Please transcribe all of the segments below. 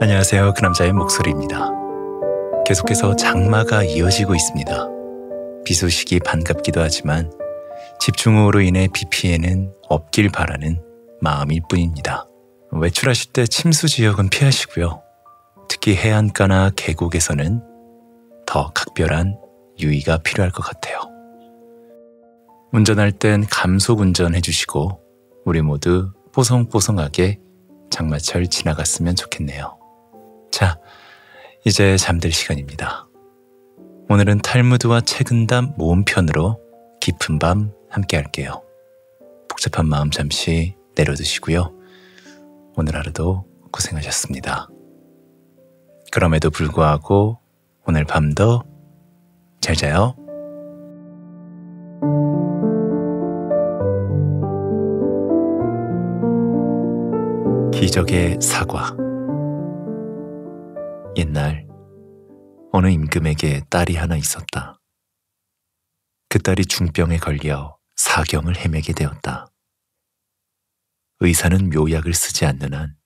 안녕하세요. 그 남자의 목소리입니다. 계속해서 장마가 이어지고 있습니다. 비 소식이 반갑기도 하지만 집중호우로 인해 비 피해는 없길 바라는 마음일 뿐입니다. 외출하실 때 침수 지역은 피하시고요. 특히 해안가나 계곡에서는 더 각별한 유의가 필요할 것 같아요. 운전할 땐 감속 운전해 주시고 우리 모두 뽀송뽀송하게 장마철 지나갔으면 좋겠네요. 자, 이제 잠들 시간입니다. 오늘은 탈무드와 책은담 모음편으로 깊은 밤 함께 할게요. 복잡한 마음 잠시 내려두시고요. 오늘 하루도 고생하셨습니다. 그럼에도 불구하고 오늘 밤도 잘 자요. 기적의 사과. 옛날 어느 임금에게 딸이 하나 있었다. 그 딸이 중병에 걸려 사경을 헤매게 되었다. 의사는 묘약을 쓰지 않는 한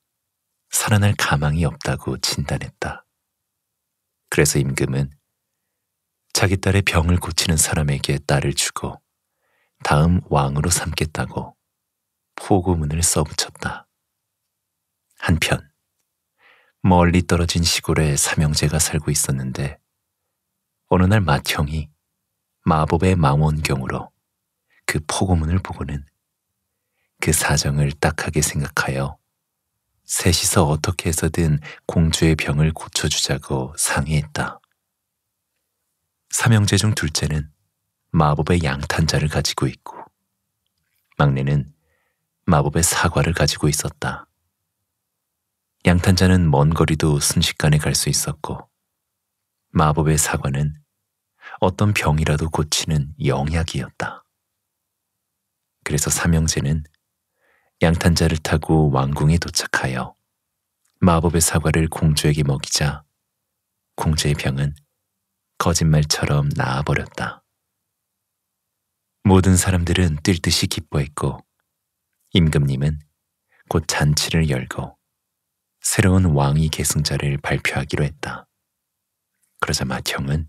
살아날 가망이 없다고 진단했다. 그래서 임금은 자기 딸의 병을 고치는 사람에게 딸을 주고 다음 왕으로 삼겠다고 포고문을 써붙였다. 한편 멀리 떨어진 시골에 삼형제가 살고 있었는데 어느 날 맏형이 마법의 망원경으로 그 포고문을 보고는 그 사정을 딱하게 생각하여 셋이서 어떻게 해서든 공주의 병을 고쳐주자고 상의했다. 삼형제 중 둘째는 마법의 양탄자를 가지고 있고 막내는 마법의 사과를 가지고 있었다. 양탄자는 먼 거리도 순식간에 갈 수 있었고 마법의 사과는 어떤 병이라도 고치는 영약이었다. 그래서 삼형제는 양탄자를 타고 왕궁에 도착하여 마법의 사과를 공주에게 먹이자 공주의 병은 거짓말처럼 나아버렸다. 모든 사람들은 뛸 듯이 기뻐했고 임금님은 곧 잔치를 열고 새로운 왕위 계승자를 발표하기로 했다. 그러자 마형은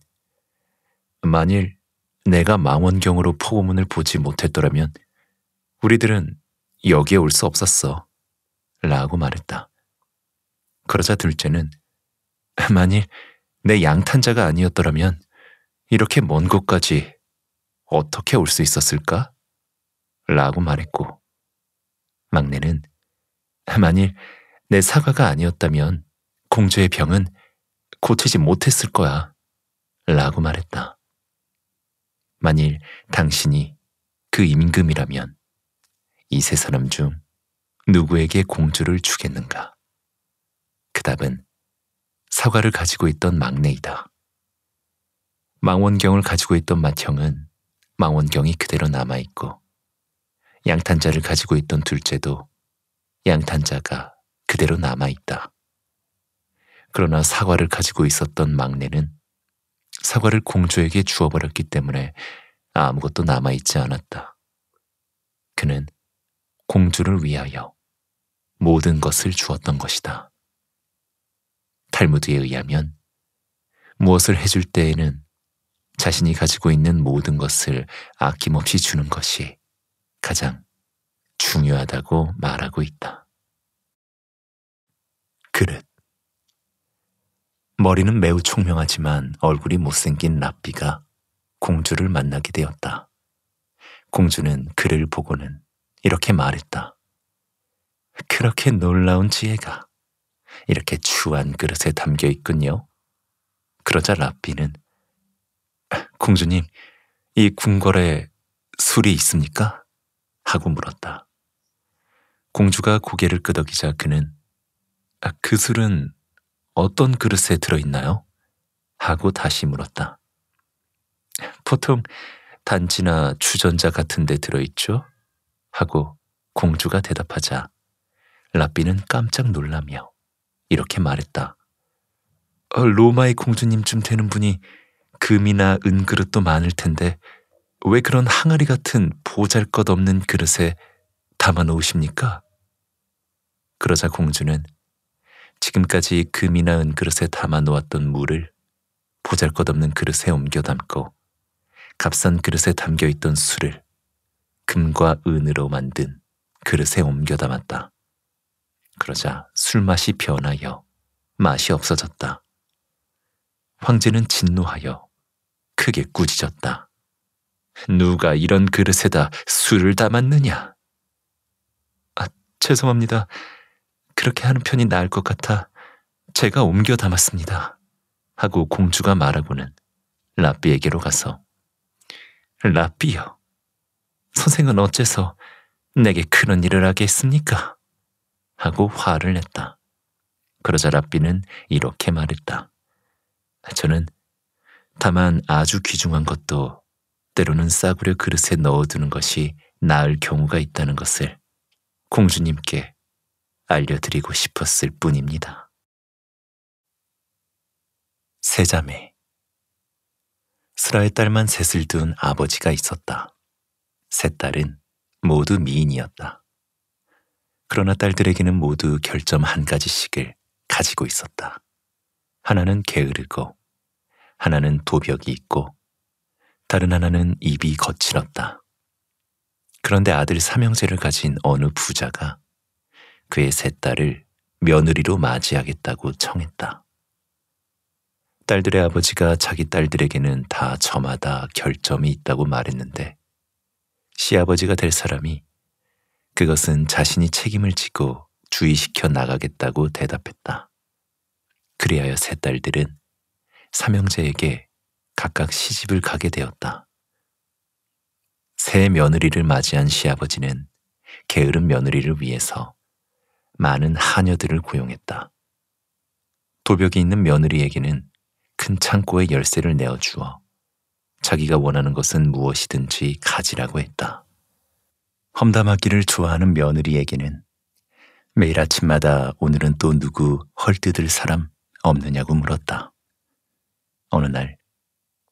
만일 내가 망원경으로 포고문을 보지 못했더라면 우리들은 여기에 올 수 없었어. 라고 말했다. 그러자 둘째는 만일 내 양탄자가 아니었더라면 이렇게 먼 곳까지 어떻게 올 수 있었을까? 라고 말했고 막내는 만일 내 사과가 아니었다면 공주의 병은 고치지 못했을 거야. 라고 말했다. 만일 당신이 그 임금이라면 이 세 사람 중 누구에게 공주를 주겠는가? 그 답은 사과를 가지고 있던 막내이다. 망원경을 가지고 있던 맏형은 망원경이 그대로 남아있고 양탄자를 가지고 있던 둘째도 양탄자가 그대로 남아있다. 그러나 사과를 가지고 있었던 막내는 사과를 공주에게 주어버렸기 때문에 아무것도 남아있지 않았다. 그는 공주를 위하여 모든 것을 주었던 것이다. 탈무드에 의하면 무엇을 해줄 때에는 자신이 가지고 있는 모든 것을 아낌없이 주는 것이 가장 중요하다고 말하고 있다. 그릇. 머리는 매우 총명하지만 얼굴이 못생긴 라비가 공주를 만나게 되었다. 공주는 그를 보고는 이렇게 말했다. 그렇게 놀라운 지혜가 이렇게 추한 그릇에 담겨 있군요. 그러자 라비는 공주님, 이 궁궐에 술이 있습니까? 하고 물었다. 공주가 고개를 끄덕이자 그는 아, 그 술은 어떤 그릇에 들어있나요? 하고 다시 물었다. 보통 단지나 주전자 같은 데 들어있죠? 하고 공주가 대답하자 라삐는 깜짝 놀라며 이렇게 말했다. 어, 로마의 공주님쯤 되는 분이 금이나 은 그릇도 많을 텐데 왜 그런 항아리 같은 보잘것없는 그릇에 담아 놓으십니까? 그러자 공주는 지금까지 금이나 은그릇에 담아 놓았던 물을 보잘것없는 그릇에 옮겨 담고 값싼 그릇에 담겨 있던 술을 금과 은으로 만든 그릇에 옮겨 담았다. 그러자 술맛이 변하여 맛이 없어졌다. 황제는 진노하여 크게 꾸짖었다. 누가 이런 그릇에다 술을 담았느냐? 아, 죄송합니다. 그렇게 하는 편이 나을 것 같아 제가 옮겨 담았습니다. 하고 공주가 말하고는 라삐에게로 가서 라삐요. 선생은 어째서 내게 그런 일을 하게 했습니까? 하고 화를 냈다. 그러자 라삐는 이렇게 말했다. 저는 다만 아주 귀중한 것도 때로는 싸구려 그릇에 넣어두는 것이 나을 경우가 있다는 것을 공주님께 알려드리고 싶었을 뿐입니다. 세자매 슬아의 딸만 셋을 둔 아버지가 있었다. 셋 딸은 모두 미인이었다. 그러나 딸들에게는 모두 결점 한 가지씩을 가지고 있었다. 하나는 게으르고, 하나는 도벽이 있고, 다른 하나는 입이 거칠었다. 그런데 아들 삼형제를 가진 어느 부자가 그의 셋 딸을 며느리로 맞이하겠다고 청했다. 딸들의 아버지가 자기 딸들에게는 다 저마다 결점이 있다고 말했는데 시아버지가 될 사람이 그것은 자신이 책임을 지고 주의시켜 나가겠다고 대답했다. 그리하여 세 딸들은 삼형제에게 각각 시집을 가게 되었다. 새 며느리를 맞이한 시아버지는 게으른 며느리를 위해서 많은 하녀들을 고용했다. 도벽이 있는 며느리에게는 큰창고에 열쇠를 내어주어 자기가 원하는 것은 무엇이든지 가지라고 했다. 험담하기를 좋아하는 며느리에게는 매일 아침마다 오늘은 또 누구 헐뜯을 사람 없느냐고 물었다. 어느 날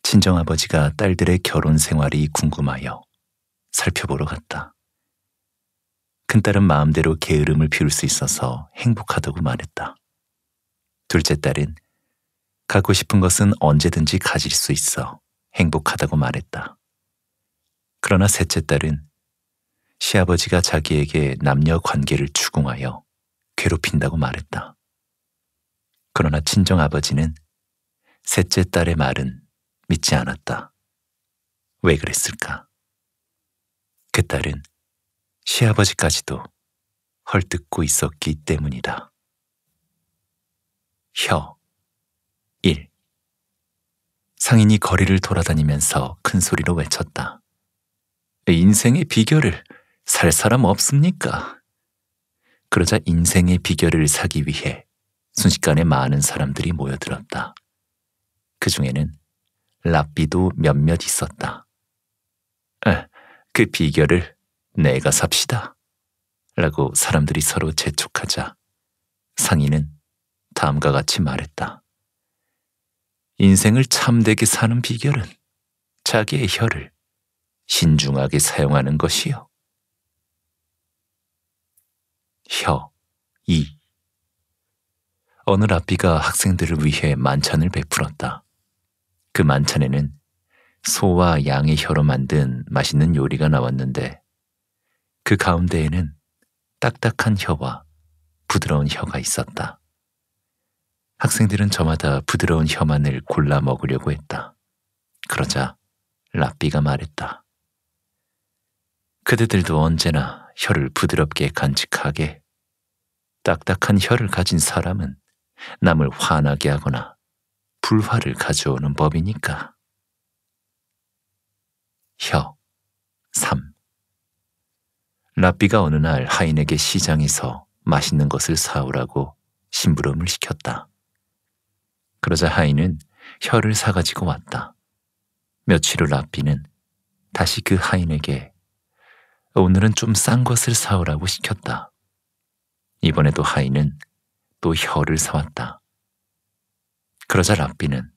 친정아버지가 딸들의 결혼 생활이 궁금하여 살펴보러 갔다. 큰딸은 마음대로 게으름을 피울 수 있어서 행복하다고 말했다. 둘째 딸은 갖고 싶은 것은 언제든지 가질 수 있어 행복하다고 말했다. 그러나 셋째 딸은 시아버지가 자기에게 남녀 관계를 추궁하여 괴롭힌다고 말했다. 그러나 친정아버지는 셋째 딸의 말은 믿지 않았다. 왜 그랬을까? 그 딸은 시아버지까지도 헐뜯고 있었기 때문이다. 혀 1. 상인이 거리를 돌아다니면서 큰 소리로 외쳤다. 인생의 비결을 살 사람 없습니까? 그러자 인생의 비결을 사기 위해 순식간에 많은 사람들이 모여들었다. 그 중에는 랍비도 몇몇 있었다. 아, 그 비결을 내가 삽시다. 라고 사람들이 서로 재촉하자 상인은 다음과 같이 말했다. 인생을 참되게 사는 비결은 자기의 혀를 신중하게 사용하는 것이요. 혀, 이. 어느 라비가 학생들을 위해 만찬을 베풀었다. 그 만찬에는 소와 양의 혀로 만든 맛있는 요리가 나왔는데 그 가운데에는 딱딱한 혀와 부드러운 혀가 있었다. 학생들은 저마다 부드러운 혀만을 골라 먹으려고 했다. 그러자 라삐가 말했다. 그대들도 언제나 혀를 부드럽게 간직하게 딱딱한 혀를 가진 사람은 남을 화나게 하거나 불화를 가져오는 법이니까. 혀3 라비가 어느 날 하인에게 시장에서 맛있는 것을 사오라고 심부름을 시켰다. 그러자 하인은 혀를 사가지고 왔다. 며칠 후라비는 다시 그 하인에게 오늘은 좀 싼 것을 사오라고 시켰다. 이번에도 하인은 또 혀를 사왔다. 그러자 라비는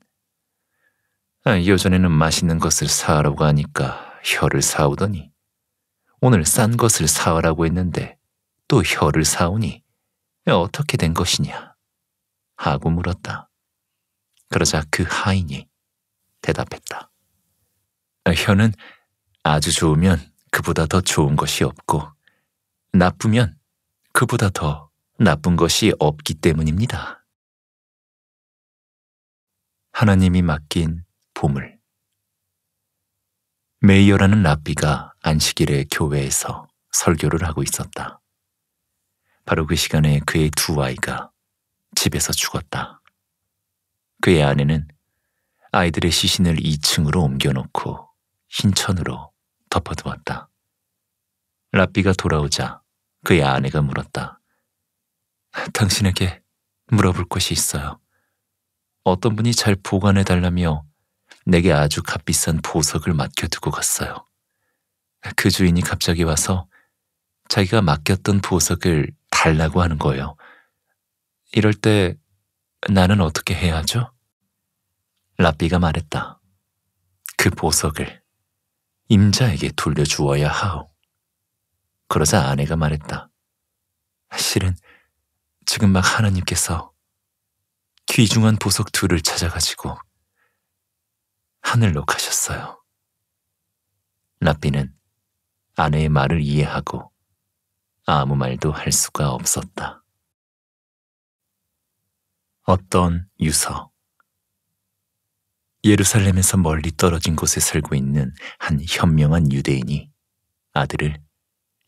아, 요전에는 맛있는 것을 사라고 오 하니까 혀를 사오더니 오늘 싼 것을 사으라고 했는데 또 혀를 사오니 어떻게 된 것이냐? 하고 물었다. 그러자 그 하인이 대답했다. 혀는 아주 좋으면 그보다 더 좋은 것이 없고 나쁘면 그보다 더 나쁜 것이 없기 때문입니다. 하나님이 맡긴 보물 메이어라는 랍비가 안식일에 교회에서 설교를 하고 있었다. 바로 그 시간에 그의 두 아이가 집에서 죽었다. 그의 아내는 아이들의 시신을 2층으로 옮겨놓고 흰 천으로 덮어두었다. 라비가 돌아오자 그의 아내가 물었다. 당신에게 물어볼 것이 있어요. 어떤 분이 잘 보관해 달라며 내게 아주 값비싼 보석을 맡겨두고 갔어요. 그 주인이 갑자기 와서 자기가 맡겼던 보석을 달라고 하는 거예요. 이럴 때 나는 어떻게 해야 하죠? 라삐가 말했다. 그 보석을 임자에게 돌려주어야 하오. 그러자 아내가 말했다. 실은 지금 막 하나님께서 귀중한 보석 둘을 찾아가지고 하늘로 가셨어요. 라삐는 아내의 말을 이해하고 아무 말도 할 수가 없었다. 어떤 유서. 예루살렘에서 멀리 떨어진 곳에 살고 있는 한 현명한 유대인이 아들을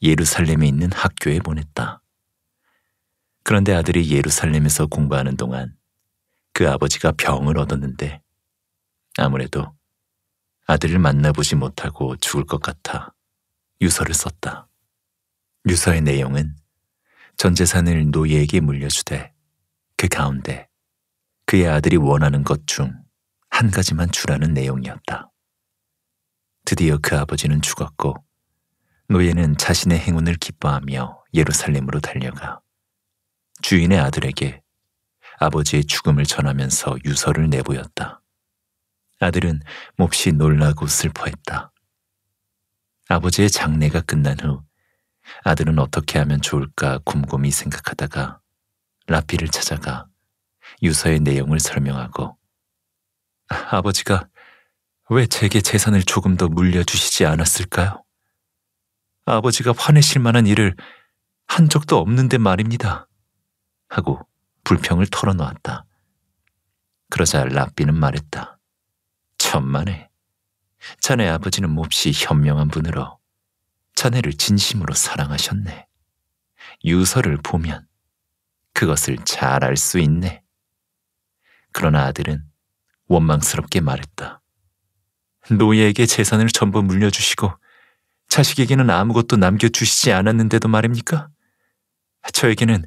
예루살렘에 있는 학교에 보냈다. 그런데 아들이 예루살렘에서 공부하는 동안 그 아버지가 병을 얻었는데 아무래도 아들을 만나보지 못하고 죽을 것 같아 유서를 썼다. 유서의 내용은 전 재산을 노예에게 물려주되 그 가운데 그의 아들이 원하는 것 중 한 가지만 주라는 내용이었다. 드디어 그 아버지는 죽었고 노예는 자신의 행운을 기뻐하며 예루살렘으로 달려가 주인의 아들에게 아버지의 죽음을 전하면서 유서를 내보였다. 아들은 몹시 놀라고 슬퍼했다. 아버지의 장례가 끝난 후 아들은 어떻게 하면 좋을까 곰곰이 생각하다가 라피를 찾아가 유서의 내용을 설명하고 아버지가 왜 제게 재산을 조금 더 물려주시지 않았을까요? 아버지가 화내실 만한 일을 한 적도 없는데 말입니다. 하고 불평을 털어놓았다. 그러자 라삐는 말했다. 천만에 자네 아버지는 몹시 현명한 분으로 자네를 진심으로 사랑하셨네. 유서를 보면 그것을 잘 알 수 있네. 그러나 아들은 원망스럽게 말했다. 노예에게 재산을 전부 물려주시고 자식에게는 아무것도 남겨주시지 않았는데도 말입니까? 저에게는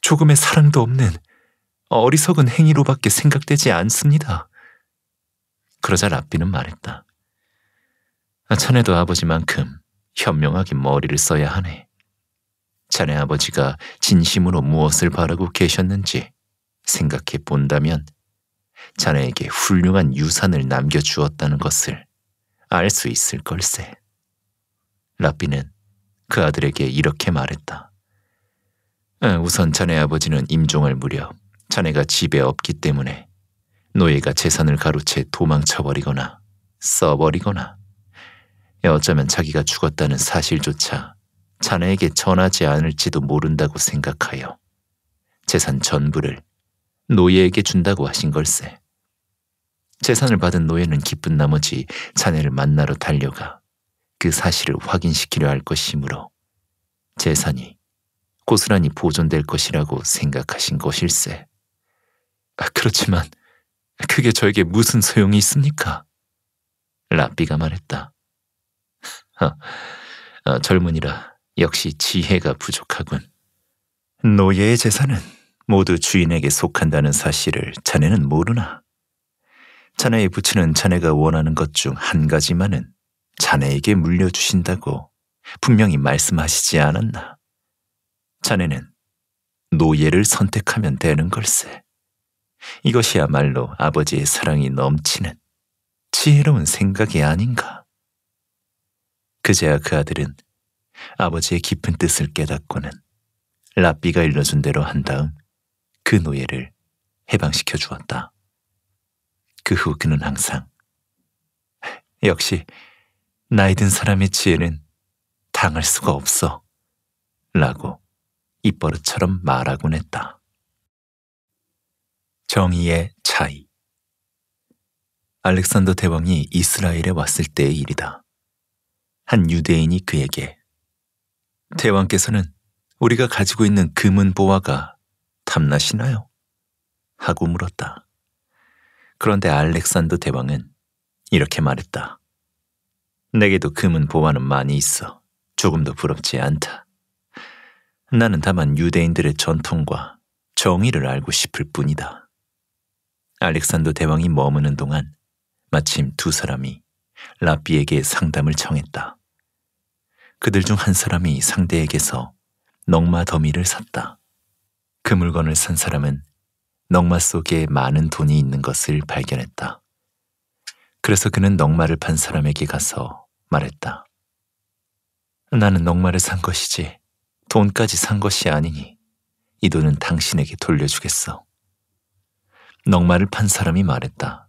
조금의 사랑도 없는 어리석은 행위로밖에 생각되지 않습니다. 그러자 라비는 말했다. 자네도 아버지만큼 현명하게 머리를 써야 하네. 자네 아버지가 진심으로 무엇을 바라고 계셨는지 생각해 본다면 자네에게 훌륭한 유산을 남겨주었다는 것을 알 수 있을 걸세. 라비는 그 아들에게 이렇게 말했다. 어, 우선 자네 아버지는 임종할 무렵 자네가 집에 없기 때문에 노예가 재산을 가로채 도망쳐버리거나 써버리거나 예, 어쩌면 자기가 죽었다는 사실조차 자네에게 전하지 않을지도 모른다고 생각하여 재산 전부를 노예에게 준다고 하신 걸세. 재산을 받은 노예는 기쁜 나머지 자네를 만나러 달려가 그 사실을 확인시키려 할 것이므로 재산이 고스란히 보존될 것이라고 생각하신 것일세. 아, 그렇지만 그게 저에게 무슨 소용이 있습니까? 라비가 말했다. 아, 젊은이라 역시 지혜가 부족하군. 노예의 재산은 모두 주인에게 속한다는 사실을 자네는 모르나? 자네의 부친은 자네가 원하는 것 중 한 가지만은 자네에게 물려주신다고 분명히 말씀하시지 않았나? 자네는 노예를 선택하면 되는 걸세. 이것이야말로 아버지의 사랑이 넘치는 지혜로운 생각이 아닌가. 그제야 그 아들은 아버지의 깊은 뜻을 깨닫고는 라삐가 일러준 대로 한 다음 그 노예를 해방시켜 주었다. 그 후 그는 항상 역시 나이 든 사람의 지혜는 당할 수가 없어 라고 입버릇처럼 말하곤 했다. 정의의 차이. 알렉산더 대왕이 이스라엘에 왔을 때의 일이다. 한 유대인이 그에게 대왕께서는 우리가 가지고 있는 금은 보화가 탐나시나요? 하고 물었다. 그런데 알렉산더 대왕은 이렇게 말했다. 내게도 금은 보화는 많이 있어 조금도 부럽지 않다. 나는 다만 유대인들의 전통과 정의를 알고 싶을 뿐이다. 알렉산더 대왕이 머무는 동안 마침 두 사람이 라삐에게 상담을 청했다. 그들 중 한 사람이 상대에게서 넝마 더미를 샀다. 그 물건을 산 사람은 넝마 속에 많은 돈이 있는 것을 발견했다. 그래서 그는 넝마를 판 사람에게 가서 말했다. 나는 넉마를 산 것이지 돈까지 산 것이 아니니 이 돈은 당신에게 돌려주겠어. 넉마를 판 사람이 말했다.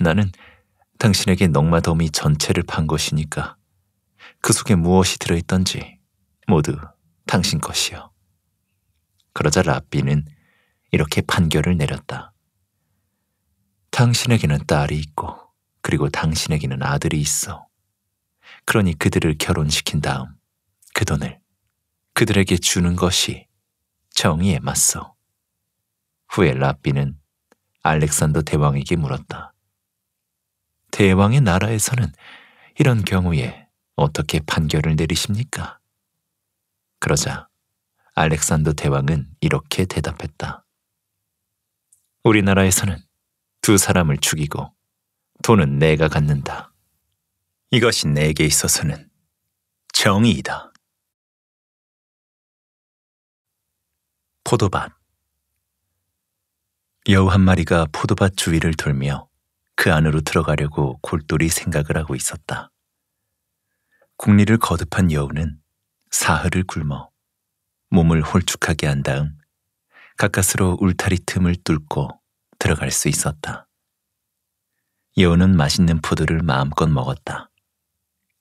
나는 당신에게 넉마 더미 전체를 판 것이니까 그 속에 무엇이 들어있던지 모두 당신 것이요. 그러자 라비는 이렇게 판결을 내렸다. 당신에게는 딸이 있고 그리고 당신에게는 아들이 있어. 그러니 그들을 결혼시킨 다음 그 돈을 그들에게 주는 것이 정의에 맞서. 후에 라삐는 알렉산더 대왕에게 물었다. 대왕의 나라에서는 이런 경우에 어떻게 판결을 내리십니까? 그러자 알렉산더 대왕은 이렇게 대답했다. 우리나라에서는 두 사람을 죽이고 돈은 내가 갖는다. 이것이 내게 있어서는 정의이다. 포도밭 여우 한 마리가 포도밭 주위를 돌며 그 안으로 들어가려고 골똘히 생각을 하고 있었다. 국리를 거듭한 여우는 사흘을 굶어 몸을 홀쭉하게 한 다음 가까스로 울타리 틈을 뚫고 들어갈 수 있었다. 여우는 맛있는 포도를 마음껏 먹었다.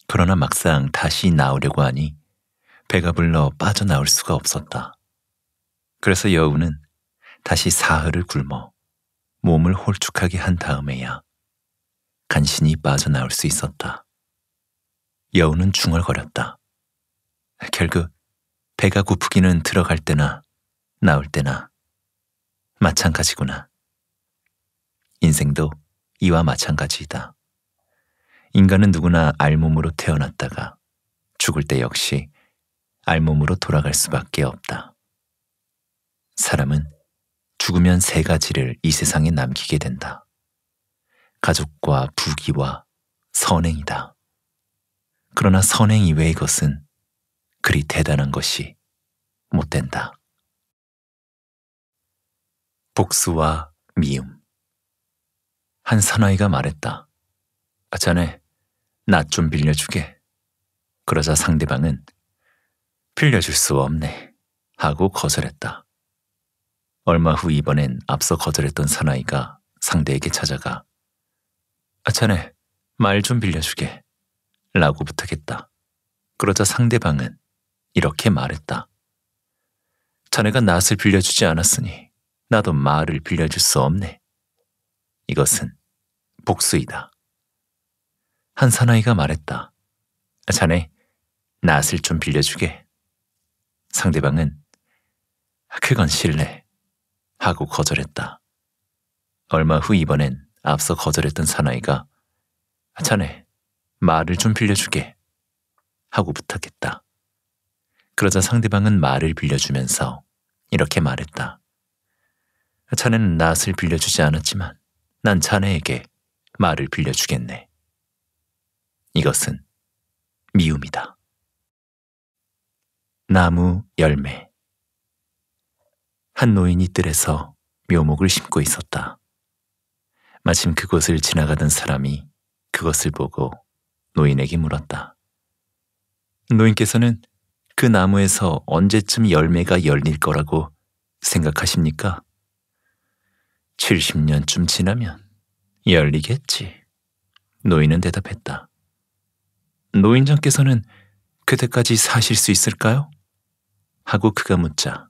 그러나 막상 다시 나오려고 하니 배가 불러 빠져나올 수가 없었다. 그래서 여우는 다시 사흘을 굶어 몸을 홀쭉하게 한 다음에야 간신히 빠져나올 수 있었다. 여우는 중얼거렸다. 결국 배가 고프기는 들어갈 때나 나올 때나 마찬가지구나. 인생도 이와 마찬가지이다. 인간은 누구나 알몸으로 태어났다가 죽을 때 역시 알몸으로 돌아갈 수밖에 없다. 사람은 죽으면 세 가지를 이 세상에 남기게 된다. 가족과 부귀와 선행이다. 그러나 선행 이외의 것은 그리 대단한 것이 못 된다. 복수와 미움. 한 사나이가 말했다. 아, 자네, 낯좀 빌려주게. 그러자 상대방은 빌려줄 수 없네 하고 거절했다. 얼마 후 이번엔 앞서 거절했던 사나이가 상대에게 찾아가 아 자네 말 좀 빌려주게 라고 부탁했다. 그러자 상대방은 이렇게 말했다. 자네가 낫을 빌려주지 않았으니 나도 말을 빌려줄 수 없네. 이것은 복수이다. 한 사나이가 말했다. 자네, 낫을 좀 빌려주게. 상대방은 아, 그건 실례. 하고 거절했다. 얼마 후 이번엔 앞서 거절했던 사나이가 자네 말을 좀 빌려주게 하고 부탁했다. 그러자 상대방은 말을 빌려주면서 이렇게 말했다. 자네는 낫을 빌려주지 않았지만 난 자네에게 말을 빌려주겠네. 이것은 미움이다. 나무 열매 한 노인이 뜰에서 묘목을 심고 있었다. 마침 그곳을 지나가던 사람이 그것을 보고 노인에게 물었다. 노인께서는 그 나무에서 언제쯤 열매가 열릴 거라고 생각하십니까? 70년쯤 지나면 열리겠지. 노인은 대답했다. 노인장께서는 그때까지 사실 수 있을까요? 하고 그가 묻자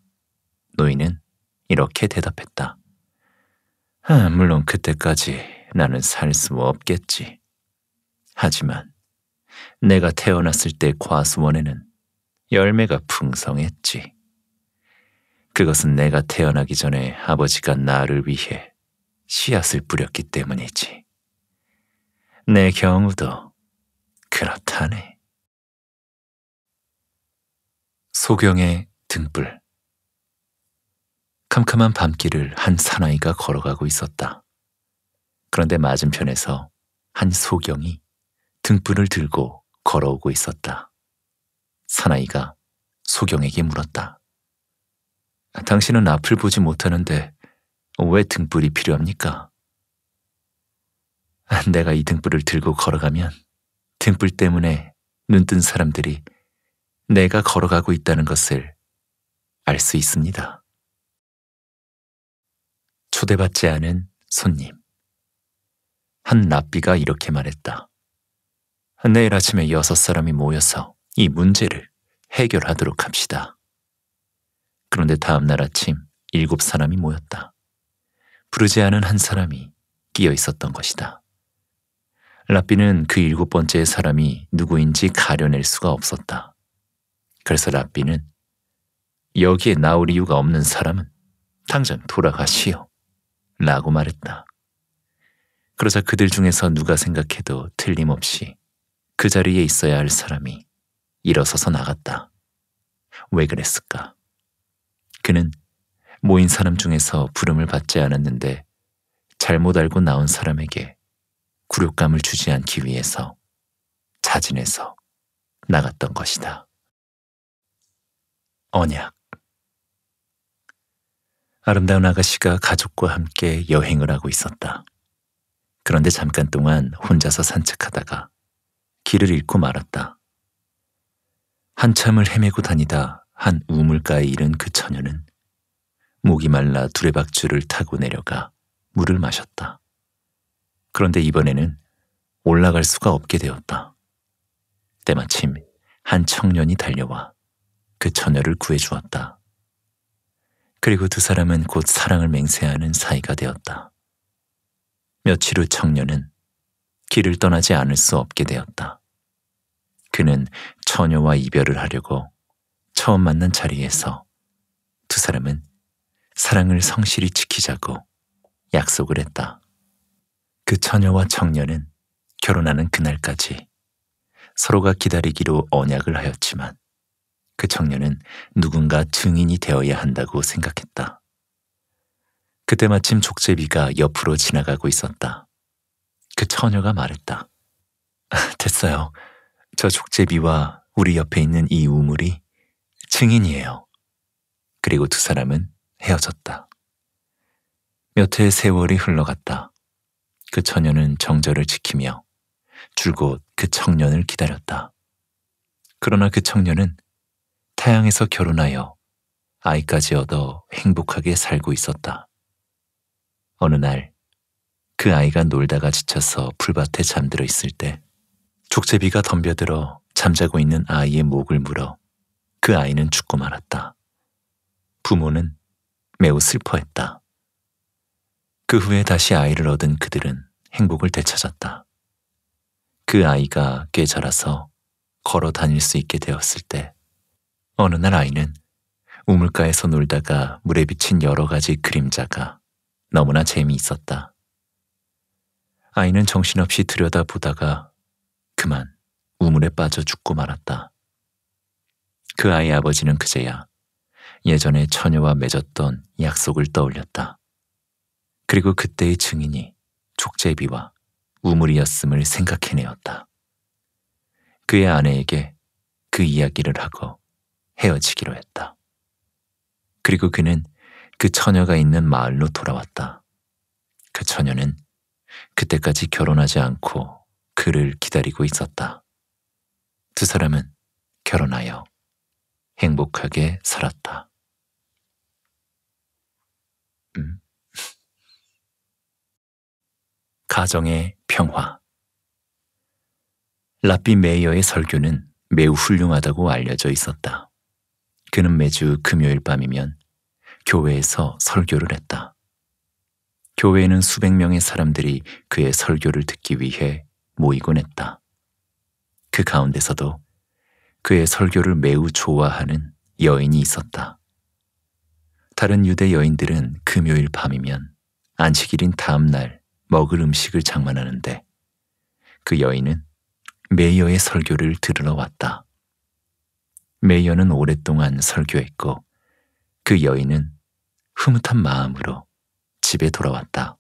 노인은 이렇게 대답했다. 아, 물론 그때까지 나는 살 수 없겠지. 하지만 내가 태어났을 때 과수원에는 열매가 풍성했지. 그것은 내가 태어나기 전에 아버지가 나를 위해 씨앗을 뿌렸기 때문이지. 내 경우도 그렇다네. 소경의 등불 캄캄한 밤길을 한 사나이가 걸어가고 있었다. 그런데 맞은편에서 한 소경이 등불을 들고 걸어오고 있었다. 사나이가 소경에게 물었다. 당신은 앞을 보지 못하는데 왜 등불이 필요합니까? 내가 이 등불을 들고 걸어가면 등불 때문에 눈뜬 사람들이 내가 걸어가고 있다는 것을 알 수 있습니다. 초대받지 않은 손님. 한 랍비가 이렇게 말했다. 내일 아침에 여섯 사람이 모여서 이 문제를 해결하도록 합시다. 그런데 다음날 아침 일곱 사람이 모였다. 부르지 않은 한 사람이 끼어 있었던 것이다. 랍비는 그 일곱 번째 사람이 누구인지 가려낼 수가 없었다. 그래서 랍비는 여기에 나올 이유가 없는 사람은 당장 돌아가시오. 라고 말했다. 그러자 그들 중에서 누가 생각해도 틀림없이 그 자리에 있어야 할 사람이 일어서서 나갔다. 왜 그랬을까? 그는 모인 사람 중에서 부름을 받지 않았는데 잘못 알고 나온 사람에게 굴욕감을 주지 않기 위해서 자진해서 나갔던 것이다. 언약 아름다운 아가씨가 가족과 함께 여행을 하고 있었다. 그런데 잠깐 동안 혼자서 산책하다가 길을 잃고 말았다. 한참을 헤매고 다니다 한 우물가에 이른 그 처녀는 목이 말라 두레박줄을 타고 내려가 물을 마셨다. 그런데 이번에는 올라갈 수가 없게 되었다. 때마침 한 청년이 달려와 그 처녀를 구해주었다. 그리고 두 사람은 곧 사랑을 맹세하는 사이가 되었다. 며칠 후 청년은 길을 떠나지 않을 수 없게 되었다. 그는 처녀와 이별을 하려고 처음 만난 자리에서 두 사람은 사랑을 성실히 지키자고 약속을 했다. 그 처녀와 청년은 결혼하는 그날까지 서로가 기다리기로 언약을 하였지만 그 청년은 누군가 증인이 되어야 한다고 생각했다. 그때 마침 족제비가 옆으로 지나가고 있었다. 그 처녀가 말했다. 됐어요. 저 족제비와 우리 옆에 있는 이 우물이 증인이에요. 그리고 두 사람은 헤어졌다. 몇 해의 세월이 흘러갔다. 그 처녀는 정절을 지키며 줄곧 그 청년을 기다렸다. 그러나 그 청년은 타양에서 결혼하여 아이까지 얻어 행복하게 살고 있었다. 어느 날 그 아이가 놀다가 지쳐서 풀밭에 잠들어 있을 때 족제비가 덤벼들어 잠자고 있는 아이의 목을 물어 그 아이는 죽고 말았다. 부모는 매우 슬퍼했다. 그 후에 다시 아이를 얻은 그들은 행복을 되찾았다. 그 아이가 꽤 자라서 걸어 다닐 수 있게 되었을 때 어느 날 아이는 우물가에서 놀다가 물에 비친 여러 가지 그림자가 너무나 재미있었다. 아이는 정신없이 들여다보다가 그만 우물에 빠져 죽고 말았다. 그 아이 아버지는 그제야 예전에 처녀와 맺었던 약속을 떠올렸다. 그리고 그때의 증인이 족제비와 우물이었음을 생각해내었다. 그의 아내에게 그 이야기를 하고 헤어지기로 했다. 그리고 그는 그 처녀가 있는 마을로 돌아왔다. 그 처녀는 그때까지 결혼하지 않고 그를 기다리고 있었다. 두 사람은 결혼하여 행복하게 살았다. 음. 가정의 평화. 라비 메이어의 설교는 매우 훌륭하다고 알려져 있었다. 그는 매주 금요일 밤이면 교회에서 설교를 했다. 교회에는 수백 명의 사람들이 그의 설교를 듣기 위해 모이곤 했다. 그 가운데서도 그의 설교를 매우 좋아하는 여인이 있었다. 다른 유대 여인들은 금요일 밤이면 안식일인 다음 날 먹을 음식을 장만하는데 그 여인은 메이어의 설교를 들으러 왔다. 메이어는 오랫동안 설교했고 그 여인은 흐뭇한 마음으로 집에 돌아왔다.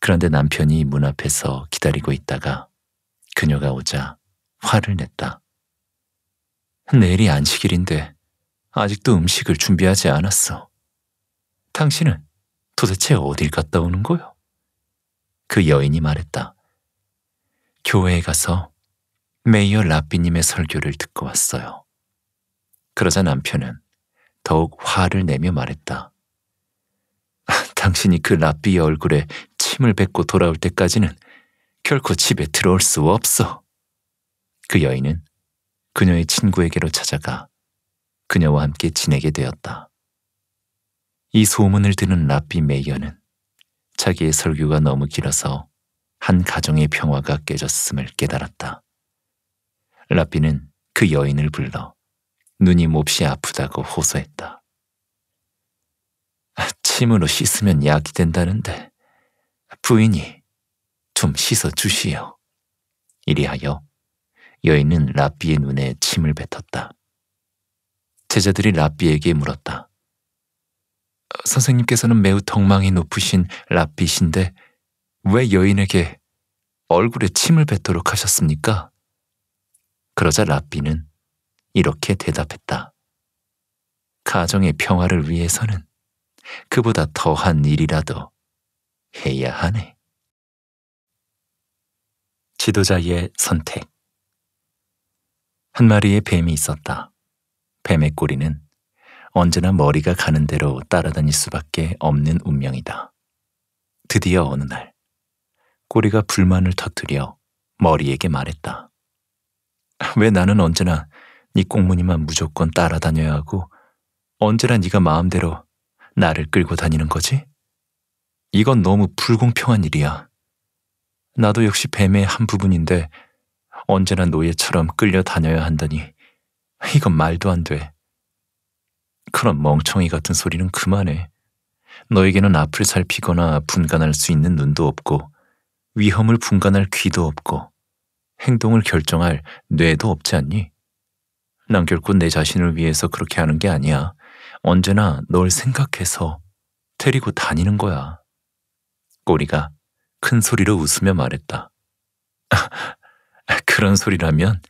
그런데 남편이 문 앞에서 기다리고 있다가 그녀가 오자 화를 냈다. 내일이 안식일인데 아직도 음식을 준비하지 않았어. 당신은 도대체 어딜 갔다 오는 거요? 그 여인이 말했다. 교회에 가서 메이어 라비님의 설교를 듣고 왔어요. 그러자 남편은 더욱 화를 내며 말했다. 아, 당신이 그 라비의 얼굴에 침을 뱉고 돌아올 때까지는 결코 집에 들어올 수 없어. 그 여인은 그녀의 친구에게로 찾아가 그녀와 함께 지내게 되었다. 이 소문을 듣는 라비 메이어는 자기의 설교가 너무 길어서 한 가정의 평화가 깨졌음을 깨달았다. 라피는 그 여인을 불러 눈이 몹시 아프다고 호소했다. 침으로 씻으면 약이 된다는데 부인이 좀 씻어 주시오. 이리하여 여인은 라삐의 눈에 침을 뱉었다. 제자들이 라삐에게 물었다. 선생님께서는 매우 덕망이 높으신 라삐신데 왜 여인에게 얼굴에 침을 뱉도록 하셨습니까? 그러자 라비는 이렇게 대답했다. 가정의 평화를 위해서는 그보다 더한 일이라도 해야 하네. 지도자의 선택. 한 마리의 뱀이 있었다. 뱀의 꼬리는 언제나 머리가 가는 대로 따라다닐 수밖에 없는 운명이다. 드디어 어느 날, 꼬리가 불만을 터뜨려 머리에게 말했다. 왜 나는 언제나 네 꽁무니만 무조건 따라다녀야 하고 언제나 네가 마음대로 나를 끌고 다니는 거지? 이건 너무 불공평한 일이야. 나도 역시 뱀의 한 부분인데 언제나 노예처럼 끌려 다녀야 한다니 이건 말도 안 돼. 그런 멍청이 같은 소리는 그만해. 너에게는 앞을 살피거나 분간할 수 있는 눈도 없고 위험을 분간할 귀도 없고 행동을 결정할 뇌도 없지 않니? 난 결코 내 자신을 위해서 그렇게 하는 게 아니야. 언제나 널 생각해서 데리고 다니는 거야. 꼬리가 큰 소리로 웃으며 말했다. 그런 소리라면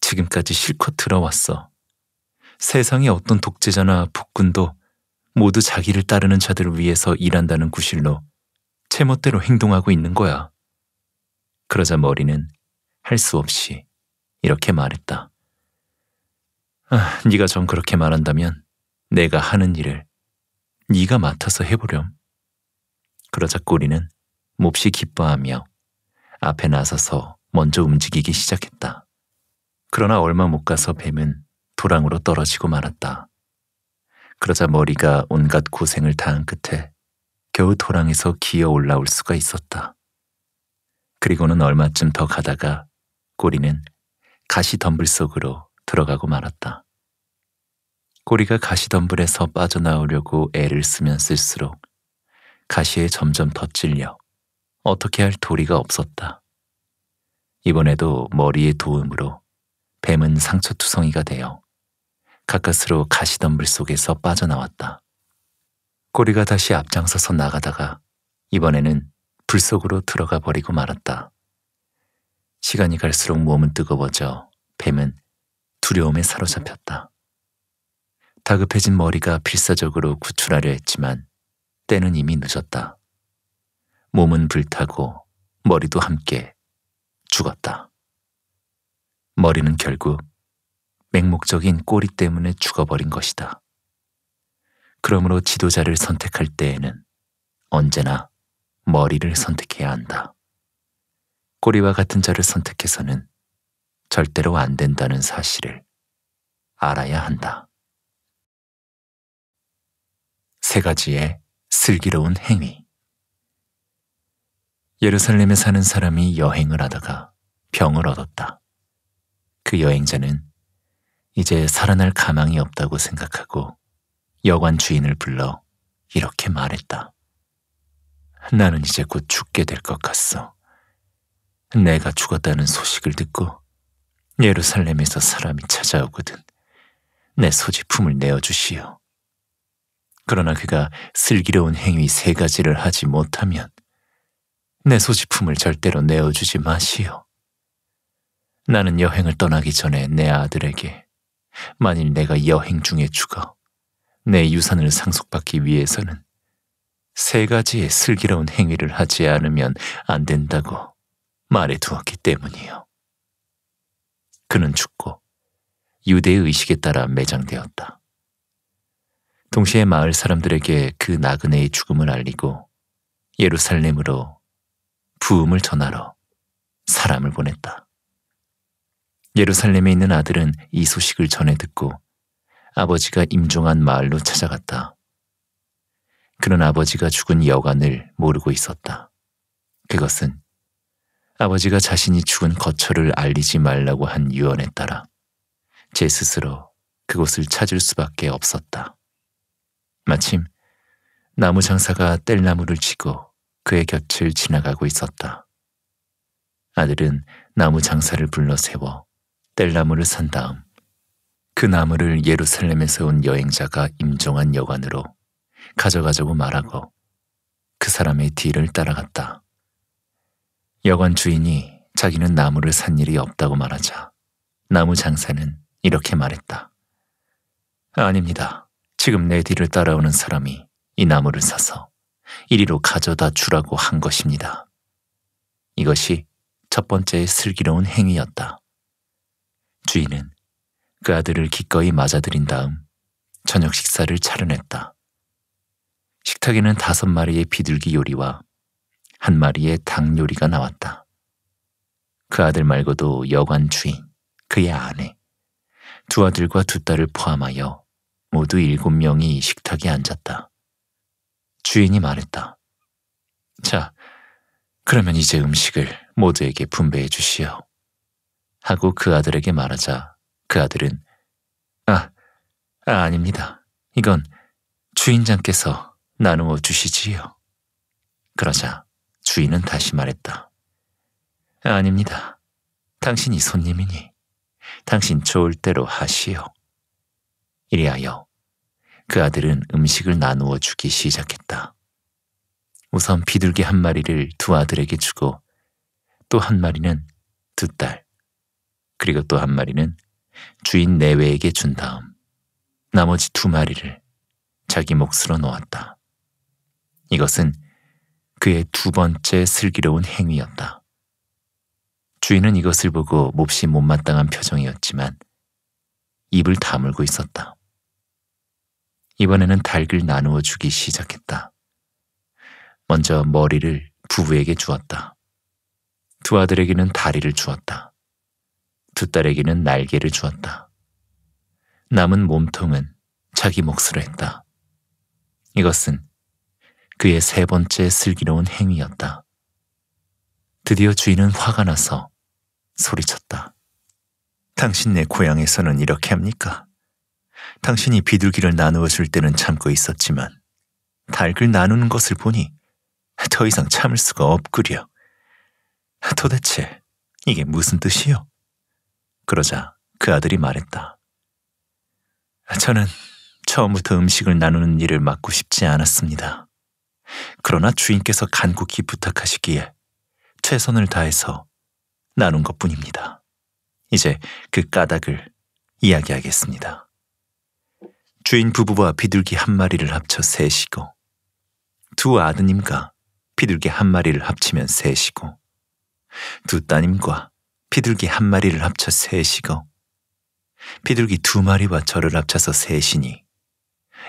지금까지 실컷 들어왔어. 세상의 어떤 독재자나 폭군도 모두 자기를 따르는 자들을 위해서 일한다는 구실로 제멋대로 행동하고 있는 거야. 그러자 머리는 할수 없이 이렇게 말했다. 아, 네가 전 그렇게 말한다면 내가 하는 일을 네가 맡아서 해보렴. 그러자 꼬리는 몹시 기뻐하며 앞에 나서서 먼저 움직이기 시작했다. 그러나 얼마 못 가서 뱀은 도랑으로 떨어지고 말았다. 그러자 머리가 온갖 고생을 다한 끝에 겨우 도랑에서 기어 올라올 수가 있었다. 그리고는 얼마쯤 더 가다가 꼬리는 가시 덤불 속으로 들어가고 말았다. 꼬리가 가시덤불에서 빠져나오려고 애를 쓰면 쓸수록 가시에 점점 더질려 어떻게 할 도리가 없었다. 이번에도 머리의 도움으로 뱀은 상처투성이가 되어 가까스로 가시덤불 속에서 빠져나왔다. 꼬리가 다시 앞장서서 나가다가 이번에는 불 속으로 들어가 버리고 말았다. 시간이 갈수록 몸은 뜨거워져 뱀은 두려움에 사로잡혔다. 다급해진 머리가 필사적으로 구출하려 했지만 때는 이미 늦었다. 몸은 불타고 머리도 함께 죽었다. 머리는 결국 맹목적인 꼬리 때문에 죽어버린 것이다. 그러므로 지도자를 선택할 때에는 언제나 머리를 선택해야 한다. 꼬리와 같은 자를 선택해서는 절대로 안 된다는 사실을 알아야 한다. 세 가지의 슬기로운 행위. 예루살렘에 사는 사람이 여행을 하다가 병을 얻었다. 그 여행자는 이제 살아날 가망이 없다고 생각하고 여관 주인을 불러 이렇게 말했다. 나는 이제 곧 죽게 될 것 같소. 내가 죽었다는 소식을 듣고 예루살렘에서 사람이 찾아오거든 내 소지품을 내어주시오. 그러나 그가 슬기로운 행위 세 가지를 하지 못하면 내 소지품을 절대로 내어주지 마시오. 나는 여행을 떠나기 전에 내 아들에게 만일 내가 여행 중에 죽어 내 유산을 상속받기 위해서는 세 가지의 슬기로운 행위를 하지 않으면 안 된다고 말해두었기 때문이요. 그는 죽고 유대의 의식에 따라 매장되었다. 동시에 마을 사람들에게 그 나그네의 죽음을 알리고 예루살렘으로 부음을 전하러 사람을 보냈다. 예루살렘에 있는 아들은 이 소식을 전해 듣고 아버지가 임종한 마을로 찾아갔다. 그는 아버지가 죽은 여간을 모르고 있었다. 그것은 아버지가 자신이 죽은 거처를 알리지 말라고 한 유언에 따라 제 스스로 그곳을 찾을 수밖에 없었다. 마침 나무 장사가 뗄나무를 치고 그의 곁을 지나가고 있었다. 아들은 나무 장사를 불러 세워 뗄나무를 산 다음 그 나무를 예루살렘에서 온 여행자가 임종한 여관으로 가져가자고 말하고 그 사람의 뒤를 따라갔다. 여관 주인이 자기는 나무를 산 일이 없다고 말하자 나무 장사는 이렇게 말했다. 아닙니다. 지금 내 뒤를 따라오는 사람이 이 나무를 사서 이리로 가져다 주라고 한 것입니다. 이것이 첫 번째의 슬기로운 행위였다. 주인은 그 아들을 기꺼이 맞아들인 다음 저녁 식사를 차려냈다. 식탁에는 다섯 마리의 비둘기 요리와 한 마리의 닭 요리가 나왔다. 그 아들 말고도 여관 주인, 그의 아내, 두 아들과 두 딸을 포함하여 모두 일곱 명이 식탁에 앉았다. 주인이 말했다. 자, 그러면 이제 음식을 모두에게 분배해 주시오. 하고 그 아들에게 말하자 그 아들은 아, 아 아닙니다. 이건 주인장께서 나누어 주시지요. 그러자 주인은 다시 말했다. 아닙니다. 당신이 손님이니 당신 좋을 대로 하시오. 이리하여 그 아들은 음식을 나누어 주기 시작했다. 우선 비둘기 한 마리를 두 아들에게 주고 또 한 마리는 두 딸, 그리고 또 한 마리는 주인 내외에게 준 다음 나머지 두 마리를 자기 몫으로 놓았다. 이것은 그의 두 번째 슬기로운 행위였다. 주인은 이것을 보고 몹시 못마땅한 표정이었지만 입을 다물고 있었다. 이번에는 닭을 나누어 주기 시작했다. 먼저 머리를 부부에게 주었다. 두 아들에게는 다리를 주었다. 두 딸에게는 날개를 주었다. 남은 몸통은 자기 몫으로 했다. 이것은 그의 세 번째 슬기로운 행위였다. 드디어 주인은 화가 나서 소리쳤다. 당신 내 고향에서는 이렇게 합니까? 당신이 비둘기를 나누어 줄 때는 참고 있었지만 닭을 나누는 것을 보니 더 이상 참을 수가 없구려. 도대체 이게 무슨 뜻이요? 그러자 그 아들이 말했다. 저는 처음부터 음식을 나누는 일을 맡고 싶지 않았습니다. 그러나 주인께서 간곡히 부탁하시기에 최선을 다해서 나눈 것 뿐입니다. 이제 그 까닭을 이야기하겠습니다. 주인 부부와 비둘기 한 마리를 합쳐 셋이고, 두 아드님과 비둘기 한 마리를 합치면 셋이고, 두 따님과 비둘기 한 마리를 합쳐 셋이고, 비둘기 두 마리와 저를 합쳐서 셋이니,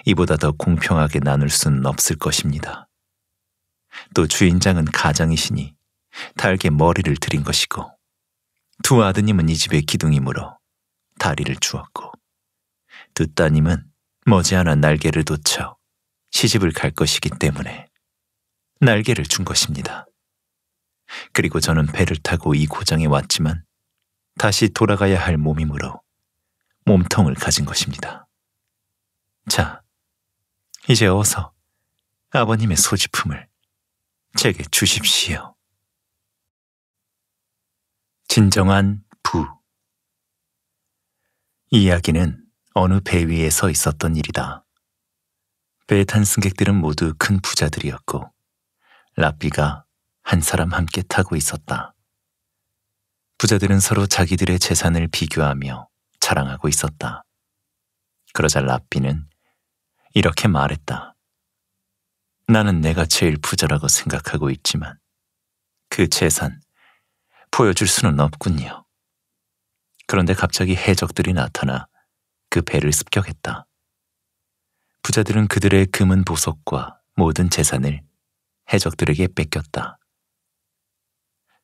이보다 더 공평하게 나눌 수는 없을 것입니다. 또 주인장은 가장이시니 달게 머리를 들인 것이고 두 아드님은 이 집의 기둥이므로 다리를 주었고 두 따님은 머지않아 날개를 놓쳐 시집을 갈 것이기 때문에 날개를 준 것입니다. 그리고 저는 배를 타고 이 고장에 왔지만 다시 돌아가야 할 몸이므로 몸통을 가진 것입니다. 자, 이제 어서 아버님의 소지품을 제게 주십시오. 진정한 부 이야기는 어느 배 위에 서 있었던 일이다. 배에탄 승객들은 모두 큰 부자들이었고 라비가 한 사람 함께 타고 있었다. 부자들은 서로 자기들의 재산을 비교하며 자랑하고 있었다. 그러자 라비는 이렇게 말했다. 나는 내가 제일 부자라고 생각하고 있지만 그 재산 보여줄 수는 없군요. 그런데 갑자기 해적들이 나타나 그 배를 습격했다. 부자들은 그들의 금은 보석과 모든 재산을 해적들에게 뺏겼다.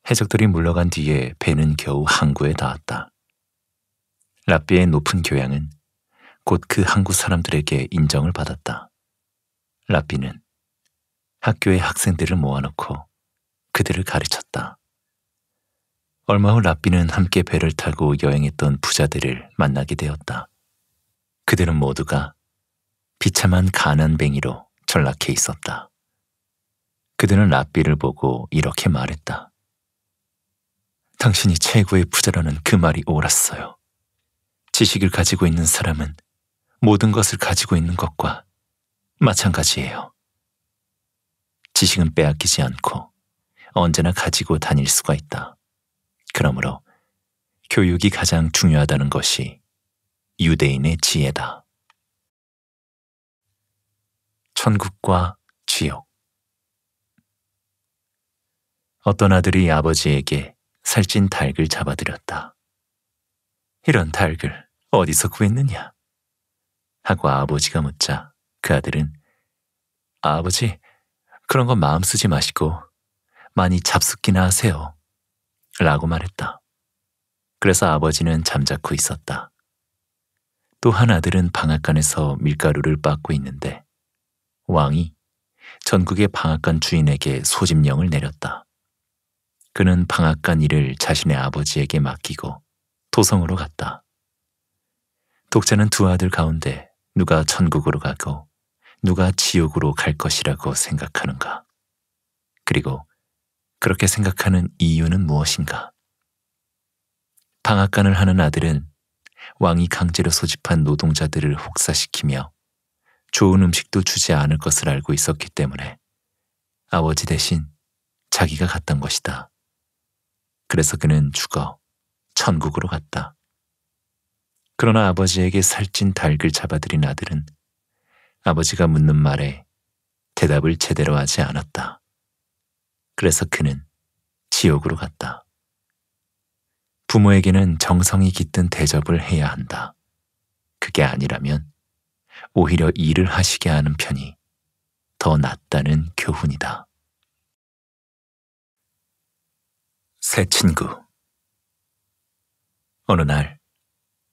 해적들이 물러간 뒤에 배는 겨우 항구에 닿았다. 라비의 높은 교양은 곧 그 항구 사람들에게 인정을 받았다. 라비는 학교의 학생들을 모아놓고 그들을 가르쳤다. 얼마 후 라삐는 함께 배를 타고 여행했던 부자들을 만나게 되었다. 그들은 모두가 비참한 가난뱅이로 전락해 있었다. 그들은 라삐를 보고 이렇게 말했다. 당신이 최고의 부자라는 그 말이 옳았어요. 지식을 가지고 있는 사람은 모든 것을 가지고 있는 것과 마찬가지예요. 지식은 빼앗기지 않고 언제나 가지고 다닐 수가 있다. 그러므로 교육이 가장 중요하다는 것이 유대인의 지혜다. 천국과 지옥. 어떤 아들이 아버지에게 살찐 닭을 잡아들였다. 이런 닭을 어디서 구했느냐? 하고 아버지가 묻자 그 아들은 아버지, 그런 건 마음 쓰지 마시고 많이 잡숫기나 하세요. 라고 말했다. 그래서 아버지는 잠자코 있었다. 또 한 아들은 방앗간에서 밀가루를 빻고 있는데 왕이 전국의 방앗간 주인에게 소집령을 내렸다. 그는 방앗간 일을 자신의 아버지에게 맡기고 도성으로 갔다. 독자는 두 아들 가운데 누가 천국으로 가고 누가 지옥으로 갈 것이라고 생각하는가? 그리고 그렇게 생각하는 이유는 무엇인가? 방앗간을 하는 아들은 왕이 강제로 소집한 노동자들을 혹사시키며 좋은 음식도 주지 않을 것을 알고 있었기 때문에 아버지 대신 자기가 갔던 것이다. 그래서 그는 죽어 천국으로 갔다. 그러나 아버지에게 살찐 닭을 잡아들인 아들은 아버지가 묻는 말에 대답을 제대로 하지 않았다. 그래서 그는 지옥으로 갔다. 부모에게는 정성이 깃든 대접을 해야 한다. 그게 아니라면 오히려 일을 하시게 하는 편이 더 낫다는 교훈이다. 새 친구 어느 날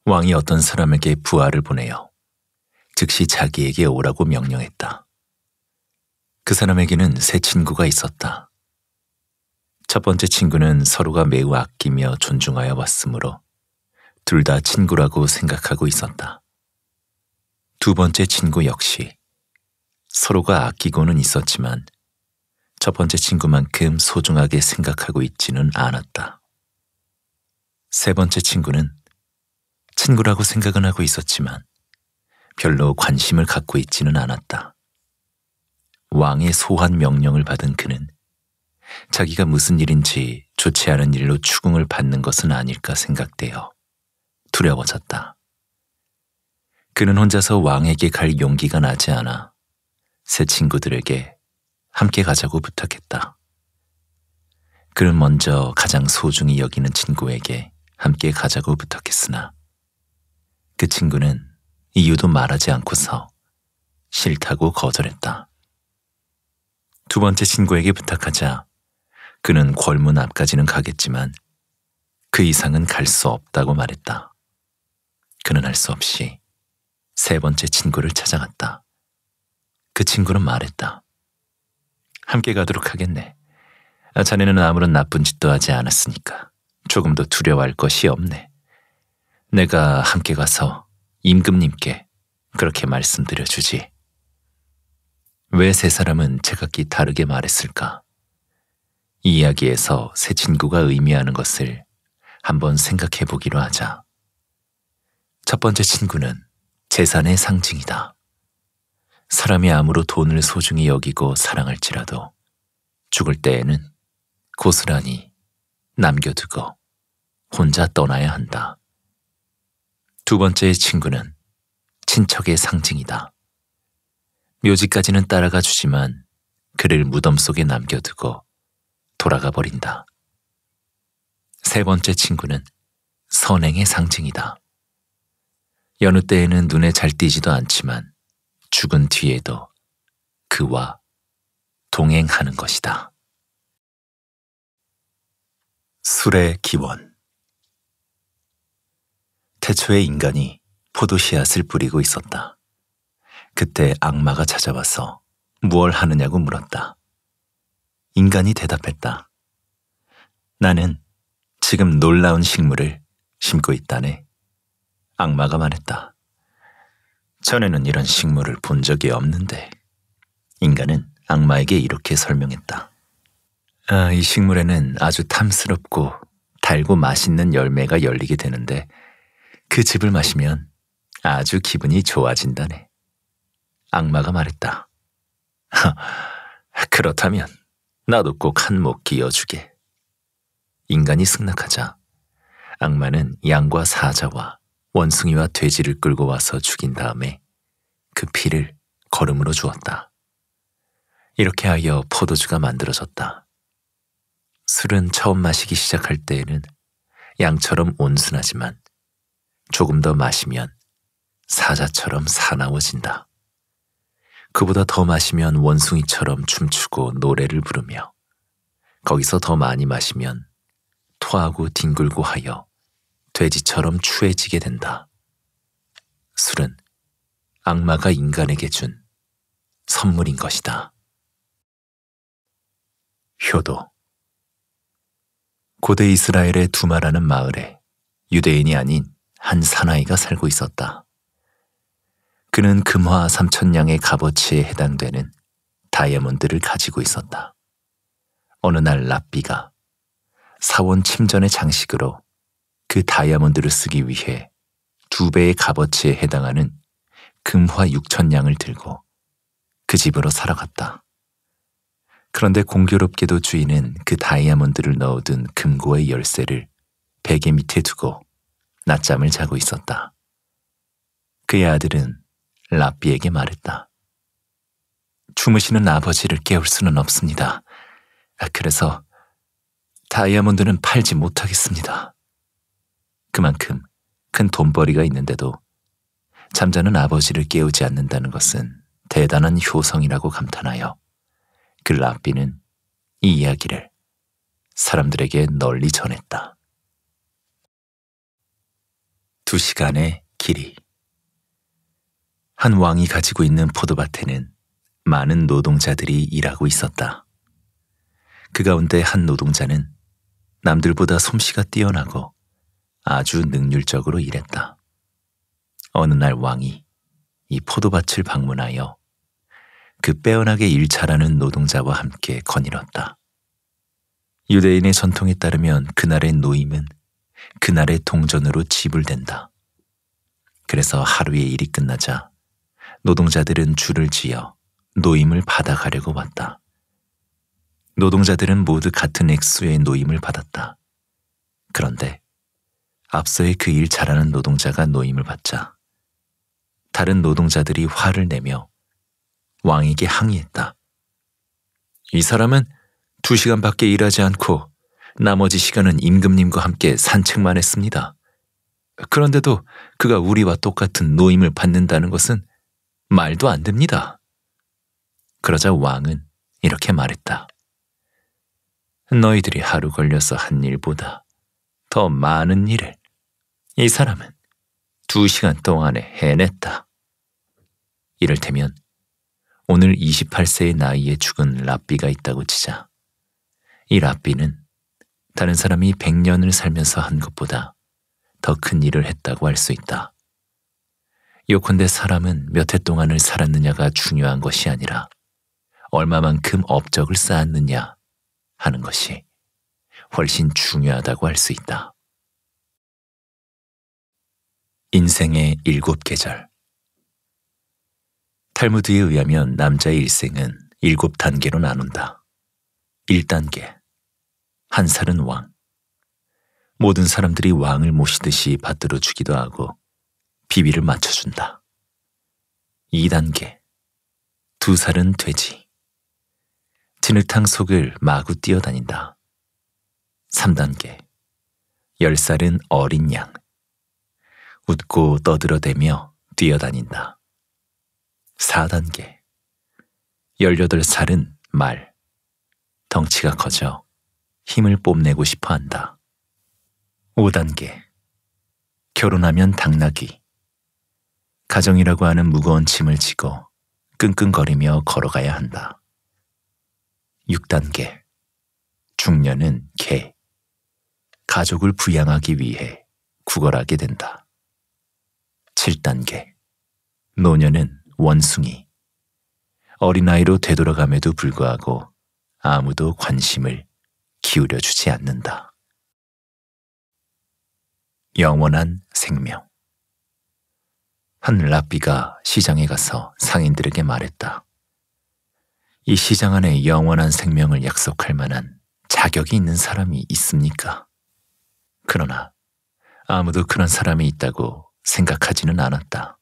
왕이 어떤 사람에게 부하를 보내요. 즉시 자기에게 오라고 명령했다. 그 사람에게는 세 친구가 있었다. 첫 번째 친구는 서로가 매우 아끼며 존중하여 왔으므로 둘 다 친구라고 생각하고 있었다. 두 번째 친구 역시 서로가 아끼고는 있었지만 첫 번째 친구만큼 소중하게 생각하고 있지는 않았다. 세 번째 친구는 친구라고 생각은 하고 있었지만 별로 관심을 갖고 있지는 않았다. 왕의 소환 명령을 받은 그는 자기가 무슨 일인지 좋지 않은 일로 추궁을 받는 것은 아닐까 생각되어 두려워졌다. 그는 혼자서 왕에게 갈 용기가 나지 않아 새 친구들에게 함께 가자고 부탁했다. 그는 먼저 가장 소중히 여기는 친구에게 함께 가자고 부탁했으나 그 친구는 이유도 말하지 않고서 싫다고 거절했다. 두 번째 친구에게 부탁하자 그는 골문 앞까지는 가겠지만 그 이상은 갈 수 없다고 말했다. 그는 할 수 없이 세 번째 친구를 찾아갔다. 그 친구는 말했다. 함께 가도록 하겠네. 아, 자네는 아무런 나쁜 짓도 하지 않았으니까 조금도 두려워할 것이 없네. 내가 함께 가서 임금님께 그렇게 말씀드려 주지. 왜 세 사람은 제각기 다르게 말했을까? 이 이야기에서 세 친구가 의미하는 것을 한번 생각해 보기로 하자. 첫 번째 친구는 재산의 상징이다. 사람이 아무로 돈을 소중히 여기고 사랑할지라도 죽을 때에는 고스란히 남겨두고 혼자 떠나야 한다. 두 번째의 친구는 친척의 상징이다. 묘지까지는 따라가 주지만 그를 무덤 속에 남겨두고 돌아가 버린다. 세 번째 친구는 선행의 상징이다. 여느 때에는 눈에 잘 띄지도 않지만 죽은 뒤에도 그와 동행하는 것이다. 술의 기원 최초의 인간이 포도씨앗을 뿌리고 있었다. 그때 악마가 찾아와서 무얼 하느냐고 물었다. 인간이 대답했다. 나는 지금 놀라운 식물을 심고 있다네. 악마가 말했다. 전에는 이런 식물을 본 적이 없는데. 인간은 악마에게 이렇게 설명했다. 아, 이 식물에는 아주 탐스럽고 달고 맛있는 열매가 열리게 되는데 그 즙을 마시면 아주 기분이 좋아진다네. 악마가 말했다. 그렇다면 나도 꼭한몫끼어주게 인간이 승낙하자 악마는 양과 사자와 원숭이와 돼지를 끌고 와서 죽인 다음에 그 피를 걸음으로 주었다. 이렇게 하여 포도주가 만들어졌다. 술은 처음 마시기 시작할 때에는 양처럼 온순하지만 조금 더 마시면 사자처럼 사나워진다. 그보다 더 마시면 원숭이처럼 춤추고 노래를 부르며 거기서 더 많이 마시면 토하고 뒹굴고 하여 돼지처럼 추해지게 된다. 술은 악마가 인간에게 준 선물인 것이다. 효도 고대 이스라엘의 두마라는 마을에 유대인이 아닌 한 사나이가 살고 있었다. 그는 금화 삼천냥의 값어치에 해당되는 다이아몬드를 가지고 있었다. 어느 날 라삐가 사원 침전의 장식으로 그 다이아몬드를 쓰기 위해 두 배의 값어치에 해당하는 금화 6천냥을 들고 그 집으로 살아갔다. 그런데 공교롭게도 주인은 그 다이아몬드를 넣어둔 금고의 열쇠를 베개 밑에 두고 낮잠을 자고 있었다. 그의 아들은 라삐에게 말했다. 주무시는 아버지를 깨울 수는 없습니다. 아, 그래서 다이아몬드는 팔지 못하겠습니다. 그만큼 큰 돈벌이가 있는데도 잠자는 아버지를 깨우지 않는다는 것은 대단한 효성이라고 감탄하여 그 라삐는 이 이야기를 사람들에게 널리 전했다. 두 시간의 길이. 한 왕이 가지고 있는 포도밭에는 많은 노동자들이 일하고 있었다. 그 가운데 한 노동자는 남들보다 솜씨가 뛰어나고 아주 능률적으로 일했다. 어느 날 왕이 이 포도밭을 방문하여 그 빼어나게 일 잘하는 노동자와 함께 거닐었다. 유대인의 전통에 따르면 그날의 노임은 그날의 동전으로 지불된다. 그래서 하루의 일이 끝나자 노동자들은 줄을 지어 노임을 받아가려고 왔다. 노동자들은 모두 같은 액수의 노임을 받았다. 그런데 앞서의 그 일 잘하는 노동자가 노임을 받자 다른 노동자들이 화를 내며 왕에게 항의했다. 이 사람은 두 시간밖에 일하지 않고 나머지 시간은 임금님과 함께 산책만 했습니다. 그런데도 그가 우리와 똑같은 노임을 받는다는 것은 말도 안 됩니다. 그러자 왕은 이렇게 말했다. 너희들이 하루 걸려서 한 일보다 더 많은 일을 이 사람은 두 시간 동안에 해냈다. 이를테면 오늘 28세의 나이에 죽은 랍비가 있다고 치자. 이 랍비는 다른 사람이 100년을 살면서 한 것보다 더 큰 일을 했다고 할 수 있다. 요컨대 사람은 몇 해 동안을 살았느냐가 중요한 것이 아니라 얼마만큼 업적을 쌓았느냐 하는 것이 훨씬 중요하다고 할 수 있다. 인생의 일곱 계절 탈무드에 의하면 남자의 일생은 일곱 단계로 나눈다. 1단계 한 살은 왕. 모든 사람들이 왕을 모시듯이 받들어 주기도 하고 비비를 맞춰준다. 2단계. 두 살은 돼지. 진흙탕 속을 마구 뛰어다닌다. 3단계. 열 살은 어린 양. 웃고 떠들어대며 뛰어다닌다. 4단계. 18살은 말. 덩치가 커져 힘을 뽐내고 싶어 한다. 5단계. 결혼하면 당나귀. 가정이라고 하는 무거운 짐을 지고 끙끙거리며 걸어가야 한다. 6단계. 중년은 개. 가족을 부양하기 위해 구걸하게 된다. 7단계. 노년은 원숭이. 어린아이로 되돌아감에도 불구하고 아무도 관심을 기울여 주지 않는다. 영원한 생명. 한 라삐가 시장에 가서 상인들에게 말했다. 이 시장 안에 영원한 생명을 약속할 만한 자격이 있는 사람이 있습니까? 그러나 아무도 그런 사람이 있다고 생각하지는 않았다.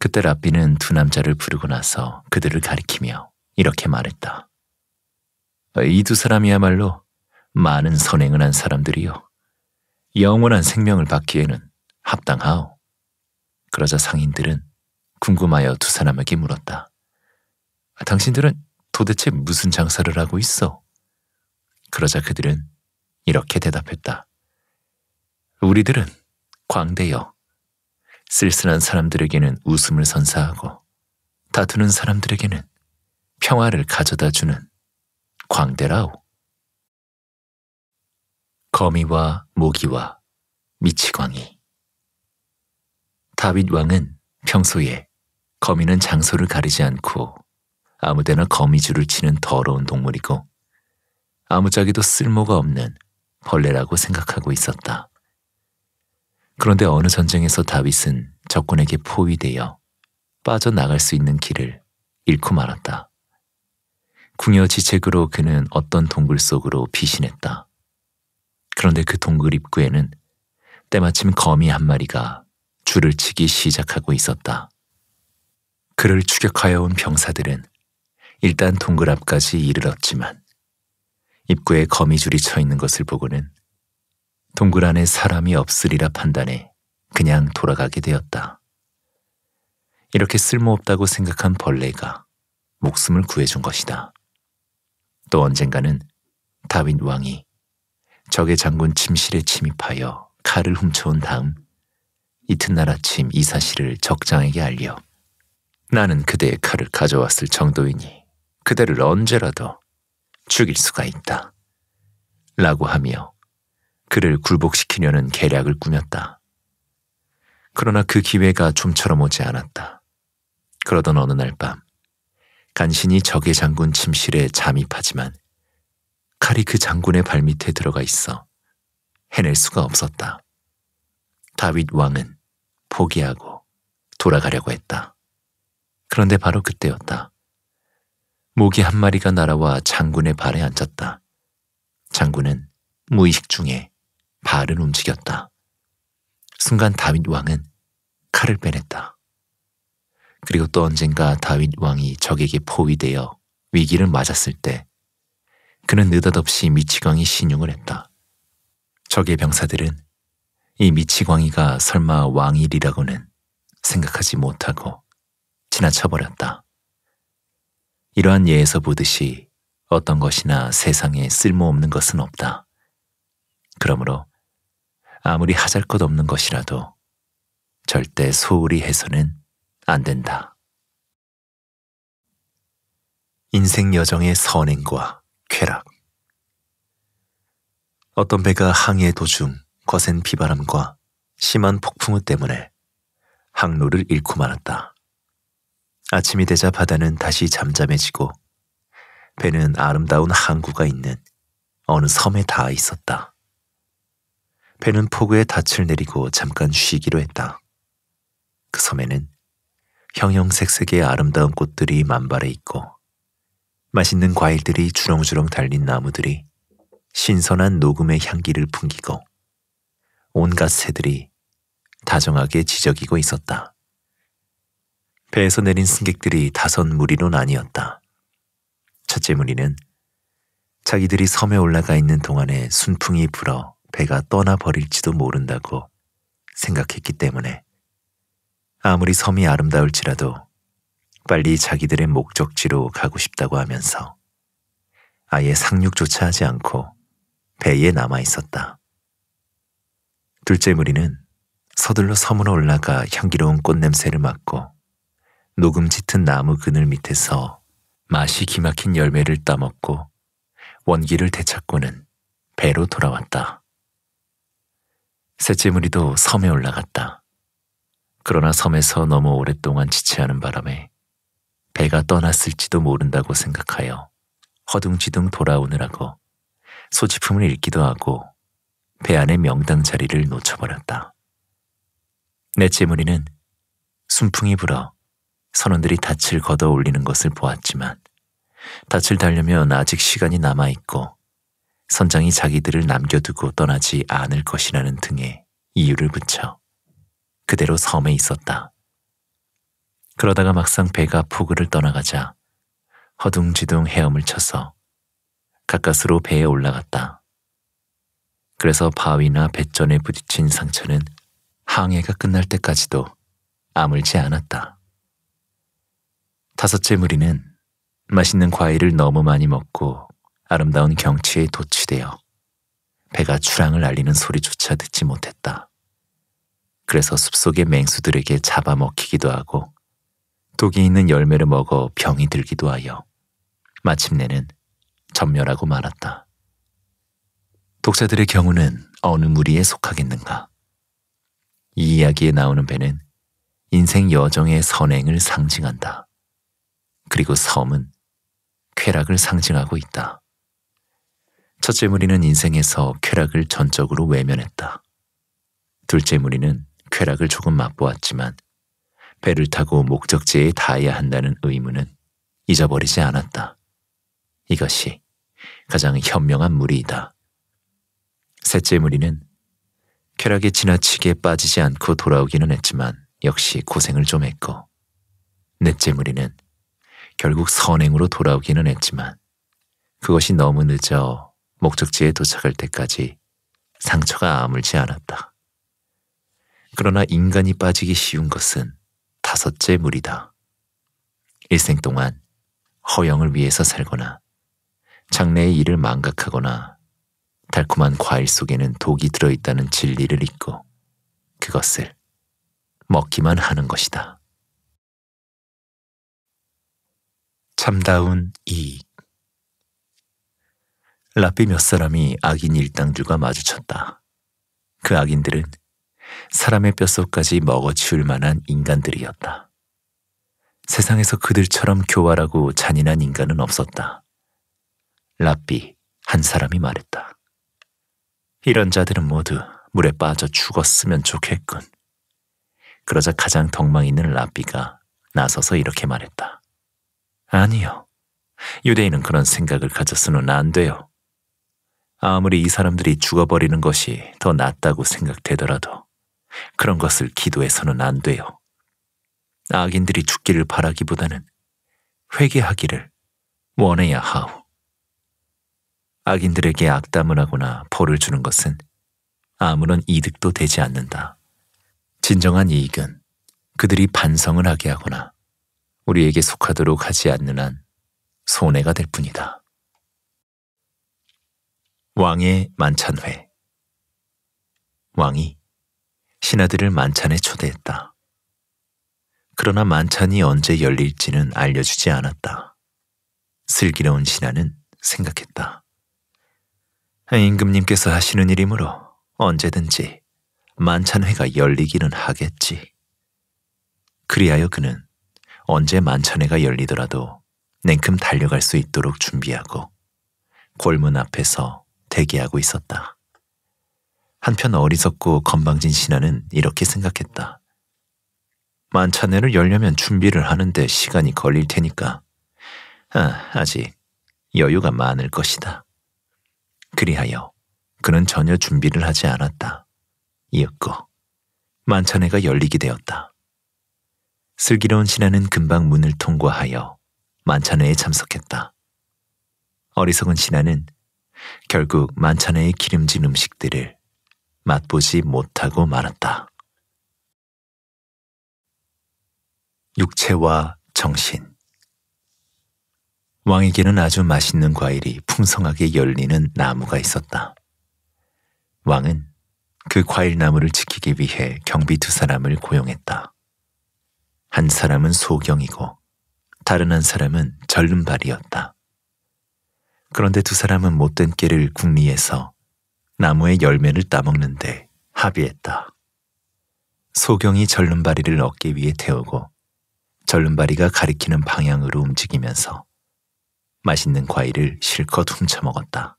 그때 라삐는 두 남자를 부르고 나서 그들을 가리키며 이렇게 말했다. 이두 사람이야말로 많은 선행을 한 사람들이요. 영원한 생명을 받기에는 합당하오. 그러자 상인들은 궁금하여 두 사람에게 물었다. 아, 당신들은 도대체 무슨 장사를 하고 있어? 그러자 그들은 이렇게 대답했다. 우리들은 광대여. 쓸쓸한 사람들에게는 웃음을 선사하고 다투는 사람들에게는 평화를 가져다 주는 광대라오. 거미와 모기와 미치광이. 다윗 왕은 평소에 거미는 장소를 가리지 않고 아무데나 거미줄을 치는 더러운 동물이고 아무짝에도 쓸모가 없는 벌레라고 생각하고 있었다. 그런데 어느 전쟁에서 다윗은 적군에게 포위되어 빠져나갈 수 있는 길을 잃고 말았다. 궁여 지책으로 그는 어떤 동굴 속으로 피신했다. 그런데 그 동굴 입구에는 때마침 거미 한 마리가 줄을 치기 시작하고 있었다. 그를 추격하여 온 병사들은 일단 동굴 앞까지 이르렀지만 입구에 거미줄이 쳐 있는 것을 보고는 동굴 안에 사람이 없으리라 판단해 그냥 돌아가게 되었다. 이렇게 쓸모없다고 생각한 벌레가 목숨을 구해준 것이다. 또 언젠가는 다윈 왕이 적의 장군 침실에 침입하여 칼을 훔쳐온 다음 이튿날 아침 이 사실을 적장에게 알려 나는 그대의 칼을 가져왔을 정도이니 그대를 언제라도 죽일 수가 있다. 라고 하며 그를 굴복시키려는 계략을 꾸몄다. 그러나 그 기회가 좀처럼 오지 않았다. 그러던 어느 날 밤, 간신히 적의 장군 침실에 잠입하지만 칼이 그 장군의 발밑에 들어가 있어 해낼 수가 없었다. 다윗 왕은 포기하고 돌아가려고 했다. 그런데 바로 그때였다. 모기 한 마리가 날아와 장군의 발에 앉았다. 장군은 무의식 중에 발은 움직였다. 순간 다윗 왕은 칼을 빼냈다. 그리고 또 언젠가 다윗 왕이 적에게 포위되어 위기를 맞았을 때 그는 느닷없이 미치광이 신용을 했다. 적의 병사들은 이 미치광이가 설마 왕일이라고는 생각하지 못하고 지나쳐버렸다. 이러한 예에서 보듯이 어떤 것이나 세상에 쓸모없는 것은 없다. 그러므로 아무리 하잘 것 없는 것이라도 절대 소홀히 해서는 안 된다. 인생 여정의 선행과 쾌락. 어떤 배가 항해 도중 거센 비바람과 심한 폭풍우 때문에 항로를 잃고 말았다. 아침이 되자 바다는 다시 잠잠해지고 배는 아름다운 항구가 있는 어느 섬에 닿아 있었다. 배는 폭우에 닻을 내리고 잠깐 쉬기로 했다. 그 섬에는 형형색색의 아름다운 꽃들이 만발해 있고 맛있는 과일들이 주렁주렁 달린 나무들이 신선한 녹음의 향기를 풍기고 온갖 새들이 다정하게 지적이고 있었다. 배에서 내린 승객들이 다섯 무리론 아니었다. 첫째 무리는 자기들이 섬에 올라가 있는 동안에 순풍이 불어 배가 떠나버릴지도 모른다고 생각했기 때문에 아무리 섬이 아름다울지라도 빨리 자기들의 목적지로 가고 싶다고 하면서 아예 상륙조차 하지 않고 배에 남아 있었다. 둘째 무리는 서둘러 섬으로 올라가 향기로운 꽃냄새를 맡고 녹음 짙은 나무 그늘 밑에서 맛이 기막힌 열매를 따먹고 원기를 되찾고는 배로 돌아왔다. 셋째 무리도 섬에 올라갔다. 그러나 섬에서 너무 오랫동안 지체하는 바람에 배가 떠났을지도 모른다고 생각하여 허둥지둥 돌아오느라고 소지품을 잃기도 하고 배안에 명당 자리를 놓쳐버렸다. 넷째 무늬는 순풍이 불어 선원들이 닻을 걷어 올리는 것을 보았지만 닻을 달려면 아직 시간이 남아있고 선장이 자기들을 남겨두고 떠나지 않을 것이라는 등의 이유를 붙여 그대로 섬에 있었다. 그러다가 막상 배가 포구를 떠나가자 허둥지둥 헤엄을 쳐서 가까스로 배에 올라갔다. 그래서 바위나 배전에 부딪힌 상처는 항해가 끝날 때까지도 아물지 않았다. 다섯째 무리는 맛있는 과일을 너무 많이 먹고 아름다운 경치에 도취되어 배가 출항을 알리는 소리조차 듣지 못했다. 그래서 숲속의 맹수들에게 잡아먹히기도 하고 독이 있는 열매를 먹어 병이 들기도 하여 마침내는 전멸하고 말았다. 독자들의 경우는 어느 무리에 속하겠는가? 이 이야기에 나오는 배는 인생 여정의 선행을 상징한다. 그리고 섬은 쾌락을 상징하고 있다. 첫째 무리는 인생에서 쾌락을 전적으로 외면했다. 둘째 무리는 쾌락을 조금 맛보았지만 배를 타고 목적지에 닿아야 한다는 의무는 잊어버리지 않았다. 이것이 가장 현명한 무리이다. 셋째 무리는 쾌락에 지나치게 빠지지 않고 돌아오기는 했지만 역시 고생을 좀 했고 넷째 무리는 결국 선행으로 돌아오기는 했지만 그것이 너무 늦어 목적지에 도착할 때까지 상처가 아물지 않았다. 그러나 인간이 빠지기 쉬운 것은 다섯째 물이다. 일생 동안 허영을 위해서 살거나 장래의 일을 망각하거나 달콤한 과일 속에는 독이 들어있다는 진리를 잊고 그것을 먹기만 하는 것이다. 참다운 이익 라삐 몇 사람이 악인 일당주가 마주쳤다. 그 악인들은 사람의 뼛속까지 먹어치울 만한 인간들이었다. 세상에서 그들처럼 교활하고 잔인한 인간은 없었다. 라삐 한 사람이 말했다. 이런 자들은 모두 물에 빠져 죽었으면 좋겠군. 그러자 가장 덕망 있는 라삐가 나서서 이렇게 말했다. 아니요. 유대인은 그런 생각을 가졌으면 안 돼요. 아무리 이 사람들이 죽어버리는 것이 더 낫다고 생각되더라도 그런 것을 기도해서는 안 돼요. 악인들이 죽기를 바라기보다는 회개하기를 원해야 하오. 악인들에게 악담을 하거나 벌을 주는 것은 아무런 이득도 되지 않는다. 진정한 이익은 그들이 반성을 하게 하거나 우리에게 속하도록 하지 않는 한 손해가 될 뿐이다. 왕의 만찬회 왕이 신하들을 만찬에 초대했다. 그러나 만찬이 언제 열릴지는 알려주지 않았다. 슬기로운 신하는 생각했다. 임금님께서 하시는 일이므로 언제든지 만찬회가 열리기는 하겠지. 그리하여 그는 언제 만찬회가 열리더라도 냉큼 달려갈 수 있도록 준비하고 골문 앞에서 대기하고 있었다. 한편 어리석고 건방진 신하는 이렇게 생각했다. 만찬회를 열려면 준비를 하는데 시간이 걸릴 테니까 아, 아직 여유가 많을 것이다. 그리하여 그는 전혀 준비를 하지 않았다. 이윽고 만찬회가 열리게 되었다. 슬기로운 신하는 금방 문을 통과하여 만찬회에 참석했다. 어리석은 신하는 결국 만찬회의 기름진 음식들을 맛보지 못하고 말았다. 육체와 정신. 왕에게는 아주 맛있는 과일이 풍성하게 열리는 나무가 있었다. 왕은 그 과일 나무를 지키기 위해 경비 두 사람을 고용했다. 한 사람은 소경이고 다른 한 사람은 절름발이었다. 그런데 두 사람은 못된 깨를 궁리에서 나무의 열매를 따먹는데 합의했다. 소경이 절름바리를 어깨 위에 태우고 절름바리가 가리키는 방향으로 움직이면서 맛있는 과일을 실컷 훔쳐먹었다.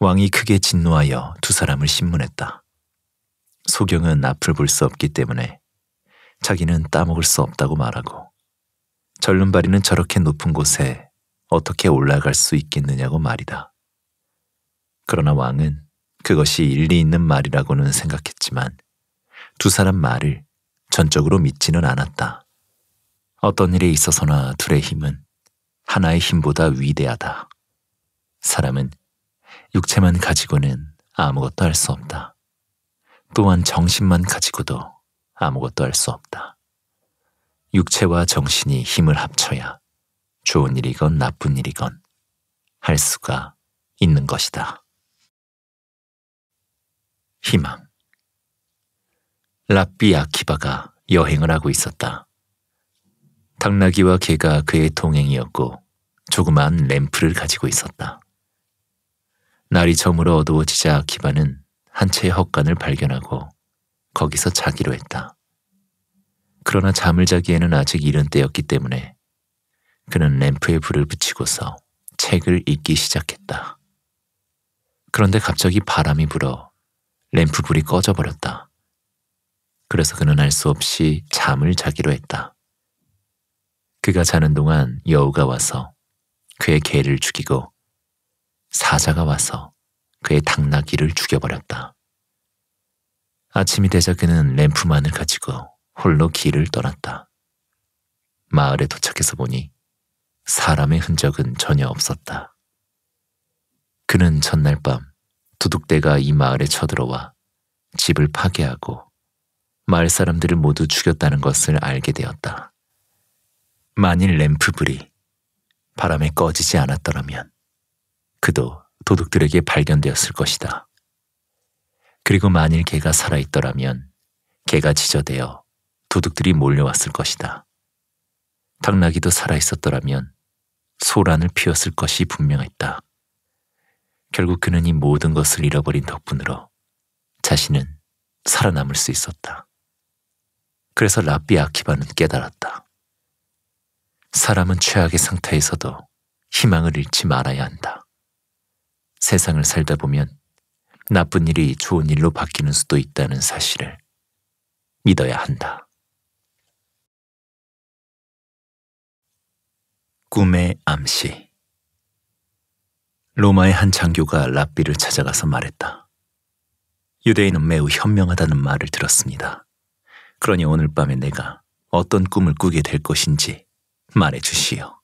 왕이 크게 진노하여 두 사람을 신문했다. 소경은 앞을 볼 수 없기 때문에 자기는 따먹을 수 없다고 말하고 절름바리는 저렇게 높은 곳에 어떻게 올라갈 수 있겠느냐고 말이다. 그러나 왕은 그것이 일리 있는 말이라고는 생각했지만 두 사람 말을 전적으로 믿지는 않았다. 어떤 일에 있어서나 둘의 힘은 하나의 힘보다 위대하다. 사람은 육체만 가지고는 아무것도 할 수 없다. 또한 정신만 가지고도 아무것도 할 수 없다. 육체와 정신이 힘을 합쳐야 좋은 일이건 나쁜 일이건 할 수가 있는 것이다. 희망. 라삐 아키바가 여행을 하고 있었다. 당나귀와 개가 그의 동행이었고 조그만 램프를 가지고 있었다. 날이 저물어 어두워지자 아키바는 한 채의 헛간을 발견하고 거기서 자기로 했다. 그러나 잠을 자기에는 아직 이른 때였기 때문에 그는 램프에 불을 붙이고서 책을 읽기 시작했다. 그런데 갑자기 바람이 불어 램프 불이 꺼져버렸다. 그래서 그는 알 수 없이 잠을 자기로 했다. 그가 자는 동안 여우가 와서 그의 개를 죽이고 사자가 와서 그의 당나귀를 죽여버렸다. 아침이 되자 그는 램프만을 가지고 홀로 길을 떠났다. 마을에 도착해서 보니 사람의 흔적은 전혀 없었다. 그는 전날 밤 도둑대가 이 마을에 쳐들어와 집을 파괴하고 마을 사람들을 모두 죽였다는 것을 알게 되었다. 만일 램프불이 바람에 꺼지지 않았더라면 그도 도둑들에게 발견되었을 것이다. 그리고 만일 개가 살아있더라면 개가 지저대어 도둑들이 몰려왔을 것이다. 당나귀도 살아있었더라면 소란을 피웠을 것이 분명했다. 결국 그는 이 모든 것을 잃어버린 덕분으로 자신은 살아남을 수 있었다. 그래서 라비 아키바는 깨달았다. 사람은 최악의 상태에서도 희망을 잃지 말아야 한다. 세상을 살다 보면 나쁜 일이 좋은 일로 바뀌는 수도 있다는 사실을 믿어야 한다. 꿈의 암시 로마의 한 장교가 랍비를 찾아가서 말했다. 유대인은 매우 현명하다는 말을 들었습니다. 그러니 오늘 밤에 내가 어떤 꿈을 꾸게 될 것인지 말해 주시오.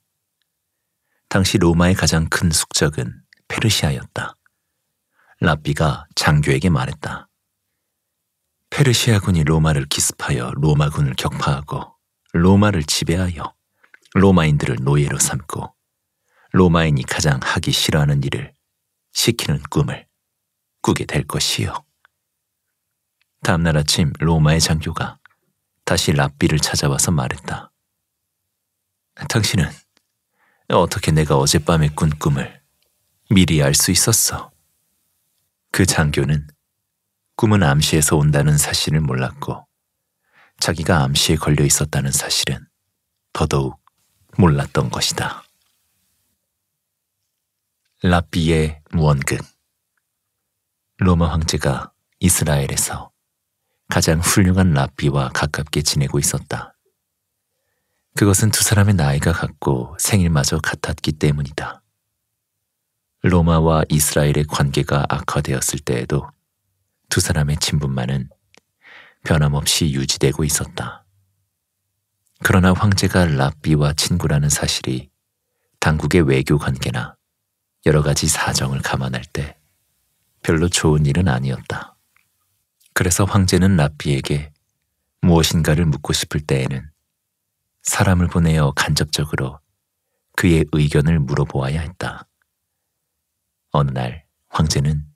당시 로마의 가장 큰 숙적은 페르시아였다. 랍비가 장교에게 말했다. 페르시아군이 로마를 기습하여 로마군을 격파하고 로마를 지배하여 로마인들을 노예로 삼고 로마인이 가장 하기 싫어하는 일을 시키는 꿈을 꾸게 될 것이요. 다음날 아침 로마의 장교가 다시 랍비를 찾아와서 말했다. 당신은 어떻게 내가 어젯밤에 꾼 꿈을 미리 알 수 있었어? 그 장교는 꿈은 암시에서 온다는 사실을 몰랐고 자기가 암시에 걸려 있었다는 사실은 더더욱 몰랐던 것이다. 라삐의 무언극. 로마 황제가 이스라엘에서 가장 훌륭한 라삐와 가깝게 지내고 있었다. 그것은 두 사람의 나이가 같고 생일마저 같았기 때문이다. 로마와 이스라엘의 관계가 악화되었을 때에도 두 사람의 친분만은 변함없이 유지되고 있었다. 그러나 황제가 라삐와 친구라는 사실이 당국의 외교 관계나 여러 가지 사정을 감안할 때 별로 좋은 일은 아니었다. 그래서 황제는 라피에게 무엇인가를 묻고 싶을 때에는 사람을 보내어 간접적으로 그의 의견을 물어보아야 했다. 어느 날 황제는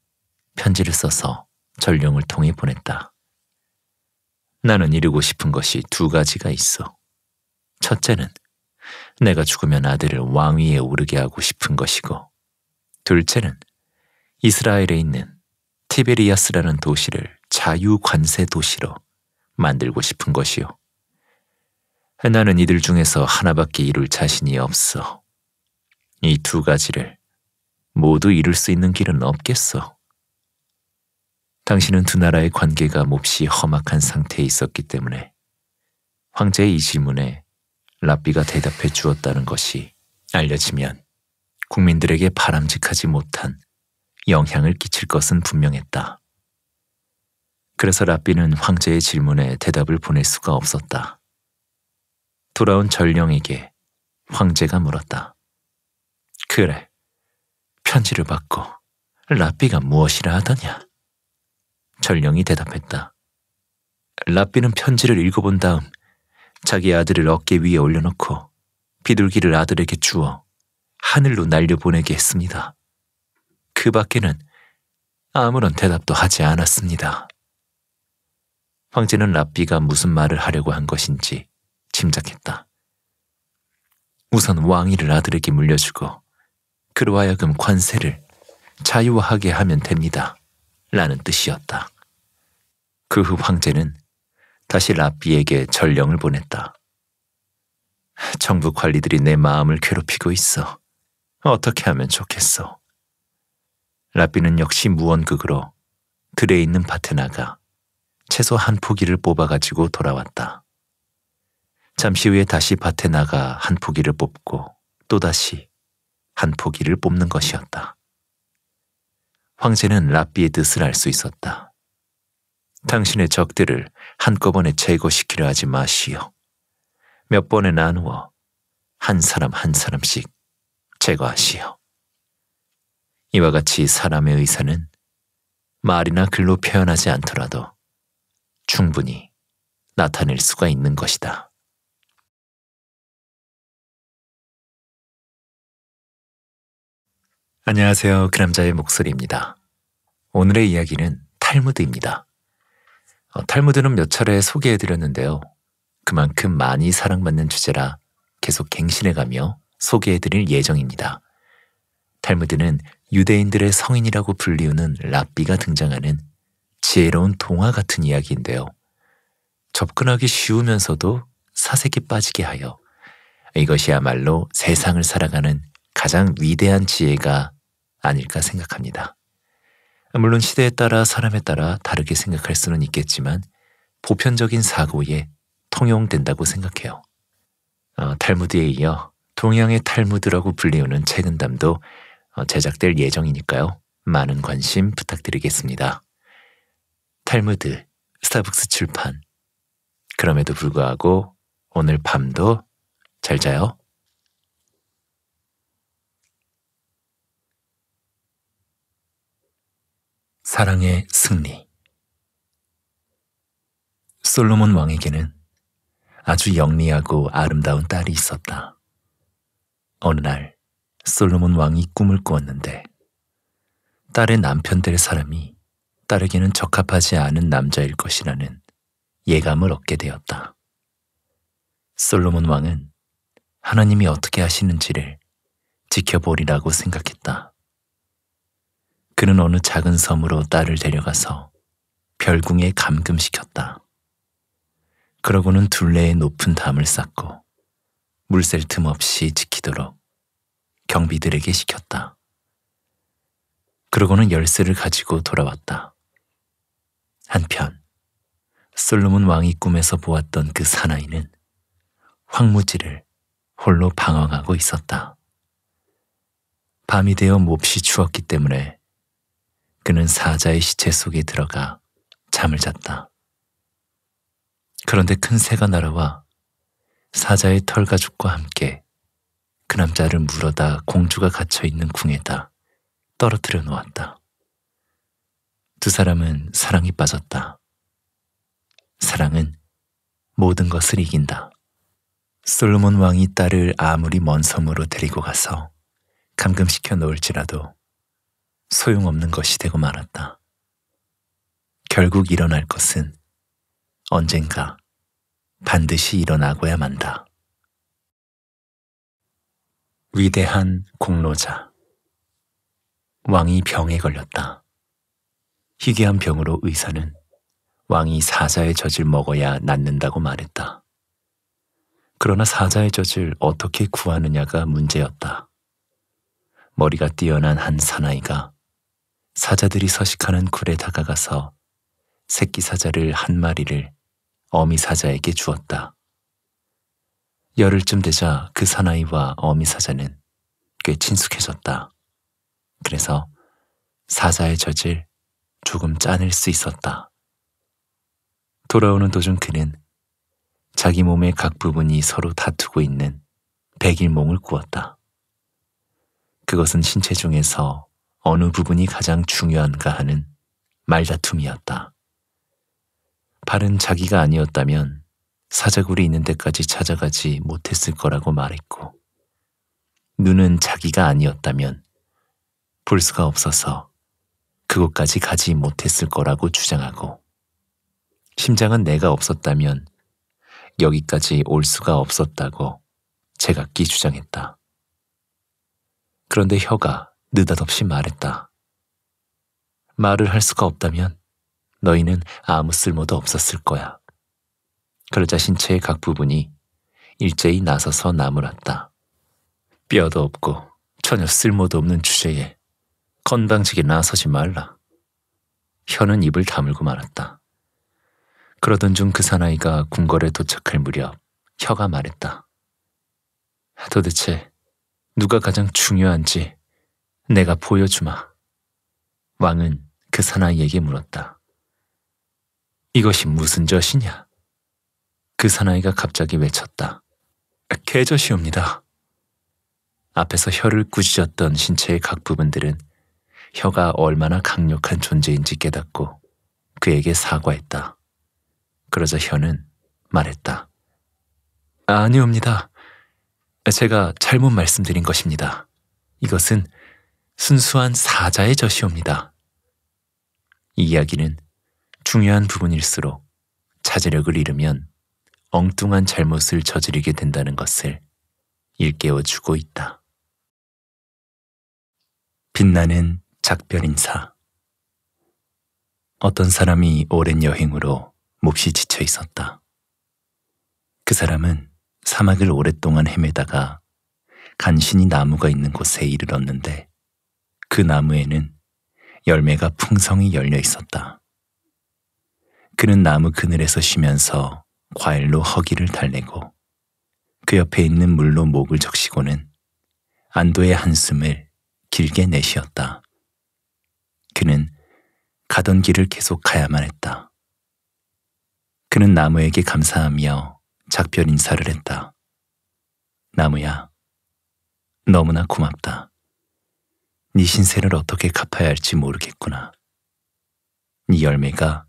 편지를 써서 전령을 통해 보냈다. 나는 이루고 싶은 것이 두 가지가 있어. 첫째는 내가 죽으면 아들을 왕위에 오르게 하고 싶은 것이고, 둘째는 이스라엘에 있는 티베리아스라는 도시를 자유 관세 도시로 만들고 싶은 것이요. 나는 이들 중에서 하나밖에 이룰 자신이 없어. 이 두 가지를 모두 이룰 수 있는 길은 없겠어. 당신은 두 나라의 관계가 몹시 험악한 상태에 있었기 때문에 황제의 이 질문에 라비가 대답해 주었다는 것이 알려지면 국민들에게 바람직하지 못한 영향을 끼칠 것은 분명했다. 그래서 라비는 황제의 질문에 대답을 보낼 수가 없었다. 돌아온 전령에게 황제가 물었다. 그래, 편지를 받고 라비가 무엇이라 하더냐? 전령이 대답했다. 라비는 편지를 읽어본 다음 자기 아들을 어깨 위에 올려놓고 비둘기를 아들에게 주어 하늘로 날려보내게 했습니다. 그 밖에는 아무런 대답도 하지 않았습니다. 황제는 라비가 무슨 말을 하려고 한 것인지 짐작했다. 우선 왕위를 아들에게 물려주고 그로 하여금 관세를 자유화하게 하면 됩니다. 라는 뜻이었다. 그 후 황제는 다시 라비에게 전령을 보냈다. 정부 관리들이 내 마음을 괴롭히고 있어. 어떻게 하면 좋겠어. 라비는 역시 무언극으로 들에 있는 밭에 나가 채소 한 포기를 뽑아가지고 돌아왔다. 잠시 후에 다시 밭에 나가 한 포기를 뽑고 또다시 한 포기를 뽑는 것이었다. 황제는 라비의 뜻을 알 수 있었다. 당신의 적들을 한꺼번에 제거시키려 하지 마시오. 몇 번에 나누어 한 사람 한 사람씩 제거하시오. 이와 같이 사람의 의사는 말이나 글로 표현하지 않더라도 충분히 나타낼 수가 있는 것이다. 안녕하세요. 그 남자의 목소리입니다. 오늘의 이야기는 탈무드입니다. 어, 탈무드는 몇 차례 소개해드렸는데요. 그만큼 많이 사랑받는 주제라 계속 갱신해가며 소개해드릴 예정입니다. 탈무드는 유대인들의 성인이라고 불리우는 랍비가 등장하는 지혜로운 동화 같은 이야기인데요. 접근하기 쉬우면서도 사색이 빠지게 하여 이것이야말로 세상을 살아가는 가장 위대한 지혜가 아닐까 생각합니다. 물론 시대에 따라 사람에 따라 다르게 생각할 수는 있겠지만 보편적인 사고에 통용된다고 생각해요. 어, 탈무드에 이어 동양의 탈무드라고 불리우는 책은담도 어, 제작될 예정이니까요. 많은 관심 부탁드리겠습니다. 탈무드, 스타벅스 출판. 그럼에도 불구하고 오늘 밤도 잘 자요. 사랑의 승리. 솔로몬 왕에게는 아주 영리하고 아름다운 딸이 있었다. 어느 날 솔로몬 왕이 꿈을 꾸었는데 딸의 남편 될 사람이 딸에게는 적합하지 않은 남자일 것이라는 예감을 얻게 되었다. 솔로몬 왕은 하나님이 어떻게 하시는지를 지켜보리라고 생각했다. 그는 어느 작은 섬으로 딸을 데려가서 별궁에 감금시켰다. 그러고는 둘레에 높은 담을 쌓고 물샐 틈 없이 지키도록 경비들에게 시켰다. 그러고는 열쇠를 가지고 돌아왔다. 한편 솔로몬 왕이 꿈에서 보았던 그 사나이는 황무지를 홀로 방황하고 있었다. 밤이 되어 몹시 추웠기 때문에 그는 사자의 시체 속에 들어가 잠을 잤다. 그런데 큰 새가 날아와 사자의 털 가죽과 함께 그 남자를 물어다 공주가 갇혀 있는 궁에다 떨어뜨려 놓았다. 두 사람은 사랑에 빠졌다. 사랑은 모든 것을 이긴다. 솔로몬 왕이 딸을 아무리 먼 섬으로 데리고 가서 감금시켜 놓을지라도 소용없는 것이 되고 말았다. 결국 일어날 것은 언젠가 반드시 일어나고야 만다. 위대한 공로자. 왕이 병에 걸렸다. 희귀한 병으로 의사는 왕이 사자의 젖을 먹어야 낫는다고 말했다. 그러나 사자의 젖을 어떻게 구하느냐가 문제였다. 머리가 뛰어난 한 사나이가 사자들이 서식하는 굴에 다가가서 새끼 사자를 한 마리를 어미 사자에게 주었다. 열흘쯤 되자 그 사나이와 어미 사자는 꽤 친숙해졌다. 그래서 사자의 젖을 조금 짜낼 수 있었다. 돌아오는 도중 그는 자기 몸의 각 부분이 서로 다투고 있는 백일몽을 꾸었다. 그것은 신체 중에서 어느 부분이 가장 중요한가 하는 말다툼이었다. 발은 자기가 아니었다면 사자굴이 있는 데까지 찾아가지 못했을 거라고 말했고 눈은 자기가 아니었다면 볼 수가 없어서 그곳까지 가지 못했을 거라고 주장하고 심장은 내가 없었다면 여기까지 올 수가 없었다고 제각기 주장했다. 그런데 혀가 느닷없이 말했다. 말을 할 수가 없다면 너희는 아무 쓸모도 없었을 거야. 그러자 신체의 각 부분이 일제히 나서서 나무랐다. 뼈도 없고 전혀 쓸모도 없는 주제에 건방지게 나서지 말라. 혀는 입을 다물고 말았다. 그러던 중 그 사나이가 궁궐에 도착할 무렵 혀가 말했다. 도대체 누가 가장 중요한지 내가 보여주마. 왕은 그 사나이에게 물었다. 이것이 무슨 젖이냐? 그 사나이가 갑자기 외쳤다. 개젖이옵니다. 앞에서 혀를 꾸짖었던 신체의 각 부분들은 혀가 얼마나 강력한 존재인지 깨닫고 그에게 사과했다. 그러자 혀는 말했다. 아니옵니다. 제가 잘못 말씀드린 것입니다. 이것은 순수한 사자의 젖이옵니다. 이 이야기는 중요한 부분일수록 자제력을 잃으면 엉뚱한 잘못을 저지르게 된다는 것을 일깨워 주고 있다. 빛나는 작별 인사. 어떤 사람이 오랜 여행으로 몹시 지쳐 있었다. 그 사람은 사막을 오랫동안 헤매다가 간신히 나무가 있는 곳에 이르렀는데 그 나무에는 열매가 풍성히 열려 있었다. 그는 나무 그늘에서 쉬면서 과일로 허기를 달래고 그 옆에 있는 물로 목을 적시고는 안도의 한숨을 길게 내쉬었다. 그는 가던 길을 계속 가야만 했다. 그는 나무에게 감사하며 작별 인사를 했다. 나무야, 너무나 고맙다. 네 신세를 어떻게 갚아야 할지 모르겠구나. 네 열매가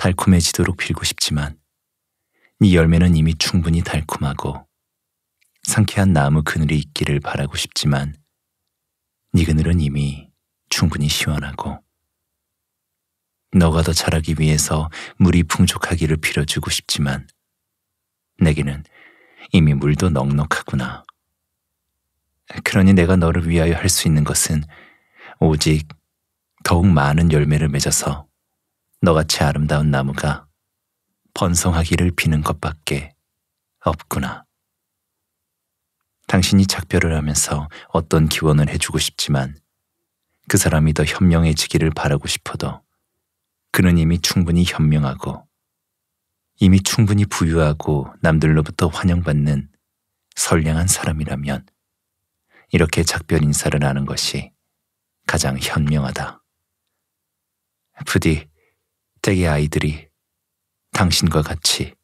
달콤해지도록 빌고 싶지만 네 열매는 이미 충분히 달콤하고 상쾌한 나무 그늘이 있기를 바라고 싶지만 네 그늘은 이미 충분히 시원하고 너가 더 자라기 위해서 물이 풍족하기를 빌어주고 싶지만 내게는 이미 물도 넉넉하구나. 그러니 내가 너를 위하여 할 수 있는 것은 오직 더욱 많은 열매를 맺어서 너같이 아름다운 나무가 번성하기를 비는 것밖에 없구나. 당신이 작별을 하면서 어떤 기원을 해주고 싶지만 그 사람이 더 현명해지기를 바라고 싶어도 그는 이미 충분히 현명하고 이미 충분히 부유하고 남들로부터 환영받는 선량한 사람이라면 이렇게 작별 인사를 하는 것이 가장 현명하다. 부디 댁의 아이들이 당신과 같이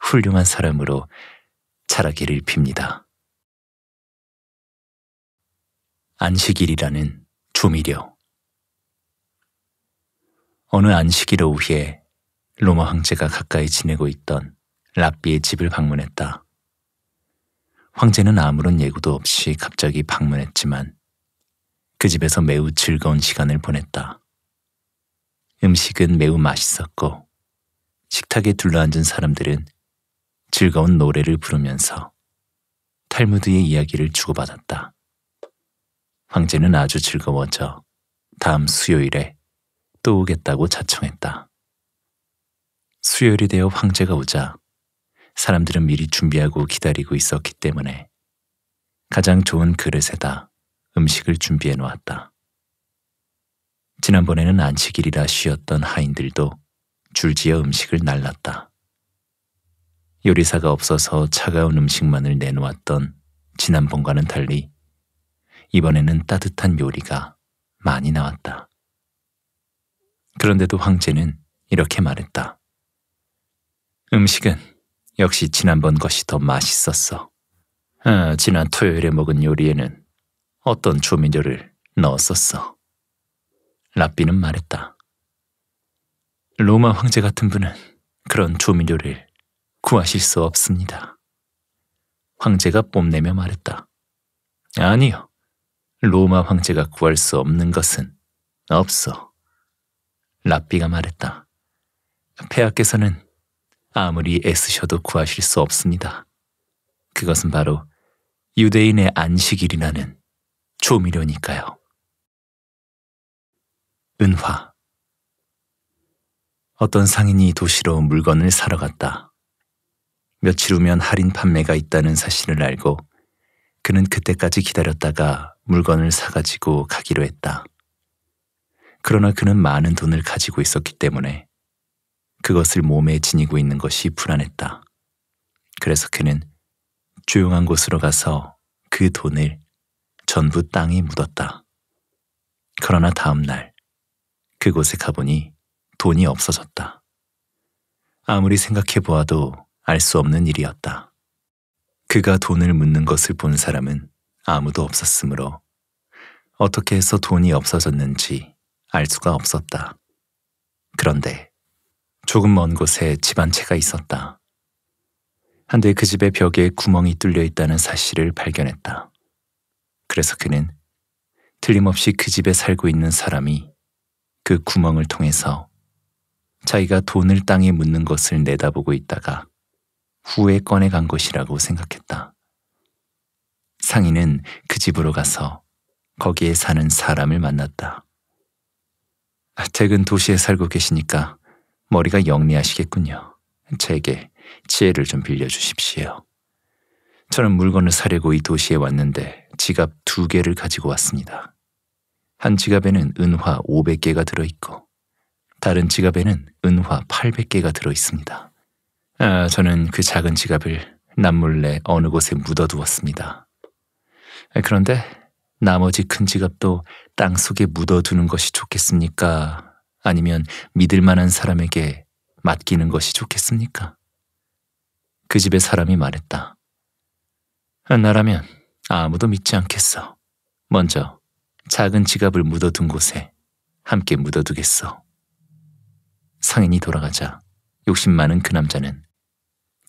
훌륭한 사람으로 자라기를 빕니다. 안식일이라는 조미료 어느 안식일 오후에 로마 황제가 가까이 지내고 있던 라비의 집을 방문했다. 황제는 아무런 예고도 없이 갑자기 방문했지만 그 집에서 매우 즐거운 시간을 보냈다. 음식은 매우 맛있었고 식탁에 둘러앉은 사람들은 즐거운 노래를 부르면서 탈무드의 이야기를 주고받았다. 황제는 아주 즐거워져 다음 수요일에 또 오겠다고 자청했다. 수요일이 되어 황제가 오자 사람들은 미리 준비하고 기다리고 있었기 때문에 가장 좋은 그릇에다 음식을 준비해 놓았다. 지난번에는 안식일이라 쉬었던 하인들도 줄지어 음식을 날랐다. 요리사가 없어서 차가운 음식만을 내놓았던 지난번과는 달리 이번에는 따뜻한 요리가 많이 나왔다. 그런데도 황제는 이렇게 말했다. 음식은 역시 지난번 것이 더 맛있었어. 아, 지난 토요일에 먹은 요리에는 어떤 조미료를 넣었었어. 랍비는 말했다. 로마 황제 같은 분은 그런 조미료를 구하실 수 없습니다. 황제가 뽐내며 말했다. 아니요. 로마 황제가 구할 수 없는 것은 없어. 랍비가 말했다. 폐하께서는 아무리 애쓰셔도 구하실 수 없습니다. 그것은 바로 유대인의 안식일이라는 조미료니까요. 은화. 어떤 상인이 도시로 물건을 사러 갔다. 며칠 후면 할인 판매가 있다는 사실을 알고 그는 그때까지 기다렸다가 물건을 사가지고 가기로 했다. 그러나 그는 많은 돈을 가지고 있었기 때문에 그것을 몸에 지니고 있는 것이 불안했다. 그래서 그는 조용한 곳으로 가서 그 돈을 전부 땅에 묻었다. 그러나 다음 날 그곳에 가보니 돈이 없어졌다. 아무리 생각해 보아도 알 수 없는 일이었다. 그가 돈을 묻는 것을 본 사람은 아무도 없었으므로 어떻게 해서 돈이 없어졌는지 알 수가 없었다. 그런데 조금 먼 곳에 집 한 채가 있었다. 한데 그 집의 벽에 구멍이 뚫려 있다는 사실을 발견했다. 그래서 그는 틀림없이 그 집에 살고 있는 사람이 그 구멍을 통해서 자기가 돈을 땅에 묻는 것을 내다보고 있다가 후에 꺼내간 것이라고 생각했다. 상인은 그 집으로 가서 거기에 사는 사람을 만났다. 아, 퇴근 도시에 살고 계시니까 머리가 영리하시겠군요. 제게 지혜를 좀 빌려주십시오. 저는 물건을 사려고 이 도시에 왔는데 지갑 두 개를 가지고 왔습니다. 한 지갑에는 은화 500개가 들어있고 다른 지갑에는 은화 800개가 들어있습니다. 아, 저는 그 작은 지갑을 남몰래 어느 곳에 묻어두었습니다. 아, 그런데 나머지 큰 지갑도 땅 속에 묻어두는 것이 좋겠습니까? 아니면 믿을 만한 사람에게 맡기는 것이 좋겠습니까? 그 집의 사람이 말했다. 아, 나라면 아무도 믿지 않겠어. 먼저 작은 지갑을 묻어둔 곳에 함께 묻어두겠어. 상인이 돌아가자 욕심 많은 그 남자는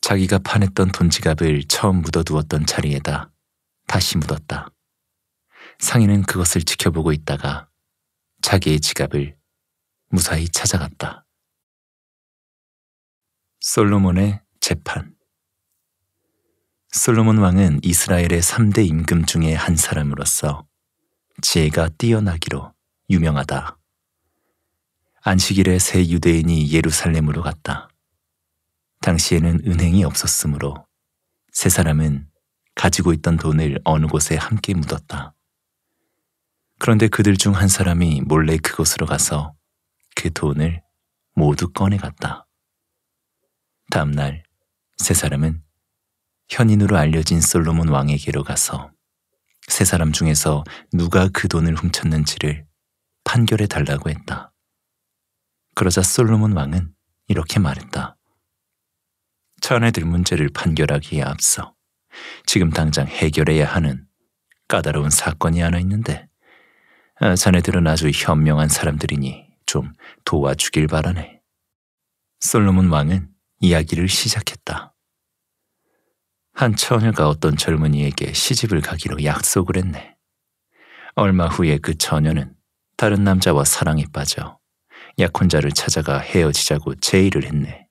자기가 파냈던 돈 지갑을 처음 묻어두었던 자리에다 다시 묻었다. 상인은 그것을 지켜보고 있다가 자기의 지갑을 무사히 찾아갔다. 솔로몬의 재판 솔로몬 왕은 이스라엘의 3대 임금 중의한 사람으로서 지혜가 뛰어나기로 유명하다. 안식일에 새 유대인이 예루살렘으로 갔다. 당시에는 은행이 없었으므로 세 사람은 가지고 있던 돈을 어느 곳에 함께 묻었다. 그런데 그들 중 한 사람이 몰래 그곳으로 가서 그 돈을 모두 꺼내갔다. 다음날 세 사람은 현인으로 알려진 솔로몬 왕에게로 가서 세 사람 중에서 누가 그 돈을 훔쳤는지를 판결해 달라고 했다. 그러자 솔로몬 왕은 이렇게 말했다. 천에 들 문제를 판결하기에 앞서 지금 당장 해결해야 하는 까다로운 사건이 하나 있는데 아, 자네들은 아주 현명한 사람들이니 좀 도와주길 바라네. 솔로몬 왕은 이야기를 시작했다. 한 처녀가 어떤 젊은이에게 시집을 가기로 약속을 했네. 얼마 후에 그 처녀는 다른 남자와 사랑에 빠져 약혼자를 찾아가 헤어지자고 제의를 했네.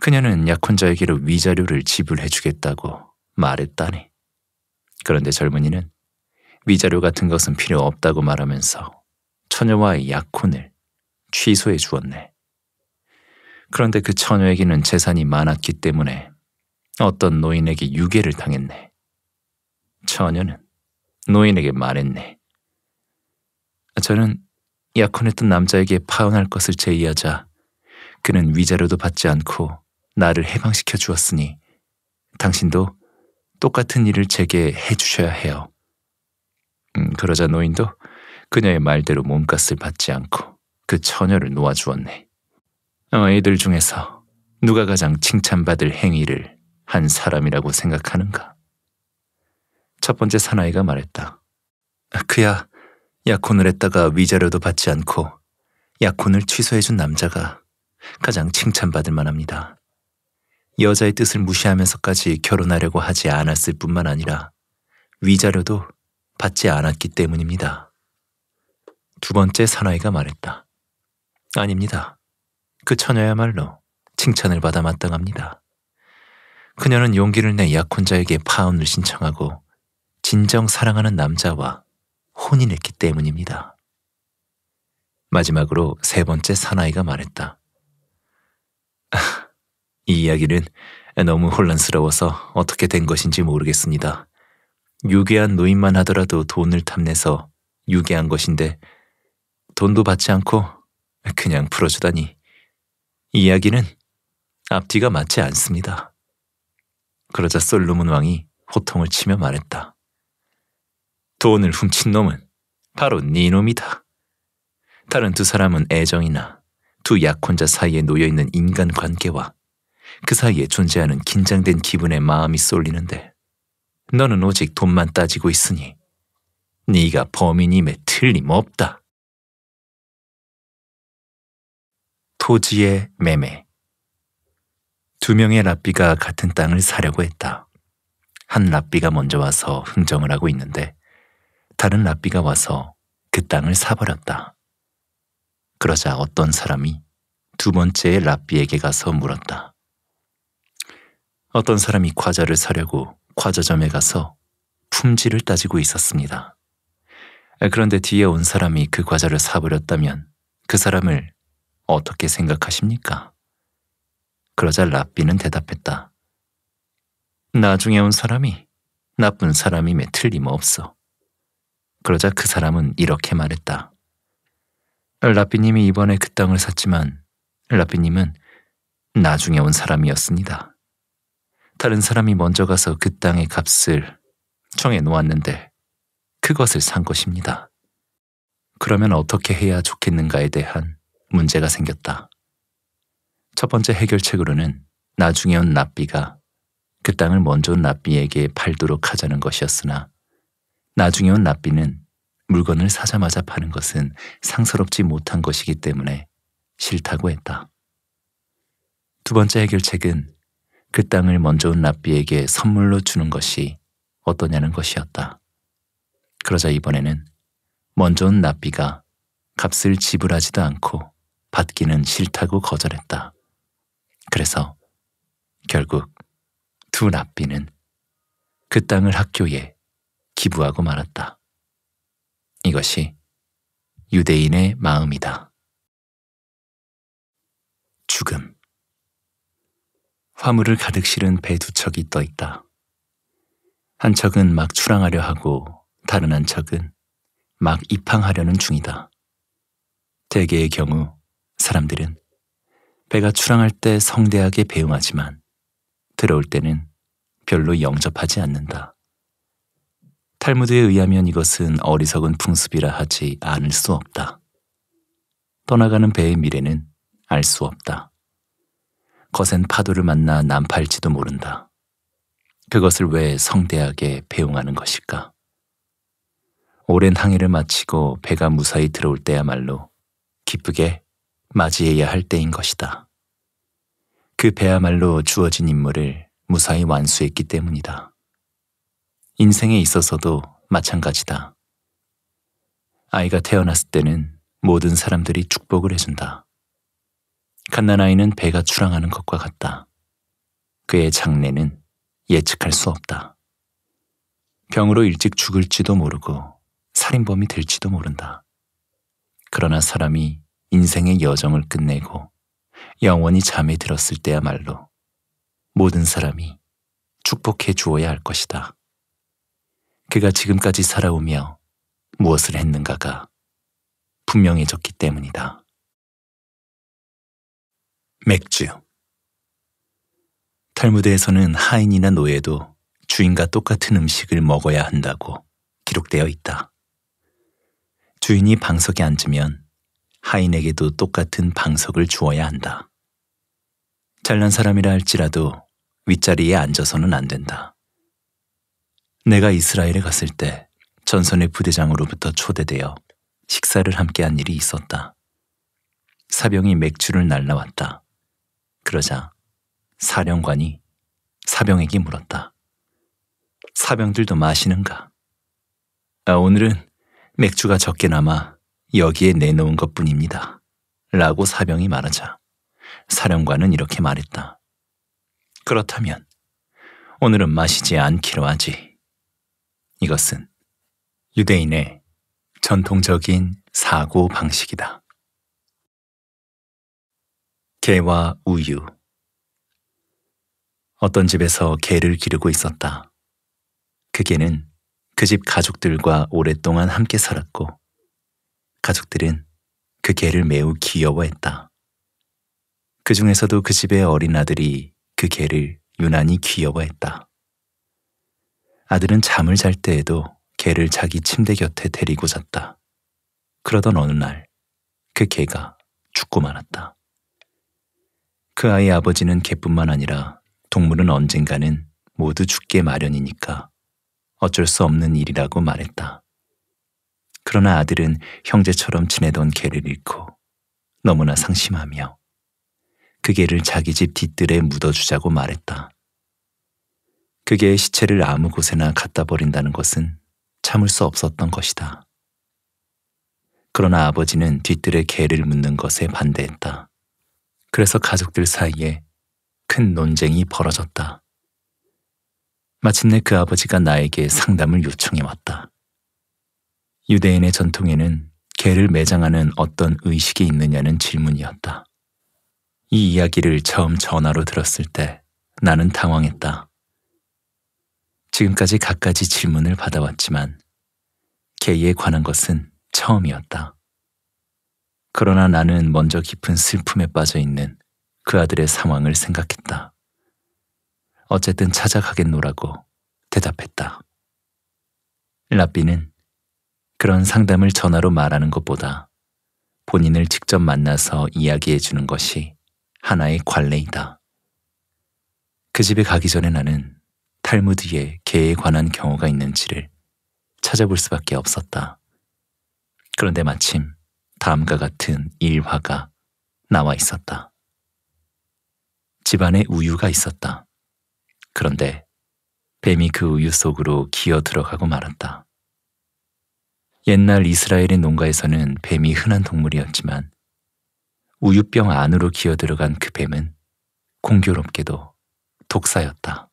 그녀는 약혼자에게로 위자료를 지불해주겠다고 말했다네. 그런데 젊은이는 위자료 같은 것은 필요 없다고 말하면서 처녀와의 약혼을 취소해 주었네. 그런데 그 처녀에게는 재산이 많았기 때문에 어떤 노인에게 유괴를 당했네. 처녀는 노인에게 말했네. 저는 약혼했던 남자에게 파혼할 것을 제의하자 그는 위자료도 받지 않고 나를 해방시켜 주었으니 당신도 똑같은 일을 제게 해주셔야 해요. 음, 그러자 노인도 그녀의 말대로 몸값을 받지 않고 그 처녀를 놓아주었네. 아이들 어, 중에서 누가 가장 칭찬받을 행위를 한 사람이라고 생각하는가? 첫 번째 사나이가 말했다. 그야 약혼을 했다가 위자료도 받지 않고 약혼을 취소해준 남자가 가장 칭찬받을 만합니다. 여자의 뜻을 무시하면서까지 결혼하려고 하지 않았을 뿐만 아니라 위자료도 받지 않았기 때문입니다. 두 번째 사나이가 말했다. 아닙니다. 그 처녀야말로 칭찬을 받아 마땅합니다. 그녀는 용기를 내 약혼자에게 파혼을 신청하고 진정 사랑하는 남자와 혼인했기 때문입니다. 마지막으로 세 번째 사나이가 말했다. 아, 이 이야기는 너무 혼란스러워서 어떻게 된 것인지 모르겠습니다. 유괴한 노인만 하더라도 돈을 탐내서 유괴한 것인데 돈도 받지 않고 그냥 풀어주다니. 이야기는 앞뒤가 맞지 않습니다. 그러자 솔로몬 왕이 호통을 치며 말했다. 돈을 훔친 놈은 바로 네 놈이다. 다른 두 사람은 애정이나 두 약혼자 사이에 놓여있는 인간관계와 그 사이에 존재하는 긴장된 기분에 마음이 쏠리는데 너는 오직 돈만 따지고 있으니 네가 범인임에 틀림없다. 토지의 매매 두 명의 랍비가 같은 땅을 사려고 했다. 한 랍비가 먼저 와서 흥정을 하고 있는데 다른 랍비가 와서 그 땅을 사버렸다. 그러자 어떤 사람이 두 번째 랍비에게 가서 물었다. 어떤 사람이 과자를 사려고 과자점에 가서 품질을 따지고 있었습니다. 그런데 뒤에 온 사람이 그 과자를 사버렸다면 그 사람을 어떻게 생각하십니까? 그러자 라비는 대답했다. 나중에 온 사람이 나쁜 사람임에 틀림없어. 그러자 그 사람은 이렇게 말했다. 랍비님이 이번에 그 땅을 샀지만 랍비님은 나중에 온 사람이었습니다. 다른 사람이 먼저 가서 그 땅의 값을 정해 놓았는데 그것을 산 것입니다. 그러면 어떻게 해야 좋겠는가에 대한 문제가 생겼다. 첫 번째 해결책으로는 나중에 온 납비가 그 땅을 먼저 온 납비에게 팔도록 하자는 것이었으나 나중에 온 납비는 물건을 사자마자 파는 것은 상서롭지 못한 것이기 때문에 싫다고 했다. 두 번째 해결책은 그 땅을 먼저 온 랍비에게 선물로 주는 것이 어떠냐는 것이었다. 그러자 이번에는 먼저 온 랍비가 값을 지불하지도 않고 받기는 싫다고 거절했다. 그래서 결국 두 납비는 그 땅을 학교에 기부하고 말았다. 이것이 유대인의 마음이다. 죽음. 화물을 가득 실은 배 두 척이 떠 있다. 한 척은 막 출항하려 하고 다른 한 척은 막 입항하려는 중이다. 대개의 경우 사람들은 배가 출항할 때 성대하게 배웅하지만 들어올 때는 별로 영접하지 않는다. 탈무드에 의하면 이것은 어리석은 풍습이라 하지 않을 수 없다. 떠나가는 배의 미래는 알 수 없다. 거센 파도를 만나 난팔지도 모른다. 그것을 왜 성대하게 배웅하는 것일까? 오랜 항해를 마치고 배가 무사히 들어올 때야말로 기쁘게 맞이해야 할 때인 것이다. 그 배야말로 주어진 임무를 무사히 완수했기 때문이다. 인생에 있어서도 마찬가지다. 아이가 태어났을 때는 모든 사람들이 축복을 해준다. 갓난아이는 배가 출항하는 것과 같다. 그의 장래는 예측할 수 없다. 병으로 일찍 죽을지도 모르고 살인범이 될지도 모른다. 그러나 사람이 인생의 여정을 끝내고 영원히 잠에 들었을 때야말로 모든 사람이 축복해 주어야 할 것이다. 그가 지금까지 살아오며 무엇을 했는가가 분명해졌기 때문이다. 맥주 탈무드에서는 하인이나 노예도 주인과 똑같은 음식을 먹어야 한다고 기록되어 있다. 주인이 방석에 앉으면 하인에게도 똑같은 방석을 주어야 한다. 잘난 사람이라 할지라도 윗자리에 앉아서는 안 된다. 내가 이스라엘에 갔을 때 전선의 부대장으로부터 초대되어 식사를 함께 한 일이 있었다. 사병이 맥주를 날라왔다. 그러자 사령관이 사병에게 물었다. 사병들도 마시는가? 아, 오늘은 맥주가 적게 남아 여기에 내놓은 것 뿐입니다. 라고 사병이 말하자 사령관은 이렇게 말했다. 그렇다면 오늘은 마시지 않기로 하지. 이것은 유대인의 전통적인 사고 방식이다. 개와 우유 어떤 집에서 개를 기르고 있었다. 그 개는 그 집 가족들과 오랫동안 함께 살았고 가족들은 그 개를 매우 귀여워했다. 그 중에서도 그 집의 어린 아들이 그 개를 유난히 귀여워했다. 아들은 잠을 잘 때에도 개를 자기 침대 곁에 데리고 잤다. 그러던 어느 날 그 개가 죽고 말았다. 그 아이 아버지는 개뿐만 아니라 동물은 언젠가는 모두 죽게 마련이니까 어쩔 수 없는 일이라고 말했다. 그러나 아들은 형제처럼 지내던 개를 잃고 너무나 상심하며 그 개를 자기 집 뒤뜰에 묻어주자고 말했다. 그 개의 시체를 아무 곳에나 갖다 버린다는 것은 참을 수 없었던 것이다. 그러나 아버지는 뒤뜰에 개를 묻는 것에 반대했다. 그래서 가족들 사이에 큰 논쟁이 벌어졌다. 마침내 그 아버지가 나에게 상담을 요청해 왔다. 유대인의 전통에는 개를 매장하는 어떤 의식이 있느냐는 질문이었다. 이 이야기를 처음 전화로 들었을 때 나는 당황했다. 지금까지 갖가지 질문을 받아왔지만 개에 관한 것은 처음이었다. 그러나 나는 먼저 깊은 슬픔에 빠져 있는 그 아들의 상황을 생각했다. 어쨌든 찾아가겠노라고 대답했다. 라삐는 그런 상담을 전화로 말하는 것보다 본인을 직접 만나서 이야기해 주는 것이 하나의 관례이다. 그 집에 가기 전에 나는 탈무드에 개에 관한 경우가 있는지를 찾아볼 수밖에 없었다. 그런데 마침 다음과 같은 일화가 나와 있었다. 집안에 우유가 있었다. 그런데 뱀이 그 우유 속으로 기어 들어가고 말았다. 옛날 이스라엘의 농가에서는 뱀이 흔한 동물이었지만 우유병 안으로 기어 들어간 그 뱀은 공교롭게도 독사였다.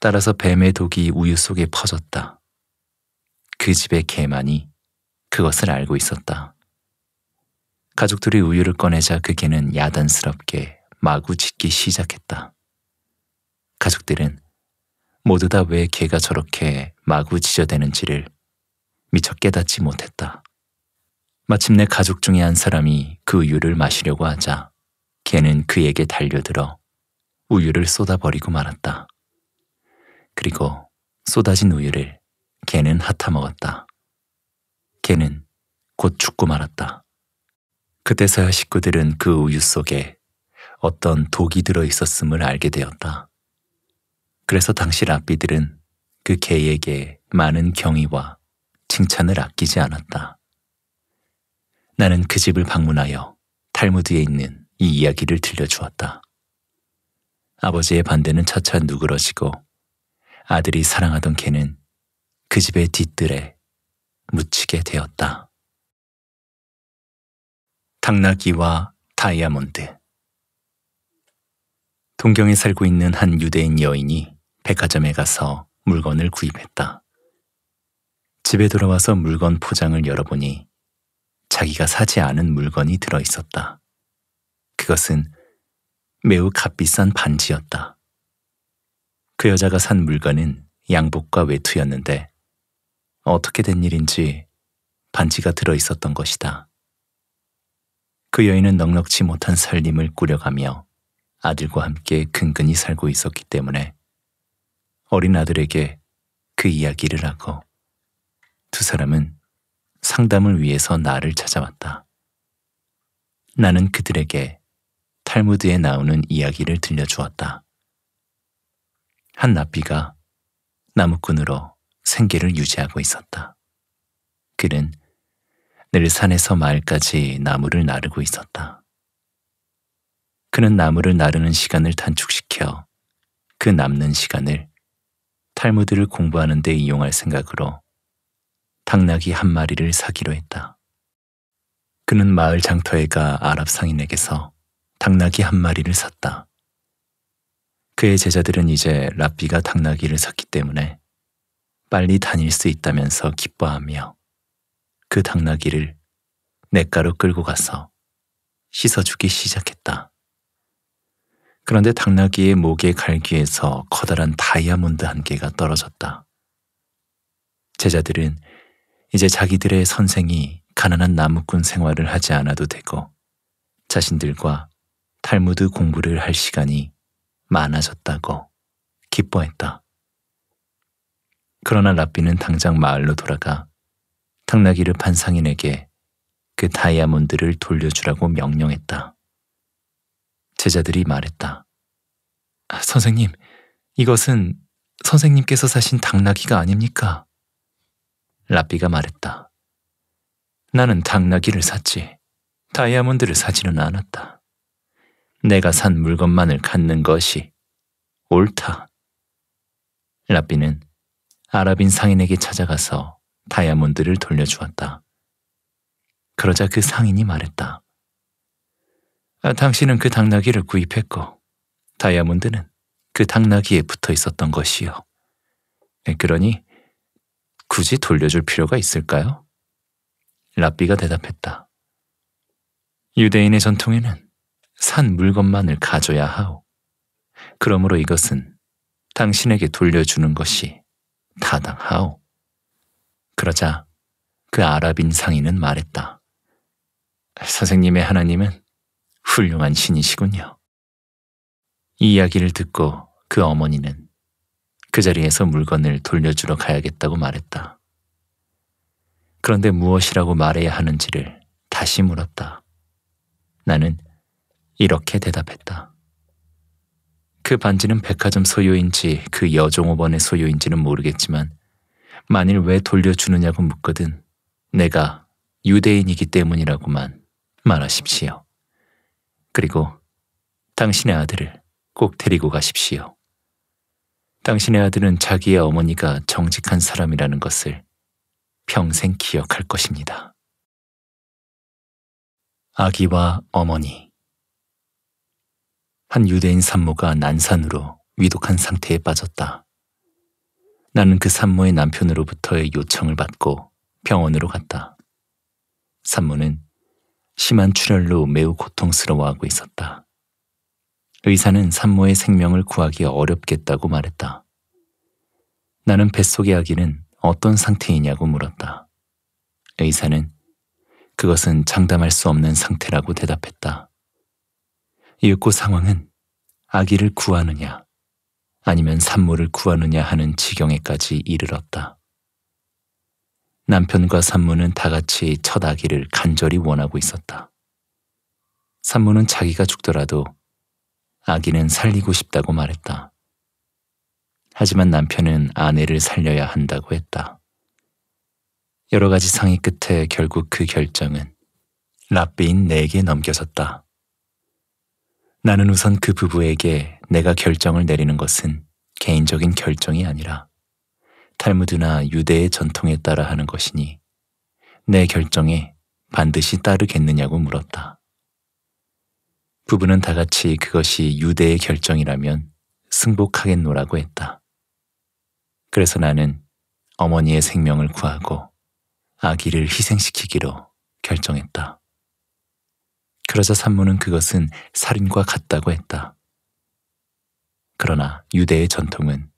따라서 뱀의 독이 우유 속에 퍼졌다. 그 집의 개만이 그것을 알고 있었다. 가족들이 우유를 꺼내자 그 개는 야단스럽게 마구 짖기 시작했다. 가족들은 모두 다 왜 개가 저렇게 마구 짖어대는지를 미처 깨닫지 못했다. 마침내 가족 중에 한 사람이 그 우유를 마시려고 하자 개는 그에게 달려들어 우유를 쏟아버리고 말았다. 그리고 쏟아진 우유를 개는 핥아먹었다. 개는 곧 죽고 말았다. 그때서야 식구들은 그 우유 속에 어떤 독이 들어 있었음을 알게 되었다. 그래서 당시 랍비들은 그 개에게 많은 경의와 칭찬을 아끼지 않았다. 나는 그 집을 방문하여 탈무드에 있는 이 이야기를 들려주었다. 아버지의 반대는 차차 누그러지고 아들이 사랑하던 개는 그 집의 뒤뜰에 묻히게 되었다. 당나귀와 다이아몬드 동경에 살고 있는 한 유대인 여인이 백화점에 가서 물건을 구입했다. 집에 돌아와서 물건 포장을 열어보니 자기가 사지 않은 물건이 들어 있었다. 그것은 매우 값비싼 반지였다. 그 여자가 산 물건은 양복과 외투였는데 어떻게 된 일인지 반지가 들어 있었던 것이다. 그 여인은 넉넉지 못한 살림을 꾸려가며 아들과 함께 근근히 살고 있었기 때문에 어린 아들에게 그 이야기를 하고 두 사람은 상담을 위해서 나를 찾아왔다. 나는 그들에게 탈무드에 나오는 이야기를 들려주었다. 한 나비가 나무꾼으로 생계를 유지하고 있었다. 그는 늘 산에서 마을까지 나무를 나르고 있었다. 그는 나무를 나르는 시간을 단축시켜 그 남는 시간을 탈무드를 공부하는 데 이용할 생각으로 당나귀 한 마리를 사기로 했다. 그는 마을 장터에 가 아랍 상인에게서 당나귀 한 마리를 샀다. 그의 제자들은 이제 랍비가 당나귀를 샀기 때문에 빨리 다닐 수 있다면서 기뻐하며 그 당나귀를 냇가로 끌고 가서 씻어주기 시작했다. 그런데 당나귀의 목의 갈기에서 커다란 다이아몬드 한 개가 떨어졌다. 제자들은 이제 자기들의 선생이 가난한 나무꾼 생활을 하지 않아도 되고 자신들과 탈무드 공부를 할 시간이 많아졌다고 기뻐했다. 그러나 라비는 당장 마을로 돌아가 탕나귀를 판상인에게 그 다이아몬드를 돌려주라고 명령했다. 제자들이 말했다. 선생님, 이것은 선생님께서 사신 당나귀가 아닙니까? 라비가 말했다. 나는 당나귀를 샀지 다이아몬드를 사지는 않았다. 내가 산 물건만을 갖는 것이 옳다. 라비는 아랍인 상인에게 찾아가서 다이아몬드를 돌려주었다. 그러자 그 상인이 말했다. 아, 당신은 그 당나귀를 구입했고 다이아몬드는 그 당나귀에 붙어 있었던 것이요. 그러니 굳이 돌려줄 필요가 있을까요? 랍비가 대답했다. 유대인의 전통에는 산 물건만을 가져야 하오. 그러므로 이것은 당신에게 돌려주는 것이 타당하오. 그러자 그 아랍인 상인은 말했다. 선생님의 하나님은 훌륭한 신이시군요. 이 이야기를 듣고 그 어머니는 그 자리에서 물건을 돌려주러 가야겠다고 말했다. 그런데 무엇이라고 말해야 하는지를 다시 물었다. 나는 이렇게 대답했다. 그 반지는 백화점 소유인지 그 여종업원의 소유인지는 모르겠지만 만일 왜 돌려주느냐고 묻거든 내가 유대인이기 때문이라고만 말하십시오. 그리고 당신의 아들을 꼭 데리고 가십시오. 당신의 아들은 자기의 어머니가 정직한 사람이라는 것을 평생 기억할 것입니다. 아기와 어머니 한 유대인 산모가 난산으로 위독한 상태에 빠졌다. 나는 그 산모의 남편으로부터의 요청을 받고 병원으로 갔다. 산모는 심한 출혈로 매우 고통스러워하고 있었다. 의사는 산모의 생명을 구하기 어렵겠다고 말했다. 나는 뱃속의 아기는 어떤 상태이냐고 물었다. 의사는 그것은 장담할 수 없는 상태라고 대답했다. 이윽고 상황은 아기를 구하느냐 아니면 산모를 구하느냐 하는 지경에까지 이르렀다. 남편과 산모는 다 같이 첫 아기를 간절히 원하고 있었다. 산모는 자기가 죽더라도 아기는 살리고 싶다고 말했다. 하지만 남편은 아내를 살려야 한다고 했다. 여러 가지 상의 끝에 결국 그 결정은 라삐인 내게 넘겨졌다. 나는 우선 그 부부에게 내가 결정을 내리는 것은 개인적인 결정이 아니라 탈무드나 유대의 전통에 따라 하는 것이니 내 결정에 반드시 따르겠느냐고 물었다. 부부는 다 같이 그것이 유대의 결정이라면 승복하겠노라고 했다. 그래서 나는 어머니의 생명을 구하고 아기를 희생시키기로 결정했다. 그러자 산모는 그것은 살인과 같다고 했다. 그러나 유대의 전통은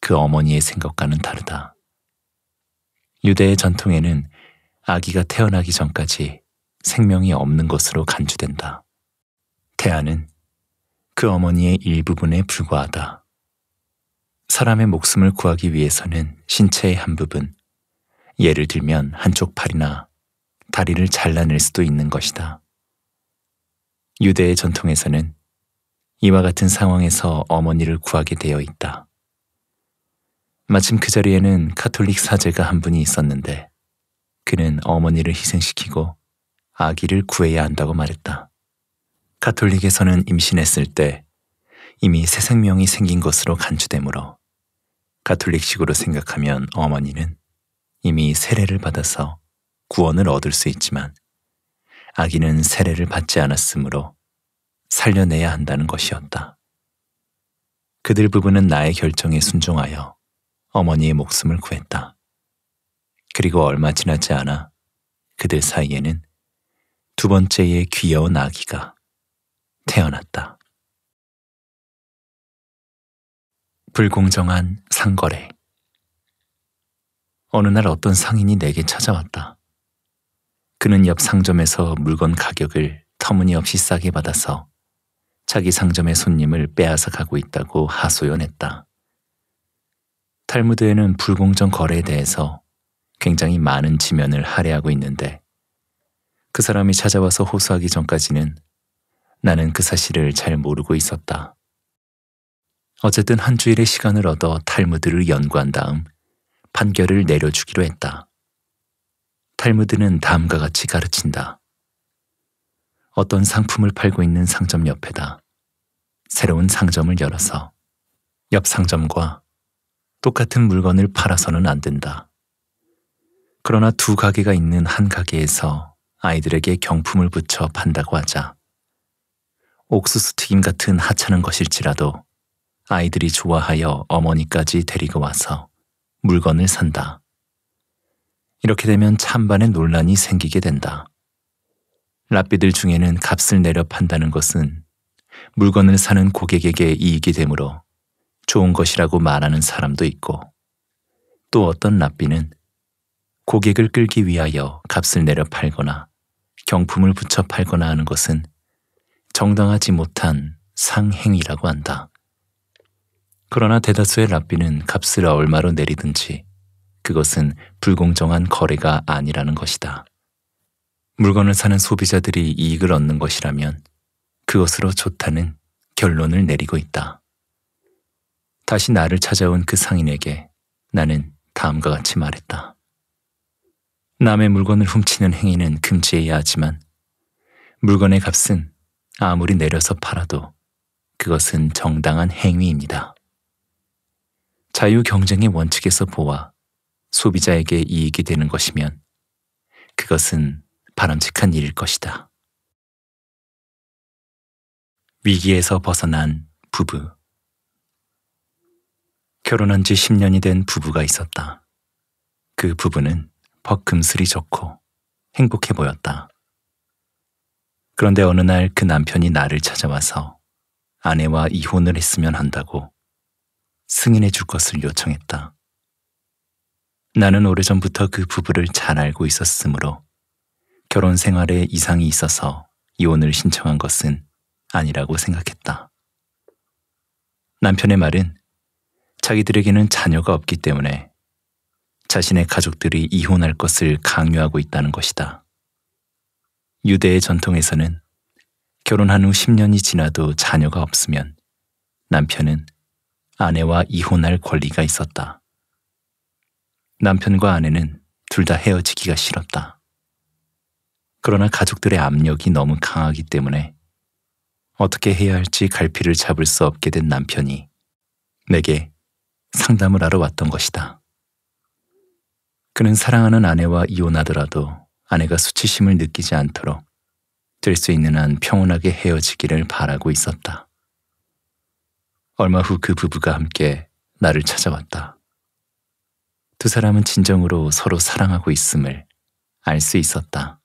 그 어머니의 생각과는 다르다. 유대의 전통에는 아기가 태어나기 전까지 생명이 없는 것으로 간주된다. 태아는 그 어머니의 일부분에 불과하다. 사람의 목숨을 구하기 위해서는 신체의 한 부분, 예를 들면 한쪽 팔이나 다리를 잘라낼 수도 있는 것이다. 유대의 전통에서는 이와 같은 상황에서 어머니를 구하게 되어 있다. 마침 그 자리에는 카톨릭 사제가 한 분이 있었는데 그는 어머니를 희생시키고 아기를 구해야 한다고 말했다. 가톨릭에서는 임신했을 때 이미 새 생명이 생긴 것으로 간주되므로 가톨릭식으로 생각하면 어머니는 이미 세례를 받아서 구원을 얻을 수 있지만 아기는 세례를 받지 않았으므로 살려내야 한다는 것이었다. 그들 부부는 나의 결정에 순종하여 어머니의 목숨을 구했다. 그리고 얼마 지나지 않아 그들 사이에는 두 번째의 귀여운 아기가 태어났다. 불공정한 상거래. 어느 날 어떤 상인이 내게 찾아왔다. 그는 옆 상점에서 물건 가격을 터무니없이 싸게 받아서 자기 상점의 손님을 빼앗아 가고 있다고 하소연했다. 탈무드에는 불공정 거래에 대해서 굉장히 많은 지면을 할애하고 있는데 그 사람이 찾아와서 호소하기 전까지는 나는 그 사실을 잘 모르고 있었다. 어쨌든 한 주일의 시간을 얻어 탈무드를 연구한 다음 판결을 내려주기로 했다. 탈무드는 다음과 같이 가르친다. 어떤 상품을 팔고 있는 상점 옆에다 새로운 상점을 열어서 옆 상점과 똑같은 물건을 팔아서는 안 된다. 그러나 두 가게가 있는 한 가게에서 아이들에게 경품을 붙여 판다고 하자 옥수수 튀김 같은 하찮은 것일지라도 아이들이 좋아하여 어머니까지 데리고 와서 물건을 산다. 이렇게 되면 찬반의 논란이 생기게 된다. 랍비들 중에는 값을 내려 판다는 것은 물건을 사는 고객에게 이익이 되므로 좋은 것이라고 말하는 사람도 있고 또 어떤 랍비는 고객을 끌기 위하여 값을 내려 팔거나 경품을 붙여 팔거나 하는 것은 정당하지 못한 상행이라고 한다. 그러나 대다수의 랍비는 값을 얼마로 내리든지 그것은 불공정한 거래가 아니라는 것이다. 물건을 사는 소비자들이 이익을 얻는 것이라면 그것으로 좋다는 결론을 내리고 있다. 다시 나를 찾아온 그 상인에게 나는 다음과 같이 말했다. 남의 물건을 훔치는 행위는 금지해야 하지만 물건의 값은 아무리 내려서 팔아도 그것은 정당한 행위입니다. 자유 경쟁의 원칙에서 보아 소비자에게 이익이 되는 것이면 그것은 바람직한 일일 것이다. 위기에서 벗어난 부부. 결혼한 지 10년이 된 부부가 있었다. 그 부부는 벅금슬이 좋고 행복해 보였다. 그런데 어느 날 그 남편이 나를 찾아와서 아내와 이혼을 했으면 한다고 승인해 줄 것을 요청했다. 나는 오래전부터 그 부부를 잘 알고 있었으므로 결혼 생활에 이상이 있어서 이혼을 신청한 것은 아니라고 생각했다. 남편의 말은 자기들에게는 자녀가 없기 때문에 자신의 가족들이 이혼할 것을 강요하고 있다는 것이다. 유대의 전통에서는 결혼한 후 10년이 지나도 자녀가 없으면 남편은 아내와 이혼할 권리가 있었다. 남편과 아내는 둘 다 헤어지기가 싫었다. 그러나 가족들의 압력이 너무 강하기 때문에 어떻게 해야 할지 갈피를 잡을 수 없게 된 남편이 내게 상담을 하러 왔던 것이다. 그는 사랑하는 아내와 이혼하더라도 아내가 수치심을 느끼지 않도록 될 수 있는 한 평온하게 헤어지기를 바라고 있었다. 얼마 후 그 부부가 함께 나를 찾아왔다. 두 사람은 진정으로 서로 사랑하고 있음을 알 수 있었다.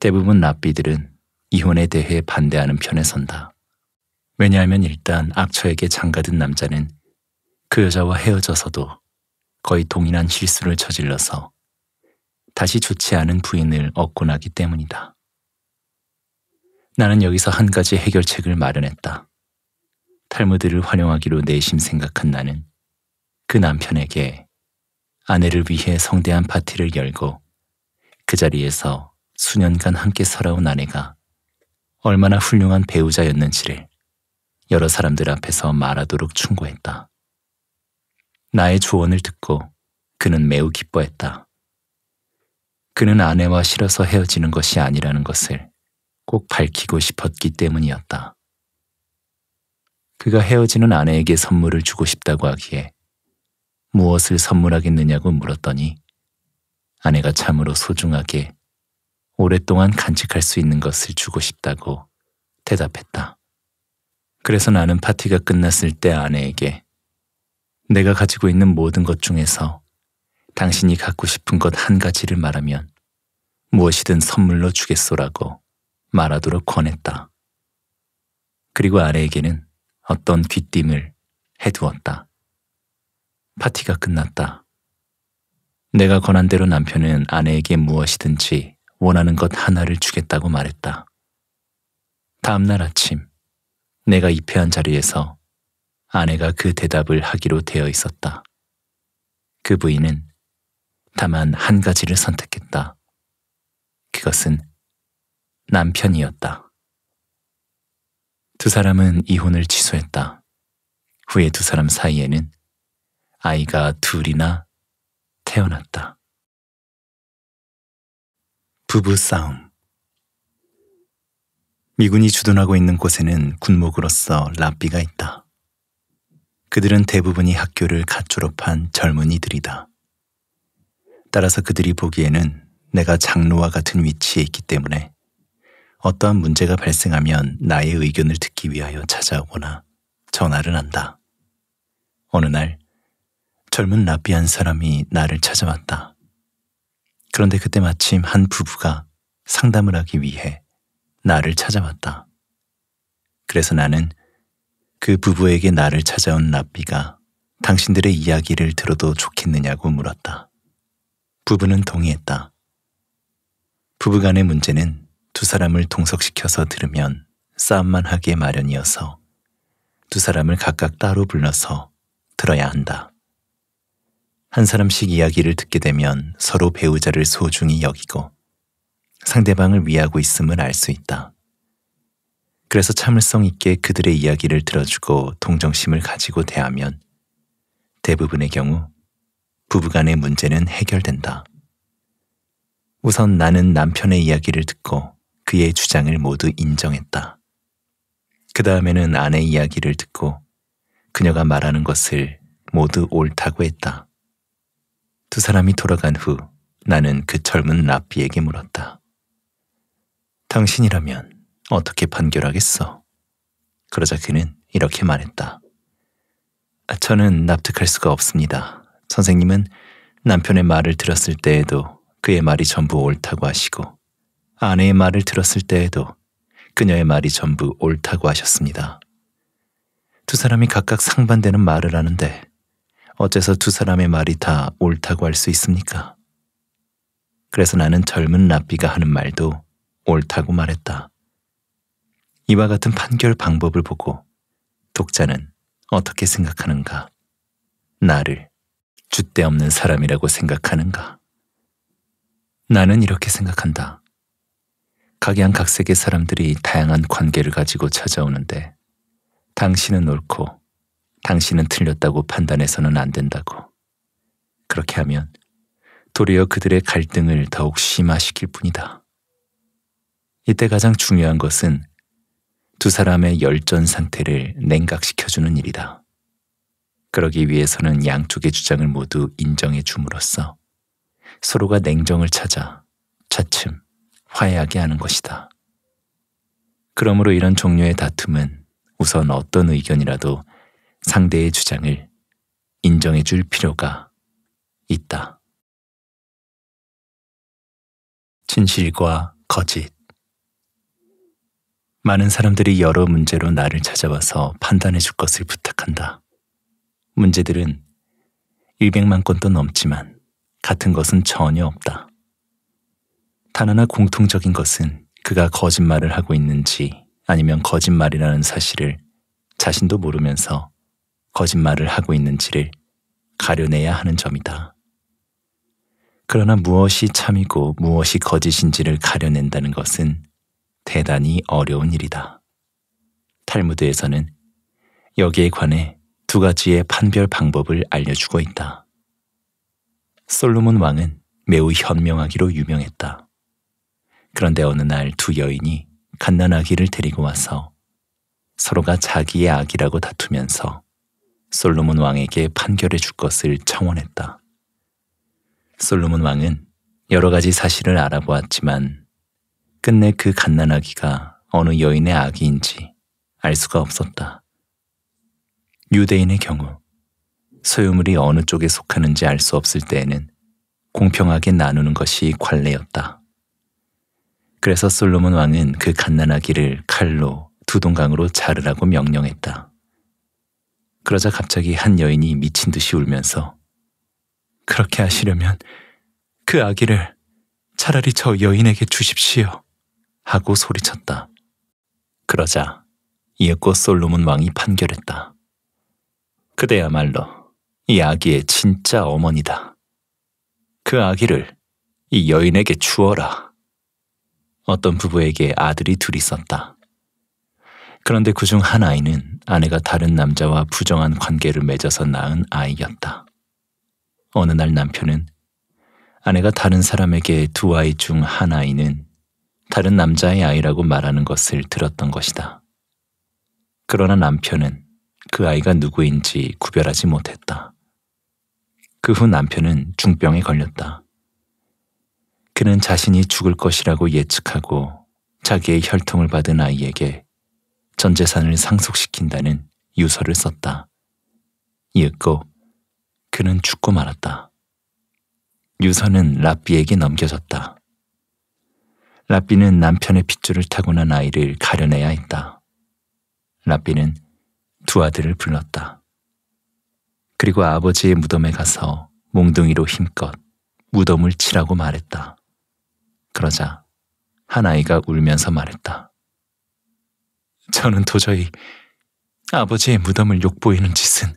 대부분 랍비들은 이혼에 대해 반대하는 편에 선다. 왜냐하면 일단 악처에게 장가든 남자는 그 여자와 헤어져서도 거의 동일한 실수를 저질러서 다시 좋지 않은 부인을 얻고 나기 때문이다. 나는 여기서 한 가지 해결책을 마련했다. 탈무드를 활용하기로 내심 생각한 나는 그 남편에게 아내를 위해 성대한 파티를 열고 그 자리에서 수년간 함께 살아온 아내가 얼마나 훌륭한 배우자였는지를 여러 사람들 앞에서 말하도록 충고했다. 나의 조언을 듣고 그는 매우 기뻐했다. 그는 아내와 싫어서 헤어지는 것이 아니라는 것을 꼭 밝히고 싶었기 때문이었다. 그가 헤어지는 아내에게 선물을 주고 싶다고 하기에 무엇을 선물하겠느냐고 물었더니 아내가 참으로 소중하게 오랫동안 간직할 수 있는 것을 주고 싶다고 대답했다. 그래서 나는 파티가 끝났을 때 아내에게 내가 가지고 있는 모든 것 중에서 당신이 갖고 싶은 것 한 가지를 말하면 무엇이든 선물로 주겠소라고 말하도록 권했다. 그리고 아내에게는 어떤 귀띔을 해두었다. 파티가 끝났다. 내가 권한 대로 남편은 아내에게 무엇이든지 원하는 것 하나를 주겠다고 말했다. 다음날 아침, 내가 입회한 자리에서 아내가 그 대답을 하기로 되어 있었다. 그 부인은 다만 한 가지를 선택했다. 그것은 남편이었다. 두 사람은 이혼을 취소했다. 후에 두 사람 사이에는 아이가 둘이나 태어났다. 부부 싸움. 미군이 주둔하고 있는 곳에는 군목으로서 랍비가 있다. 그들은 대부분이 학교를 갓 졸업한 젊은이들이다. 따라서 그들이 보기에는 내가 장로와 같은 위치에 있기 때문에 어떠한 문제가 발생하면 나의 의견을 듣기 위하여 찾아오거나 전화를 한다. 어느 날 젊은 라비 한 사람이 나를 찾아왔다. 그런데 그때 마침 한 부부가 상담을 하기 위해 나를 찾아왔다. 그래서 나는 그 부부에게 나를 찾아온 라비가 당신들의 이야기를 들어도 좋겠느냐고 물었다. 부부는 동의했다. 부부간의 문제는 두 사람을 동석시켜서 들으면 싸움만 하게 마련이어서 두 사람을 각각 따로 불러서 들어야 한다. 한 사람씩 이야기를 듣게 되면 서로 배우자를 소중히 여기고 상대방을 위하고 있음을 알 수 있다. 그래서 참을성 있게 그들의 이야기를 들어주고 동정심을 가지고 대하면 대부분의 경우 부부간의 문제는 해결된다. 우선 나는 남편의 이야기를 듣고 그의 주장을 모두 인정했다. 그 다음에는 아내 이야기를 듣고 그녀가 말하는 것을 모두 옳다고 했다. 두 사람이 돌아간 후 나는 그 젊은 나비에게 물었다. 당신이라면 어떻게 판결하겠어? 그러자 그는 이렇게 말했다. 저는 납득할 수가 없습니다. 선생님은 남편의 말을 들었을 때에도 그의 말이 전부 옳다고 하시고 아내의 말을 들었을 때에도 그녀의 말이 전부 옳다고 하셨습니다. 두 사람이 각각 상반되는 말을 하는데 어째서 두 사람의 말이 다 옳다고 할 수 있습니까? 그래서 나는 젊은 라비가 하는 말도 옳다고 말했다. 이와 같은 판결 방법을 보고 독자는 어떻게 생각하는가? 나를 줏대 없는 사람이라고 생각하는가? 나는 이렇게 생각한다. 각양각색의 사람들이 다양한 관계를 가지고 찾아오는데 당신은 옳고 당신은 틀렸다고 판단해서는 안 된다고. 그렇게 하면 도리어 그들의 갈등을 더욱 심화시킬 뿐이다. 이때 가장 중요한 것은 두 사람의 열전 상태를 냉각시켜주는 일이다. 그러기 위해서는 양쪽의 주장을 모두 인정해 줌으로써 서로가 냉정을 찾아 차츰 화해하게 하는 것이다. 그러므로 이런 종류의 다툼은 우선 어떤 의견이라도 상대의 주장을 인정해 줄 필요가 있다. 진실과 거짓. 많은 사람들이 여러 문제로 나를 찾아와서 판단해 줄 것을 부탁한다. 문제들은 100만 건도 넘지만 같은 것은 전혀 없다. 단 하나 공통적인 것은 그가 거짓말을 하고 있는지 아니면 거짓말이라는 사실을 자신도 모르면서 거짓말을 하고 있는지를 가려내야 하는 점이다. 그러나 무엇이 참이고 무엇이 거짓인지를 가려낸다는 것은 대단히 어려운 일이다. 탈무드에서는 여기에 관해 두 가지의 판별 방법을 알려주고 있다. 솔로몬 왕은 매우 현명하기로 유명했다. 그런데 어느 날 두 여인이 갓난아기를 데리고 와서 서로가 자기의 아기라고 다투면서 솔로몬 왕에게 판결해 줄 것을 청원했다. 솔로몬 왕은 여러 가지 사실을 알아보았지만 끝내 그 갓난아기가 어느 여인의 아기인지 알 수가 없었다. 유대인의 경우 소유물이 어느 쪽에 속하는지 알 수 없을 때에는 공평하게 나누는 것이 관례였다. 그래서 솔로몬 왕은 그 갓난아기를 칼로 두 동강으로 자르라고 명령했다. 그러자 갑자기 한 여인이 미친 듯이 울면서 그렇게 하시려면 그 아기를 차라리 저 여인에게 주십시오 하고 소리쳤다. 그러자 이윽고 솔로몬 왕이 판결했다. 그대야말로 이 아기의 진짜 어머니다. 그 아기를 이 여인에게 주어라. 어떤 부부에게 아들이 둘이 있었다. 그런데 그 중 한 아이는 아내가 다른 남자와 부정한 관계를 맺어서 낳은 아이였다. 어느 날 남편은 아내가 다른 사람에게 두 아이 중 한 아이는 다른 남자의 아이라고 말하는 것을 들었던 것이다. 그러나 남편은 그 아이가 누구인지 구별하지 못했다. 그 후 남편은 중병에 걸렸다. 그는 자신이 죽을 것이라고 예측하고 자기의 혈통을 받은 아이에게 전 재산을 상속시킨다는 유서를 썼다. 이윽고 그는 죽고 말았다. 유서는 라삐에게 넘겨졌다. 라삐는 남편의 핏줄을 타고난 아이를 가려내야 했다. 라삐는 두 아들을 불렀다. 그리고 아버지의 무덤에 가서 몽둥이로 힘껏 무덤을 치라고 말했다. 그러자 한 아이가 울면서 말했다. 저는 도저히 아버지의 무덤을 욕보이는 짓은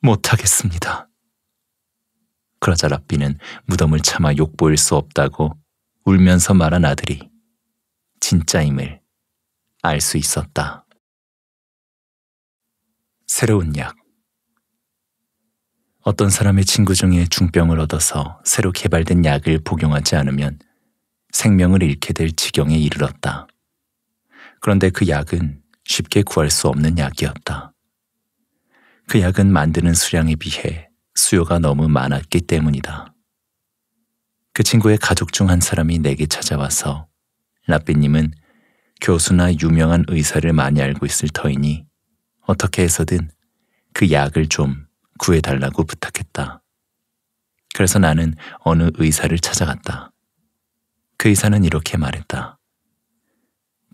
못하겠습니다. 그러자 라비는 무덤을 차마 욕보일 수 없다고 울면서 말한 아들이 진짜임을 알 수 있었다. 새로운 약. 어떤 사람의 친구 중에 중병을 얻어서 새로 개발된 약을 복용하지 않으면 생명을 잃게 될 지경에 이르렀다. 그런데 그 약은 쉽게 구할 수 없는 약이었다. 그 약은 만드는 수량에 비해 수요가 너무 많았기 때문이다. 그 친구의 가족 중 한 사람이 내게 찾아와서 라삐님은 교수나 유명한 의사를 많이 알고 있을 터이니 어떻게 해서든 그 약을 좀 구해달라고 부탁했다. 그래서 나는 어느 의사를 찾아갔다. 그 의사는 이렇게 말했다.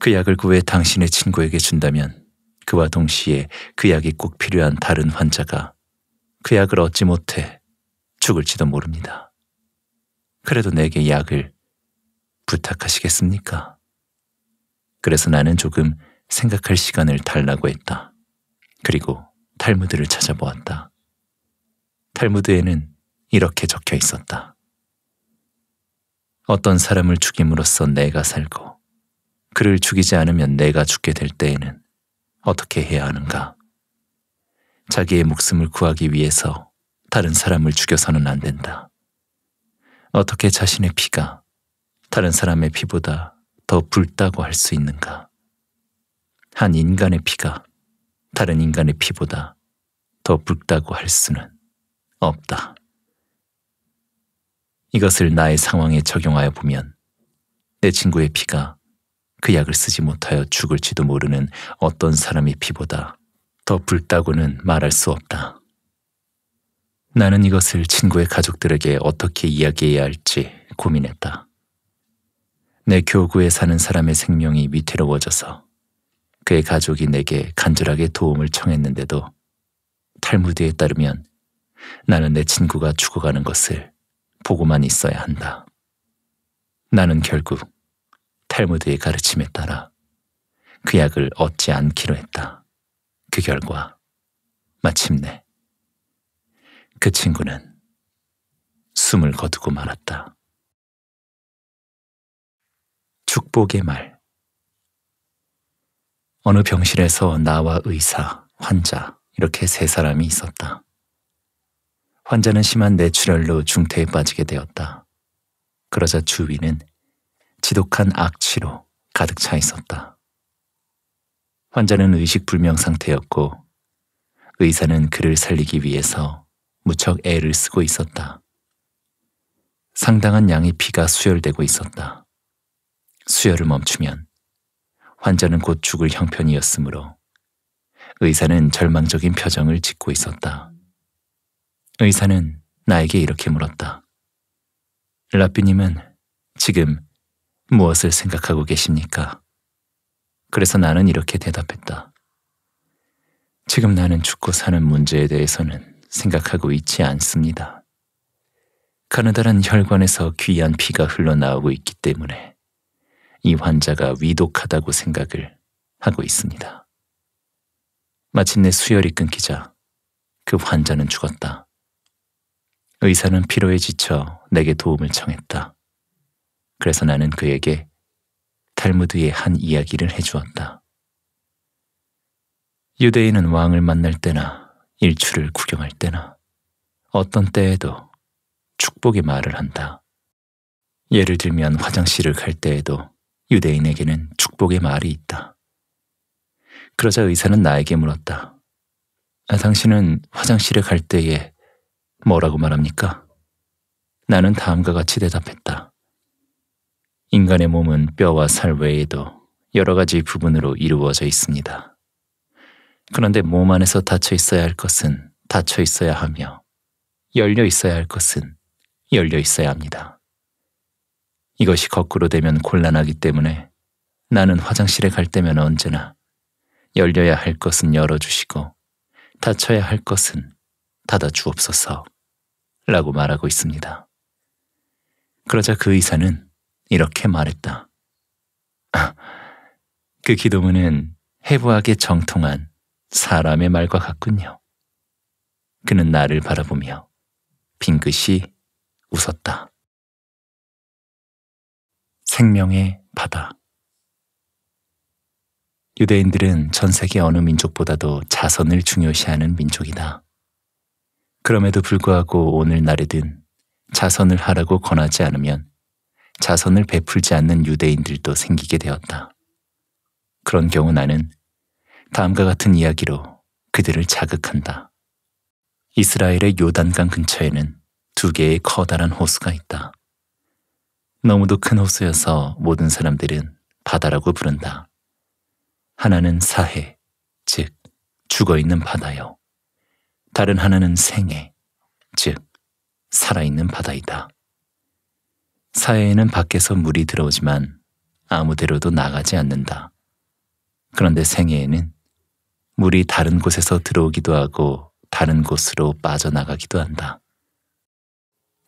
그 약을 구해 당신의 친구에게 준다면 그와 동시에 그 약이 꼭 필요한 다른 환자가 그 약을 얻지 못해 죽을지도 모릅니다. 그래도 내게 약을 부탁하시겠습니까? 그래서 나는 조금 생각할 시간을 달라고 했다. 그리고 탈무드를 찾아보았다. 탈무드에는 이렇게 적혀 있었다. 어떤 사람을 죽임으로써 내가 살고 그를 죽이지 않으면 내가 죽게 될 때에는 어떻게 해야 하는가? 자기의 목숨을 구하기 위해서 다른 사람을 죽여서는 안 된다. 어떻게 자신의 피가 다른 사람의 피보다 더 붉다고 할 수 있는가? 한 인간의 피가 다른 인간의 피보다 더 붉다고 할 수는 없다. 이것을 나의 상황에 적용하여 보면 내 친구의 피가 그 약을 쓰지 못하여 죽을지도 모르는 어떤 사람의 피보다 더 붉다고는 말할 수 없다. 나는 이것을 친구의 가족들에게 어떻게 이야기해야 할지 고민했다. 내 교구에 사는 사람의 생명이 위태로워져서 그의 가족이 내게 간절하게 도움을 청했는데도 탈무드에 따르면 나는 내 친구가 죽어가는 것을 보고만 있어야 한다. 나는 결국 탈무드의 가르침에 따라 그 약을 얻지 않기로 했다. 그 결과 마침내 그 친구는 숨을 거두고 말았다. 축복의 말 어느 병실에서 나와 의사, 환자 이렇게 세 사람이 있었다. 환자는 심한 뇌출혈로 중태에 빠지게 되었다. 그러자 주위는 지독한 악취로 가득 차 있었다. 환자는 의식불명 상태였고 의사는 그를 살리기 위해서 무척 애를 쓰고 있었다. 상당한 양의 피가 수혈되고 있었다. 수혈을 멈추면 환자는 곧 죽을 형편이었으므로 의사는 절망적인 표정을 짓고 있었다. 의사는 나에게 이렇게 물었다. 라삐님은 지금 무엇을 생각하고 계십니까? 그래서 나는 이렇게 대답했다. 지금 나는 죽고 사는 문제에 대해서는 생각하고 있지 않습니다. 가느다란 혈관에서 귀한 피가 흘러나오고 있기 때문에 이 환자가 위독하다고 생각을 하고 있습니다. 마침내 수혈이 끊기자 그 환자는 죽었다. 의사는 피로에 지쳐 내게 도움을 청했다. 그래서 나는 그에게 탈무드의 한 이야기를 해주었다. 유대인은 왕을 만날 때나 일출을 구경할 때나 어떤 때에도 축복의 말을 한다. 예를 들면 화장실을 갈 때에도 유대인에게는 축복의 말이 있다. 그러자 의사는 나에게 물었다. 아, 당신은 화장실에 갈 때에 뭐라고 말합니까? 나는 다음과 같이 대답했다. 인간의 몸은 뼈와 살 외에도 여러 가지 부분으로 이루어져 있습니다. 그런데 몸 안에서 닫혀 있어야 할 것은 닫혀 있어야 하며 열려 있어야 할 것은 열려 있어야 합니다. 이것이 거꾸로 되면 곤란하기 때문에 나는 화장실에 갈 때면 언제나 열려야 할 것은 열어주시고 닫혀야 할 것은 닫아주옵소서 라고 말하고 있습니다. 그러자 그 의사는 이렇게 말했다. 아, 그 기도문은 해부학의 정통한 사람의 말과 같군요. 그는 나를 바라보며 빙긋이 웃었다. 생명의 바다. 유대인들은 전 세계 어느 민족보다도 자선을 중요시하는 민족이다. 그럼에도 불구하고 오늘날에든 자선을 하라고 권하지 않으면 자선을 베풀지 않는 유대인들도 생기게 되었다. 그런 경우 나는 다음과 같은 이야기로 그들을 자극한다. 이스라엘의 요단강 근처에는 두 개의 커다란 호수가 있다. 너무도 큰 호수여서 모든 사람들은 바다라고 부른다. 하나는 사해, 즉 죽어 있는 바다요. 다른 하나는 생해, 즉 살아있는 바다이다. 사해에는 밖에서 물이 들어오지만 아무데로도 나가지 않는다. 그런데 생해에는 물이 다른 곳에서 들어오기도 하고 다른 곳으로 빠져나가기도 한다.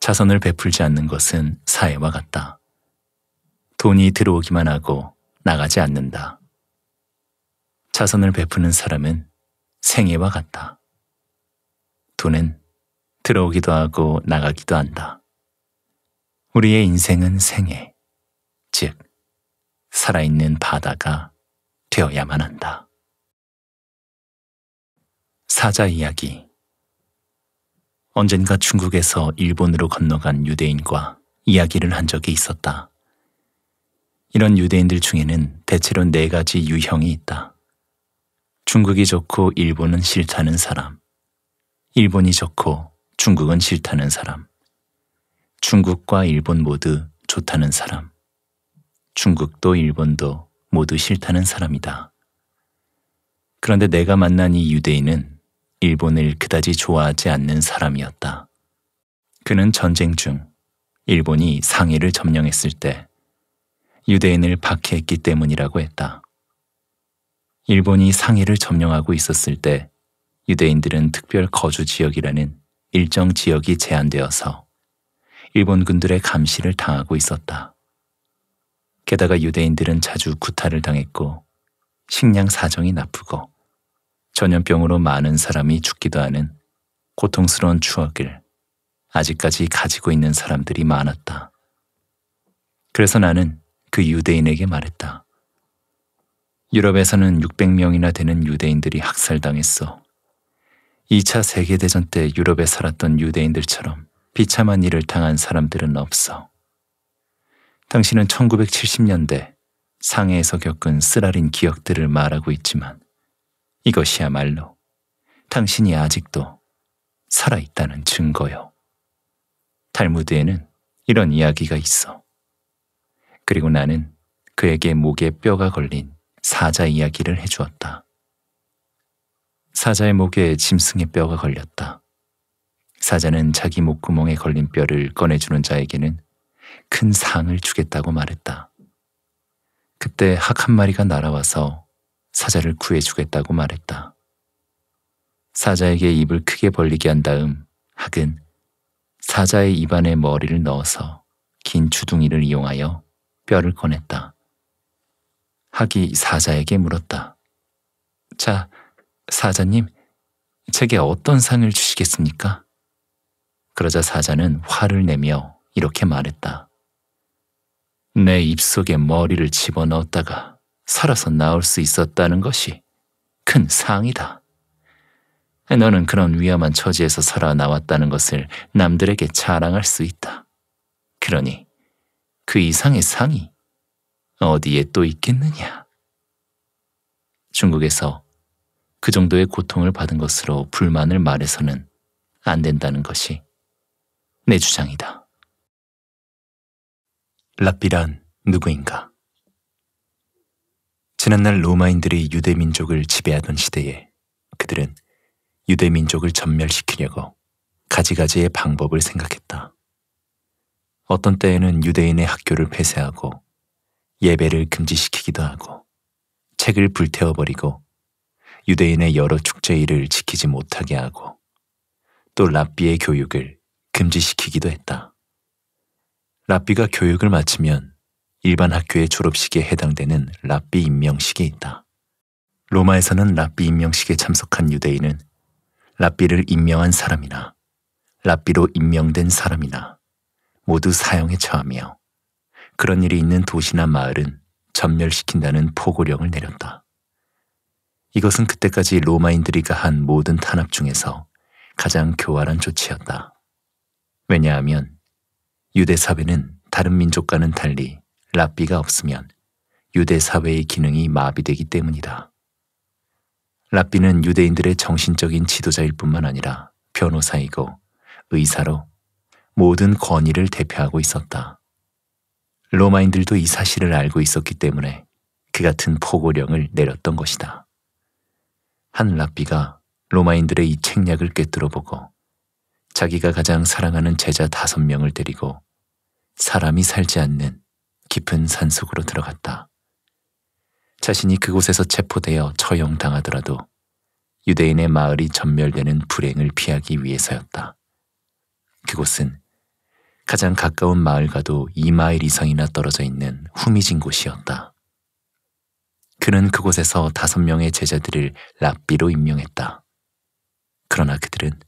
자선을 베풀지 않는 것은 사회와 같다. 돈이 들어오기만 하고 나가지 않는다. 자선을 베푸는 사람은 생애와 같다. 돈은 들어오기도 하고 나가기도 한다. 우리의 인생은 생애, 즉, 살아있는 바다가 되어야만 한다. 사자 이야기 언젠가 중국에서 일본으로 건너간 유대인과 이야기를 한 적이 있었다. 이런 유대인들 중에는 대체로 네 가지 유형이 있다. 중국이 좋고 일본은 싫다는 사람. 일본이 좋고 중국은 싫다는 사람. 중국과 일본 모두 좋다는 사람. 중국도 일본도 모두 싫다는 사람이다. 그런데 내가 만난 이 유대인은 일본을 그다지 좋아하지 않는 사람이었다. 그는 전쟁 중 일본이 상해를 점령했을 때 유대인을 박해했기 때문이라고 했다. 일본이 상해를 점령하고 있었을 때 유대인들은 특별 거주 지역이라는 일정 지역이 제한되어서 일본군들의 감시를 당하고 있었다. 게다가 유대인들은 자주 구타를 당했고 식량 사정이 나쁘고 전염병으로 많은 사람이 죽기도 하는 고통스러운 추억을 아직까지 가지고 있는 사람들이 많았다. 그래서 나는 그 유대인에게 말했다. 유럽에서는 600명이나 되는 유대인들이 학살당했어. 2차 세계대전 때 유럽에 살았던 유대인들처럼 비참한 일을 당한 사람들은 없어. 당신은 1970년대 상해에서 겪은 쓰라린 기억들을 말하고 있지만 이것이야말로 당신이 아직도 살아있다는 증거요. 탈무드에는 이런 이야기가 있어. 그리고 나는 그에게 목에 뼈가 걸린 사자 이야기를 해주었다. 사자의 목에 짐승의 뼈가 걸렸다. 사자는 자기 목구멍에 걸린 뼈를 꺼내주는 자에게는 큰 상을 주겠다고 말했다. 그때 학 한 마리가 날아와서 사자를 구해주겠다고 말했다. 사자에게 입을 크게 벌리게 한 다음 학은 사자의 입안에 머리를 넣어서 긴 주둥이를 이용하여 뼈를 꺼냈다. 학이 사자에게 물었다. 자, 사자님, 제게 어떤 상을 주시겠습니까? 그러자 사자는 화를 내며 이렇게 말했다. 내 입속에 머리를 집어넣었다가 살아서 나올 수 있었다는 것이 큰 상이다. 너는 그런 위험한 처지에서 살아나왔다는 것을 남들에게 자랑할 수 있다. 그러니 그 이상의 상이 어디에 또 있겠느냐? 중국에서 그 정도의 고통을 받은 것으로 불만을 말해서는 안 된다는 것이 내 주장이다. 라피란 누구인가? 지난날 로마인들이 유대민족을 지배하던 시대에 그들은 유대민족을 전멸시키려고 가지가지의 방법을 생각했다. 어떤 때에는 유대인의 학교를 폐쇄하고 예배를 금지시키기도 하고 책을 불태워버리고 유대인의 여러 축제일을 지키지 못하게 하고 또 랍비의 교육을 금지시키기도 했다. 랍비가 교육을 마치면 일반 학교의 졸업식에 해당되는 랍비 임명식이 있다. 로마에서는 랍비 임명식에 참석한 유대인은 랍비를 임명한 사람이나 랍비로 임명된 사람이나 모두 사형에 처하며 그런 일이 있는 도시나 마을은 전멸시킨다는 포고령을 내렸다. 이것은 그때까지 로마인들이가 한 모든 탄압 중에서 가장 교활한 조치였다. 왜냐하면 유대 사회는 다른 민족과는 달리 랍비가 없으면 유대 사회의 기능이 마비되기 때문이다. 랍비는 유대인들의 정신적인 지도자일 뿐만 아니라 변호사이고 의사로 모든 권위를 대표하고 있었다. 로마인들도 이 사실을 알고 있었기 때문에 그 같은 포고령을 내렸던 것이다. 한 랍비가 로마인들의 이 책략을 꿰뚫어 보고 자기가 가장 사랑하는 제자 다섯 명을 데리고 사람이 살지 않는 깊은 산속으로 들어갔다. 자신이 그곳에서 체포되어 처형당하더라도 유대인의 마을이 전멸되는 불행을 피하기 위해서였다. 그곳은 가장 가까운 마을과도 2마일 이상이나 떨어져 있는 후미진 곳이었다. 그는 그곳에서 다섯 명의 제자들을 랍비로 임명했다. 그러나 그들은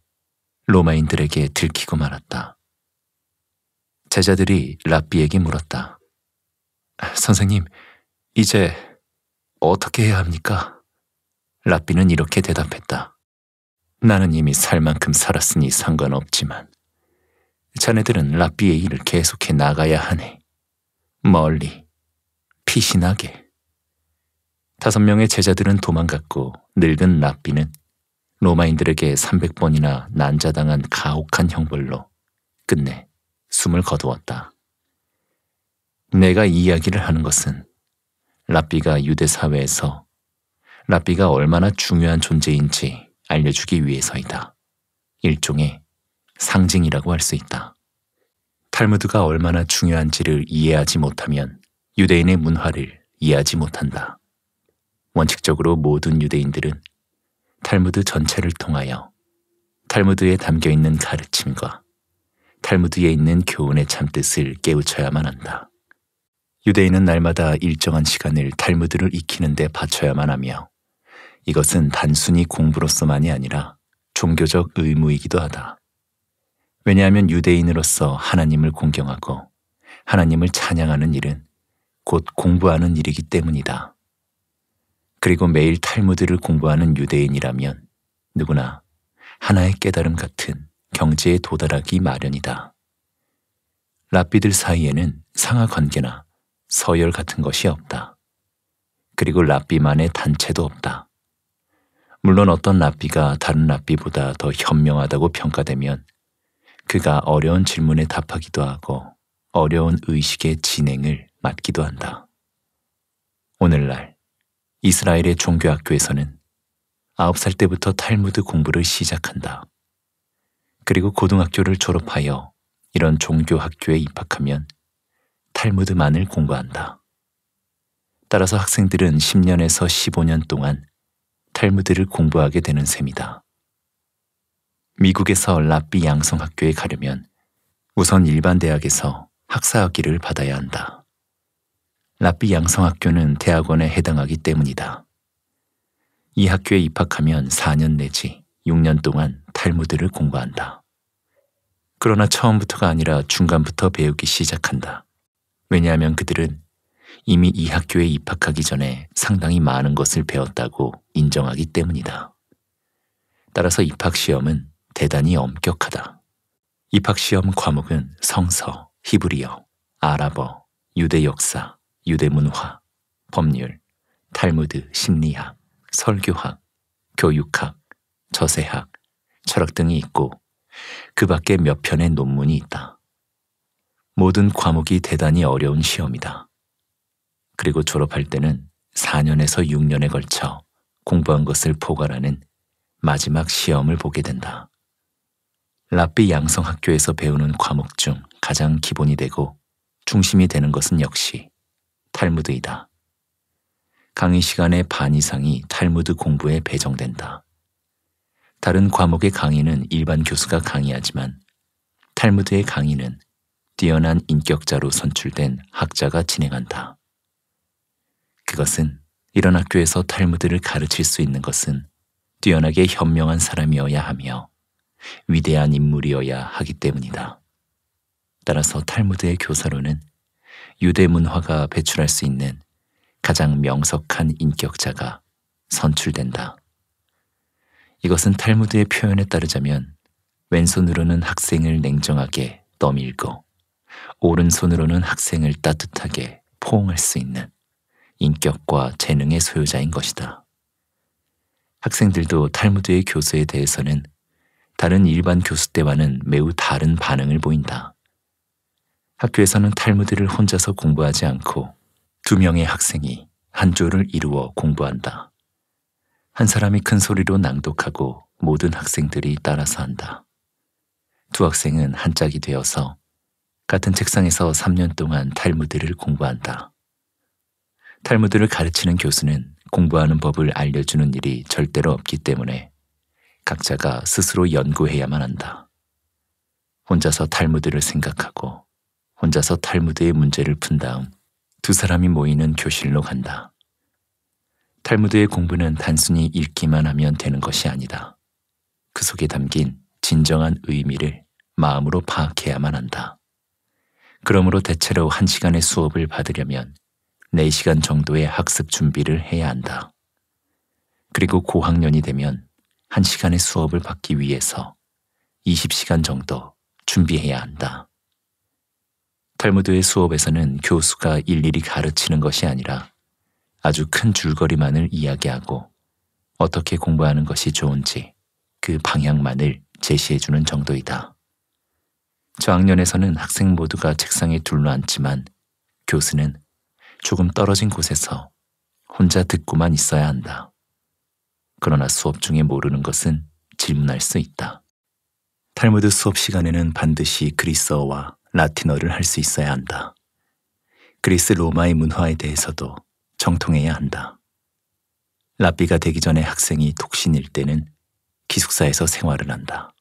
로마인들에게 들키고 말았다. 제자들이 랍비에게 물었다. 선생님, 이제 어떻게 해야 합니까? 라삐는 이렇게 대답했다. 나는 이미 살 만큼 살았으니 상관없지만 자네들은 라삐의 일을 계속해 나가야 하네. 멀리, 피신 하게 다섯 명의 제자들은 도망갔고 늙은 라삐는 로마인들에게 300번이나 난자당한 가혹한 형벌로 끝내 숨을 거두었다. 내가 이야기를 하는 것은 랍비가 유대 사회에서 랍비가 얼마나 중요한 존재인지 알려주기 위해서이다. 일종의 상징이라고 할 수 있다. 탈무드가 얼마나 중요한지를 이해하지 못하면 유대인의 문화를 이해하지 못한다. 원칙적으로 모든 유대인들은 탈무드 전체를 통하여 탈무드에 담겨 있는 가르침과 탈무드에 있는 교훈의 참뜻을 깨우쳐야만 한다. 유대인은 날마다 일정한 시간을 탈무드를 익히는 데 바쳐야만 하며 이것은 단순히 공부로서만이 아니라 종교적 의무이기도 하다. 왜냐하면 유대인으로서 하나님을 공경하고 하나님을 찬양하는 일은 곧 공부하는 일이기 때문이다. 그리고 매일 탈무드를 공부하는 유대인이라면 누구나 하나의 깨달음 같은 경지에 도달하기 마련이다. 랍비들 사이에는 상하 관계나 서열 같은 것이 없다. 그리고 랍비만의 단체도 없다. 물론 어떤 랍비가 다른 랍비보다 더 현명하다고 평가되면 그가 어려운 질문에 답하기도 하고 어려운 의식의 진행을 맡기도 한다. 오늘날 이스라엘의 종교학교에서는 아홉 살 때부터 탈무드 공부를 시작한다. 그리고 고등학교를 졸업하여 이런 종교학교에 입학하면 탈무드만을 공부한다. 따라서 학생들은 10년에서 15년 동안 탈무드를 공부하게 되는 셈이다. 미국에서 라삐 양성학교에 가려면 우선 일반 대학에서 학사학위를 받아야 한다. 라삐 양성학교는 대학원에 해당하기 때문이다. 이 학교에 입학하면 4년 내지 6년 동안 탈무드를 공부한다. 그러나 처음부터가 아니라 중간부터 배우기 시작한다. 왜냐하면 그들은 이미 이 학교에 입학하기 전에 상당히 많은 것을 배웠다고 인정하기 때문이다. 따라서 입학시험은 대단히 엄격하다. 입학시험 과목은 성서, 히브리어, 아랍어, 유대 역사, 유대 문화, 법률, 탈무드, 심리학, 설교학, 교육학, 저세학, 철학 등이 있고 그 밖에 몇 편의 논문이 있다. 모든 과목이 대단히 어려운 시험이다. 그리고 졸업할 때는 4년에서 6년에 걸쳐 공부한 것을 포괄하는 마지막 시험을 보게 된다. 라삐 양성학교에서 배우는 과목 중 가장 기본이 되고 중심이 되는 것은 역시 탈무드이다. 강의 시간의 반 이상이 탈무드 공부에 배정된다. 다른 과목의 강의는 일반 교수가 강의하지만 탈무드의 강의는 뛰어난 인격자로 선출된 학자가 진행한다. 그것은 이런 학교에서 탈무드를 가르칠 수 있는 것은 뛰어나게 현명한 사람이어야 하며 위대한 인물이어야 하기 때문이다. 따라서 탈무드의 교사로는 유대 문화가 배출할 수 있는 가장 명석한 인격자가 선출된다. 이것은 탈무드의 표현에 따르자면 왼손으로는 학생을 냉정하게 떠밀고 오른손으로는 학생을 따뜻하게 포옹할 수 있는 인격과 재능의 소유자인 것이다. 학생들도 탈무드의 교수에 대해서는 다른 일반 교수 때와는 매우 다른 반응을 보인다. 학교에서는 탈무드를 혼자서 공부하지 않고 두 명의 학생이 한 조를 이루어 공부한다. 한 사람이 큰 소리로 낭독하고 모든 학생들이 따라서 한다. 두 학생은 한 짝이 되어서 같은 책상에서 3년 동안 탈무드를 공부한다. 탈무드를 가르치는 교수는 공부하는 법을 알려주는 일이 절대로 없기 때문에 각자가 스스로 연구해야만 한다. 혼자서 탈무드를 생각하고 혼자서 탈무드의 문제를 푼 다음 두 사람이 모이는 교실로 간다. 탈무드의 공부는 단순히 읽기만 하면 되는 것이 아니다. 그 속에 담긴 진정한 의미를 마음으로 파악해야만 한다. 그러므로 대체로 1시간의 수업을 받으려면 4시간 정도의 학습 준비를 해야 한다. 그리고 고학년이 되면 1시간의 수업을 받기 위해서 20시간 정도 준비해야 한다. 탈무드의 수업에서는 교수가 일일이 가르치는 것이 아니라 아주 큰 줄거리만을 이야기하고 어떻게 공부하는 것이 좋은지 그 방향만을 제시해주는 정도이다. 저학년에서는 학생 모두가 책상에 둘러앉지만 교수는 조금 떨어진 곳에서 혼자 듣고만 있어야 한다. 그러나 수업 중에 모르는 것은 질문할 수 있다. 탈무드 수업 시간에는 반드시 그리스어와 라틴어를 할 수 있어야 한다. 그리스 로마의 문화에 대해서도 정통해야 한다. 라비가 되기 전에 학생이 독신일 때는 기숙사에서 생활을 한다.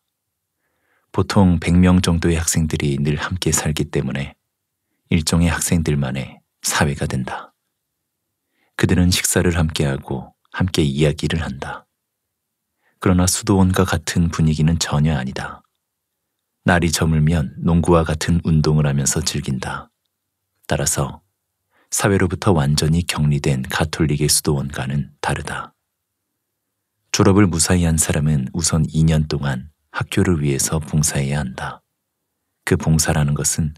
보통 100명 정도의 학생들이 늘 함께 살기 때문에 일종의 학생들만의 사회가 된다. 그들은 식사를 함께하고 함께 이야기를 한다. 그러나 수도원과 같은 분위기는 전혀 아니다. 날이 저물면 농구와 같은 운동을 하면서 즐긴다. 따라서 사회로부터 완전히 격리된 가톨릭의 수도원과는 다르다. 졸업을 무사히 한 사람은 우선 2년 동안 학교를 위해서 봉사해야 한다. 그 봉사라는 것은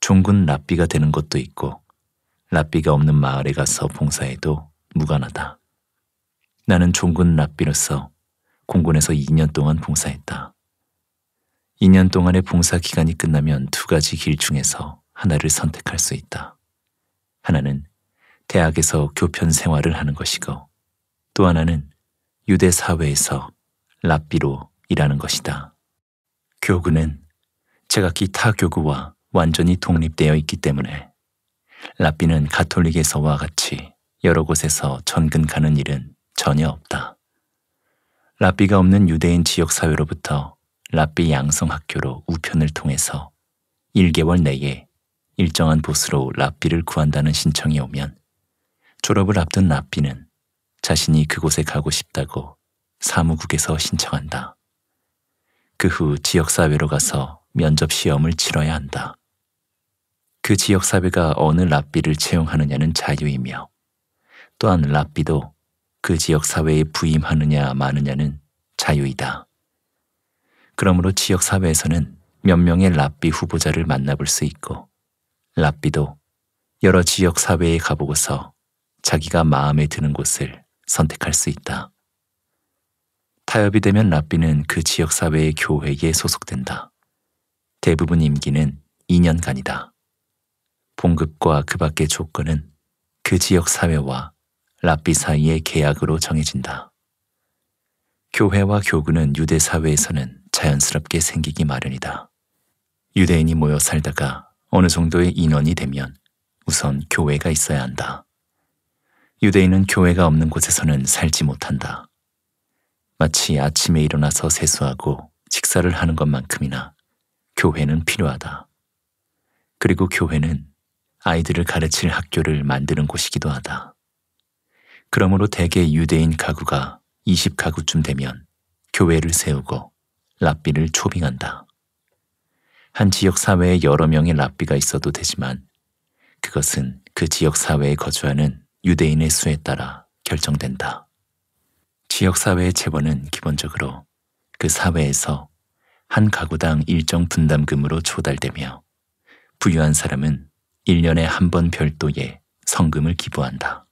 종군 랍비가 되는 것도 있고 랍비가 없는 마을에 가서 봉사해도 무관하다. 나는 종군 랍비로서 공군에서 2년 동안 봉사했다. 2년 동안의 봉사 기간이 끝나면 두 가지 길 중에서 하나를 선택할 수 있다. 하나는 대학에서 교편 생활을 하는 것이고 또 하나는 유대 사회에서 랍비로 이라는 것이다. 교구는 제가 기타 교구와 완전히 독립되어 있기 때문에 라삐는 가톨릭에서와 같이 여러 곳에서 전근 가는 일은 전혀 없다. 라삐가 없는 유대인 지역사회로부터 라삐 양성학교로 우편을 통해서 1개월 내에 일정한 보수로 라삐를 구한다는 신청이 오면 졸업을 앞둔 라삐는 자신이 그곳에 가고 싶다고 사무국에서 신청한다. 그후 지역사회로 가서 면접 시험을 치러야 한다. 그 지역사회가 어느 랍비를 채용하느냐는 자유이며 또한 랍비도 그 지역사회에 부임하느냐 마느냐는 자유이다. 그러므로 지역사회에서는 몇 명의 랍비 후보자를 만나볼 수 있고 랍비도 여러 지역사회에 가보고서 자기가 마음에 드는 곳을 선택할 수 있다. 타협이 되면 라삐는그 지역사회의 교회에 소속된다. 대부분 임기는 2년간이다. 봉급과 그 밖의 조건은 그 지역사회와 라삐 사이의 계약으로 정해진다. 교회와 교구는 유대사회에서는 자연스럽게 생기기 마련이다. 유대인이 모여 살다가 어느 정도의 인원이 되면 우선 교회가 있어야 한다. 유대인은 교회가 없는 곳에서는 살지 못한다. 마치 아침에 일어나서 세수하고 식사를 하는 것만큼이나 교회는 필요하다. 그리고 교회는 아이들을 가르칠 학교를 만드는 곳이기도 하다. 그러므로 대개 유대인 가구가 20가구쯤 되면 교회를 세우고 랍비를 초빙한다. 한 지역 사회에 여러 명의 랍비가 있어도 되지만 그것은 그 지역 사회에 거주하는 유대인의 수에 따라 결정된다. 지역사회의 재원은 기본적으로 그 사회에서 한 가구당 일정 분담금으로 조달되며 부유한 사람은 1년에 한 번 별도의 성금을 기부한다.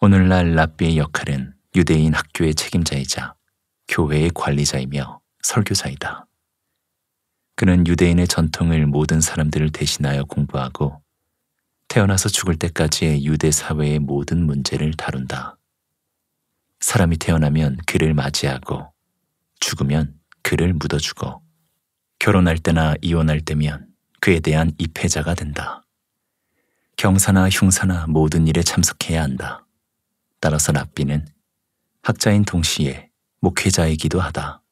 오늘날 랍비의 역할은 유대인 학교의 책임자이자 교회의 관리자이며 설교자이다. 그는 유대인의 전통을 모든 사람들을 대신하여 공부하고 태어나서 죽을 때까지의 유대 사회의 모든 문제를 다룬다. 사람이 태어나면 그를 맞이하고 죽으면 그를 묻어주고 결혼할 때나 이혼할 때면 그에 대한 입회자가 된다. 경사나 흉사나 모든 일에 참석해야 한다. 따라서 랍비는 학자인 동시에 목회자이기도 하다.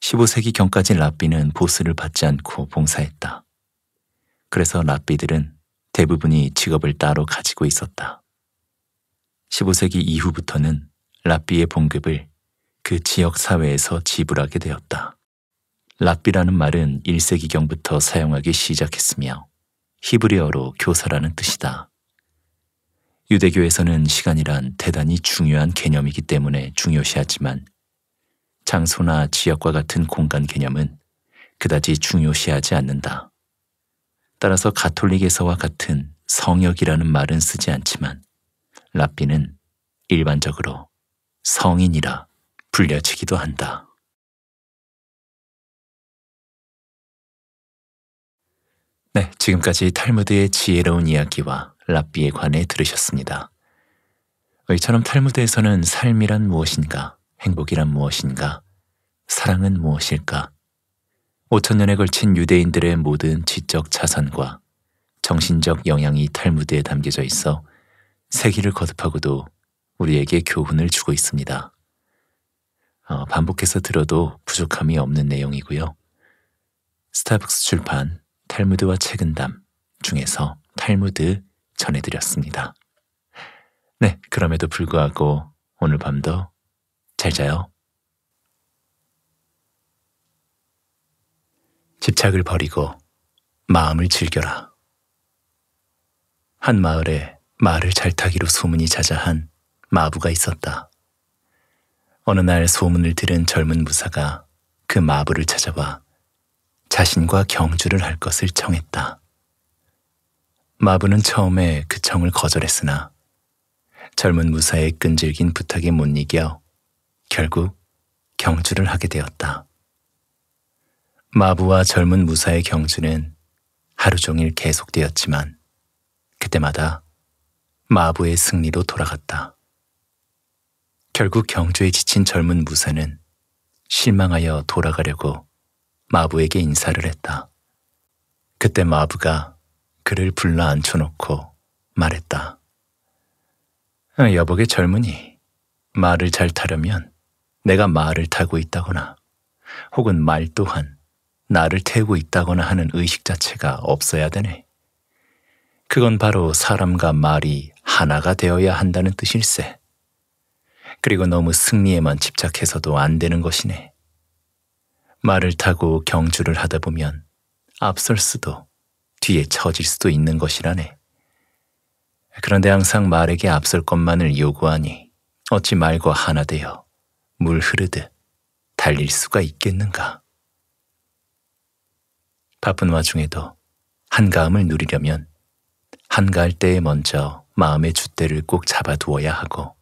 15세기 경까지 랍비는 보수를 받지 않고 봉사했다. 그래서 랍비들은 대부분이 직업을 따로 가지고 있었다. 15세기 이후부터는 라삐의 봉급을 그 지역 사회에서 지불하게 되었다. 라삐라는 말은 1세기경부터 사용하기 시작했으며 히브리어로 교사라는 뜻이다. 유대교에서는 시간이란 대단히 중요한 개념이기 때문에 중요시하지만 장소나 지역과 같은 공간 개념은 그다지 중요시하지 않는다. 따라서 가톨릭에서와 같은 성역이라는 말은 쓰지 않지만 랍비는 일반적으로 성인이라 불려지기도 한다. 네, 지금까지 탈무드의 지혜로운 이야기와 라삐에 관해 들으셨습니다. 이처럼 탈무드에서는 삶이란 무엇인가, 행복이란 무엇인가, 사랑은 무엇일까, 5천년에 걸친 유대인들의 모든 지적 자산과 정신적 영향이 탈무드에 담겨져 있어 세기를 거듭하고도 우리에게 교훈을 주고 있습니다. 어, 반복해서 들어도 부족함이 없는 내용이고요. 스타벅스 출판 탈무드와 책은담 중에서 탈무드 전해드렸습니다. 네, 그럼에도 불구하고 오늘 밤도 잘 자요. 집착을 버리고 마음을 즐겨라. 한 마을에 말을 잘 타기로 소문이 자자한 마부가 있었다. 어느 날 소문을 들은 젊은 무사가 그 마부를 찾아와 자신과 경주를 할 것을 청했다. 마부는 처음에 그 청을 거절했으나 젊은 무사의 끈질긴 부탁에 못 이겨 결국 경주를 하게 되었다. 마부와 젊은 무사의 경주는 하루 종일 계속되었지만 그때마다 마부의 승리로 돌아갔다. 결국 경주에 지친 젊은 무사는 실망하여 돌아가려고 마부에게 인사를 했다. 그때 마부가 그를 불러 앉혀놓고 말했다. 어, 여보게 젊은이, 말을 잘 타려면 내가 말을 타고 있다거나 혹은 말 또한 나를 태우고 있다거나 하는 의식 자체가 없어야 되네. 그건 바로 사람과 말이 하나가 되어야 한다는 뜻일세. 그리고 너무 승리에만 집착해서도 안 되는 것이네. 말을 타고 경주를 하다 보면 앞설 수도 뒤에 처질 수도 있는 것이라네. 그런데 항상 말에게 앞설 것만을 요구하니 어찌 말과 하나 되어 물 흐르듯 달릴 수가 있겠는가. 바쁜 와중에도 한가함을 누리려면 한가할 때에 먼저 마음의 줏대를 꼭 잡아두어야 하고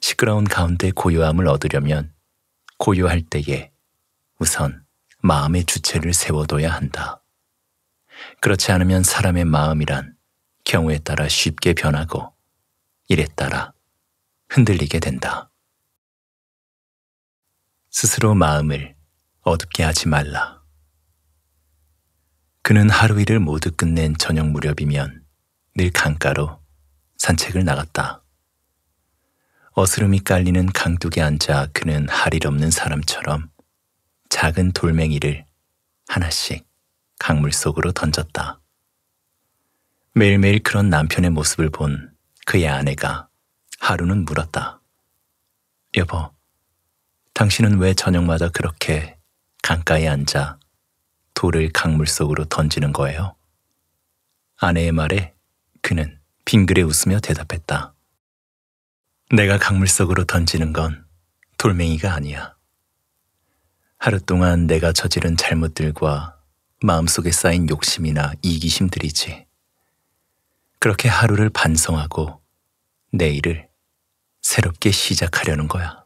시끄러운 가운데 고요함을 얻으려면 고요할 때에 우선 마음의 주체를 세워둬야 한다. 그렇지 않으면 사람의 마음이란 경우에 따라 쉽게 변하고 일에 따라 흔들리게 된다. 스스로 마음을 어둡게 하지 말라. 그는 하루 일을 모두 끝낸 저녁 무렵이면 늘 강가로 산책을 나갔다. 어스름이 깔리는 강둑에 앉아 그는 할 일 없는 사람처럼 작은 돌멩이를 하나씩 강물 속으로 던졌다. 매일매일 그런 남편의 모습을 본 그의 아내가 하루는 물었다. 여보, 당신은 왜 저녁마다 그렇게 강가에 앉아 돌을 강물 속으로 던지는 거예요? 아내의 말에 그는 빙그레 웃으며 대답했다. 내가 강물 속으로 던지는 건 돌멩이가 아니야. 하루 동안 내가 저지른 잘못들과 마음속에 쌓인 욕심이나 이기심들이지. 그렇게 하루를 반성하고 내일을 새롭게 시작하려는 거야.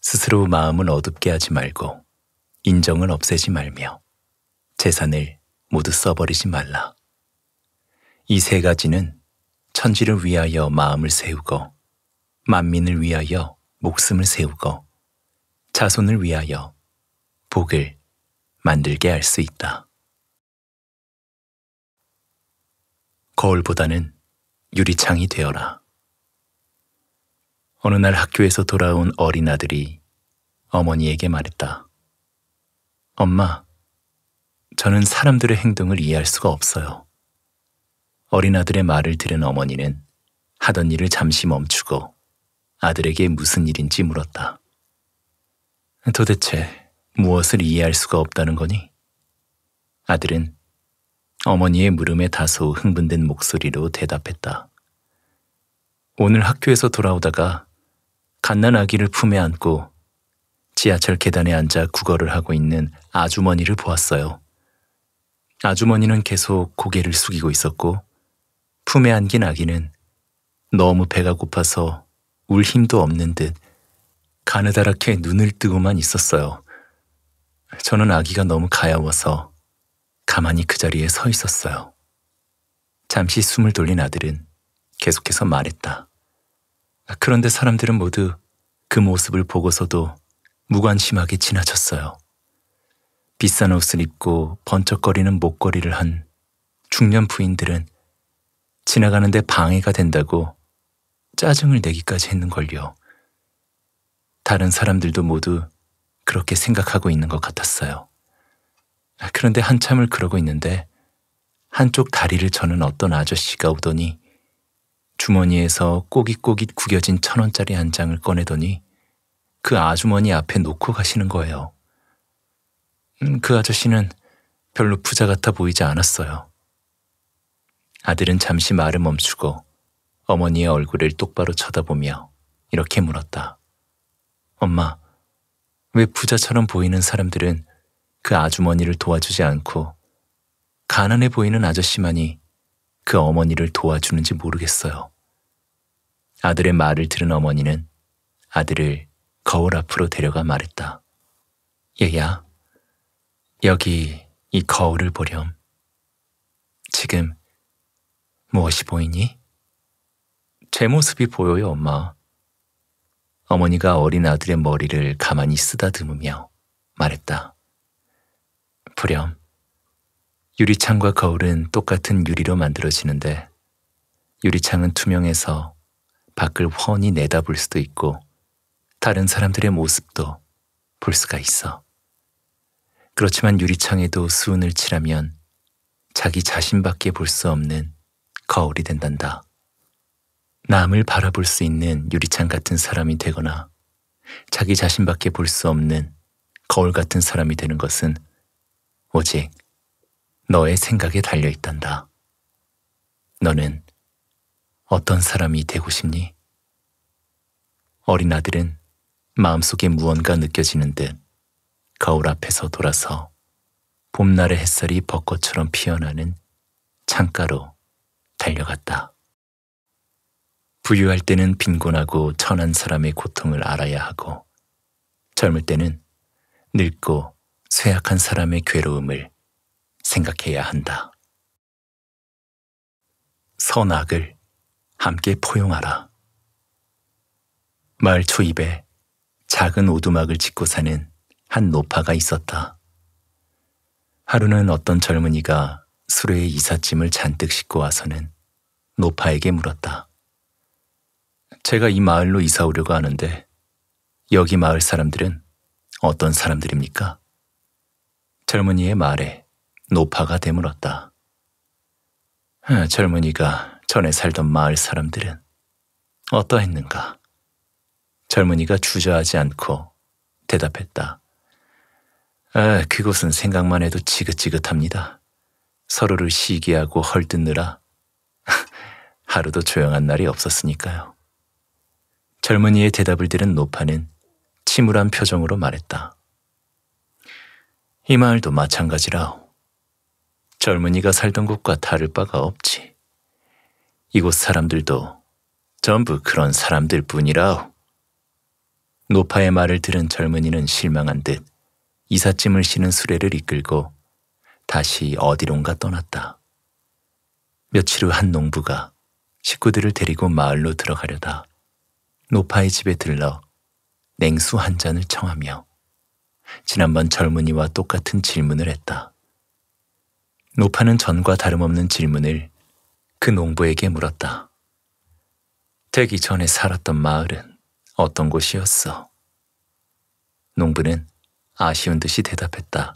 스스로 마음은 어둡게 하지 말고 인정은 없애지 말며 재산을 모두 써버리지 말라. 이세 가지는 천지를 위하여 마음을 세우고 만민을 위하여 목숨을 세우고 자손을 위하여 복을 만들게 할 수 있다. 거울보다는 유리창이 되어라. 어느 날 학교에서 돌아온 어린 아들이 어머니에게 말했다. 엄마, 저는 사람들의 행동을 이해할 수가 없어요. 어린 아들의 말을 들은 어머니는 하던 일을 잠시 멈추고 아들에게 무슨 일인지 물었다. 도대체 무엇을 이해할 수가 없다는 거니? 아들은 어머니의 물음에 다소 흥분된 목소리로 대답했다. 오늘 학교에서 돌아오다가 갓난 아기를 품에 안고 지하철 계단에 앉아 국어를 하고 있는 아주머니를 보았어요. 아주머니는 계속 고개를 숙이고 있었고 품에 안긴 아기는 너무 배가 고파서 울 힘도 없는 듯 가느다랗게 눈을 뜨고만 있었어요. 저는 아기가 너무 가야워서 가만히 그 자리에 서 있었어요. 잠시 숨을 돌린 아들은 계속해서 말했다. 그런데 사람들은 모두 그 모습을 보고서도 무관심하게 지나쳤어요. 비싼 옷을 입고 번쩍거리는 목걸이를 한 중년 부인들은 지나가는데 방해가 된다고 짜증을 내기까지 했는걸요. 다른 사람들도 모두 그렇게 생각하고 있는 것 같았어요. 그런데 한참을 그러고 있는데 한쪽 다리를 저는 어떤 아저씨가 오더니 주머니에서 꼬깃꼬깃 구겨진 천 원짜리 한 장을 꺼내더니 그 아주머니 앞에 놓고 가시는 거예요. 음, 그 아저씨는 별로 부자 같아 보이지 않았어요. 아들은 잠시 말을 멈추고 어머니의 얼굴을 똑바로 쳐다보며 이렇게 물었다. 엄마, 왜 부자처럼 보이는 사람들은 그 아주머니를 도와주지 않고 가난해 보이는 아저씨만이 그 어머니를 도와주는지 모르겠어요. 아들의 말을 들은 어머니는 아들을 거울 앞으로 데려가 말했다. 얘야, 여기 이 거울을 보렴. 지금 무엇이 보이니? 제 모습이 보여요, 엄마. 어머니가 어린 아들의 머리를 가만히 쓰다듬으며 말했다. 불렴. 유리창과 거울은 똑같은 유리로 만들어지는데 유리창은 투명해서 밖을 훤히 내다볼 수도 있고 다른 사람들의 모습도 볼 수가 있어. 그렇지만 유리창에도 수은을 칠하면 자기 자신밖에 볼 수 없는 거울이 된단다. 남을 바라볼 수 있는 유리창 같은 사람이 되거나 자기 자신밖에 볼 수 없는 거울 같은 사람이 되는 것은 오직 너의 생각에 달려 있단다. 너는 어떤 사람이 되고 싶니? 어린 아들은 마음속에 무언가 느껴지는 듯 거울 앞에서 돌아서 봄날의 햇살이 벚꽃처럼 피어나는 창가로 달려갔다. 부유할 때는 빈곤하고 천한 사람의 고통을 알아야 하고 젊을 때는 늙고 쇠약한 사람의 괴로움을 생각해야 한다. 선악을 함께 포용하라. 마을 초입에 작은 오두막을 짓고 사는 한 노파가 있었다. 하루는 어떤 젊은이가 수레에 이삿짐을 잔뜩 싣고 와서는 노파에게 물었다. 제가 이 마을로 이사 오려고 하는데 여기 마을 사람들은 어떤 사람들입니까? 젊은이의 말에 노파가 되물었다. 젊은이가 전에 살던 마을 사람들은 어떠했는가? 젊은이가 주저하지 않고 대답했다. 아, 그곳은 생각만 해도 지긋지긋합니다. 서로를 시기하고 헐뜯느라 하루도 조용한 날이 없었으니까요. 젊은이의 대답을 들은 노파는 침울한 표정으로 말했다. 이마을도 마찬가지라. 젊은이가 살던 곳과 다를 바가 없지. 이곳 사람들도 전부 그런 사람들 뿐이라. 노파의 말을 들은 젊은이는 실망한 듯 이삿짐을 실는 수레를 이끌고 다시 어디론가 떠났다. 며칠 후 한 농부가 식구들을 데리고 마을로 들어가려다 노파의 집에 들러 냉수 한 잔을 청하며 지난번 젊은이와 똑같은 질문을 했다. 노파는 전과 다름없는 질문을 그 농부에게 물었다. 되기 전에 살았던 마을은 어떤 곳이었어? 농부는 아쉬운 듯이 대답했다.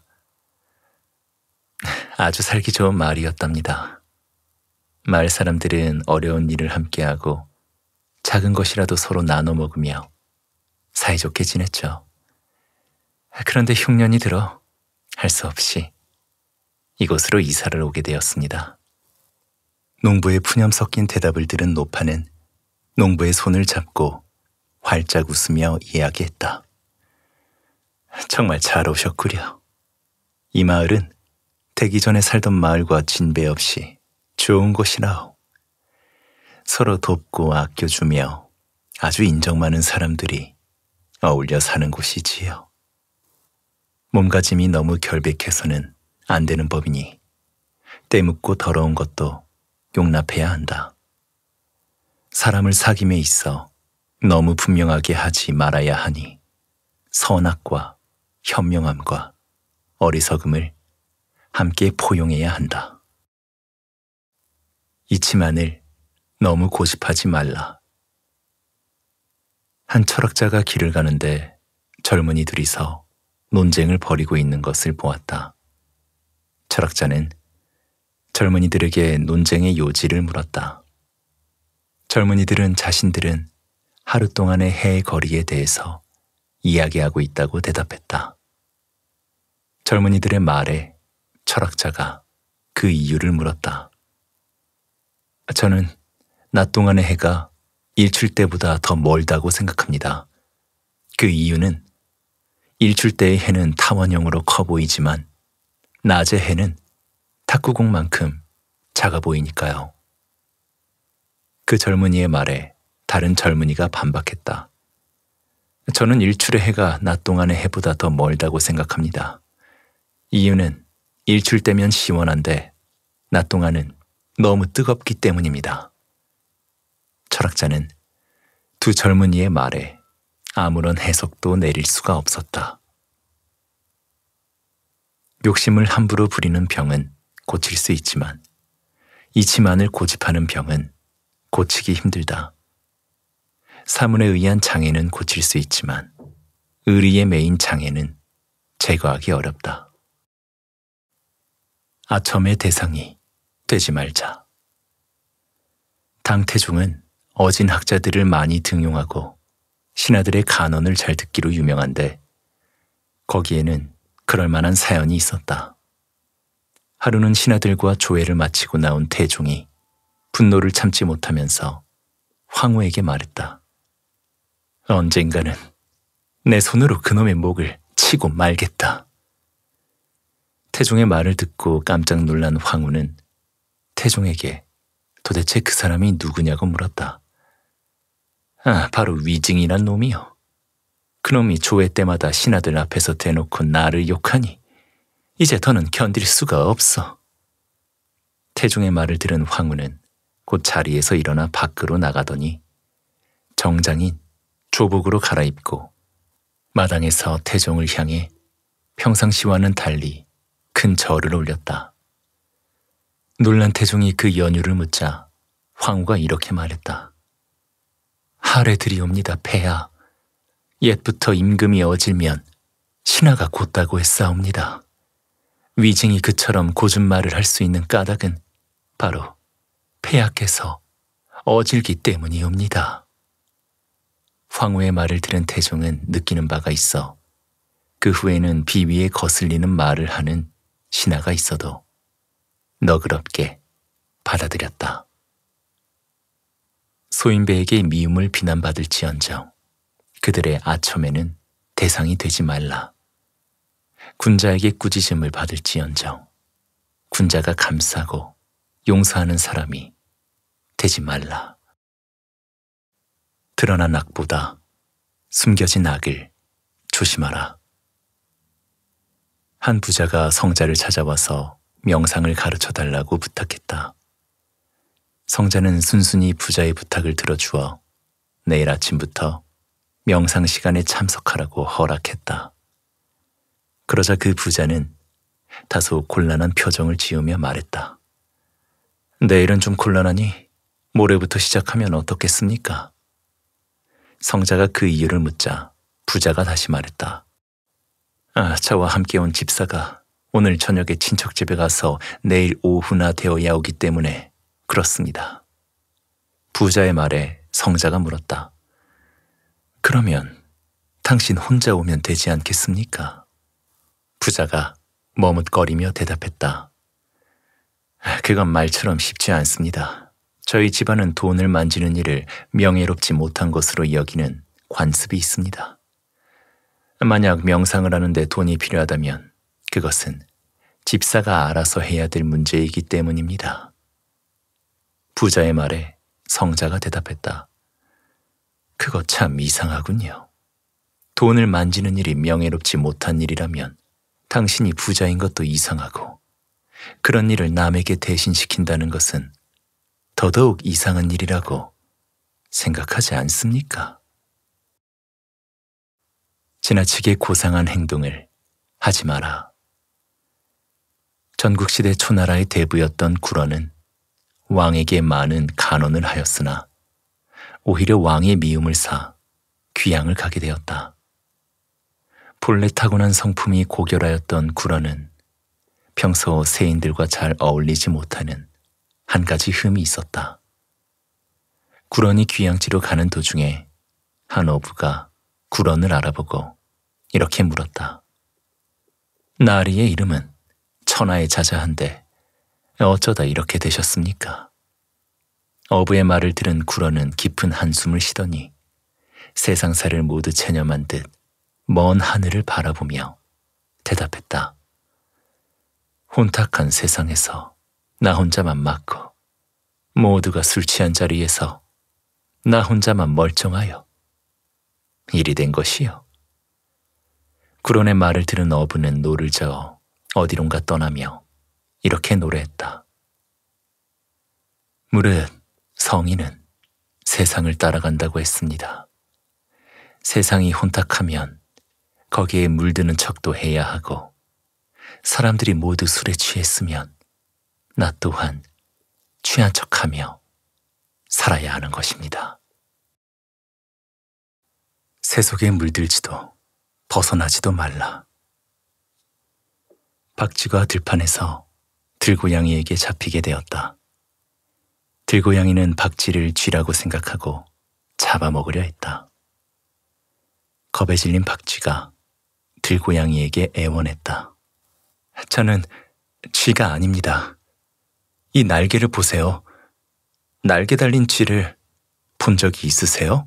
아주 살기 좋은 마을이었답니다. 마을 사람들은 어려운 일을 함께하고 작은 것이라도 서로 나눠 먹으며 사이좋게 지냈죠. 그런데 흉년이 들어 할 수 없이 이곳으로 이사를 오게 되었습니다. 농부의 푸념 섞인 대답을 들은 노파는 농부의 손을 잡고 활짝 웃으며 이야기했다. 정말 잘 오셨구려. 이 마을은 되기 전에 살던 마을과 진배 없이 좋은 곳이라오. 서로 돕고 아껴주며 아주 인정 많은 사람들이 어울려 사는 곳이지요. 몸가짐이 너무 결백해서는 안 되는 법이니 때묻고 더러운 것도 용납해야 한다. 사람을 사귐에 있어 너무 분명하게 하지 말아야 하니 선악과 현명함과 어리석음을 함께 포용해야 한다. 이치만을 너무 고집하지 말라. 한 철학자가 길을 가는데 젊은이 둘이서 논쟁을 벌이고 있는 것을 보았다. 철학자는 젊은이들에게 논쟁의 요지를 물었다. 젊은이들은 자신들은 하루 동안의 해의 거리에 대해서 이야기하고 있다고 대답했다. 젊은이들의 말에 철학자가 그 이유를 물었다. 저는 낮 동안의 해가 일출 때보다 더 멀다고 생각합니다. 그 이유는 일출 때의 해는 타원형으로 커 보이지만 낮의 해는 탁구공만큼 작아 보이니까요. 그 젊은이의 말에 다른 젊은이가 반박했다. 저는 일출의 해가 낮 동안의 해보다 더 멀다고 생각합니다. 이유는 일출 때면 시원한데 낮 동안은 너무 뜨겁기 때문입니다. 철학자는 두 젊은이의 말에 아무런 해석도 내릴 수가 없었다. 욕심을 함부로 부리는 병은 고칠 수 있지만 이치만을 고집하는 병은 고치기 힘들다. 사문에 의한 장애는 고칠 수 있지만 의리에 메인 장애는 제거하기 어렵다. 아첨의 대상이 되지 말자. 당태종은 어진 학자들을 많이 등용하고 신하들의 간언을 잘 듣기로 유명한데 거기에는 그럴 만한 사연이 있었다. 하루는 신하들과 조회를 마치고 나온 태종이 분노를 참지 못하면서 황후에게 말했다. 언젠가는 내 손으로 그놈의 목을 치고 말겠다. 태종의 말을 듣고 깜짝 놀란 황후는 태종에게 도대체 그 사람이 누구냐고 물었다. 아, 바로 위증이란 놈이요. 그놈이 조회 때마다 신하들 앞에서 대놓고 나를 욕하니 이제 더는 견딜 수가 없어. 태종의 말을 들은 황후는 곧 자리에서 일어나 밖으로 나가더니 정장인 조복으로 갈아입고 마당에서 태종을 향해 평상시와는 달리 큰 절을 올렸다. 놀란 태종이 그 연유를 묻자 황후가 이렇게 말했다. 하래 드리옵니다, 폐하. 옛부터 임금이 어질면 신하가 곧다고 했사옵니다. 위증이 그처럼 고준말을 할 수 있는 까닭은 바로 폐하께서 어질기 때문이옵니다. 황후의 말을 들은 태종은 느끼는 바가 있어 그 후에는 비위에 거슬리는 말을 하는 신하가 있어도 너그럽게 받아들였다. 소인배에게 미움을 비난받을지언정 그들의 아첨에는 대상이 되지 말라. 군자에게 꾸짖음을 받을지언정 군자가 감싸고 용서하는 사람이 되지 말라. 드러난 악보다 숨겨진 악을 조심하라. 한 부자가 성자를 찾아와서 명상을 가르쳐 달라고 부탁했다. 성자는 순순히 부자의 부탁을 들어주어 내일 아침부터 명상 시간에 참석하라고 허락했다. 그러자 그 부자는 다소 곤란한 표정을 지으며 말했다. 내일은 좀 곤란하니 모레부터 시작하면 어떻겠습니까? 성자가 그 이유를 묻자 부자가 다시 말했다. 아, 저와 함께 온 집사가 오늘 저녁에 친척 집에 가서 내일 오후나 되어야 오기 때문에 그렇습니다. 부자의 말에 성자가 물었다. 그러면 당신 혼자 오면 되지 않겠습니까? 부자가 머뭇거리며 대답했다. 그건 말처럼 쉽지 않습니다. 저희 집안은 돈을 만지는 일을 명예롭지 못한 것으로 여기는 관습이 있습니다. 만약 명상을 하는데 돈이 필요하다면 그것은 집사가 알아서 해야 될 문제이기 때문입니다. 부자의 말에 성자가 대답했다. 그거 참 이상하군요. 돈을 만지는 일이 명예롭지 못한 일이라면 당신이 부자인 것도 이상하고 그런 일을 남에게 대신시킨다는 것은 더더욱 이상한 일이라고 생각하지 않습니까? 지나치게 고상한 행동을 하지 마라. 전국시대 초나라의 대부였던 구런은 왕에게 많은 간언을 하였으나 오히려 왕의 미움을 사 귀양을 가게 되었다. 본래 타고난 성품이 고결하였던 구런은 평소 세인들과 잘 어울리지 못하는 한 가지 흠이 있었다. 구런이 귀양지로 가는 도중에 한어부가 구런을 알아보고 이렇게 물었다. 나리의 이름은 천하의 자자한데 어쩌다 이렇게 되셨습니까? 어부의 말을 들은 구러는 깊은 한숨을 쉬더니 세상사를 모두 체념한 듯 먼 하늘을 바라보며 대답했다. 혼탁한 세상에서 나 혼자만 맞고 모두가 술 취한 자리에서 나 혼자만 멀쩡하여 일이 된 것이요. 구론의 말을 들은 어부는 노를 저어 어디론가 떠나며 이렇게 노래했다. 무릇 성인은 세상을 따라간다고 했습니다. 세상이 혼탁하면 거기에 물드는 척도 해야 하고 사람들이 모두 술에 취했으면 나 또한 취한 척하며 살아야 하는 것입니다. 세속에 물들지도 벗어나지도 말라. 박쥐가 들판에서 들고양이에게 잡히게 되었다. 들고양이는 박쥐를 쥐라고 생각하고 잡아먹으려 했다. 겁에 질린 박쥐가 들고양이에게 애원했다. 저는 쥐가 아닙니다. 이 날개를 보세요. 날개 달린 쥐를 본 적이 있으세요?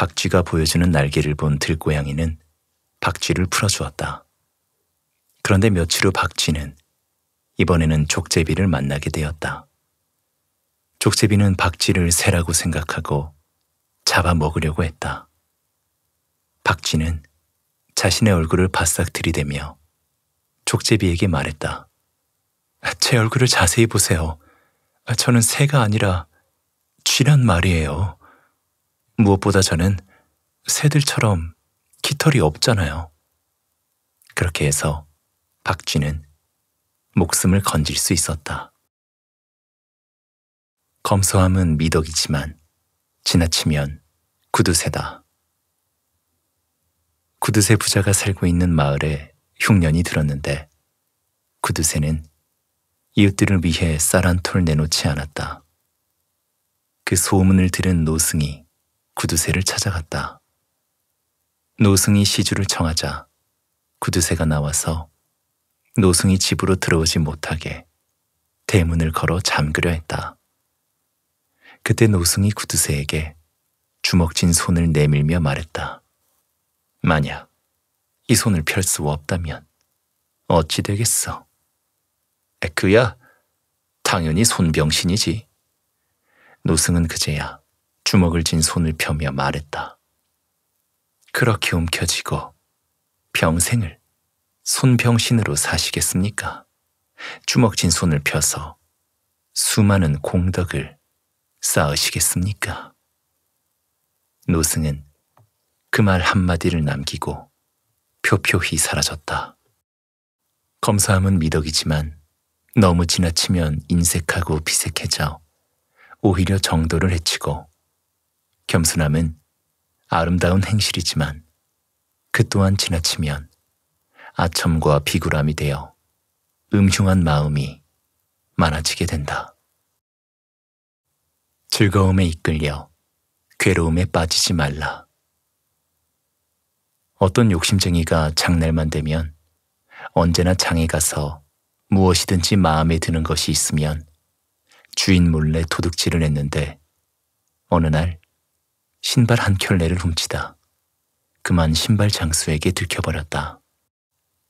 박쥐가 보여주는 날개를 본 들고양이는 박쥐를 풀어주었다. 그런데 며칠 후 박쥐는 이번에는 족제비를 만나게 되었다. 족제비는 박쥐를 새라고 생각하고 잡아먹으려고 했다. 박쥐는 자신의 얼굴을 바싹 들이대며 족제비에게 말했다. 제 얼굴을 자세히 보세요. 저는 새가 아니라 쥐란 말이에요. 무엇보다 저는 새들처럼 깃털이 없잖아요. 그렇게 해서 박쥐는 목숨을 건질 수 있었다. 검소함은 미덕이지만 지나치면 구두쇠다. 구두쇠 부자가 살고 있는 마을에 흉년이 들었는데 구두쇠는 이웃들을 위해 쌀 한 톨 내놓지 않았다. 그 소문을 들은 노승이 구두쇠를 찾아갔다. 노승이 시주를 청하자 구두쇠가 나와서 노승이 집으로 들어오지 못하게 대문을 걸어 잠그려 했다. 그때 노승이 구두쇠에게 주먹진 손을 내밀며 말했다. 만약 이 손을 펼 수 없다면 어찌 되겠어? 그야 당연히 손병신이지. 노승은 그제야 주먹을 쥔 손을 펴며 말했다. 그렇게 움켜쥐고 평생을 손병신으로 사시겠습니까? 주먹 쥔 손을 펴서 수많은 공덕을 쌓으시겠습니까? 노승은 그 말 한마디를 남기고 표표히 사라졌다. 검사함은 미덕이지만 너무 지나치면 인색하고 비색해져 오히려 정도를 해치고 겸손함은 아름다운 행실이지만 그 또한 지나치면 아첨과 비굴함이 되어 음흉한 마음이 많아지게 된다. 즐거움에 이끌려 괴로움에 빠지지 말라. 어떤 욕심쟁이가 장날만 되면 언제나 장에 가서 무엇이든지 마음에 드는 것이 있으면 주인 몰래 도둑질을 했는데 어느 날 신발 한 켤레를 훔치다 그만 신발 장수에게 들켜버렸다.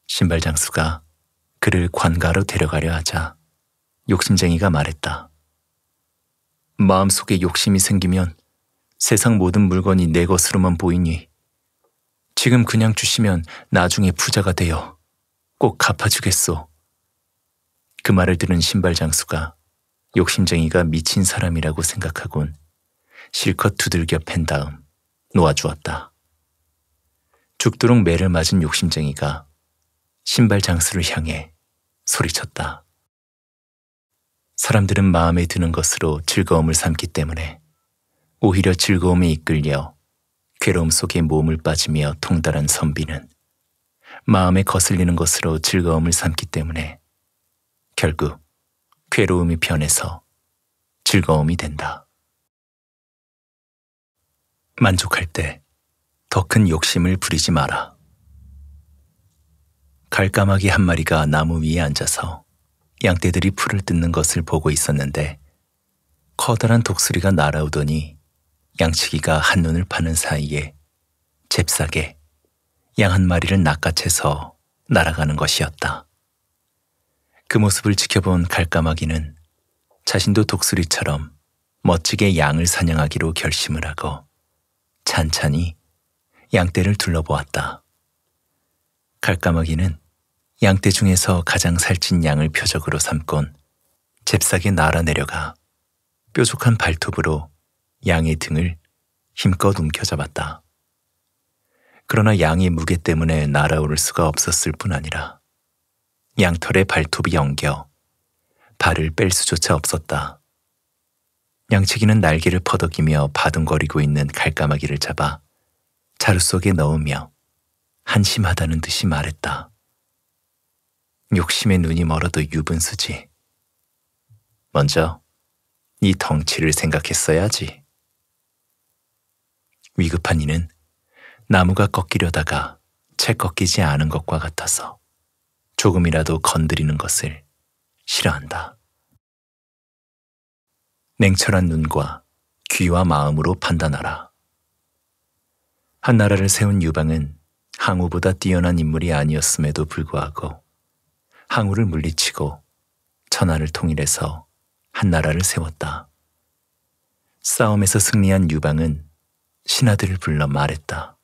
신발 장수가 그를 관가로 데려가려 하자 욕심쟁이가 말했다. 마음속에 욕심이 생기면 세상 모든 물건이 내 것으로만 보이니 지금 그냥 주시면 나중에 부자가 되어 꼭 갚아주겠소. 그 말을 들은 신발 장수가 욕심쟁이가 미친 사람이라고 생각하곤 실컷 두들겨 팬 다음 놓아주었다. 죽도록 매를 맞은 욕심쟁이가 신발 장수를 향해 소리쳤다. 사람들은 마음에 드는 것으로 즐거움을 삼기 때문에 오히려 즐거움에 이끌려 괴로움 속에 몸을 빠지며 통달한 선비는 마음에 거슬리는 것으로 즐거움을 삼기 때문에 결국 괴로움이 변해서 즐거움이 된다. 만족할 때 더 큰 욕심을 부리지 마라. 갈까마귀 한 마리가 나무 위에 앉아서 양떼들이 풀을 뜯는 것을 보고 있었는데 커다란 독수리가 날아오더니 양치기가 한눈을 파는 사이에 잽싸게 양 한 마리를 낚아채서 날아가는 것이었다. 그 모습을 지켜본 갈까마귀는 자신도 독수리처럼 멋지게 양을 사냥하기로 결심을 하고 찬찬히 양떼를 둘러보았다. 갈까마귀는 양떼 중에서 가장 살찐 양을 표적으로 삼곤 잽싸게 날아내려가 뾰족한 발톱으로 양의 등을 힘껏 움켜잡았다. 그러나 양의 무게 때문에 날아오를 수가 없었을 뿐 아니라 양털의 발톱이 엉겨 발을 뺄 수조차 없었다. 양치기는 날개를 퍼덕이며 바둥거리고 있는 갈까마기를 잡아 자루 속에 넣으며 한심하다는 듯이 말했다. 욕심에 눈이 멀어도 유분수지. 먼저 이 덩치를 생각했어야지. 위급한 이는 나무가 꺾이려다가 채 꺾이지 않은 것과 같아서 조금이라도 건드리는 것을 싫어한다. 냉철한 눈과 귀와 마음으로 판단하라. 한나라를 세운 유방은 항우보다 뛰어난 인물이 아니었음에도 불구하고 항우를 물리치고 천하를 통일해서 한나라를 세웠다. 싸움에서 승리한 유방은 신하들을 불러 말했다.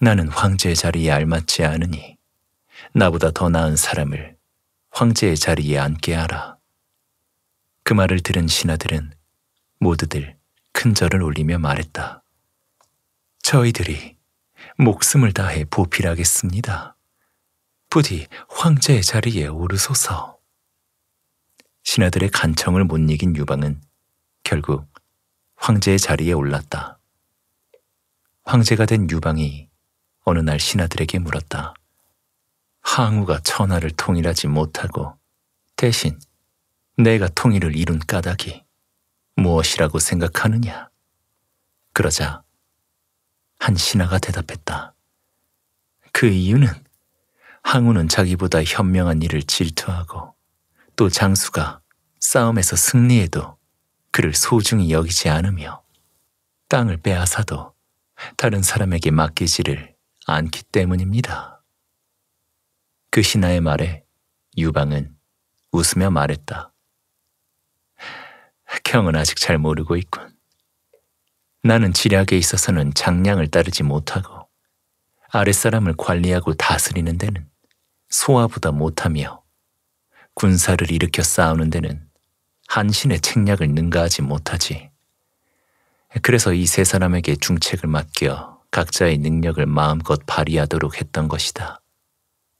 나는 황제의 자리에 알맞지 않으니 나보다 더 나은 사람을 황제의 자리에 앉게 하라. 그 말을 들은 신하들은 모두들 큰 절을 올리며 말했다. 저희들이 목숨을 다해 보필하겠습니다. 부디 황제의 자리에 오르소서. 신하들의 간청을 못 이긴 유방은 결국 황제의 자리에 올랐다. 황제가 된 유방이 어느 날 신하들에게 물었다. 항우가 천하를 통일하지 못하고 대신 내가 통일을 이룬 까닭이 무엇이라고 생각하느냐? 그러자 한 신하가 대답했다. 그 이유는 항우는 자기보다 현명한 일을 질투하고 또 장수가 싸움에서 승리해도 그를 소중히 여기지 않으며 땅을 빼앗아도 다른 사람에게 맡기지를 않기 때문입니다. 그 신하의 말에 유방은 웃으며 말했다. 형은 아직 잘 모르고 있군. 나는 지략에 있어서는 장량을 따르지 못하고 아랫사람을 관리하고 다스리는 데는 소화보다 못하며 군사를 일으켜 싸우는 데는 한신의 책략을 능가하지 못하지. 그래서 이 세 사람에게 중책을 맡겨 각자의 능력을 마음껏 발휘하도록 했던 것이다.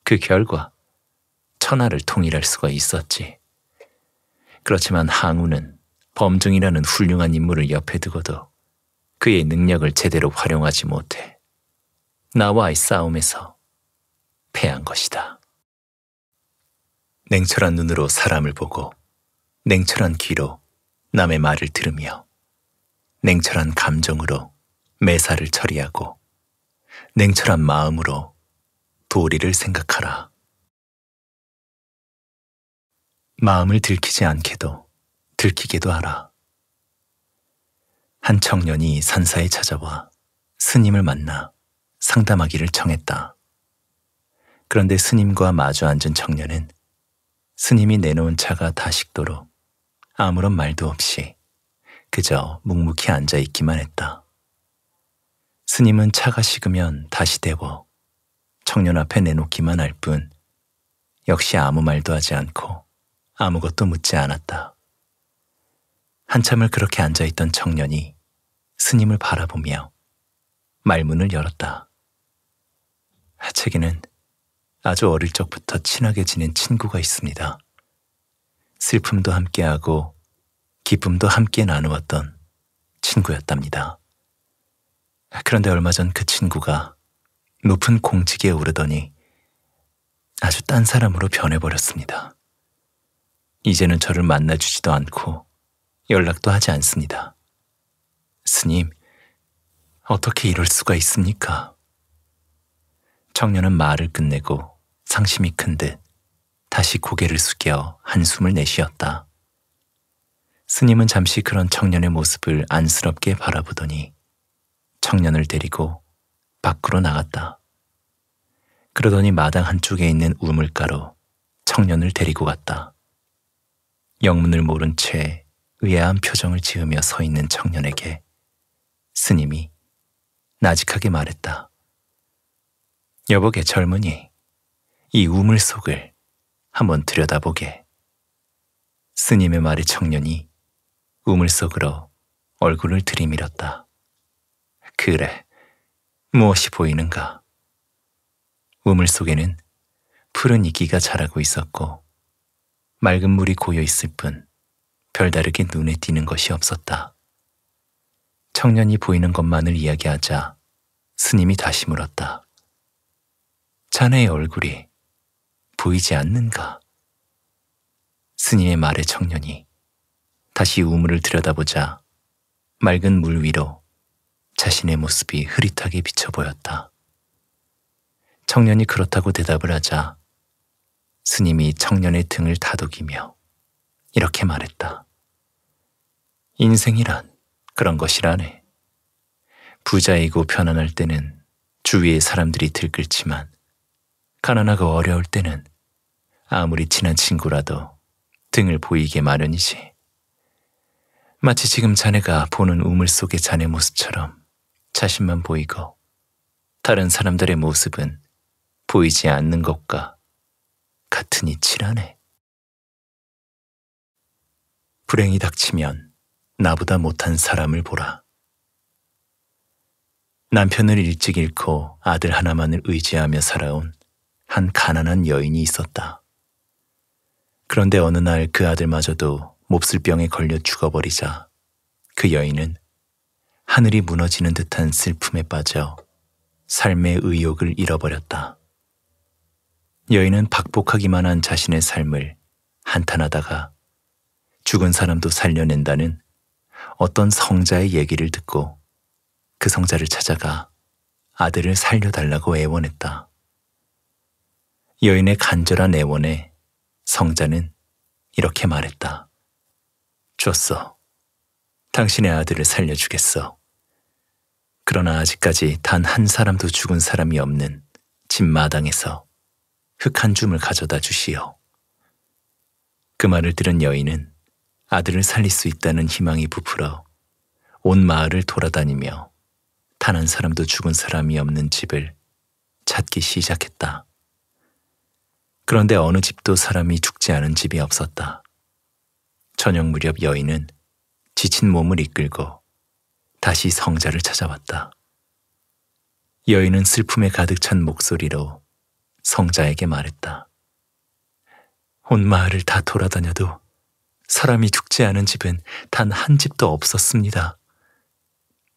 그 결과 천하를 통일할 수가 있었지. 그렇지만 항우는 범증이라는 훌륭한 인물을 옆에 두고도 그의 능력을 제대로 활용하지 못해 나와의 싸움에서 패한 것이다. 냉철한 눈으로 사람을 보고 냉철한 귀로 남의 말을 들으며 냉철한 감정으로 매사를 처리하고 냉철한 마음으로 도리를 생각하라. 마음을 들키지 않게도 들키기도 하라. 한 청년이 산사에 찾아와 스님을 만나 상담하기를 청했다. 그런데 스님과 마주 앉은 청년은 스님이 내놓은 차가 다 식도록 아무런 말도 없이 그저 묵묵히 앉아 있기만 했다. 스님은 차가 식으면 다시 데워 청년 앞에 내놓기만 할 뿐 역시 아무 말도 하지 않고 아무것도 묻지 않았다. 한참을 그렇게 앉아있던 청년이 스님을 바라보며 말문을 열었다. 하채기는 아주 어릴 적부터 친하게 지낸 친구가 있습니다. 슬픔도 함께하고 기쁨도 함께 나누었던 친구였답니다. 그런데 얼마 전 그 친구가 높은 공직에 오르더니 아주 딴 사람으로 변해버렸습니다. 이제는 저를 만나주지도 않고 연락도 하지 않습니다. 스님, 어떻게 이럴 수가 있습니까? 청년은 말을 끝내고 상심이 큰 듯 다시 고개를 숙여 한숨을 내쉬었다. 스님은 잠시 그런 청년의 모습을 안쓰럽게 바라보더니 청년을 데리고 밖으로 나갔다. 그러더니 마당 한쪽에 있는 우물가로 청년을 데리고 갔다. 영문을 모른 채 의아한 표정을 지으며 서 있는 청년에게 스님이 나직하게 말했다. 여보게 젊은이, 이 우물 속을 한번 들여다보게. 스님의 말에 청년이 우물 속으로 얼굴을 들이밀었다. 그래, 무엇이 보이는가? 우물 속에는 푸른 이끼가 자라고 있었고 맑은 물이 고여 있을 뿐 별다르게 눈에 띄는 것이 없었다. 청년이 보이는 것만을 이야기하자 스님이 다시 물었다. 자네의 얼굴이 보이지 않는가? 스님의 말에 청년이 다시 우물을 들여다보자 맑은 물 위로 자신의 모습이 흐릿하게 비쳐 보였다. 청년이 그렇다고 대답을 하자 스님이 청년의 등을 다독이며 이렇게 말했다. 인생이란 그런 것이라네. 부자이고 편안할 때는 주위의 사람들이 들끓지만 가난하고 어려울 때는 아무리 친한 친구라도 등을 보이게 마련이지. 마치 지금 자네가 보는 우물 속의 자네 모습처럼 자신만 보이고 다른 사람들의 모습은 보이지 않는 것과 같은 이치라네. 불행이 닥치면 나보다 못한 사람을 보라. 남편을 일찍 잃고 아들 하나만을 의지하며 살아온 한 가난한 여인이 있었다. 그런데 어느 날 그 아들마저도 몹쓸 병에 걸려 죽어버리자 그 여인은 하늘이 무너지는 듯한 슬픔에 빠져 삶의 의욕을 잃어버렸다. 여인은 박복하기만 한 자신의 삶을 한탄하다가 죽은 사람도 살려낸다는 어떤 성자의 얘기를 듣고 그 성자를 찾아가 아들을 살려달라고 애원했다. 여인의 간절한 애원에 성자는 이렇게 말했다. 줬어. 당신의 아들을 살려주겠어. 그러나 아직까지 단 한 사람도 죽은 사람이 없는 집 마당에서 흙 한 줌을 가져다 주시오. 그 말을 들은 여인은 아들을 살릴 수 있다는 희망이 부풀어 온 마을을 돌아다니며 단 한 사람도 죽은 사람이 없는 집을 찾기 시작했다. 그런데 어느 집도 사람이 죽지 않은 집이 없었다. 저녁 무렵 여인은 지친 몸을 이끌고 다시 성자를 찾아왔다. 여인은 슬픔에 가득 찬 목소리로 성자에게 말했다. 온 마을을 다 돌아다녀도 사람이 죽지 않은 집은 단 한 집도 없었습니다.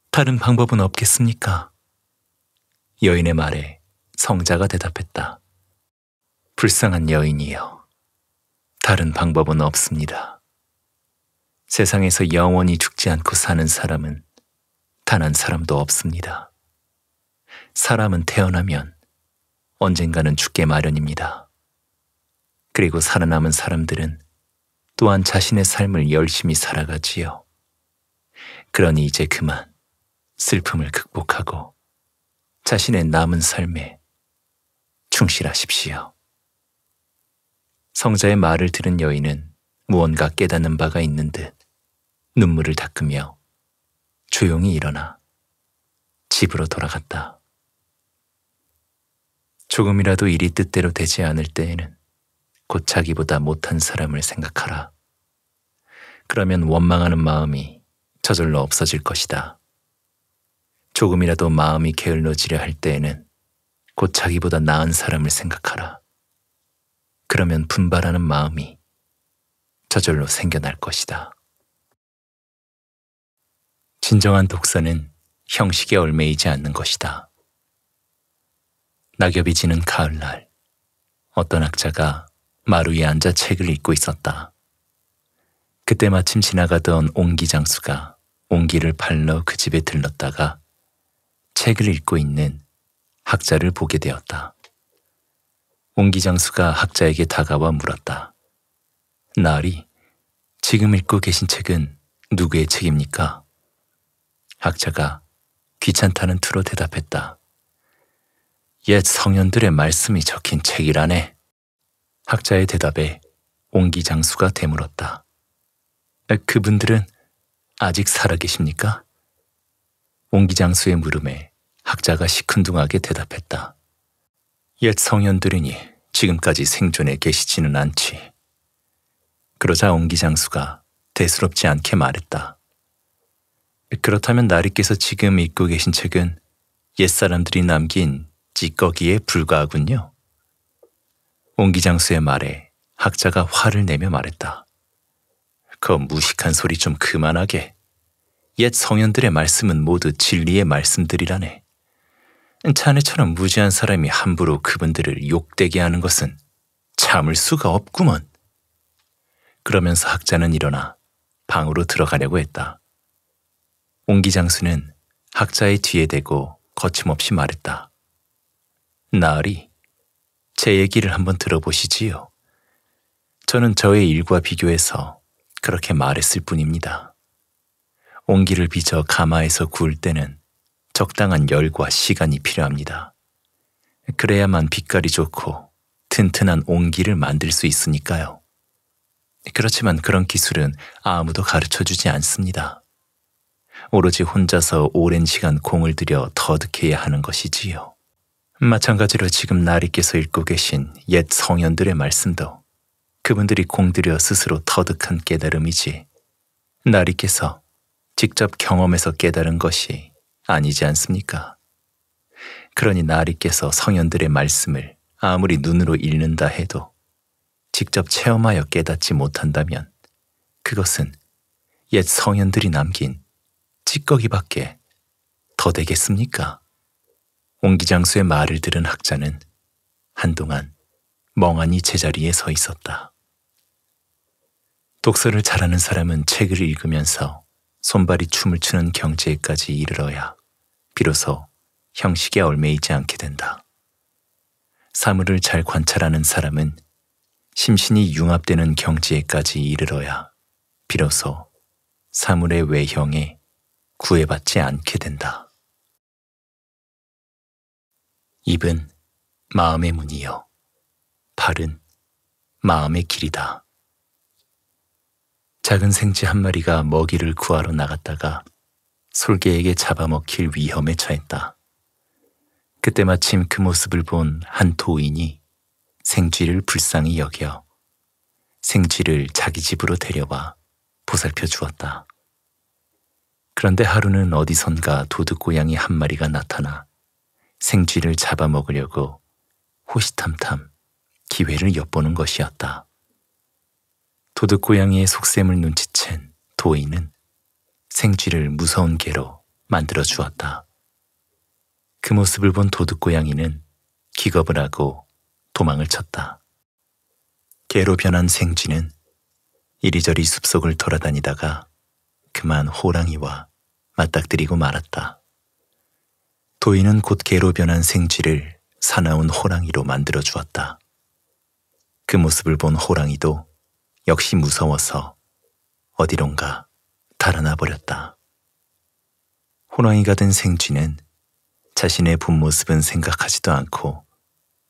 다른 방법은 없겠습니까? 여인의 말에 성자가 대답했다. 불쌍한 여인이여. 다른 방법은 없습니다. 세상에서 영원히 죽지 않고 사는 사람은 단 한 사람도 없습니다. 사람은 태어나면 언젠가는 죽게 마련입니다. 그리고 살아남은 사람들은 또한 자신의 삶을 열심히 살아가지요. 그러니 이제 그만 슬픔을 극복하고 자신의 남은 삶에 충실하십시오. 성자의 말을 들은 여인은 무언가 깨닫는 바가 있는 듯 눈물을 닦으며 조용히 일어나 집으로 돌아갔다. 조금이라도 일이 뜻대로 되지 않을 때에는 곧 자기보다 못한 사람을 생각하라. 그러면 원망하는 마음이 저절로 없어질 것이다. 조금이라도 마음이 게을러지려 할 때에는 곧 자기보다 나은 사람을 생각하라. 그러면 분발하는 마음이 저절로 생겨날 것이다. 진정한 독서는 형식에 얼매이지 않는 것이다. 낙엽이 지는 가을날 어떤 학자가 마루 에 앉아 책을 읽고 있었다. 그때 마침 지나가던 옹기 장수가 옹기를 팔러 그 집에 들렀다가 책을 읽고 있는 학자를 보게 되었다. 옹기 장수가 학자에게 다가와 물었다. 나리, 지금 읽고 계신 책은 누구의 책입니까? 학자가 귀찮다는 투로 대답했다. 옛 성현들의 말씀이 적힌 책이라네. 학자의 대답에 옹기 장수가 되물었다. 그분들은 아직 살아계십니까? 옹기장수의 물음에 학자가 시큰둥하게 대답했다. 옛 성현들이니 지금까지 생존해 계시지는 않지. 그러자 옹기장수가 대수롭지 않게 말했다. 그렇다면 나리께서 지금 읽고 계신 책은 옛사람들이 남긴 찌꺼기에 불과하군요. 옹기장수의 말에 학자가 화를 내며 말했다. 그 무식한 소리 좀 그만하게. 옛 성현들의 말씀은 모두 진리의 말씀들이라네. 자네처럼 무지한 사람이 함부로 그분들을 욕되게 하는 것은 참을 수가 없구먼. 그러면서 학자는 일어나 방으로 들어가려고 했다. 옹기 장수는 학자의 뒤에 대고 거침없이 말했다. 나으리, 제 얘기를 한번 들어보시지요. 저는 저의 일과 비교해서 그렇게 말했을 뿐입니다. 온기를 빚어 가마에서 구울 때는 적당한 열과 시간이 필요합니다. 그래야만 빛깔이 좋고 튼튼한 온기를 만들 수 있으니까요. 그렇지만 그런 기술은 아무도 가르쳐 주지 않습니다. 오로지 혼자서 오랜 시간 공을 들여 터득해야 하는 것이지요. 마찬가지로 지금 나리께서 읽고 계신 옛 성현들의 말씀도 그분들이 공들여 스스로 터득한 깨달음이지. 나리께서 직접 경험해서 깨달은 것이 아니지 않습니까? 그러니 나리께서 성현들의 말씀을 아무리 눈으로 읽는다 해도 직접 체험하여 깨닫지 못한다면 그것은 옛 성현들이 남긴 찌꺼기밖에 더 되겠습니까? 옹기장수의 말을 들은 학자는 한동안 멍하니 제자리에 서 있었다. 독서를 잘하는 사람은 책을 읽으면서 손발이 춤을 추는 경지에까지 이르러야 비로소 형식에 얽매이지 않게 된다. 사물을 잘 관찰하는 사람은 심신이 융합되는 경지에까지 이르러야 비로소 사물의 외형에 구애받지 않게 된다. 입은 마음의 문이요. 발은 마음의 길이다. 작은 생쥐 한 마리가 먹이를 구하러 나갔다가 솔개에게 잡아먹힐 위험에 처했다. 그때 마침 그 모습을 본 한 도인이 생쥐를 불쌍히 여겨 생쥐를 자기 집으로 데려와 보살펴 주었다. 그런데 하루는 어디선가 도둑고양이 한 마리가 나타나 생쥐를 잡아먹으려고 호시탐탐 기회를 엿보는 것이었다. 도둑고양이의 속셈을 눈치챈 도인은 생쥐를 무서운 개로 만들어 주었다. 그 모습을 본 도둑고양이는 기겁을 하고 도망을 쳤다. 개로 변한 생쥐는 이리저리 숲속을 돌아다니다가 그만 호랑이와 맞닥뜨리고 말았다. 도인은 곧 개로 변한 생쥐를 사나운 호랑이로 만들어 주었다. 그 모습을 본 호랑이도 역시 무서워서 어디론가 달아나 버렸다. 호랑이가 된 생쥐는 자신의 본 모습은 생각하지도 않고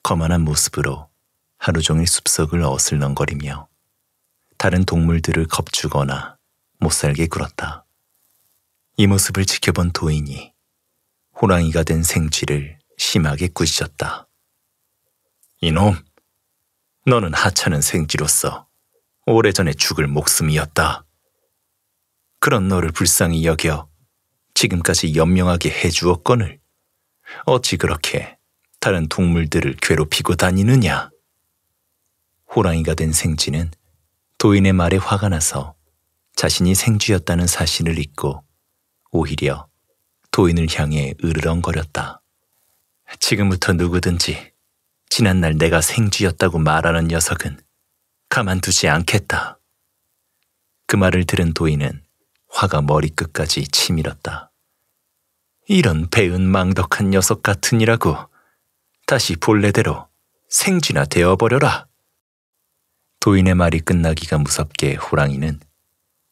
거만한 모습으로 하루 종일 숲속을 어슬렁거리며 다른 동물들을 겁주거나 못살게 굴었다. 이 모습을 지켜본 도인이 호랑이가 된 생쥐를 심하게 꾸짖었다. 이놈, 너는 하찮은 생쥐로서 오래전에 죽을 목숨이었다. 그런 너를 불쌍히 여겨 지금까지 연명하게 해주었건을 어찌 그렇게 다른 동물들을 괴롭히고 다니느냐. 호랑이가 된 생쥐는 도인의 말에 화가 나서 자신이 생쥐였다는 사실을 잊고 오히려 도인을 향해 으르렁거렸다. 지금부터 누구든지 지난날 내가 생쥐였다고 말하는 녀석은 가만두지 않겠다. 그 말을 들은 도인은 화가 머리끝까지 치밀었다. 이런 배은 망덕한 녀석 같으니라고 다시 본래대로 생쥐나 되어버려라. 도인의 말이 끝나기가 무섭게 호랑이는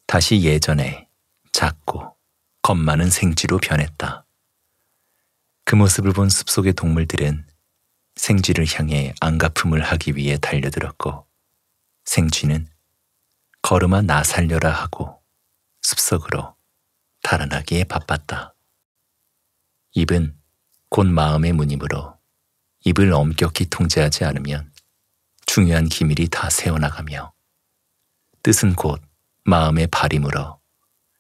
다시 예전에 작고 겁 많은 생쥐로 변했다. 그 모습을 본 숲속의 동물들은 생쥐를 향해 안가품을 하기 위해 달려들었고 생쥐는 걸음아 나 살려라 하고 숲속으로 달아나기에 바빴다. 입은 곧 마음의 문이므로 입을 엄격히 통제하지 않으면 중요한 기밀이 다 새어나가며 뜻은 곧 마음의 발이므로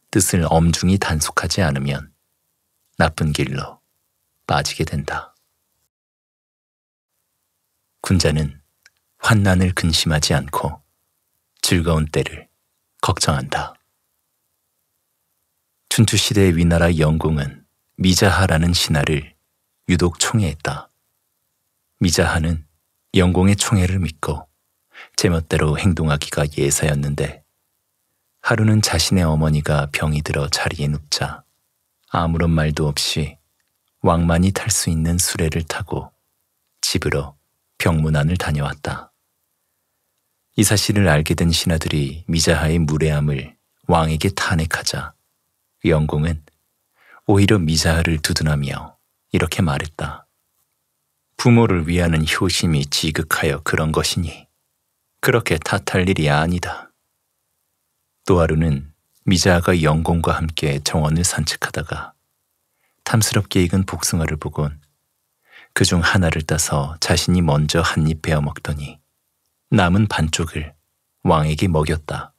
뜻을 엄중히 단속하지 않으면 나쁜 길로 빠지게 된다. 군자는 환난을 근심하지 않고 즐거운 때를 걱정한다. 춘추 시대의 위나라 영공은 미자하라는 신하를 유독 총애했다. 미자하는 영공의 총애를 믿고 제멋대로 행동하기가 예사였는데 하루는 자신의 어머니가 병이 들어 자리에 눕자 아무런 말도 없이 왕만이 탈 수 있는 수레를 타고 집으로 병문안을 다녀왔다. 이 사실을 알게 된 신하들이 미자하의 무례함을 왕에게 탄핵하자 영공은 오히려 미자하를 두둔하며 이렇게 말했다. 부모를 위하는 효심이 지극하여 그런 것이니 그렇게 탓할 일이 아니다. 또 하루는 미자하가 영공과 함께 정원을 산책하다가 탐스럽게 익은 복숭아를 보곤 그 중 하나를 따서 자신이 먼저 한 입 베어 먹더니 남은 반쪽을 왕에게 먹였다.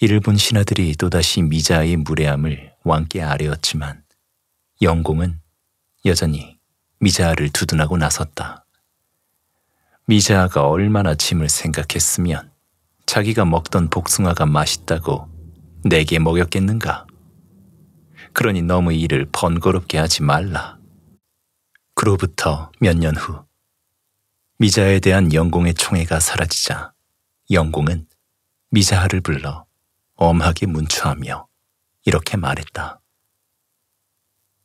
이를 본 신하들이 또다시 미자의 무례함을 왕께 아뢰었지만 영공은 여전히 미자아를 두둔하고 나섰다. 미자아가 얼마나 짐을 생각했으면 자기가 먹던 복숭아가 맛있다고 내게 먹였겠는가? 그러니 너무 일을 번거롭게 하지 말라. 그로부터 몇년후 미자에 대한 영공의 총애가 사라지자 영공은 미자하를 불러 엄하게 문추하며 이렇게 말했다.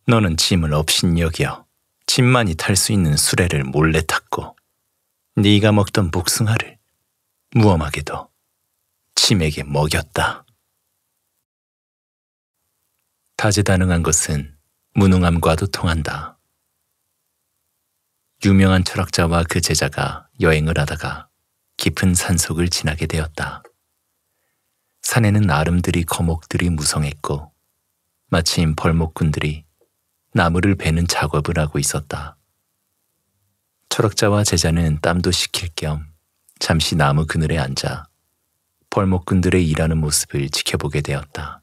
너는 짐을 업신여겨 짐만이 탈 수 있는 수레를 몰래 탔고 네가 먹던 복숭아를 무엄하게도 짐에게 먹였다. 다재다능한 것은 무능함과도 통한다. 유명한 철학자와 그 제자가 여행을 하다가 깊은 산속을 지나게 되었다. 산에는 나름들이 거목들이 무성했고 마침 벌목꾼들이 나무를 베는 작업을 하고 있었다. 철학자와 제자는 땀도 식힐 겸 잠시 나무 그늘에 앉아 벌목꾼들의 일하는 모습을 지켜보게 되었다.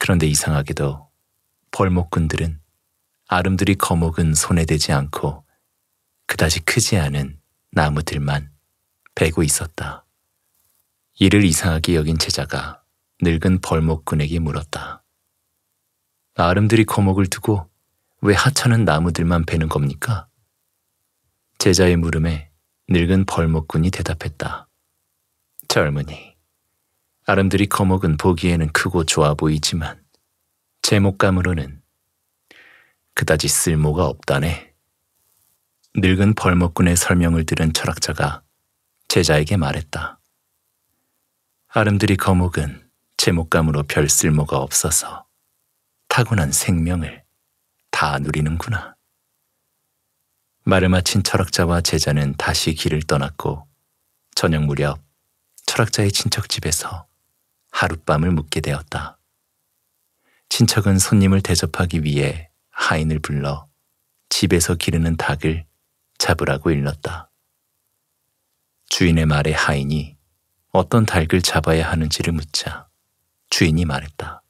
그런데 이상하게도 벌목꾼들은 아름드리 거목은 손에 대지 않고 그다지 크지 않은 나무들만 베고 있었다. 이를 이상하게 여긴 제자가 늙은 벌목꾼에게 물었다. 아름드리 거목을 두고 왜 하찮은 나무들만 베는 겁니까? 제자의 물음에 늙은 벌목꾼이 대답했다. 젊은이, 아름드리 거목은 보기에는 크고 좋아 보이지만 제목감으로는 그다지 쓸모가 없다네. 늙은 벌목꾼의 설명을 들은 철학자가 제자에게 말했다. 아름드리 거목은 제목감으로 별 쓸모가 없어서 타고난 생명을 다 누리는구나. 말을 마친 철학자와 제자는 다시 길을 떠났고 저녁 무렵 철학자의 친척 집에서 하룻밤을 묵게 되었다. 친척은 손님을 대접하기 위해 하인을 불러 집에서 기르는 닭을 잡으라고 일렀다. 주인의 말에 하인이 어떤 닭을 잡아야 하는지를 묻자 주인이 말했다.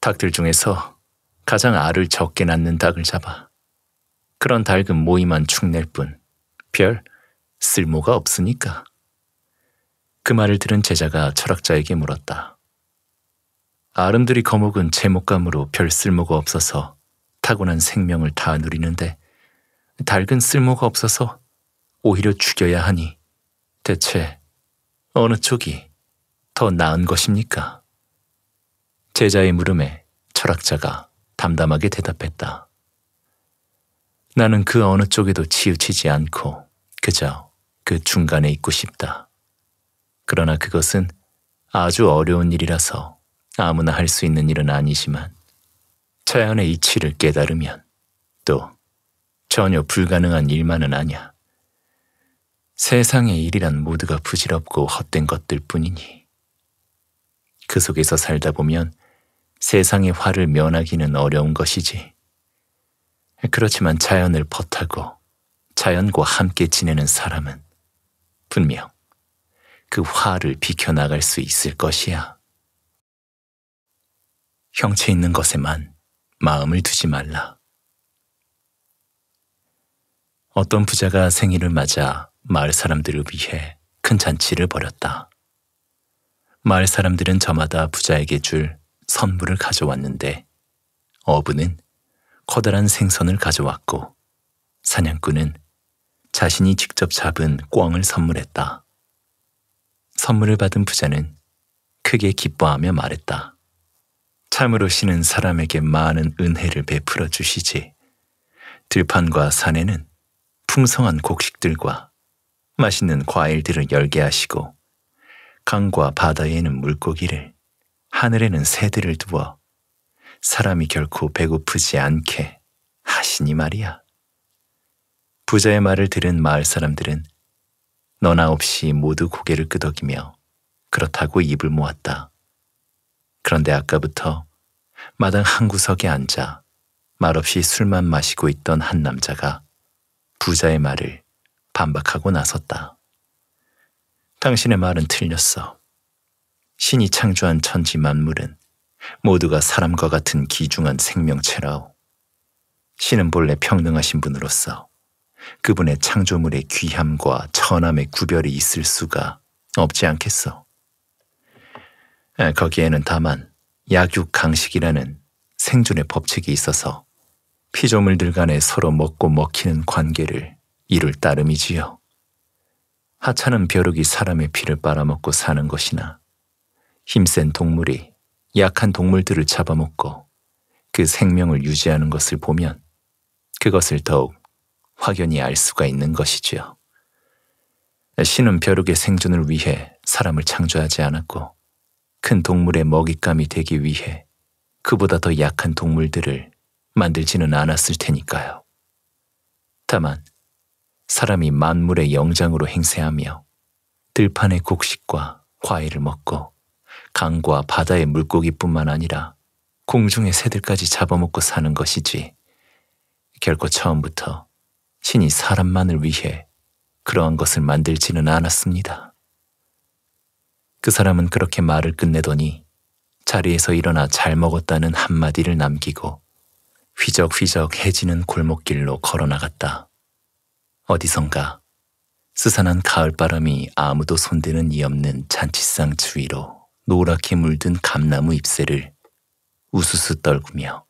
닭들 중에서 가장 알을 적게 낳는 닭을 잡아. 그런 닭은 모이만 축낼 뿐 별 쓸모가 없으니까. 그 말을 들은 제자가 철학자에게 물었다. 아름드리 거목은 제목감으로 별 쓸모가 없어서 타고난 생명을 다 누리는데 닭은 쓸모가 없어서 오히려 죽여야 하니 대체 어느 쪽이 더 나은 것입니까? 제자의 물음에 철학자가 담담하게 대답했다. 나는 그 어느 쪽에도 치우치지 않고 그저 그 중간에 있고 싶다. 그러나 그것은 아주 어려운 일이라서 아무나 할 수 있는 일은 아니지만 자연의 이치를 깨달으면 또 전혀 불가능한 일만은 아니야. 세상의 일이란 모두가 부질없고 헛된 것들 뿐이니. 그 속에서 살다 보면 세상의 화를 면하기는 어려운 것이지. 그렇지만 자연을 벗하고 자연과 함께 지내는 사람은 분명 그 화를 비켜나갈 수 있을 것이야. 형체 있는 것에만 마음을 두지 말라. 어떤 부자가 생일을 맞아 마을 사람들을 위해 큰 잔치를 벌였다. 마을 사람들은 저마다 부자에게 줄 선물을 가져왔는데 어부는 커다란 생선을 가져왔고 사냥꾼은 자신이 직접 잡은 꽝을 선물했다. 선물을 받은 부자는 크게 기뻐하며 말했다. 참으로 신은 사람에게 많은 은혜를 베풀어 주시지. 들판과 산에는 풍성한 곡식들과 맛있는 과일들을 열게 하시고 강과 바다에는 물고기를 하늘에는 새들을 두어 사람이 결코 배고프지 않게 하시니 말이야. 부자의 말을 들은 마을 사람들은 너나 없이 모두 고개를 끄덕이며 그렇다고 입을 모았다. 그런데 아까부터 마당 한 구석에 앉아 말없이 술만 마시고 있던 한 남자가 부자의 말을 반박하고 나섰다. 당신의 말은 틀렸어. 신이 창조한 천지 만물은 모두가 사람과 같은 귀중한 생명체라오. 신은 본래 평등하신 분으로서 그분의 창조물의 귀함과 천함의 구별이 있을 수가 없지 않겠어. 아, 거기에는 다만 약육강식이라는 생존의 법칙이 있어서 피조물들 간에 서로 먹고 먹히는 관계를 이룰 따름이지요. 하찮은 벼룩이 사람의 피를 빨아먹고 사는 것이나 힘센 동물이 약한 동물들을 잡아먹고 그 생명을 유지하는 것을 보면 그것을 더욱 확연히 알 수가 있는 것이지요. 신은 벼룩의 생존을 위해 사람을 창조하지 않았고 큰 동물의 먹잇감이 되기 위해 그보다 더 약한 동물들을 만들지는 않았을 테니까요. 다만 사람이 만물의 영장으로 행세하며 들판의 곡식과 과일을 먹고 강과 바다의 물고기뿐만 아니라 공중의 새들까지 잡아먹고 사는 것이지 결코 처음부터 신이 사람만을 위해 그러한 것을 만들지는 않았습니다. 그 사람은 그렇게 말을 끝내더니 자리에서 일어나 잘 먹었다는 한마디를 남기고 휘적휘적 해지는 골목길로 걸어나갔다. 어디선가 스산한 가을바람이 아무도 손대는 이 없는 잔치상 주위로 노랗게 물든 감나무 잎새를 우수수 떨구며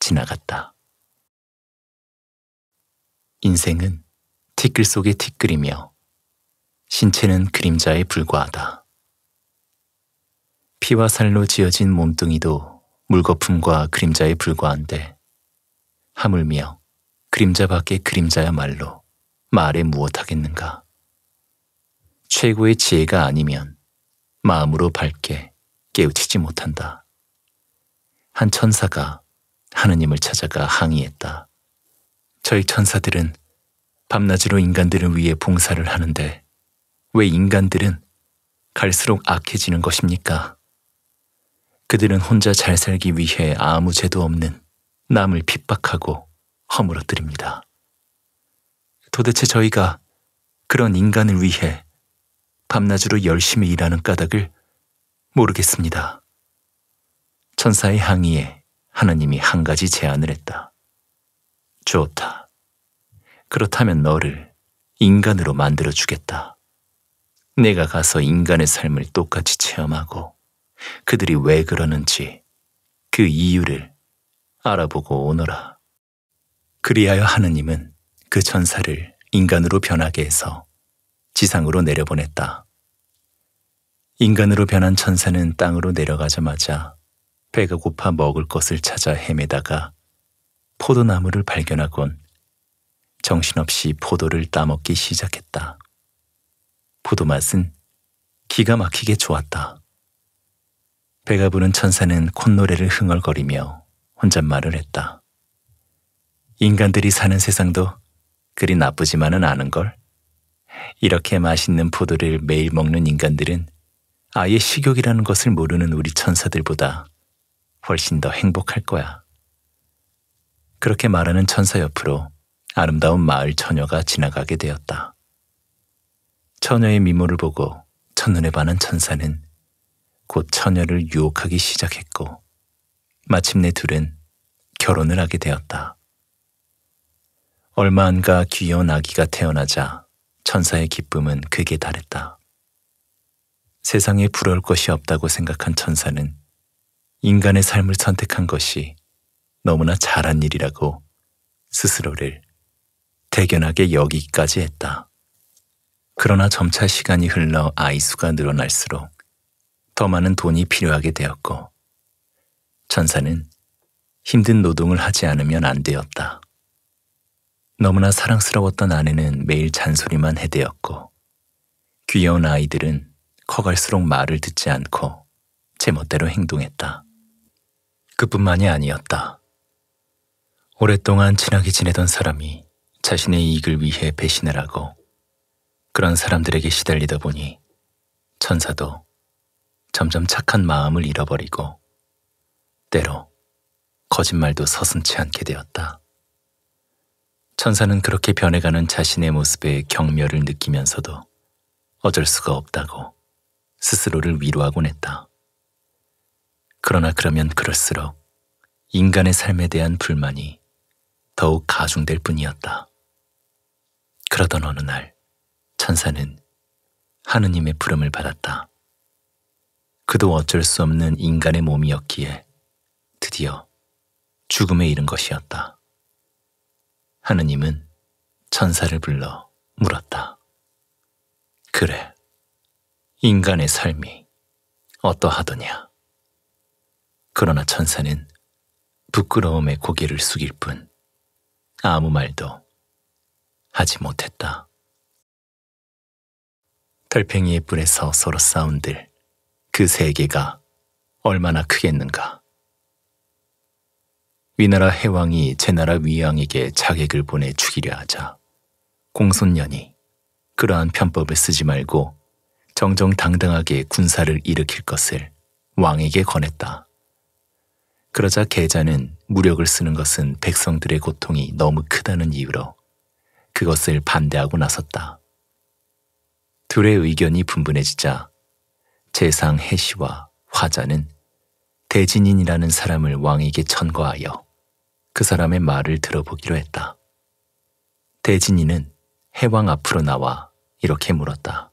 지나갔다. 인생은 티끌 속의 티끌이며 신체는 그림자에 불과하다. 피와 살로 지어진 몸뚱이도 물거품과 그림자에 불과한데 하물며 그림자 밖의 그림자야말로 말에 무엇하겠는가. 최고의 지혜가 아니면 마음으로 밝게 깨우치지 못한다. 한 천사가 하느님을 찾아가 항의했다. 저희 천사들은 밤낮으로 인간들을 위해 봉사를 하는데 왜 인간들은 갈수록 악해지는 것입니까? 그들은 혼자 잘 살기 위해 아무 죄도 없는 남을 핍박하고 허물어뜨립니다. 도대체 저희가 그런 인간을 위해 밤낮으로 열심히 일하는 까닭을 모르겠습니다. 천사의 항의에 하나님이 한 가지 제안을 했다. 좋다. 그렇다면 너를 인간으로 만들어 주겠다. 내가 가서 인간의 삶을 똑같이 체험하고 그들이 왜 그러는지 그 이유를 알아보고 오너라. 그리하여 하느님은 그 천사를 인간으로 변하게 해서 지상으로 내려보냈다. 인간으로 변한 천사는 땅으로 내려가자마자 배가 고파 먹을 것을 찾아 헤매다가 포도나무를 발견하곤 정신없이 포도를 따먹기 시작했다. 포도맛은 기가 막히게 좋았다. 배가 부른 천사는 콧노래를 흥얼거리며 혼잣말을 했다. 인간들이 사는 세상도 그리 나쁘지만은 않은걸? 이렇게 맛있는 포도를 매일 먹는 인간들은 아예 식욕이라는 것을 모르는 우리 천사들보다 훨씬 더 행복할 거야. 그렇게 말하는 천사 옆으로 아름다운 마을 처녀가 지나가게 되었다. 처녀의 미모를 보고 첫눈에 반한 천사는 곧 처녀를 유혹하기 시작했고 마침내 둘은 결혼을 하게 되었다. 얼마 안가 귀여운 아기가 태어나자 천사의 기쁨은 극에 달했다. 세상에 부러울 것이 없다고 생각한 천사는 인간의 삶을 선택한 것이 너무나 잘한 일이라고 스스로를 대견하게 여기까지 했다. 그러나 점차 시간이 흘러 아이 수가 늘어날수록 더 많은 돈이 필요하게 되었고, 천사는 힘든 노동을 하지 않으면 안 되었다. 너무나 사랑스러웠던 아내는 매일 잔소리만 해대었고, 귀여운 아이들은 커갈수록 말을 듣지 않고 제 멋대로 행동했다. 그뿐만이 아니었다. 오랫동안 친하게 지내던 사람이 자신의 이익을 위해 배신을 하고 그런 사람들에게 시달리다 보니 천사도 점점 착한 마음을 잃어버리고 때로 거짓말도 서슴치 않게 되었다. 천사는 그렇게 변해가는 자신의 모습에 경멸을 느끼면서도 어쩔 수가 없다고 스스로를 위로하곤 했다. 그러나 그러면 그럴수록 인간의 삶에 대한 불만이 더욱 가중될 뿐이었다. 그러던 어느 날 천사는 하느님의 부름을 받았다. 그도 어쩔 수 없는 인간의 몸이었기에 드디어 죽음에 이른 것이었다. 하느님은 천사를 불러 물었다. 그래, 인간의 삶이 어떠하더냐? 그러나 천사는 부끄러움에 고개를 숙일 뿐 아무 말도 하지 못했다. 달팽이의 뿔에서 서로 싸운들 그 세계가 얼마나 크겠는가. 위나라 해왕이 제나라 위왕에게 자객을 보내 죽이려 하자 공손년이 그러한 편법을 쓰지 말고 정정당당하게 군사를 일으킬 것을 왕에게 권했다. 그러자 계자는 무력을 쓰는 것은 백성들의 고통이 너무 크다는 이유로 그것을 반대하고 나섰다. 둘의 의견이 분분해지자 재상 해시와 화자는 대진인이라는 사람을 왕에게 천거하여 그 사람의 말을 들어보기로 했다. 대진인은 해왕 앞으로 나와 이렇게 물었다.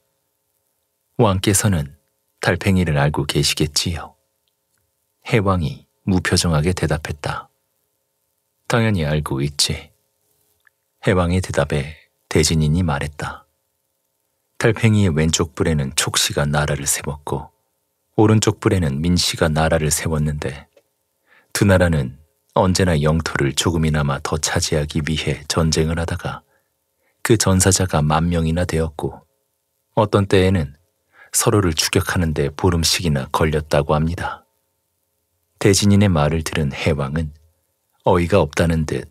왕께서는 달팽이를 알고 계시겠지요. 해왕이 무표정하게 대답했다. 당연히 알고 있지. 해왕의 대답에 대진인이 말했다. 달팽이의 왼쪽 뿔에는 촉씨가 나라를 세웠고 오른쪽 뿔에는 민씨가 나라를 세웠는데 두 나라는 언제나 영토를 조금이나마 더 차지하기 위해 전쟁을 하다가 그 전사자가 만 명이나 되었고 어떤 때에는 서로를 추격하는데 보름씩이나 걸렸다고 합니다. 대진인의 말을 들은 해왕은 어이가 없다는 듯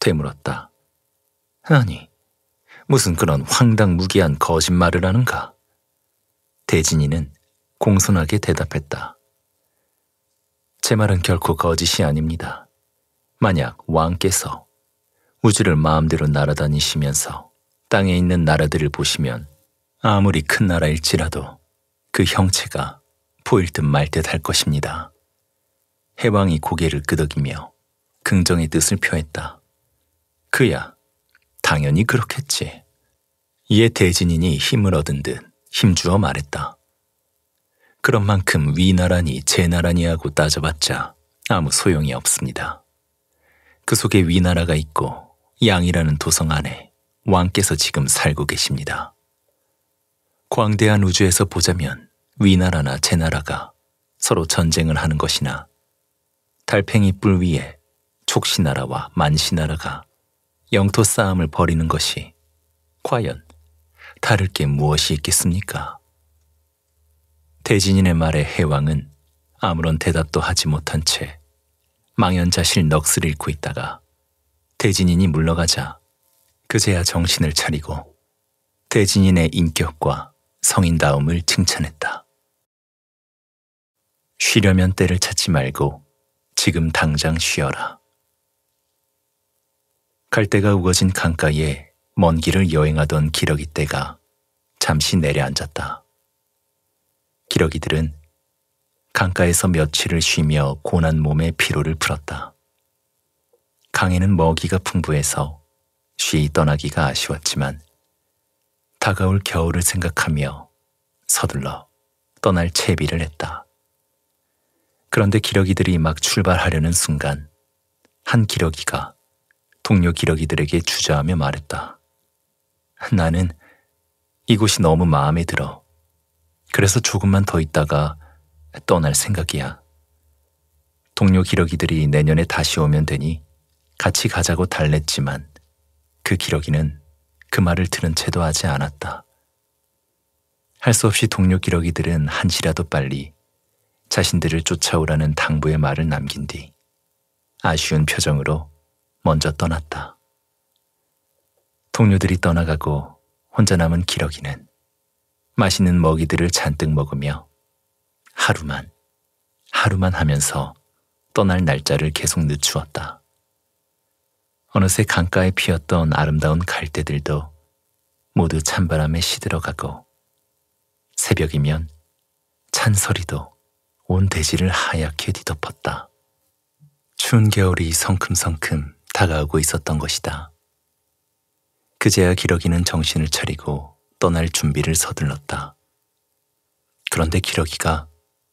되물었다. 아니, 무슨 그런 황당무계한 거짓말을 하는가? 대진이는 공손하게 대답했다. 제 말은 결코 거짓이 아닙니다. 만약 왕께서 우주를 마음대로 날아다니시면서 땅에 있는 나라들을 보시면 아무리 큰 나라일지라도 그 형체가 보일 듯 말 듯 할 것입니다. 해왕이 고개를 끄덕이며 긍정의 뜻을 표했다. 그야 당연히 그렇겠지. 이에 대진인이 힘을 얻은 듯 힘주어 말했다. 그런 만큼 위나라니 제나라니 하고 따져봤자 아무 소용이 없습니다. 그 속에 위나라가 있고 양이라는 도성 안에 왕께서 지금 살고 계십니다. 광대한 우주에서 보자면 위나라나 제나라가 서로 전쟁을 하는 것이나 달팽이 뿔 위에 촉시나라와 만시나라가 영토 싸움을 벌이는 것이 과연 다를 게 무엇이 있겠습니까? 대진인의 말에 해왕은 아무런 대답도 하지 못한 채 망연자실 넋을 잃고 있다가 대진인이 물러가자 그제야 정신을 차리고 대진인의 인격과 성인다움을 칭찬했다. 쉬려면 때를 찾지 말고 지금 당장 쉬어라. 갈대가 우거진 강가에 먼 길을 여행하던 기러기 떼가 잠시 내려앉았다. 기러기들은 강가에서 며칠을 쉬며 고난 몸의 피로를 풀었다. 강에는 먹이가 풍부해서 쉬이 떠나기가 아쉬웠지만 다가올 겨울을 생각하며 서둘러 떠날 채비를 했다. 그런데 기러기들이 막 출발하려는 순간 한 기러기가 동료 기러기들에게 주저하며 말했다. 나는 이곳이 너무 마음에 들어. 그래서 조금만 더 있다가 떠날 생각이야. 동료 기러기들이 내년에 다시 오면 되니 같이 가자고 달랬지만 그 기러기는 그 말을 들은 채도 하지 않았다. 할 수 없이 동료 기러기들은 한시라도 빨리 자신들을 쫓아오라는 당부의 말을 남긴 뒤 아쉬운 표정으로 먼저 떠났다. 동료들이 떠나가고 혼자 남은 기러기는 맛있는 먹이들을 잔뜩 먹으며 하루만, 하루만 하면서 떠날 날짜를 계속 늦추었다. 어느새 강가에 피었던 아름다운 갈대들도 모두 찬바람에 시들어가고 새벽이면 찬설리도온 대지를 하얗게 뒤덮었다. 추운 겨울이 성큼성큼 다가오고 있었던 것이다. 그제야 기러기는 정신을 차리고 떠날 준비를 서둘렀다. 그런데 기러기가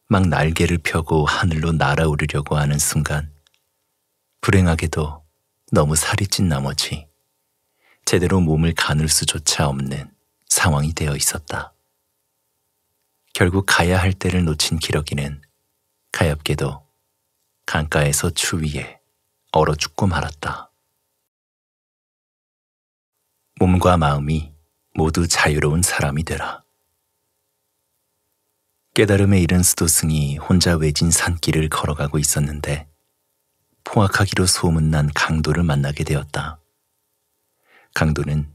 막 날개를 펴고 하늘로 날아오르려고 하는 순간 불행하게도 너무 살이 찐 나머지 제대로 몸을 가눌 수조차 없는 상황이 되어 있었다. 결국 가야 할 때를 놓친 기러기는 가엾게도 강가에서 추위에 얼어 죽고 말았다. 몸과 마음이 모두 자유로운 사람이 되라. 깨달음에 이른 수도승이 혼자 외진 산길을 걸어가고 있었는데 포악하기로 소문난 강도를 만나게 되었다. 강도는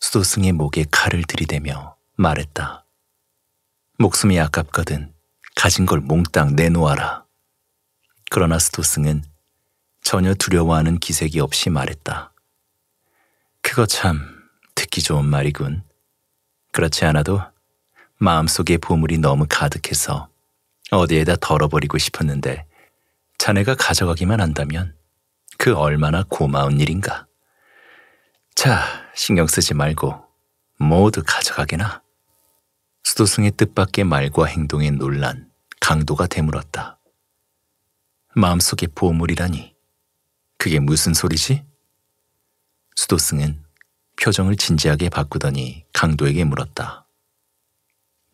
수도승의 목에 칼을 들이대며 말했다. 목숨이 아깝거든 가진 걸 몽땅 내놓아라. 그러나 수도승은 전혀 두려워하는 기색이 없이 말했다. 그거 참 듣기 좋은 말이군. 그렇지 않아도 마음속에 보물이 너무 가득해서 어디에다 덜어버리고 싶었는데 자네가 가져가기만 한다면 그 얼마나 고마운 일인가. 자, 신경 쓰지 말고 모두 가져가게나. 수도승의 뜻밖의 말과 행동에 놀란 강도가 되물었다. 마음속에 보물이라니 그게 무슨 소리지? 수도승은 표정을 진지하게 바꾸더니 강도에게 물었다.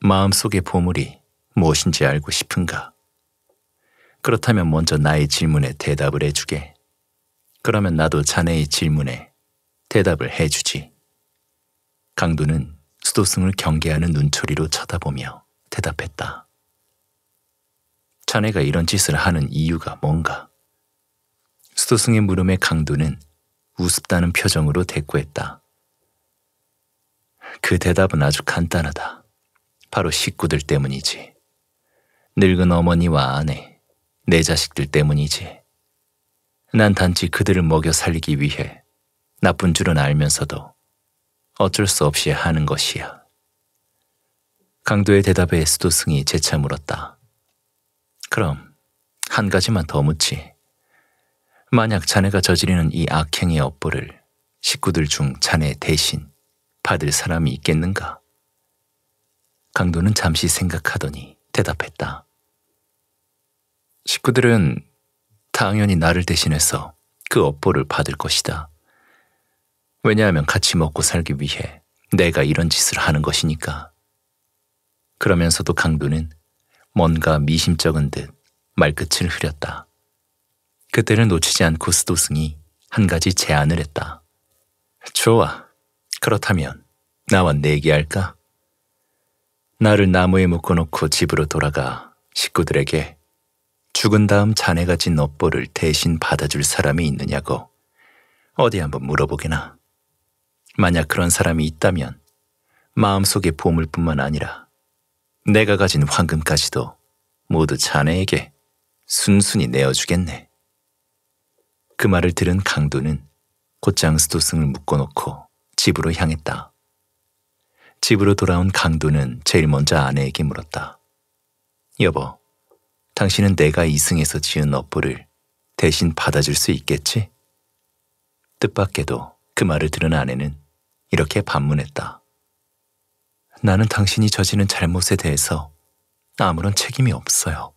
마음속의 보물이 무엇인지 알고 싶은가? 그렇다면 먼저 나의 질문에 대답을 해주게. 그러면 나도 자네의 질문에 대답을 해주지. 강도는 수도승을 경계하는 눈초리로 쳐다보며 대답했다. 자네가 이런 짓을 하는 이유가 뭔가? 수도승의 물음에 강도는 우습다는 표정으로 대꾸했다. 그 대답은 아주 간단하다. 바로 식구들 때문이지. 늙은 어머니와 아내, 내 자식들 때문이지. 난 단지 그들을 먹여 살리기 위해 나쁜 줄은 알면서도 어쩔 수 없이 하는 것이야. 강도의 대답에 수도승이 재차 물었다. 그럼 한 가지만 더 묻지. 만약 자네가 저지르는 이 악행의 업보를 식구들 중 자네 대신 받을 사람이 있겠는가? 강도는 잠시 생각하더니 대답했다. 식구들은 당연히 나를 대신해서 그 업보를 받을 것이다. 왜냐하면 같이 먹고 살기 위해 내가 이런 짓을 하는 것이니까. 그러면서도 강도는 뭔가 미심쩍은 듯 말끝을 흐렸다. 그때를 놓치지 않고 스도승이 한 가지 제안을 했다. 좋아. 그렇다면 나와 내기할까? 나를 나무에 묶어놓고 집으로 돌아가 식구들에게 죽은 다음 자네가 진 업보를 대신 받아줄 사람이 있느냐고 어디 한번 물어보게나. 만약 그런 사람이 있다면 마음속의 보물뿐만 아니라 내가 가진 황금까지도 모두 자네에게 순순히 내어주겠네. 그 말을 들은 강도는 곧장 수도승을 묶어놓고 집으로 향했다. 집으로 돌아온 강도는 제일 먼저 아내에게 물었다. 여보, 당신은 내가 이승에서 지은 업보를 대신 받아줄 수 있겠지? 뜻밖에도 그 말을 들은 아내는 이렇게 반문했다. 나는 당신이 저지른 잘못에 대해서 아무런 책임이 없어요.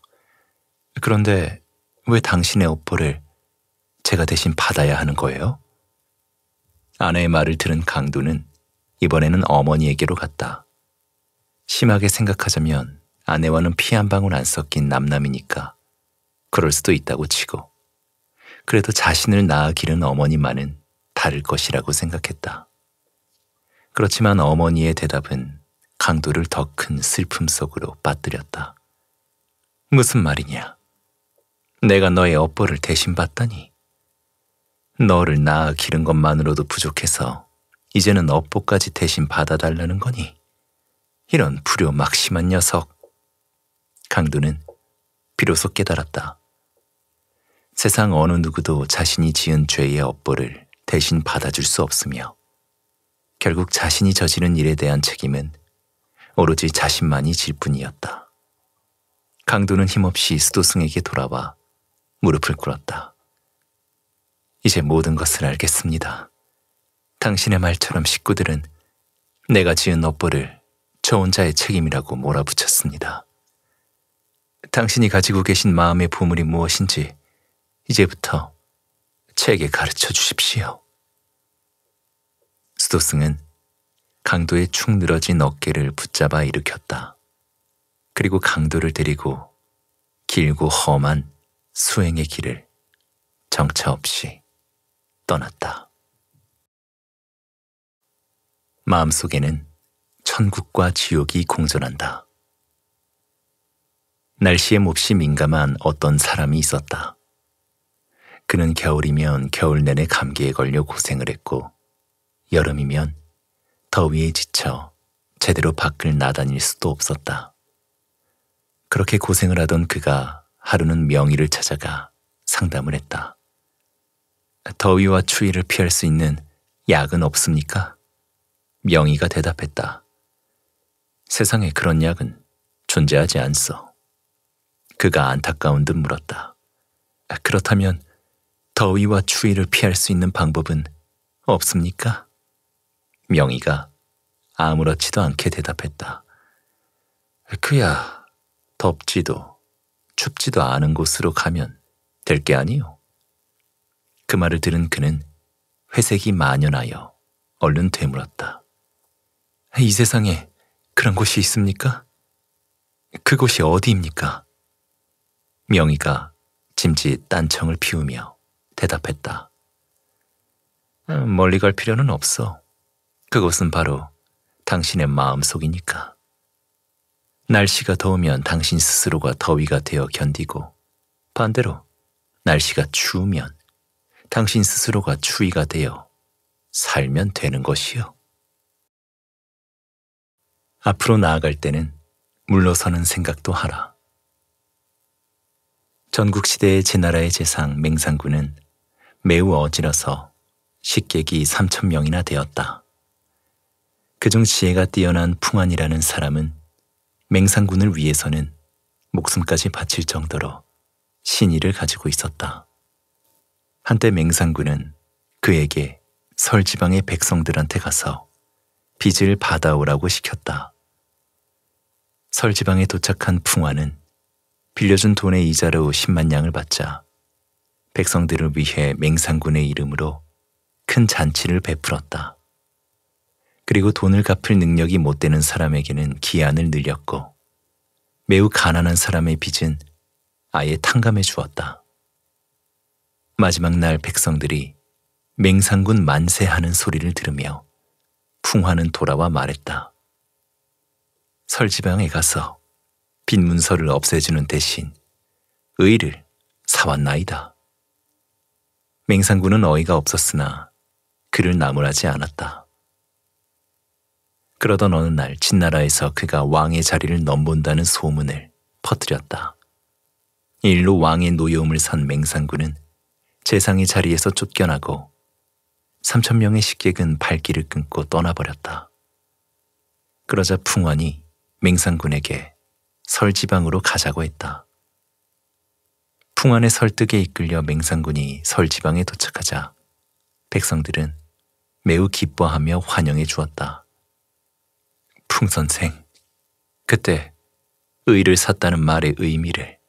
그런데 왜 당신의 업보를 제가 대신 받아야 하는 거예요? 아내의 말을 들은 강도는 이번에는 어머니에게로 갔다. 심하게 생각하자면 아내와는 피 한 방울 안 섞인 남남이니까 그럴 수도 있다고 치고 그래도 자신을 낳아 기른 어머니만은 다를 것이라고 생각했다. 그렇지만 어머니의 대답은 강도를 더 큰 슬픔 속으로 빠뜨렸다. 무슨 말이냐? 내가 너의 업보를 대신 봤다니 너를 낳아 기른 것만으로도 부족해서 이제는 업보까지 대신 받아달라는 거니. 이런 불효 막심한 녀석. 강도는 비로소 깨달았다. 세상 어느 누구도 자신이 지은 죄의 업보를 대신 받아줄 수 없으며 결국 자신이 저지른 일에 대한 책임은 오로지 자신만이 질 뿐이었다. 강도는 힘없이 수도승에게 돌아와 무릎을 꿇었다. 이제 모든 것을 알겠습니다. 당신의 말처럼 식구들은 내가 지은 업보를 저 혼자의 책임이라고 몰아붙였습니다. 당신이 가지고 계신 마음의 보물이 무엇인지 이제부터 제게 가르쳐 주십시오. 수도승은 강도의 축 늘어진 어깨를 붙잡아 일으켰다. 그리고 강도를 데리고 길고 험한 수행의 길을 정처 없이 떠났다. 마음속에는 천국과 지옥이 공존한다. 날씨에 몹시 민감한 어떤 사람이 있었다. 그는 겨울이면 겨울 내내 감기에 걸려 고생을 했고, 여름이면 더위에 지쳐 제대로 밖을 나다닐 수도 없었다. 그렇게 고생을 하던 그가 하루는 명의를 찾아가 상담을 했다. 더위와 추위를 피할 수 있는 약은 없습니까? 명희가 대답했다. 세상에 그런 약은 존재하지 않소. 그가 안타까운 듯 물었다. 그렇다면 더위와 추위를 피할 수 있는 방법은 없습니까? 명희가 아무렇지도 않게 대답했다. 그야 덥지도 춥지도 않은 곳으로 가면 될게아니오 그 말을 들은 그는 회색이 만연하여 얼른 되물었다. 이 세상에 그런 곳이 있습니까? 그곳이 어디입니까? 명희가 짐짓 딴청을 피우며 대답했다. 멀리 갈 필요는 없어. 그곳은 바로 당신의 마음속이니까. 날씨가 더우면 당신 스스로가 더위가 되어 견디고 반대로 날씨가 추우면 당신 스스로가 추위가 되어 살면 되는 것이요. 앞으로 나아갈 때는 물러서는 생각도 하라. 전국시대의 제나라의 재상 맹상군은 매우 어지러서 식객이 3천명이나 되었다. 그중 지혜가 뛰어난 풍안이라는 사람은 맹상군을 위해서는 목숨까지 바칠 정도로 신의를 가지고 있었다. 한때 맹상군은 그에게 설지방의 백성들한테 가서 빚을 받아오라고 시켰다. 설지방에 도착한 풍화는 빌려준 돈의 이자로 10만 양을 받자 백성들을 위해 맹상군의 이름으로 큰 잔치를 베풀었다. 그리고 돈을 갚을 능력이 못 되는 사람에게는 기한을 늘렸고 매우 가난한 사람의 빚은 아예 탕감해 주었다. 마지막 날 백성들이 맹상군 만세하는 소리를 들으며 풍화는 돌아와 말했다. 설지방에 가서 빈 문서를 없애주는 대신 의를 사왔나이다. 맹상군은 어이가 없었으나 그를 나무라지 않았다. 그러던 어느 날 진나라에서 그가 왕의 자리를 넘본다는 소문을 퍼뜨렸다. 일로 왕의 노여움을 산 맹상군은 재상이 자리에서 쫓겨나고 3천 명의 식객은 발길을 끊고 떠나버렸다. 그러자 풍원이 맹상군에게 설지방으로 가자고 했다. 풍안의 설득에 이끌려 맹상군이 설지방에 도착하자 백성들은 매우 기뻐하며 환영해 주었다. 풍선생, 그때 의를 샀다는 말의 의미를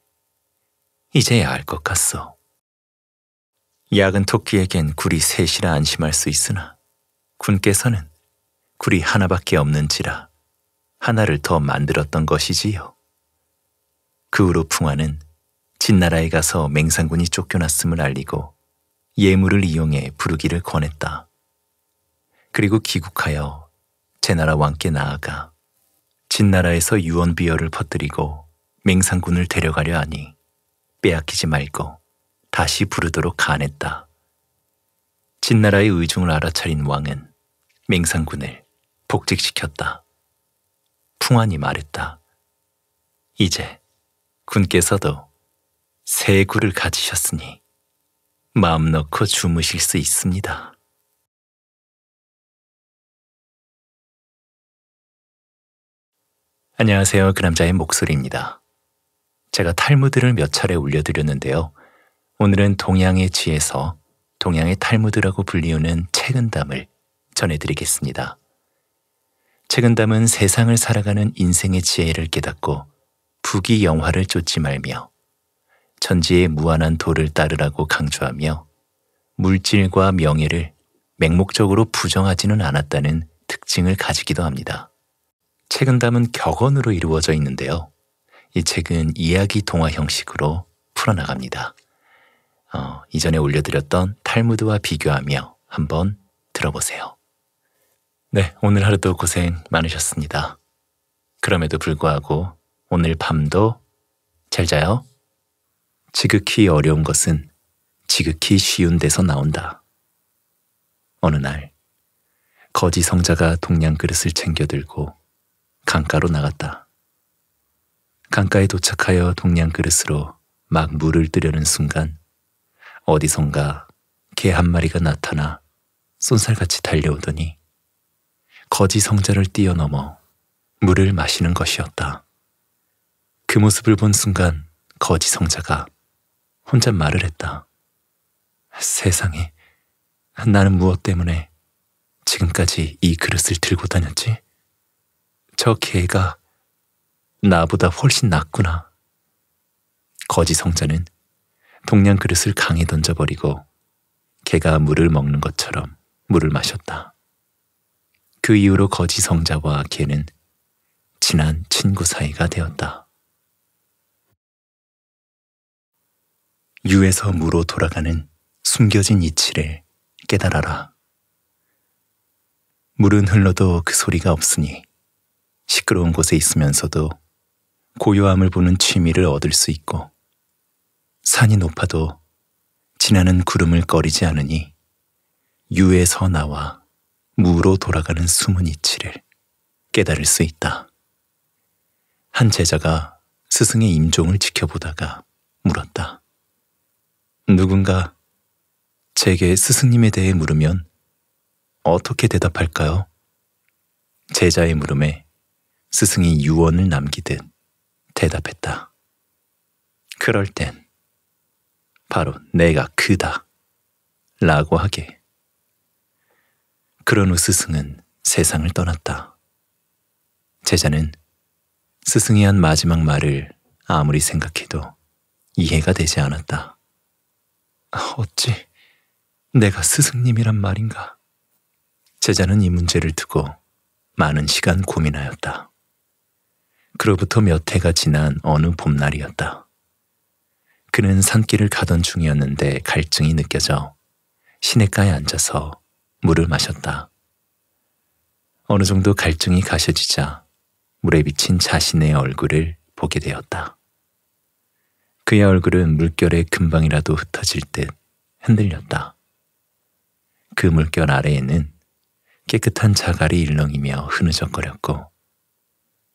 이제야 알 것 같소. 약은 토끼에겐 굴이 셋이라 안심할 수 있으나 군께서는 굴이 하나밖에 없는지라 하나를 더 만들었던 것이지요. 그 후로 풍화는 진나라에 가서 맹상군이 쫓겨났음을 알리고 예물을 이용해 부르기를 권했다. 그리고 귀국하여 제나라 왕께 나아가 진나라에서 유언비어를 퍼뜨리고 맹상군을 데려가려 하니 빼앗기지 말고 다시 부르도록 간했다. 진나라의 의중을 알아차린 왕은 맹상군을 복직시켰다. 풍환이 말했다. 이제 군께서도 새 구를 가지셨으니 마음 넣고 주무실 수 있습니다. 안녕하세요. 그 남자의 목소리입니다. 제가 탈무드를 몇 차례 올려드렸는데요. 오늘은 동양의 지에서 동양의 탈무드라고 불리우는 책은담을 전해드리겠습니다. 책은담은 세상을 살아가는 인생의 지혜를 깨닫고 부귀 영화를 쫓지 말며 천지의 무한한 도를 따르라고 강조하며 물질과 명예를 맹목적으로 부정하지는 않았다는 특징을 가지기도 합니다. 책은담은 격언으로 이루어져 있는데요. 이 책은 이야기 동화 형식으로 풀어나갑니다. 어, 이전에 올려드렸던 탈무드와 비교하며 한번 들어보세요. 네, 오늘 하루도 고생 많으셨습니다. 그럼에도 불구하고 오늘 밤도 잘 자요. 지극히 어려운 것은 지극히 쉬운 데서 나온다. 어느 날 거지 성자가 동냥 그릇을 챙겨 들고 강가로 나갔다. 강가에 도착하여 동냥 그릇으로 막 물을 뜨려는 순간 어디선가 개 한 마리가 나타나 쏜살같이 달려오더니 거지 성자를 뛰어넘어 물을 마시는 것이었다. 그 모습을 본 순간 거지 성자가 혼자 말을 했다. 세상에, 나는 무엇 때문에 지금까지 이 그릇을 들고 다녔지? 저 개가 나보다 훨씬 낫구나. 거지 성자는 동냥 그릇을 강에 던져버리고 개가 물을 먹는 것처럼 물을 마셨다. 그 이후로 거지 성자와 개는 친한 친구 사이가 되었다. 유에서 무로 돌아가는 숨겨진 이치를 깨달아라. 물은 흘러도 그 소리가 없으니 시끄러운 곳에 있으면서도 고요함을 보는 취미를 얻을 수 있고 산이 높아도 지나는 구름을 꺼리지 않으니 유에서 나와 무로 돌아가는 숨은 이치를 깨달을 수 있다. 한 제자가 스승의 임종을 지켜보다가 물었다. 누군가 제게 스승님에 대해 물으면 어떻게 대답할까요? 제자의 물음에 스승이 유언을 남기듯 대답했다. 그럴 땐 바로 내가 그다. 라고 하게. 그런 후 스승은 세상을 떠났다. 제자는 스승이 한 마지막 말을 아무리 생각해도 이해가 되지 않았다. 어찌 내가 스승님이란 말인가? 제자는 이 문제를 두고 많은 시간 고민하였다. 그로부터 몇 해가 지난 어느 봄날이었다. 그는 산길을 가던 중이었는데 갈증이 느껴져 시냇가에 앉아서 물을 마셨다. 어느 정도 갈증이 가셔지자 물에 비친 자신의 얼굴을 보게 되었다. 그의 얼굴은 물결에 금방이라도 흩어질 듯 흔들렸다. 그 물결 아래에는 깨끗한 자갈이 일렁이며 흐느적거렸고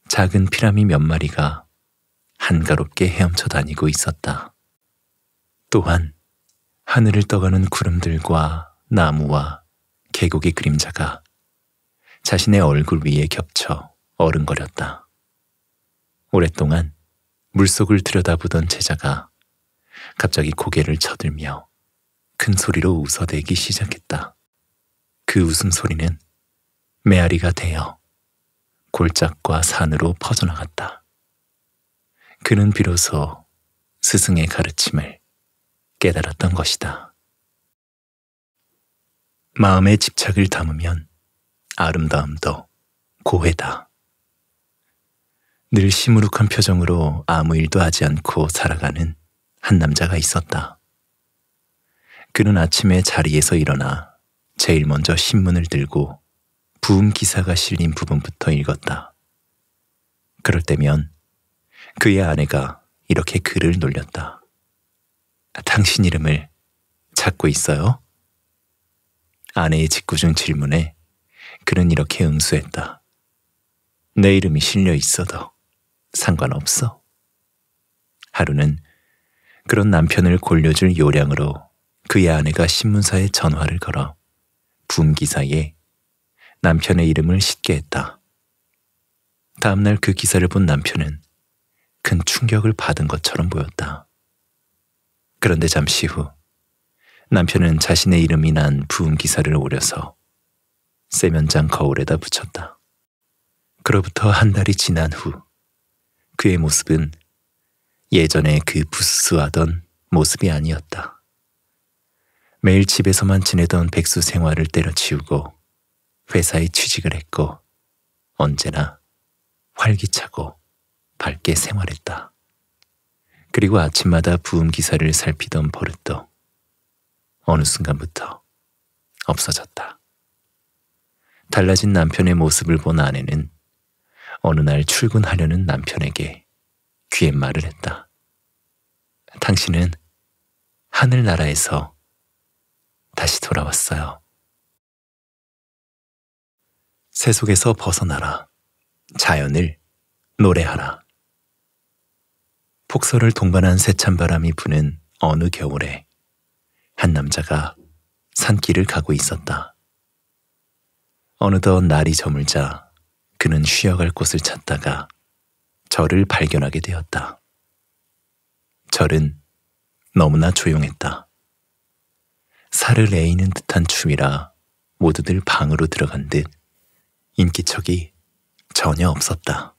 작은 피라미 몇 마리가 한가롭게 헤엄쳐 다니고 있었다. 또한 하늘을 떠가는 구름들과 나무와 계곡의 그림자가 자신의 얼굴 위에 겹쳐 어른거렸다. 오랫동안 물속을 들여다보던 제자가 갑자기 고개를 쳐들며 큰 소리로 웃어대기 시작했다. 그 웃음소리는 메아리가 되어 골짝과 산으로 퍼져나갔다. 그는 비로소 스승의 가르침을 깨달았던 것이다. 마음의 집착을 담으면 아름다움도 고해다. 늘 시무룩한 표정으로 아무 일도 하지 않고 살아가는 한 남자가 있었다. 그는 아침에 자리에서 일어나 제일 먼저 신문을 들고 부음 기사가 실린 부분부터 읽었다. 그럴 때면 그의 아내가 이렇게 글을 놀렸다. 당신 이름을 찾고 있어요? 아내의 직구중 질문에 그는 이렇게 응수했다. 내 이름이 실려 있어도 상관없어. 하루는 그런 남편을 골려줄 요량으로 그의 아내가 신문사에 전화를 걸어 붐기사에 남편의 이름을 싣게 했다. 다음날 그 기사를 본 남편은 큰 충격을 받은 것처럼 보였다. 그런데 잠시 후 남편은 자신의 이름이 난 부음 기사를 오려서 세면장 거울에다 붙였다. 그로부터 한 달이 지난 후 그의 모습은 예전에 그 부스스하던 모습이 아니었다. 매일 집에서만 지내던 백수 생활을 때려치우고 회사에 취직을 했고 언제나 활기차고 밝게 생활했다. 그리고 아침마다 부음 기사를 살피던 버릇도 어느 순간부터 없어졌다. 달라진 남편의 모습을 본 아내는 어느 날 출근하려는 남편에게 귀에말을 했다. 당신은 하늘나라에서 다시 돌아왔어요. 세속에서 벗어나라. 자연을 노래하라. 폭설을 동반한 세찬 바람이 부는 어느 겨울에 한 남자가 산길을 가고 있었다. 어느덧 날이 저물자 그는 쉬어갈 곳을 찾다가 절을 발견하게 되었다. 절은 너무나 조용했다. 살을 에이는 듯한 춤이라 모두들 방으로 들어간 듯 인기척이 전혀 없었다.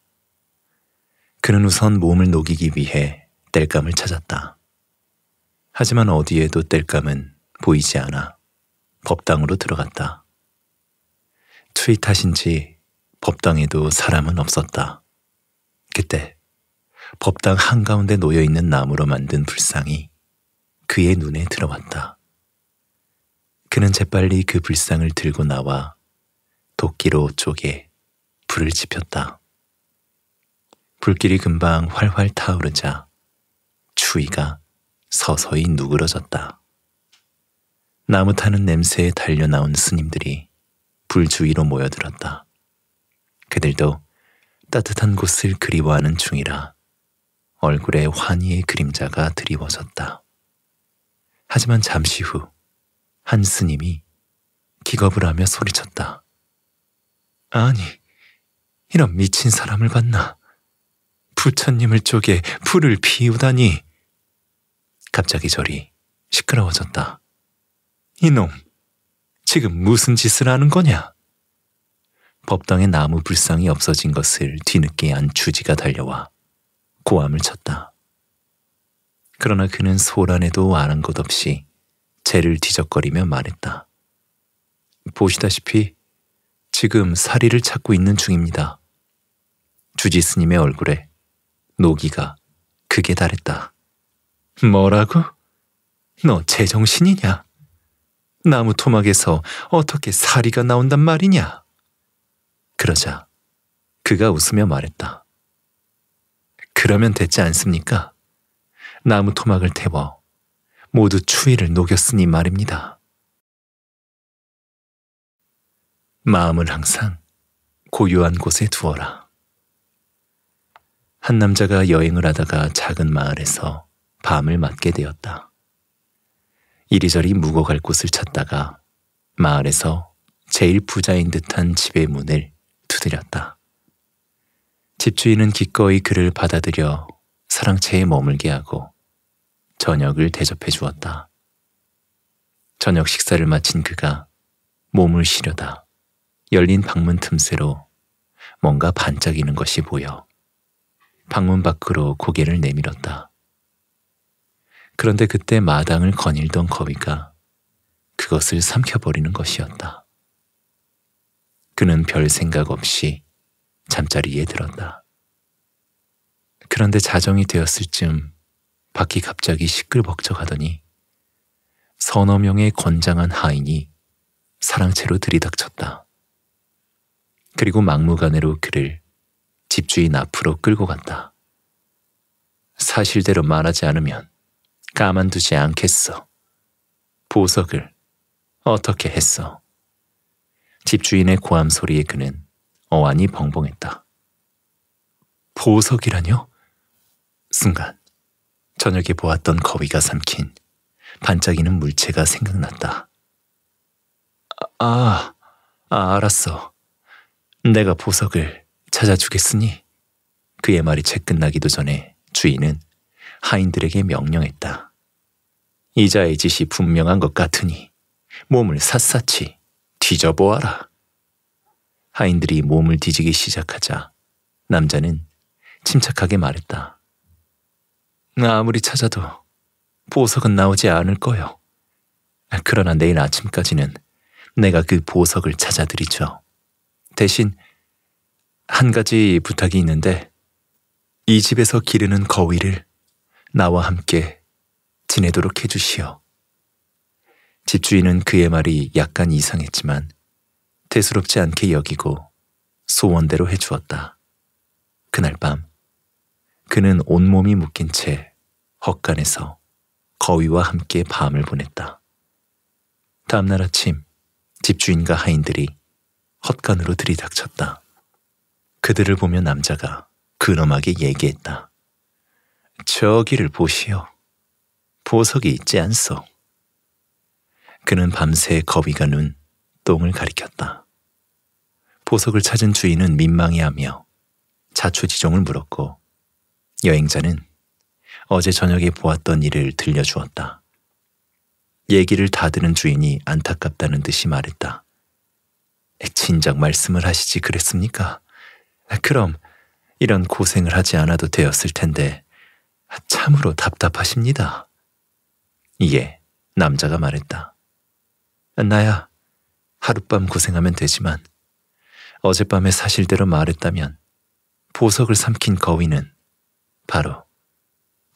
그는 우선 몸을 녹이기 위해 땔감을 찾았다. 하지만 어디에도 땔감은 보이지 않아 법당으로 들어갔다. 트위탓신지 법당에도 사람은 없었다. 그때 법당 한가운데 놓여있는 나무로 만든 불상이 그의 눈에 들어왔다. 그는 재빨리 그 불상을 들고 나와 도끼로 쪼개 불을 지폈다. 불길이 금방 활활 타오르자 추위가 서서히 누그러졌다. 나무 타는 냄새에 달려나온 스님들이 불 주위로 모여들었다. 그들도 따뜻한 곳을 그리워하는 중이라 얼굴에 환희의 그림자가 드리워졌다. 하지만 잠시 후 한 스님이 기겁을 하며 소리쳤다. 아니, 이런 미친 사람을 봤나? 부처님을 쪼개 불을 피우다니. 갑자기 저리 시끄러워졌다. 이놈, 지금 무슨 짓을 하는 거냐? 법당에 나무 불상이 없어진 것을 뒤늦게 한 주지가 달려와 고함을 쳤다. 그러나 그는 소란에도 아는 것 없이 죄를 뒤적거리며 말했다. 보시다시피 지금 사리를 찾고 있는 중입니다. 주지스님의 얼굴에 노기가 그게 달했다. 뭐라고? 너 제정신이냐? 나무 토막에서 어떻게 사리가 나온단 말이냐? 그러자 그가 웃으며 말했다. 그러면 됐지 않습니까? 나무 토막을 태워 모두 추위를 녹였으니 말입니다. 마음을 항상 고요한 곳에 두어라. 한 남자가 여행을 하다가 작은 마을에서 밤을 맞게 되었다. 이리저리 묵어갈 곳을 찾다가 마을에서 제일 부자인 듯한 집의 문을 두드렸다. 집주인은 기꺼이 그를 받아들여 사랑채에 머물게 하고 저녁을 대접해 주었다. 저녁 식사를 마친 그가 몸을 쉬려다 열린 방문 틈새로 뭔가 반짝이는 것이 보여 방문 밖으로 고개를 내밀었다. 그런데 그때 마당을 거닐던 거위가 그것을 삼켜버리는 것이었다. 그는 별 생각 없이 잠자리에 들었다. 그런데 자정이 되었을 쯤 밖이 갑자기 시끌벅적하더니 서너 명의 건장한 하인이 사랑채로 들이닥쳤다. 그리고 막무가내로 그를 집주인 앞으로 끌고 간다. 사실대로 말하지 않으면 가만두지 않겠어. 보석을 어떻게 했어? 집주인의 고함 소리에 그는 어안이 벙벙했다. 보석이라뇨? 순간 저녁에 보았던 거위가 삼킨 반짝이는 물체가 생각났다. 아, 아 알았어. 내가 보석을 찾아주겠으니 그의 말이 채 끝나기도 전에 주인은 하인들에게 명령했다. 이자의 짓이 분명한 것 같으니 몸을 샅샅이 뒤져보아라. 하인들이 몸을 뒤지기 시작하자 남자는 침착하게 말했다. 아무리 찾아도 보석은 나오지 않을 거요. 그러나 내일 아침까지는 내가 그 보석을 찾아드리죠. 대신 한 가지 부탁이 있는데 이 집에서 기르는 거위를 나와 함께 지내도록 해주시오. 집주인은 그의 말이 약간 이상했지만 대수롭지 않게 여기고 소원대로 해주었다. 그날 밤 그는 온몸이 묶인 채 헛간에서 거위와 함께 밤을 보냈다. 다음날 아침 집주인과 하인들이 헛간으로 들이닥쳤다. 그들을 보며 남자가 근엄하게 얘기했다. 저기를 보시오. 보석이 있지 않소. 그는 밤새 거위가 눈 똥을 가리켰다. 보석을 찾은 주인은 민망해하며 자초지종을 물었고 여행자는 어제 저녁에 보았던 일을 들려주었다. 얘기를 다 듣는 주인이 안타깝다는 듯이 말했다. 진작 말씀을 하시지 그랬습니까? 아, 그럼 이런 고생을 하지 않아도 되었을 텐데 참으로 답답하십니다. 예, 남자가 말했다. 나야 하룻밤 고생하면 되지만 어젯밤에 사실대로 말했다면 보석을 삼킨 거위는 바로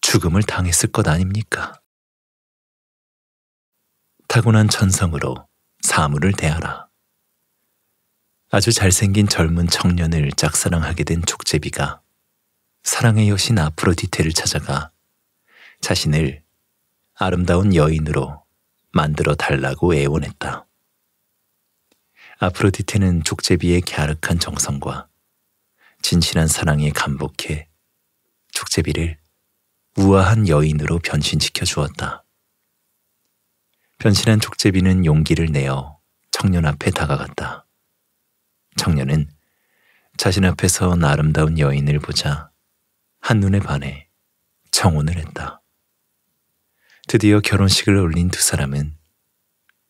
죽음을 당했을 것 아닙니까? 타고난 전성으로 사물을 대하라. 아주 잘생긴 젊은 청년을 짝사랑하게 된 족제비가 사랑의 여신 아프로디테를 찾아가 자신을 아름다운 여인으로 만들어 달라고 애원했다. 아프로디테는 족제비의 갸륵한 정성과 진실한 사랑에 감복해 족제비를 우아한 여인으로 변신시켜 주었다. 변신한 족제비는 용기를 내어 청년 앞에 다가갔다. 청년은 자신 앞에서 아름다운 여인을 보자 한눈에 반해 청혼을 했다. 드디어 결혼식을 올린 두 사람은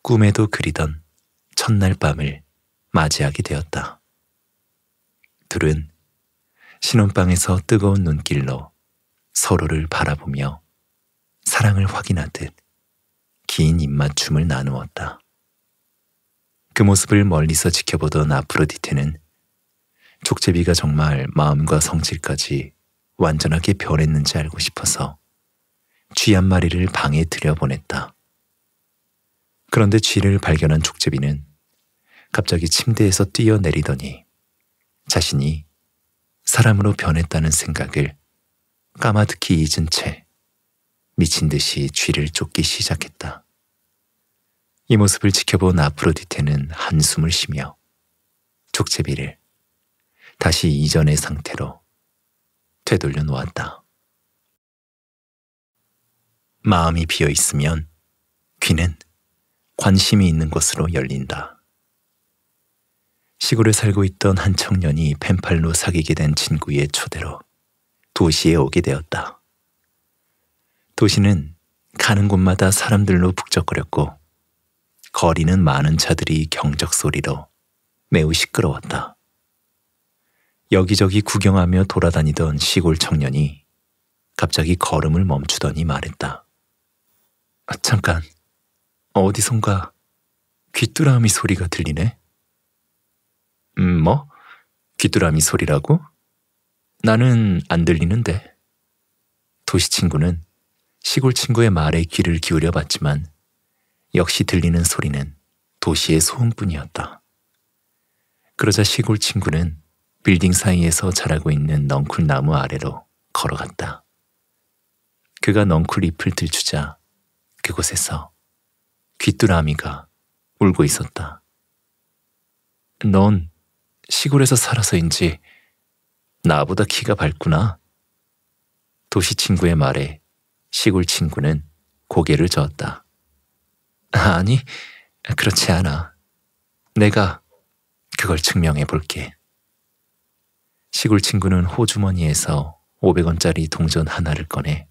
꿈에도 그리던 첫날 밤을 맞이하게 되었다. 둘은 신혼방에서 뜨거운 눈길로 서로를 바라보며 사랑을 확인하듯 긴 입맞춤을 나누었다. 그 모습을 멀리서 지켜보던 아프로디테는 족제비가 정말 마음과 성질까지 완전하게 변했는지 알고 싶어서 쥐 한 마리를 방에 들여보냈다. 그런데 쥐를 발견한 족제비는 갑자기 침대에서 뛰어내리더니 자신이 사람으로 변했다는 생각을 까마득히 잊은 채 미친 듯이 쥐를 쫓기 시작했다. 이 모습을 지켜본 아프로디테는 한숨을 쉬며 족제비를 다시 이전의 상태로 되돌려 놓았다. 마음이 비어 있으면 귀는 관심이 있는 곳으로 열린다. 시골에 살고 있던 한 청년이 펜팔로 사귀게 된 친구의 초대로 도시에 오게 되었다. 도시는 가는 곳마다 사람들로 북적거렸고 거리는 많은 차들이 경적 소리로 매우 시끄러웠다. 여기저기 구경하며 돌아다니던 시골 청년이 갑자기 걸음을 멈추더니 말했다. 아, 잠깐, 어디선가 귀뚜라미 소리가 들리네? 음, 뭐? 귀뚜라미 소리라고? 나는 안 들리는데. 도시 친구는 시골 친구의 말에 귀를 기울여 봤지만 역시 들리는 소리는 도시의 소음뿐이었다. 그러자 시골 친구는 빌딩 사이에서 자라고 있는 넝쿨 나무 아래로 걸어갔다. 그가 넝쿨 잎을 들추자 그곳에서 귀뚜라미가 울고 있었다. 넌 시골에서 살아서인지 나보다 키가 밝구나. 도시 친구의 말에 시골 친구는 고개를 저었다. 아니, 그렇지 않아. 내가 그걸 증명해 볼게. 시골 친구는 호주머니에서 500원짜리 동전 하나를 꺼내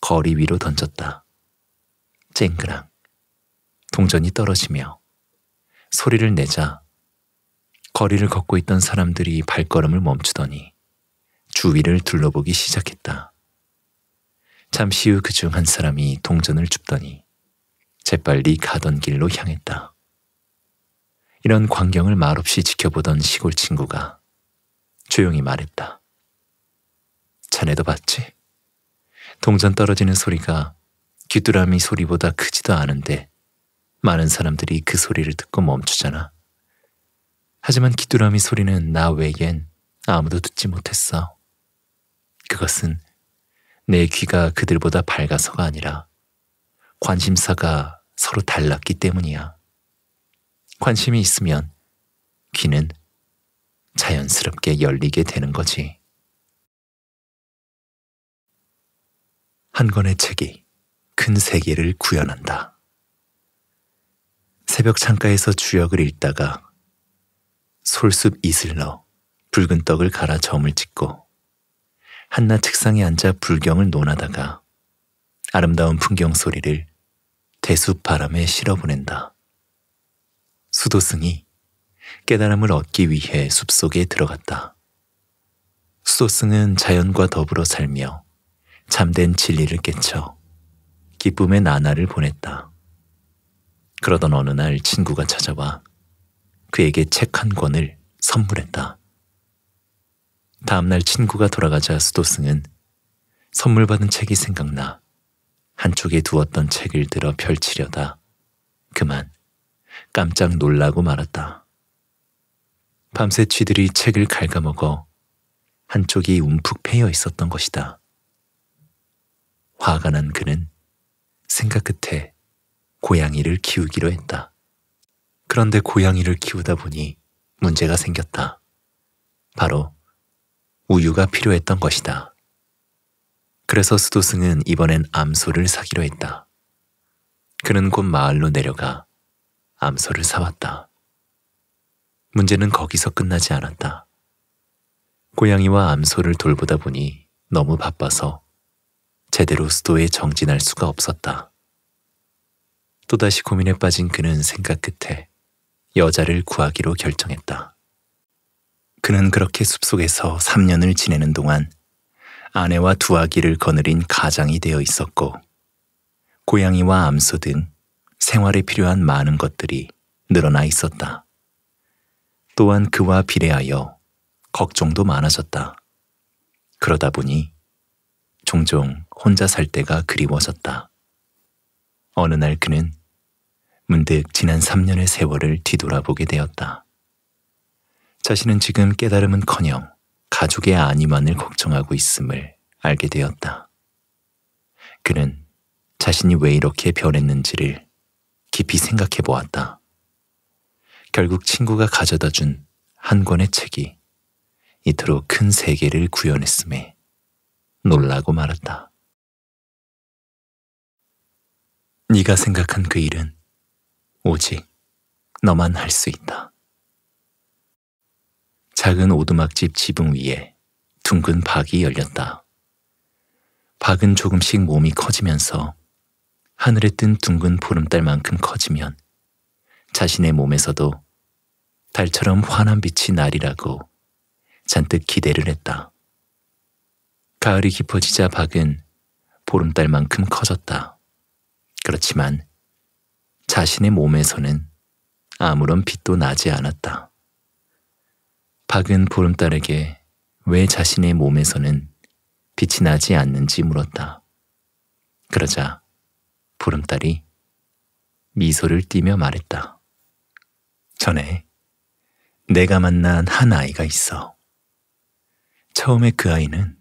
거리 위로 던졌다. 쨍그랑. 동전이 떨어지며 소리를 내자 거리를 걷고 있던 사람들이 발걸음을 멈추더니 주위를 둘러보기 시작했다. 잠시 후 그 중 한 사람이 동전을 줍더니 재빨리 네 가던 길로 향했다. 이런 광경을 말없이 지켜보던 시골 친구가 조용히 말했다. 자네도 봤지? 동전 떨어지는 소리가 귀뚜라미 소리보다 크지도 않은데 많은 사람들이 그 소리를 듣고 멈추잖아. 하지만 귀뚜라미 소리는 나 외엔 아무도 듣지 못했어. 그것은 내 귀가 그들보다 밝아서가 아니라 관심사가 서로 달랐기 때문이야. 관심이 있으면 귀는 자연스럽게 열리게 되는 거지. 한 권의 책이 큰 세계를 구현한다. 새벽 창가에서 주역을 읽다가 솔숲 이슬 넣어 붉은 떡을 갈아 점을 찍고 한나 책상에 앉아 불경을 논하다가 아름다운 풍경 소리를 대수바람에 실어보낸다. 수도승이 깨달음을 얻기 위해 숲속에 들어갔다. 수도승은 자연과 더불어 살며 잠든 진리를 깨쳐 기쁨의 나날을 보냈다. 그러던 어느 날 친구가 찾아와 그에게 책 한 권을 선물했다. 다음날 친구가 돌아가자 수도승은 선물 받은 책이 생각나 한쪽에 두었던 책을 들어 펼치려다 그만 깜짝 놀라고 말았다. 밤새 쥐들이 책을 갉아먹어 한쪽이 움푹 패여 있었던 것이다. 화가 난 그는 생각 끝에 고양이를 키우기로 했다. 그런데 고양이를 키우다 보니 문제가 생겼다. 바로 우유가 필요했던 것이다. 그래서 수도승은 이번엔 암소를 사기로 했다. 그는 곧 마을로 내려가 암소를 사왔다. 문제는 거기서 끝나지 않았다. 고양이와 암소를 돌보다 보니 너무 바빠서 제대로 수도에 정진할 수가 없었다. 또다시 고민에 빠진 그는 생각 끝에 여자를 구하기로 결정했다. 그는 그렇게 숲속에서 3년을 지내는 동안 아내와 두 아기를 거느린 가장이 되어 있었고 고양이와 암소 등 생활에 필요한 많은 것들이 늘어나 있었다. 또한 그와 비례하여 걱정도 많아졌다. 그러다 보니 종종 혼자 살 때가 그리워졌다. 어느 날 그는 문득 지난 3년의 세월을 뒤돌아보게 되었다. 자신은 지금 깨달음은커녕 가족의 안위만을 걱정하고 있음을 알게 되었다. 그는 자신이 왜 이렇게 변했는지를 깊이 생각해 보았다. 결국 친구가 가져다 준 한 권의 책이 이토록 큰 세계를 구현했음에 놀라고 말았다. 네가 생각한 그 일은 오직 너만 할 수 있다. 작은 오두막집 지붕 위에 둥근 박이 열렸다. 박은 조금씩 몸이 커지면서 하늘에 뜬 둥근 보름달만큼 커지면 자신의 몸에서도 달처럼 환한 빛이 날이라고 잔뜩 기대를 했다. 가을이 깊어지자 박은 보름달만큼 커졌다. 그렇지만 자신의 몸에서는 아무런 빛도 나지 않았다. 박은 보름달에게 왜 자신의 몸에서는 빛이 나지 않는지 물었다. 그러자 보름달이 미소를 띠며 말했다. 전에 내가 만난 한 아이가 있어. 처음에 그 아이는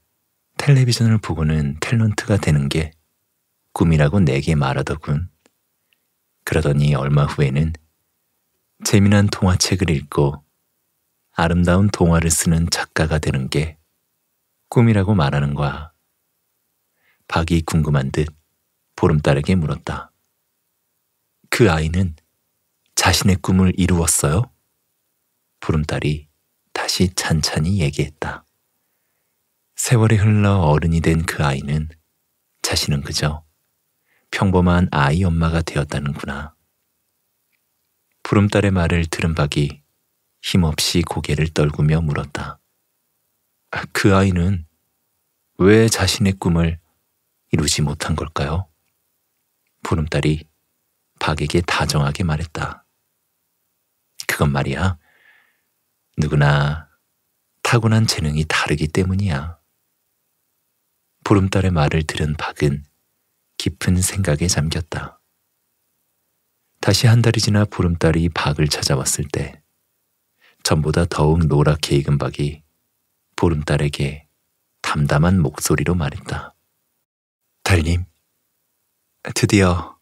텔레비전을 보고는 탤런트가 되는 게 꿈이라고 내게 말하더군. 그러더니 얼마 후에는 재미난 동화책을 읽고 아름다운 동화를 쓰는 작가가 되는 게 꿈이라고 말하는 거야. 박이 궁금한 듯 보름달에게 물었다. 그 아이는 자신의 꿈을 이루었어요? 보름달이 다시 찬찬히 얘기했다. 세월이 흘러 어른이 된 그 아이는 자신은 그저 평범한 아이 엄마가 되었다는구나. 보름달의 말을 들은 박이 힘없이 고개를 떨구며 물었다. 그 아이는 왜 자신의 꿈을 이루지 못한 걸까요? 보름달이 박에게 다정하게 말했다. 그건 말이야. 누구나 타고난 재능이 다르기 때문이야. 보름달의 말을 들은 박은 깊은 생각에 잠겼다. 다시 한 달이 지나 보름달이 박을 찾아왔을 때 전보다 더욱 노랗게 익은 박이 보름달에게 담담한 목소리로 말했다. 달님, 드디어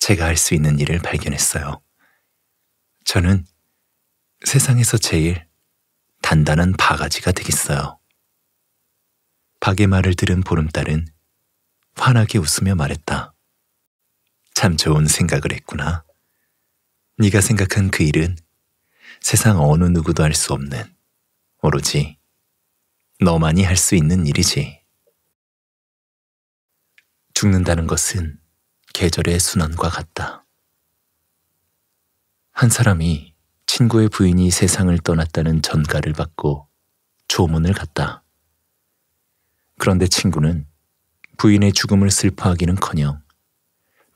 제가 할 수 있는 일을 발견했어요. 저는 세상에서 제일 단단한 바가지가 되겠어요. 박의 말을 들은 보름달은 환하게 웃으며 말했다. 참 좋은 생각을 했구나. 네가 생각한 그 일은 세상 어느 누구도 할 수 없는 오로지 너만이 할 수 있는 일이지. 죽는다는 것은 계절의 순환과 같다. 한 사람이 친구의 부인이 세상을 떠났다는 전가를 받고 조문을 갔다. 그런데 친구는 부인의 죽음을 슬퍼하기는커녕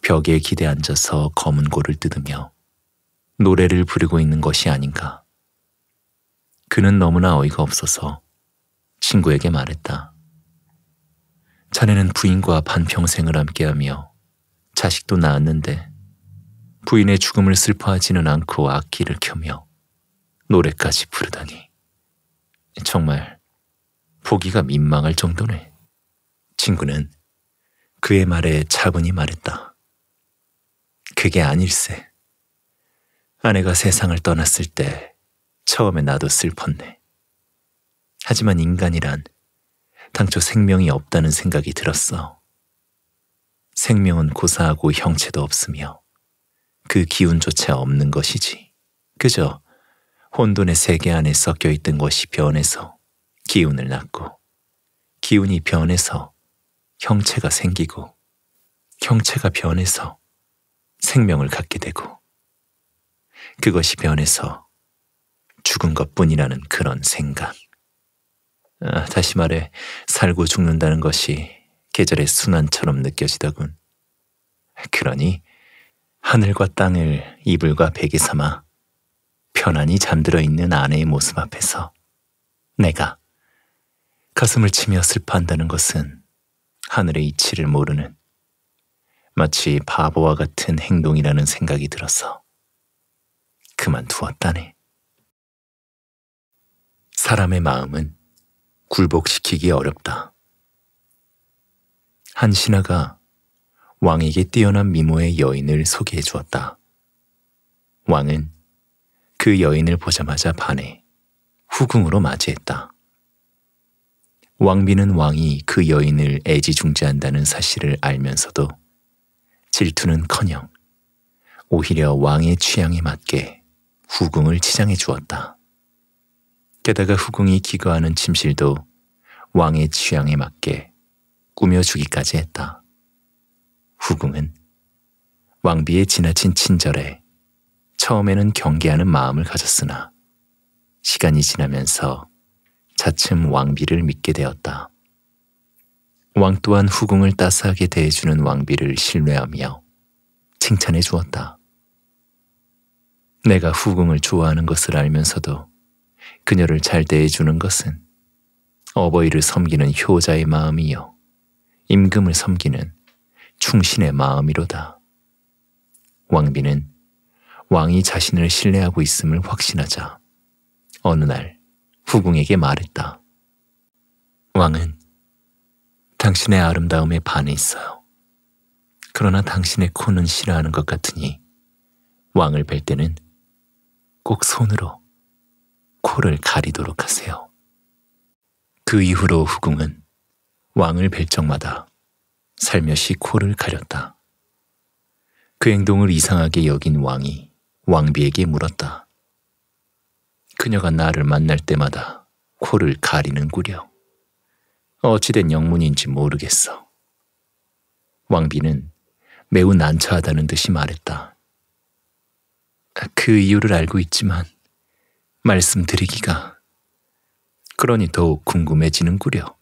벽에 기대 앉아서 검은 고를 뜯으며 노래를 부르고 있는 것이 아닌가. 그는 너무나 어이가 없어서 친구에게 말했다. 자네는 부인과 반평생을 함께하며 자식도 낳았는데 부인의 죽음을 슬퍼하지는 않고 악기를 켜며 노래까지 부르다니. 정말 보기가 민망할 정도네. 친구는 그의 말에 차분히 말했다. 그게 아닐세. 아내가 세상을 떠났을 때 처음에 나도 슬펐네. 하지만 인간이란 당초 생명이 없다는 생각이 들었어. 생명은 고사하고 형체도 없으며 그 기운조차 없는 것이지. 그저 혼돈의 세계 안에 섞여 있던 것이 변해서 기운을 낳고 기운이 변해서 형체가 생기고 형체가 변해서 생명을 갖게 되고 그것이 변해서 죽은 것 뿐이라는 그런 생각. 아, 다시 말해, 살고 죽는다는 것이 계절의 순환처럼 느껴지더군. 그러니 하늘과 땅을 이불과 베개 삼아 편안히 잠들어 있는 아내의 모습 앞에서 내가 가슴을 치며 슬퍼한다는 것은 하늘의 이치를 모르는 마치 바보와 같은 행동이라는 생각이 들어서 그만두었다네. 사람의 마음은 굴복시키기 어렵다. 한 신하가 왕에게 뛰어난 미모의 여인을 소개해 주었다. 왕은 그 여인을 보자마자 반해 후궁으로 맞이했다. 왕비는 왕이 그 여인을 애지중지한다는 사실을 알면서도 질투는커녕 오히려 왕의 취향에 맞게 후궁을 치장해 주었다. 게다가 후궁이 기거하는 침실도 왕의 취향에 맞게 꾸며주기까지 했다. 후궁은 왕비의 지나친 친절에 처음에는 경계하는 마음을 가졌으나 시간이 지나면서 차츰 왕비를 믿게 되었다. 왕 또한 후궁을 따스하게 대해주는 왕비를 신뢰하며 칭찬해 주었다. 내가 후궁을 좋아하는 것을 알면서도 그녀를 잘 대해주는 것은 어버이를 섬기는 효자의 마음이요. 임금을 섬기는 충신의 마음이로다. 왕비는 왕이 자신을 신뢰하고 있음을 확신하자 어느 날 후궁에게 말했다. 왕은 당신의 아름다움에 반해 있어요. 그러나 당신의 코는 싫어하는 것 같으니 왕을 뵐 때는 꼭 손으로 코를 가리도록 하세요. 그 이후로 후궁은 왕을 뵐 적마다 살며시 코를 가렸다. 그 행동을 이상하게 여긴 왕이 왕비에게 물었다. 그녀가 나를 만날 때마다 코를 가리는꾸려 어찌된 영문인지 모르겠어. 왕비는 매우 난처하다는 듯이 말했다. 그 이유를 알고 있지만 말씀드리기가 그러니 더욱 궁금해지는구려.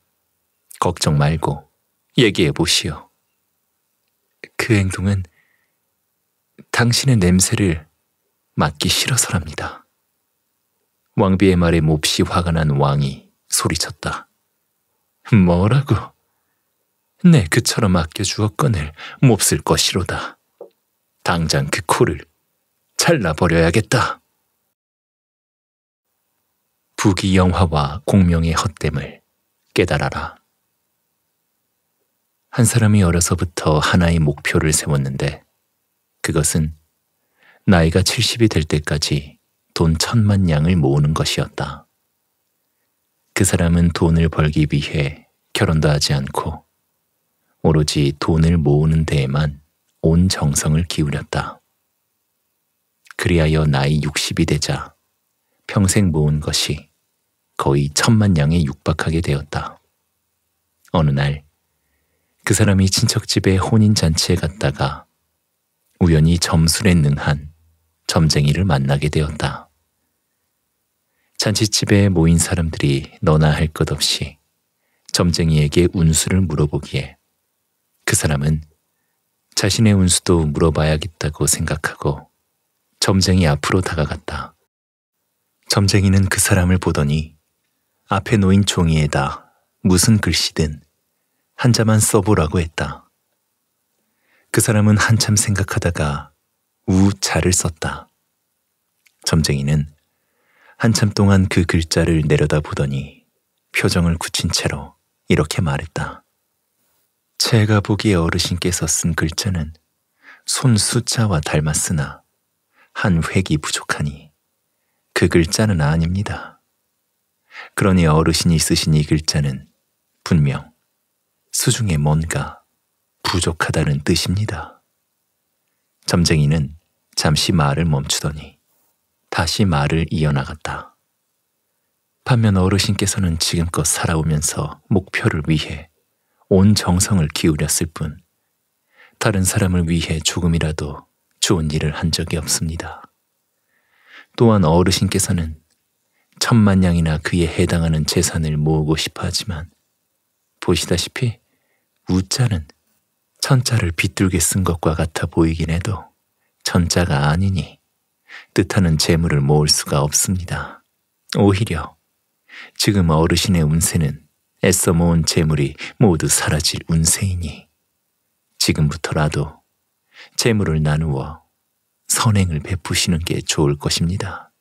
걱정 말고 얘기해 보시오. 그 행동은 당신의 냄새를 맡기 싫어서랍니다. 왕비의 말에 몹시 화가 난 왕이 소리쳤다. 뭐라고? 네, 그처럼 아껴주었건을 몹쓸 것이로다. 당장 그 코를 잘라버려야겠다. 북귀영화와 공명의 헛됨을 깨달아라. 한 사람이 어려서부터 하나의 목표를 세웠는데 그것은 나이가 70이 될 때까지 돈 천만 양을 모으는 것이었다. 그 사람은 돈을 벌기 위해 결혼도 하지 않고 오로지 돈을 모으는 데에만 온 정성을 기울였다. 그리하여 나이 60이 되자 평생 모은 것이 거의 천만 양에 육박하게 되었다. 어느 날 그 사람이 친척집에 혼인잔치에 갔다가 우연히 점술에 능한 점쟁이를 만나게 되었다. 잔치집에 모인 사람들이 너나 할 것 없이 점쟁이에게 운수를 물어보기에 그 사람은 자신의 운수도 물어봐야겠다고 생각하고 점쟁이 앞으로 다가갔다. 점쟁이는 그 사람을 보더니 앞에 놓인 종이에다 무슨 글씨든 한자만 써보라고 했다. 그 사람은 한참 생각하다가 우자를 썼다. 점쟁이는 한참 동안 그 글자를 내려다 보더니 표정을 굳힌 채로 이렇게 말했다. 제가 보기에 어르신께서 쓴 글자는 손수자와 닮았으나 한 획이 부족하니 그 글자는 아닙니다. 그러니 어르신이 쓰신 이 글자는 분명 수중에 뭔가 부족하다는 뜻입니다. 점쟁이는 잠시 말을 멈추더니 다시 말을 이어나갔다. 반면 어르신께서는 지금껏 살아오면서 목표를 위해 온 정성을 기울였을 뿐 다른 사람을 위해 조금이라도 좋은 일을 한 적이 없습니다. 또한 어르신께서는 천만 양이나 그에 해당하는 재산을 모으고 싶어 하지만 보시다시피 우자는 천자를 비뚤게 쓴 것과 같아 보이긴 해도 천자가 아니니 뜻하는 재물을 모을 수가 없습니다. 오히려 지금 어르신의 운세는 애써 모은 재물이 모두 사라질 운세이니 지금부터라도 재물을 나누어 선행을 베푸시는 게 좋을 것입니다.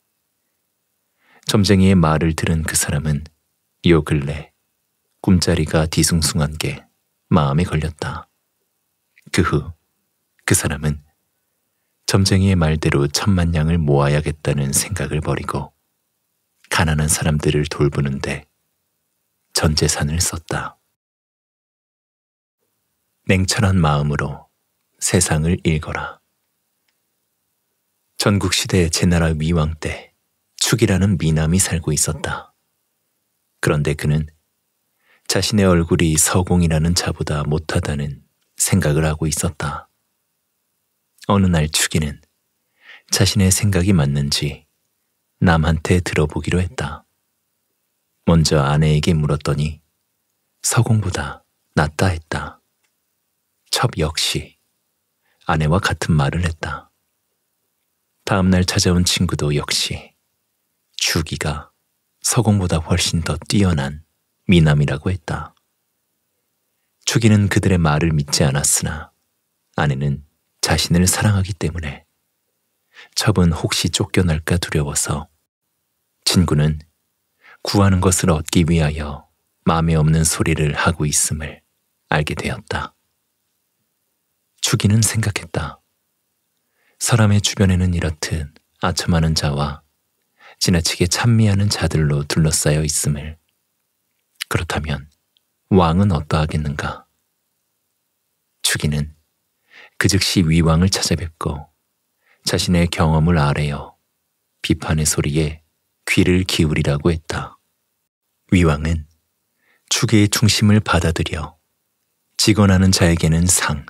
점쟁이의 말을 들은 그 사람은 요 근래 꿈자리가 뒤숭숭한 게 마음에 걸렸다. 그 후그 그 사람은 점쟁이의 말대로 천만 양을 모아야겠다는 생각을 버리고 가난한 사람들을 돌보는데 전 재산을 썼다. 냉철한 마음으로 세상을 읽어라. 전국 시대 제나라 위왕 때 축이라는 미남이 살고 있었다. 그런데 그는 자신의 얼굴이 서공이라는 자보다 못하다는 생각을 하고 있었다. 어느 날 축이는 자신의 생각이 맞는지 남한테 들어보기로 했다. 먼저 아내에게 물었더니 서공보다 낫다 했다. 첩 역시 아내와 같은 말을 했다. 다음날 찾아온 친구도 역시 주기가 서공보다 훨씬 더 뛰어난 미남이라고 했다. 주기는 그들의 말을 믿지 않았으나 아내는 자신을 사랑하기 때문에 첩은 혹시 쫓겨날까 두려워서 친구는 구하는 것을 얻기 위하여 마음에 없는 소리를 하고 있음을 알게 되었다. 추이는 생각했다. 사람의 주변에는 이렇듯 아첨하는 자와 지나치게 찬미하는 자들로 둘러싸여 있음을. 그렇다면 왕은 어떠하겠는가? 추이는그 즉시 위왕을 찾아뵙고 자신의 경험을 아래어 비판의 소리에 귀를 기울이라고 했다. 위왕은 축의 중심을 받아들여 직언하는 자에게는 상,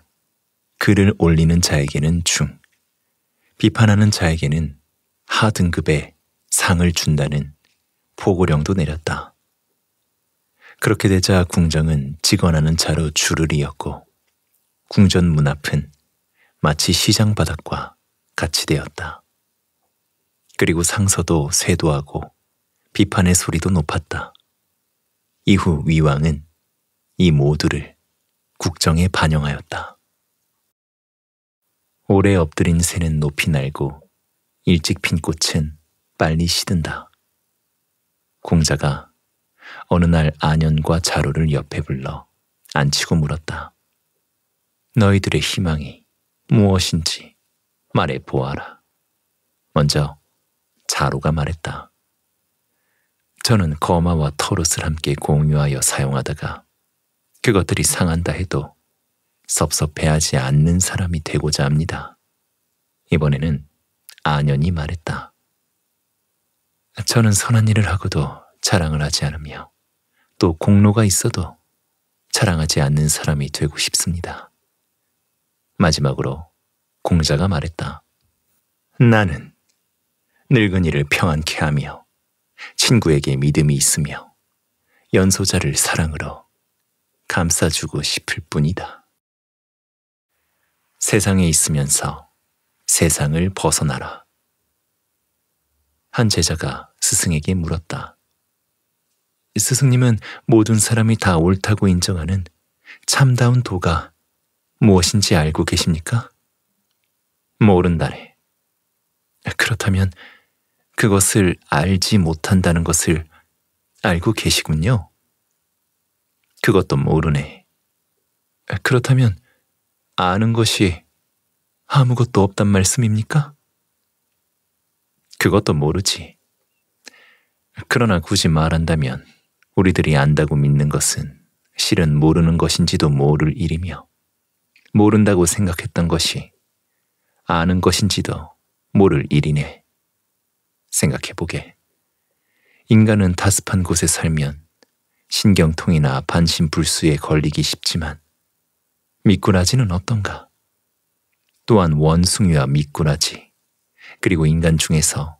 글을 올리는 자에게는 중, 비판하는 자에게는 하등급의 상을 준다는 포고령도 내렸다. 그렇게 되자 궁정은 직원하는 자로 주르리였고 궁전 문 앞은 마치 시장 바닥과 같이 되었다. 그리고 상서도 쇄도하고 비판의 소리도 높았다. 이후 위왕은 이 모두를 국정에 반영하였다. 오래 엎드린 새는 높이 날고 일찍 핀 꽃은 빨리 시든다. 공자가 어느 날 안연과 자로를 옆에 불러 앉히고 물었다. 너희들의 희망이 무엇인지 말해 보아라. 먼저 자로가 말했다. 저는 거마와 터롯을 함께 공유하여 사용하다가 그것들이 상한다 해도 섭섭해하지 않는 사람이 되고자 합니다. 이번에는 안연이 말했다. 저는 선한 일을 하고도 자랑을 하지 않으며 또 공로가 있어도 자랑하지 않는 사람이 되고 싶습니다. 마지막으로 공자가 말했다. 나는 늙은이를 평안케 하며 친구에게 믿음이 있으며 연소자를 사랑으로 감싸주고 싶을 뿐이다. 세상에 있으면서 세상을 벗어나라. 한 제자가 스승에게 물었다. 스승님은 모든 사람이 다 옳다고 인정하는 참다운 도가 무엇인지 알고 계십니까? 모른다래 그렇다면 그것을 알지 못한다는 것을 알고 계시군요. 그것도 모르네. 그렇다면 아는 것이 아무것도 없단 말씀입니까? 그것도 모르지. 그러나 굳이 말한다면 우리들이 안다고 믿는 것은 실은 모르는 것인지도 모를 일이며 모른다고 생각했던 것이 아는 것인지도 모를 일이네. 생각해보게. 인간은 다습한 곳에 살면 신경통이나 반신불수에 걸리기 쉽지만 미꾸라지는 어떤가? 또한 원숭이와 미꾸라지, 그리고 인간 중에서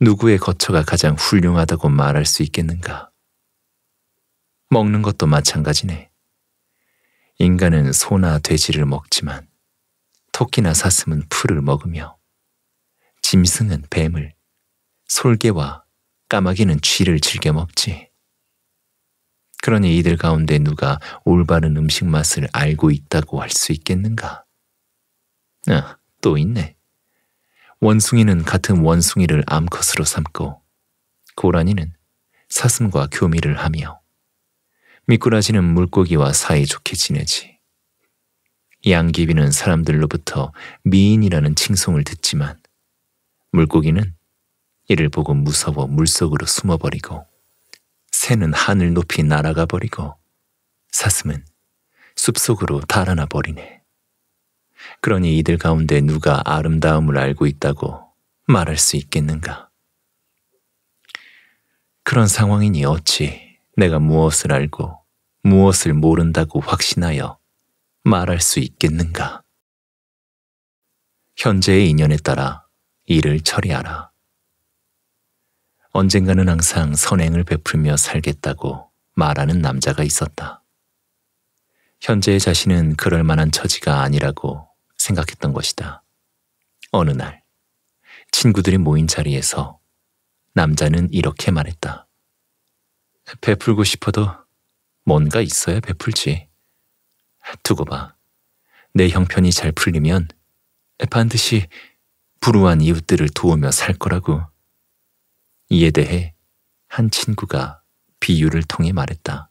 누구의 거처가 가장 훌륭하다고 말할 수 있겠는가? 먹는 것도 마찬가지네. 인간은 소나 돼지를 먹지만 토끼나 사슴은 풀을 먹으며 짐승은 뱀을, 솔개와 까마귀는 쥐를 즐겨 먹지. 그러니 이들 가운데 누가 올바른 음식 맛을 알고 있다고 할 수 있겠는가? 아, 또 있네. 원숭이는 같은 원숭이를 암컷으로 삼고 고라니는 사슴과 교미를 하며 미꾸라지는 물고기와 사이좋게 지내지. 양귀비는 사람들로부터 미인이라는 칭송을 듣지만 물고기는 이를 보고 무서워 물속으로 숨어버리고 새는 하늘 높이 날아가 버리고 사슴은 숲속으로 달아나 버리네. 그러니 이들 가운데 누가 아름다움을 알고 있다고 말할 수 있겠는가? 그런 상황이니 어찌 내가 무엇을 알고 무엇을 모른다고 확신하여 말할 수 있겠는가? 현재의 인연에 따라 이를 처리하라. 언젠가는 항상 선행을 베풀며 살겠다고 말하는 남자가 있었다. 현재의 자신은 그럴 만한 처지가 아니라고 생각했던 것이다. 어느 날, 친구들이 모인 자리에서 남자는 이렇게 말했다. 베풀고 싶어도 뭔가 있어야 베풀지. 두고 봐. 내 형편이 잘 풀리면 반드시 불우한 이웃들을 도우며 살 거라고. 이에 대해 한 친구가 비유를 통해 말했다.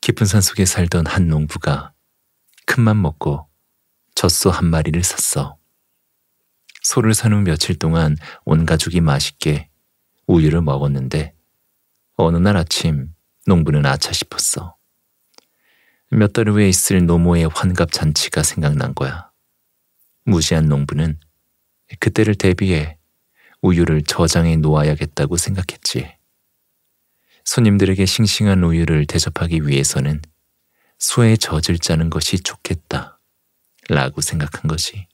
깊은 산 속에 살던 한 농부가 큰맘 먹고 젖소 한 마리를 샀어. 소를 산후 며칠 동안 온 가족이 맛있게 우유를 먹었는데 어느 날 아침 농부는 아차 싶었어. 몇 달 후에 있을 노모의 환갑 잔치가 생각난 거야. 무지한 농부는 그때를 대비해 우유를 저장해 놓아야겠다고 생각했지. 손님들에게 싱싱한 우유를 대접하기 위해서는 소에 젖을 짜는 것이 좋겠다. 라고 생각한 거지.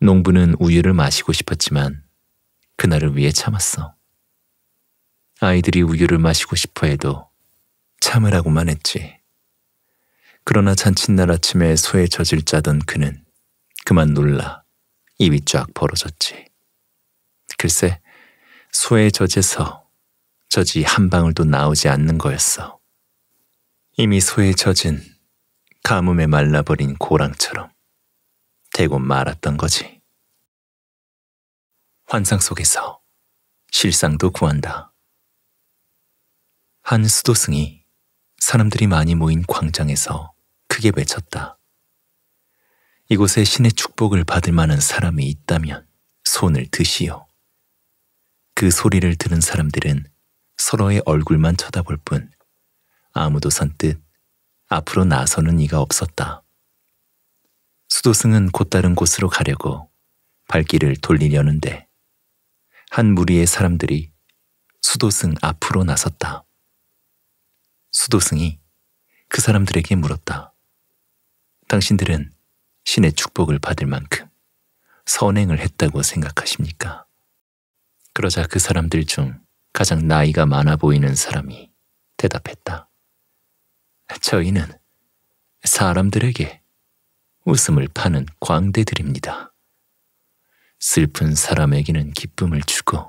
농부는 우유를 마시고 싶었지만 그날을 위해 참았어. 아이들이 우유를 마시고 싶어 해도 참으라고만 했지. 그러나 잔칫날 아침에 소에 젖을 짜던 그는 그만 놀라 입이 쫙 벌어졌지. 글쎄 소에 젖어서 젖이 한 방울도 나오지 않는 거였어. 이미 소에 젖은 가뭄에 말라버린 고랑처럼 대고 말았던 거지. 환상 속에서 실상도 구한다. 한 수도승이 사람들이 많이 모인 광장에서 크게 외쳤다. 이곳에 신의 축복을 받을 만한 사람이 있다면 손을 드시오. 그 소리를 들은 사람들은 서로의 얼굴만 쳐다볼 뿐 아무도 선뜻 앞으로 나서는 이가 없었다. 수도승은 곧 다른 곳으로 가려고 발길을 돌리려는데 한 무리의 사람들이 수도승 앞으로 나섰다. 수도승이 그 사람들에게 물었다. 당신들은 신의 축복을 받을 만큼 선행을 했다고 생각하십니까? 그러자 그 사람들 중 가장 나이가 많아 보이는 사람이 대답했다. 저희는 사람들에게 웃음을 파는 광대들입니다. 슬픈 사람에게는 기쁨을 주고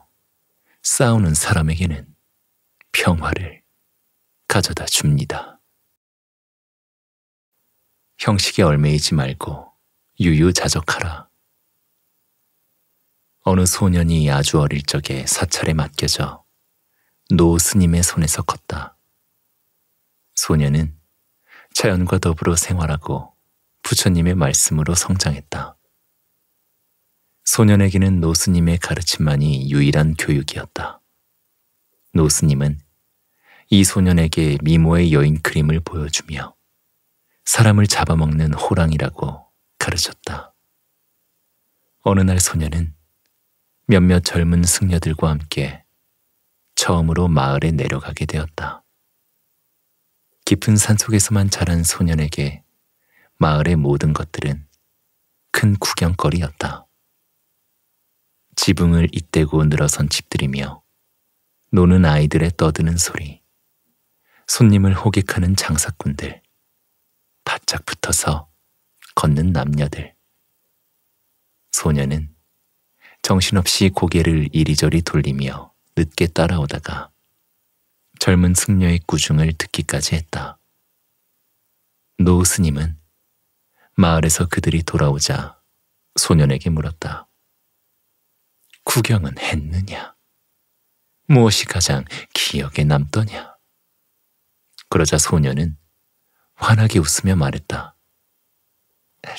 싸우는 사람에게는 평화를 가져다 줍니다. 형식에 얼매이지 말고 유유자적하라. 어느 소년이 아주 어릴 적에 사찰에 맡겨져 노 스님의 손에서 컸다. 소년은 자연과 더불어 생활하고 부처님의 말씀으로 성장했다. 소년에게는 노스님의 가르침만이 유일한 교육이었다. 노스님은 이 소년에게 미모의 여인 그림을 보여주며 사람을 잡아먹는 호랑이라고 가르쳤다. 어느 날 소년은 몇몇 젊은 승려들과 함께 처음으로 마을에 내려가게 되었다. 깊은 산속에서만 자란 소년에게 마을의 모든 것들은 큰 구경거리였다. 지붕을 잇대고 늘어선 집들이며 노는 아이들의 떠드는 소리, 손님을 호객하는 장사꾼들, 바짝 붙어서 걷는 남녀들. 소녀는 정신없이 고개를 이리저리 돌리며 늦게 따라오다가 젊은 승려의 꾸중을 듣기까지 했다. 노우 스님은 마을에서 그들이 돌아오자 소년에게 물었다. 구경은 했느냐? 무엇이 가장 기억에 남더냐? 그러자 소년은 환하게 웃으며 말했다.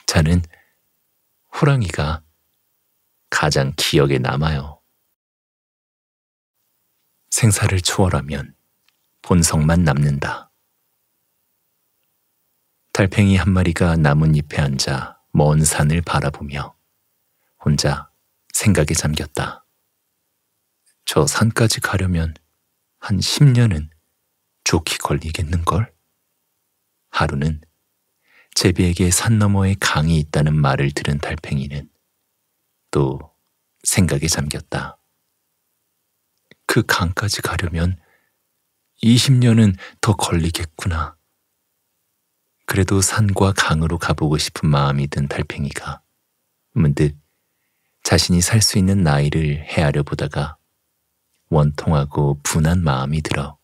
저는 호랑이가 가장 기억에 남아요. 생사를 초월하면 본성만 남는다. 달팽이 한 마리가 나뭇잎에 앉아 먼 산을 바라보며 혼자 생각에 잠겼다. 저 산까지 가려면 한 10년은 좋게 걸리겠는걸? 하루는 제비에게 산 너머에 강이 있다는 말을 들은 달팽이는 또 생각에 잠겼다. 그 강까지 가려면 20년은 더 걸리겠구나. 그래도 산과 강으로 가보고 싶은 마음이 든 달팽이가 문득 자신이 살 수 있는 나이를 헤아려 보다가 원통하고 분한 마음이 들어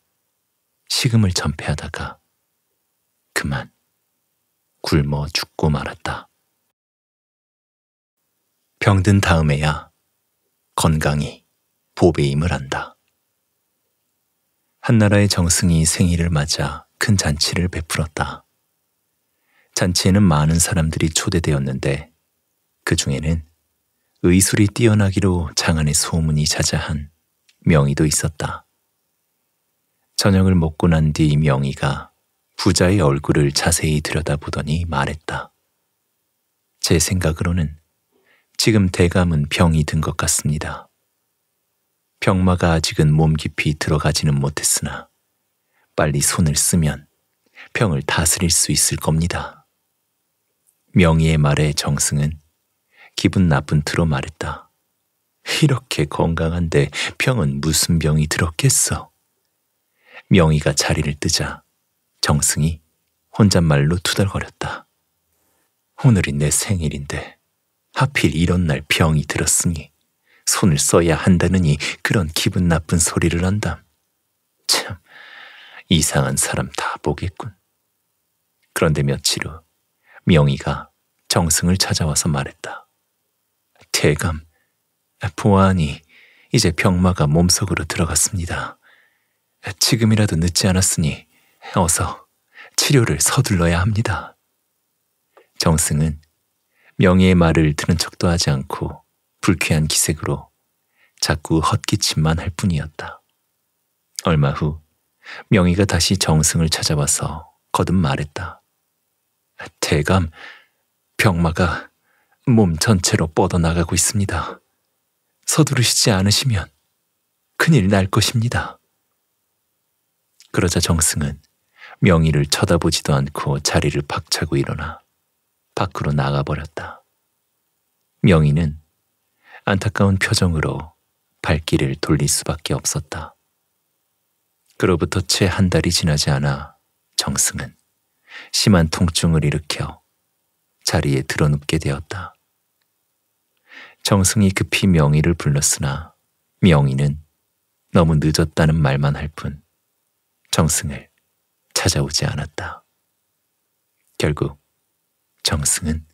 식음을 전폐하다가 그만 굶어 죽고 말았다. 병든 다음에야 건강이 보배임을 안다. 한나라의 정승이 생일을 맞아 큰 잔치를 베풀었다. 잔치에는 많은 사람들이 초대되었는데 그 중에는 의술이 뛰어나기로 장안의 소문이 자자한 명의도 있었다. 저녁을 먹고 난 뒤명의가 부자의 얼굴을 자세히 들여다보더니 말했다. 제 생각으로는 지금 대감은 병이 든 것 같습니다. 병마가 아직은 몸 깊이 들어가지는 못했으나 빨리 손을 쓰면 병을 다스릴 수 있을 겁니다. 명희의 말에 정승은 기분 나쁜 틀로 말했다. 이렇게 건강한데 병은 무슨 병이 들었겠어? 명희가 자리를 뜨자 정승이 혼잣말로 투덜거렸다. 오늘이 내 생일인데 하필 이런 날 병이 들었으니 손을 써야 한다느니 그런 기분 나쁜 소리를 한다. 참 이상한 사람 다 보겠군. 그런데 며칠 후 명희가 정승을 찾아와서 말했다. 대감, 보아하니 이제 병마가 몸속으로 들어갔습니다. 지금이라도 늦지 않았으니 어서 치료를 서둘러야 합니다. 정승은 명예의 말을 들은 척도 하지 않고 불쾌한 기색으로 자꾸 헛기침만 할 뿐이었다. 얼마 후 명희가 다시 정승을 찾아와서 거듭 말했다. 대감, 병마가 몸 전체로 뻗어나가고 있습니다. 서두르시지 않으시면 큰일 날 것입니다. 그러자 정승은 명희를 쳐다보지도 않고 자리를 박차고 일어나 밖으로 나가버렸다. 명희는 안타까운 표정으로 발길을 돌릴 수밖에 없었다. 그로부터 채 한 달이 지나지 않아 정승은 심한 통증을 일으켜 자리에 드러눕게 되었다. 정승이 급히 명희를 불렀으나 명희는 너무 늦었다는 말만 할 뿐 정승을 찾아오지 않았다. 결국 정승은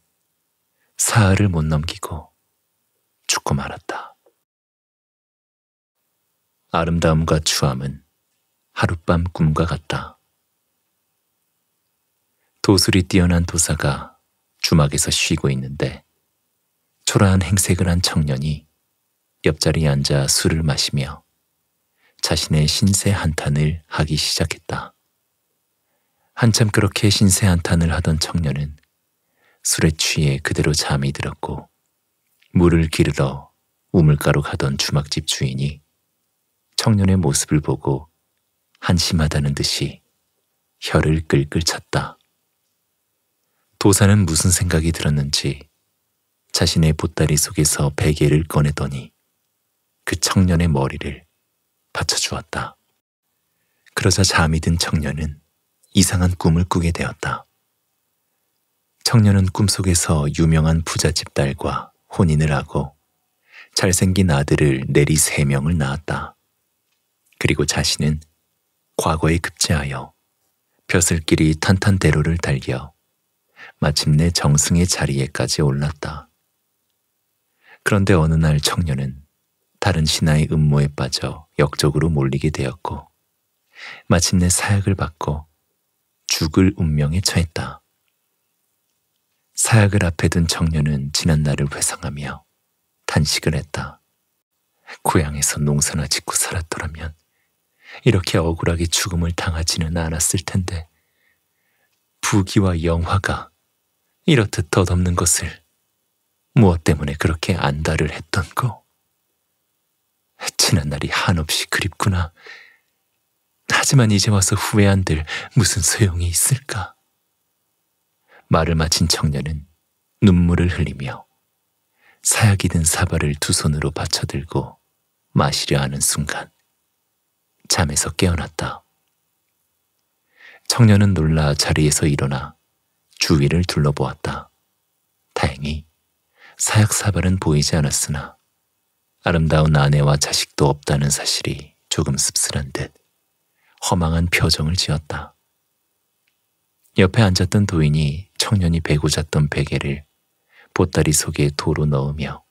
사흘을 못 넘기고 죽고 말았다. 아름다움과 추함은 하룻밤 꿈과 같다. 도술이 뛰어난 도사가 주막에서 쉬고 있는데 초라한 행색을 한 청년이 옆자리에 앉아 술을 마시며 자신의 신세 한탄을 하기 시작했다. 한참 그렇게 신세 한탄을 하던 청년은 술에 취해 그대로 잠이 들었고 물을 기르러 우물가로 가던 주막집 주인이 청년의 모습을 보고 한심하다는 듯이 혀를 끌끌 쳤다 도사는 무슨 생각이 들었는지 자신의 보따리 속에서 베개를 꺼내더니 그 청년의 머리를 받쳐주었다. 그러자 잠이 든 청년은 이상한 꿈을 꾸게 되었다. 청년은 꿈속에서 유명한 부잣집 딸과 혼인을 하고 잘생긴 아들을 내리 세 명을 낳았다. 그리고 자신은 과거에 급제하여 벼슬길이 탄탄대로를 달겨 마침내 정승의 자리에까지 올랐다. 그런데 어느 날 청년은 다른 신하의 음모에 빠져 역적으로 몰리게 되었고 마침내 사약을 받고 죽을 운명에 처했다. 사약을 앞에 둔 청년은 지난 날을 회상하며 단식을 했다. 고향에서 농사나 짓고 살았더라면 이렇게 억울하게 죽음을 당하지는 않았을 텐데 부귀와 영화가 이렇듯 덧없는 것을 무엇 때문에 그렇게 안달을 했던 고 지난 날이 한없이 그립구나. 하지만 이제 와서 후회한들 무슨 소용이 있을까? 말을 마친 청년은 눈물을 흘리며 사약이 든 사발을 두 손으로 받쳐들고 마시려 하는 순간 잠에서 깨어났다. 청년은 놀라 자리에서 일어나 주위를 둘러보았다. 다행히 사약 사발은 보이지 않았으나 아름다운 아내와 자식도 없다는 사실이 조금 씁쓸한 듯 허망한 표정을 지었다. 옆에 앉았던 도인이 청년이 베고 잤던 베개를 보따리 속에 도로 넣으며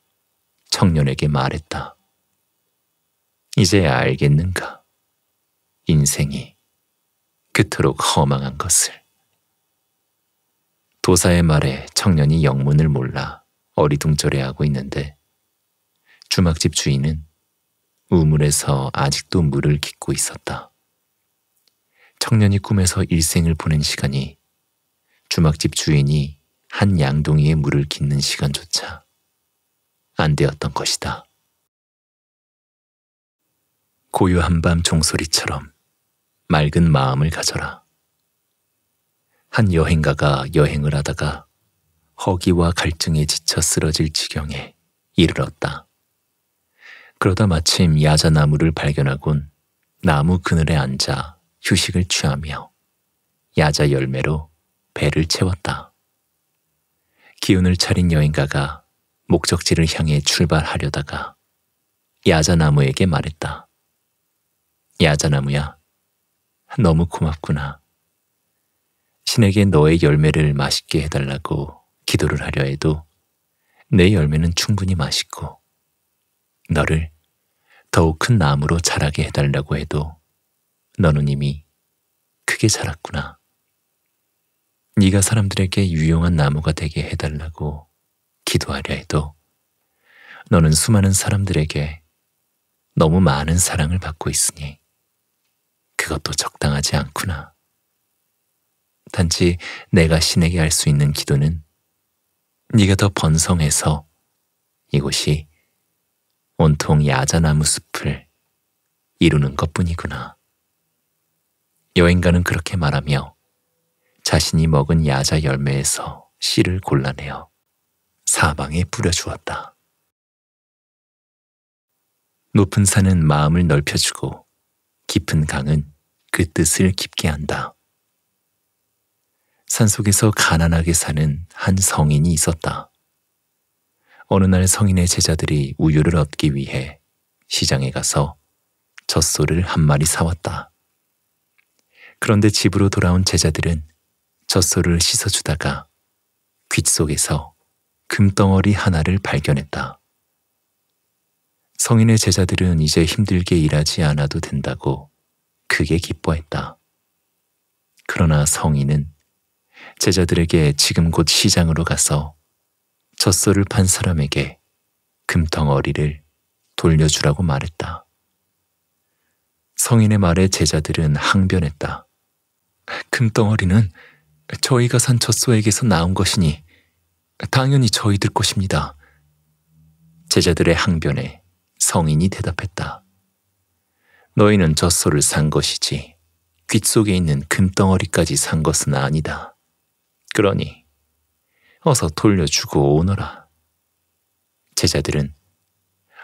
청년에게 말했다. 이제야 알겠는가? 인생이 그토록 허망한 것을. 도사의 말에 청년이 영문을 몰라 어리둥절해하고 있는데 주막집 주인은 우물에서 아직도 물을 깃고 있었다. 청년이 꿈에서 일생을 보낸 시간이 주막집 주인이 한양동이의 물을 깃는 시간조차 안 되었던 것이다. 고요한 밤 종소리처럼 맑은 마음을 가져라. 한 여행가가 여행을 하다가 허기와 갈증에 지쳐 쓰러질 지경에 이르렀다. 그러다 마침 야자나무를 발견하곤 나무 그늘에 앉아 휴식을 취하며 야자 열매로 배를 채웠다. 기운을 차린 여행가가 목적지를 향해 출발하려다가 야자나무에게 말했다. 야자나무야, 너무 고맙구나. 신에게 너의 열매를 맛있게 해달라고 기도를 하려 해도 내 열매는 충분히 맛있고 너를 더욱 큰 나무로 자라게 해달라고 해도 너는 이미 크게 자랐구나. 네가 사람들에게 유용한 나무가 되게 해달라고 기도하려 해도 너는 수많은 사람들에게 너무 많은 사랑을 받고 있으니 그것도 적당하지 않구나. 단지 내가 신에게 할 수 있는 기도는 네가 더 번성해서 이곳이 온통 야자나무 숲을 이루는 것뿐이구나. 여행가는 그렇게 말하며 자신이 먹은 야자 열매에서 씨를 골라내어 사방에 뿌려주었다. 높은 산은 마음을 넓혀주고 깊은 강은 그 뜻을 깊게 한다. 산속에서 가난하게 사는 한 성인이 있었다. 어느 날 성인의 제자들이 우유를 얻기 위해 시장에 가서 젖소를 한 마리 사왔다. 그런데 집으로 돌아온 제자들은 젖소를 씻어주다가 귓 속에서 금덩어리 하나를 발견했다. 성인의 제자들은 이제 힘들게 일하지 않아도 된다고 크게 기뻐했다. 그러나 성인은 제자들에게 지금 곧 시장으로 가서 젖소를 판 사람에게 금덩어리를 돌려주라고 말했다. 성인의 말에 제자들은 항변했다. 금덩어리는 저희가 산 젖소에게서 나온 것이니 당연히 저희들 것입니다. 제자들의 항변에 성인이 대답했다. 너희는 젖소를 산 것이지 귓 속에 있는 금덩어리까지 산 것은 아니다. 그러니 어서 돌려주고 오너라. 제자들은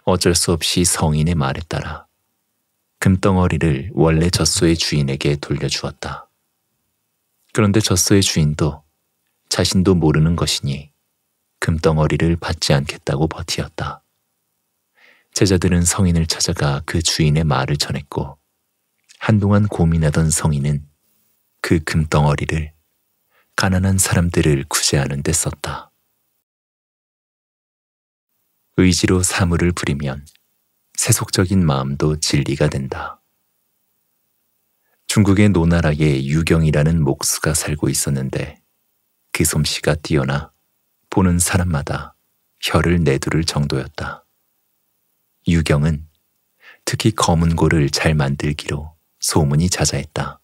어쩔 수 없이 성인의 말에 따라 금덩어리를 원래 젖소의 주인에게 돌려주었다. 그런데 젖소의 주인도 자신도 모르는 것이니 금덩어리를 받지 않겠다고 버티었다. 제자들은 성인을 찾아가 그 주인의 말을 전했고 한동안 고민하던 성인은 그 금덩어리를 가난한 사람들을 구제하는 데 썼다. 의지로 사물을 부리면 세속적인 마음도 진리가 된다. 중국의 노나라에 유경이라는 목수가 살고 있었는데 그 솜씨가 뛰어나 보는 사람마다 혀를 내두를 정도였다. 유경은 특히 검은 고를 잘 만들기로 소문이 자자했다.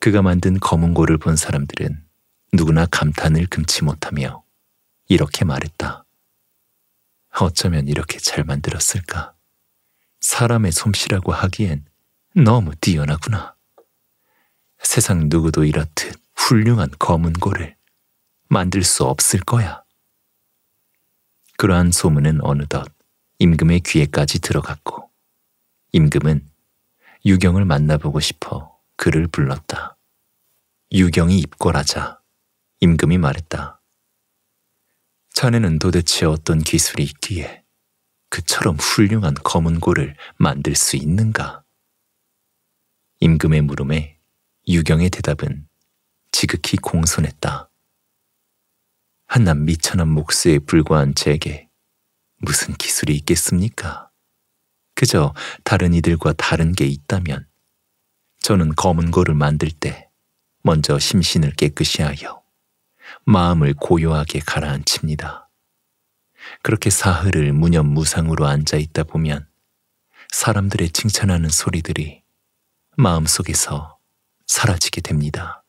그가 만든 검은 고를 본 사람들은 누구나 감탄을 금치 못하며 이렇게 말했다. 어쩌면 이렇게 잘 만들었을까? 사람의 솜씨라고 하기엔 너무 뛰어나구나. 세상 누구도 이렇듯 훌륭한 검은 고를 만들 수 없을 거야. 그러한 소문은 어느덧 임금의 귀에까지 들어갔고 임금은 유경을 만나보고 싶어 그를 불렀다. 유경이 입궐하자 임금이 말했다. 자네는 도대체 어떤 기술이 있기에 그처럼 훌륭한 검은 고를 만들 수 있는가? 임금의 물음에 유경의 대답은 지극히 공손했다. 한낱 미천한 목수에 불과한 제게 무슨 기술이 있겠습니까? 그저 다른 이들과 다른 게 있다면 저는 검은 거를 만들 때 먼저 심신을 깨끗이 하여 마음을 고요하게 가라앉힙니다. 그렇게 사흘을 무념무상으로 앉아 있다 보면 사람들의 칭찬하는 소리들이 마음속에서 사라지게 됩니다.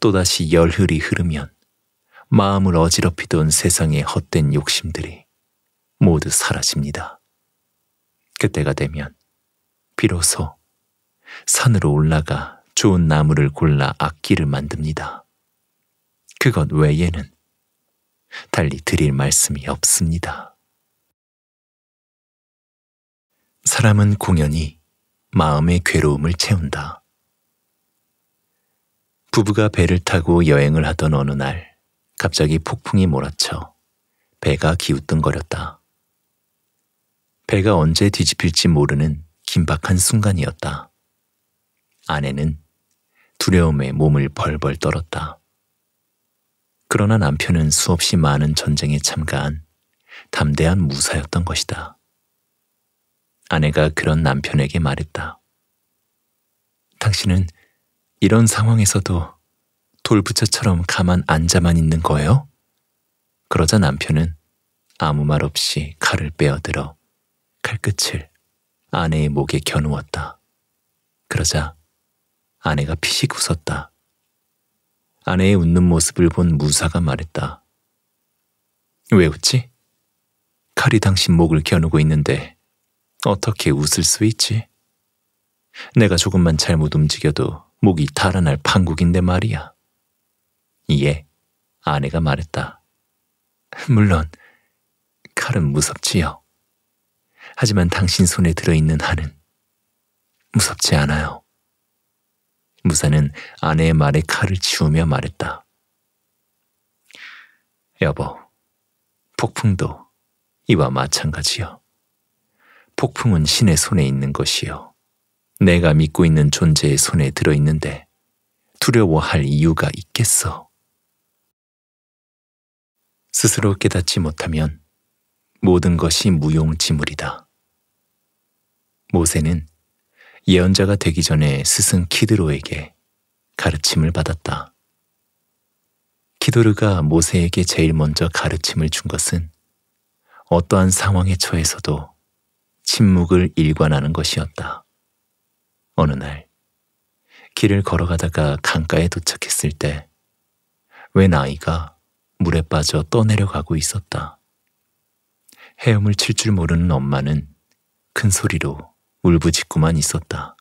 또다시 열흘이 흐르면 마음을 어지럽히던 세상의 헛된 욕심들이 모두 사라집니다. 그때가 되면 비로소 산으로 올라가 좋은 나무를 골라 악기를 만듭니다. 그것 외에는 달리 드릴 말씀이 없습니다. 사람은 공연히 마음의 괴로움을 채운다. 부부가 배를 타고 여행을 하던 어느 날 갑자기 폭풍이 몰아쳐 배가 기웃뚱거렸다 배가 언제 뒤집힐지 모르는 긴박한 순간이었다. 아내는 두려움에 몸을 벌벌 떨었다. 그러나 남편은 수없이 많은 전쟁에 참가한 담대한 무사였던 것이다. 아내가 그런 남편에게 말했다. 당신은 이런 상황에서도 돌부처처럼 가만 앉아만 있는 거예요? 그러자 남편은 아무 말 없이 칼을 빼어들어 칼끝을 아내의 목에 겨누었다. 그러자 아내가 피식 웃었다. 아내의 웃는 모습을 본 무사가 말했다. 왜 웃지? 칼이 당신 목을 겨누고 있는데 어떻게 웃을 수 있지? 내가 조금만 잘못 움직여도 목이 달아날 판국인데 말이야. 이에 아내가 말했다. 물론 칼은 무섭지요. 하지만 당신 손에 들어있는 한은 무섭지 않아요. 무사는 아내의 말에 칼을 치우며 말했다. 여보, 폭풍도 이와 마찬가지요. 폭풍은 신의 손에 있는 것이요. 내가 믿고 있는 존재의 손에 들어있는데 두려워할 이유가 있겠어. 스스로 깨닫지 못하면 모든 것이 무용지물이다. 모세는 예언자가 되기 전에 스승 키드로에게 가르침을 받았다. 키도르가 모세에게 제일 먼저 가르침을 준 것은 어떠한 상황에 처해서도 침묵을 일관하는 것이었다. 어느 날 길을 걸어가다가 강가에 도착했을 때웬 아이가 물에 빠져 떠내려가고 있었다. 헤엄을 칠 줄 모르는 엄마는 큰 소리로 울부짖고만 있었다.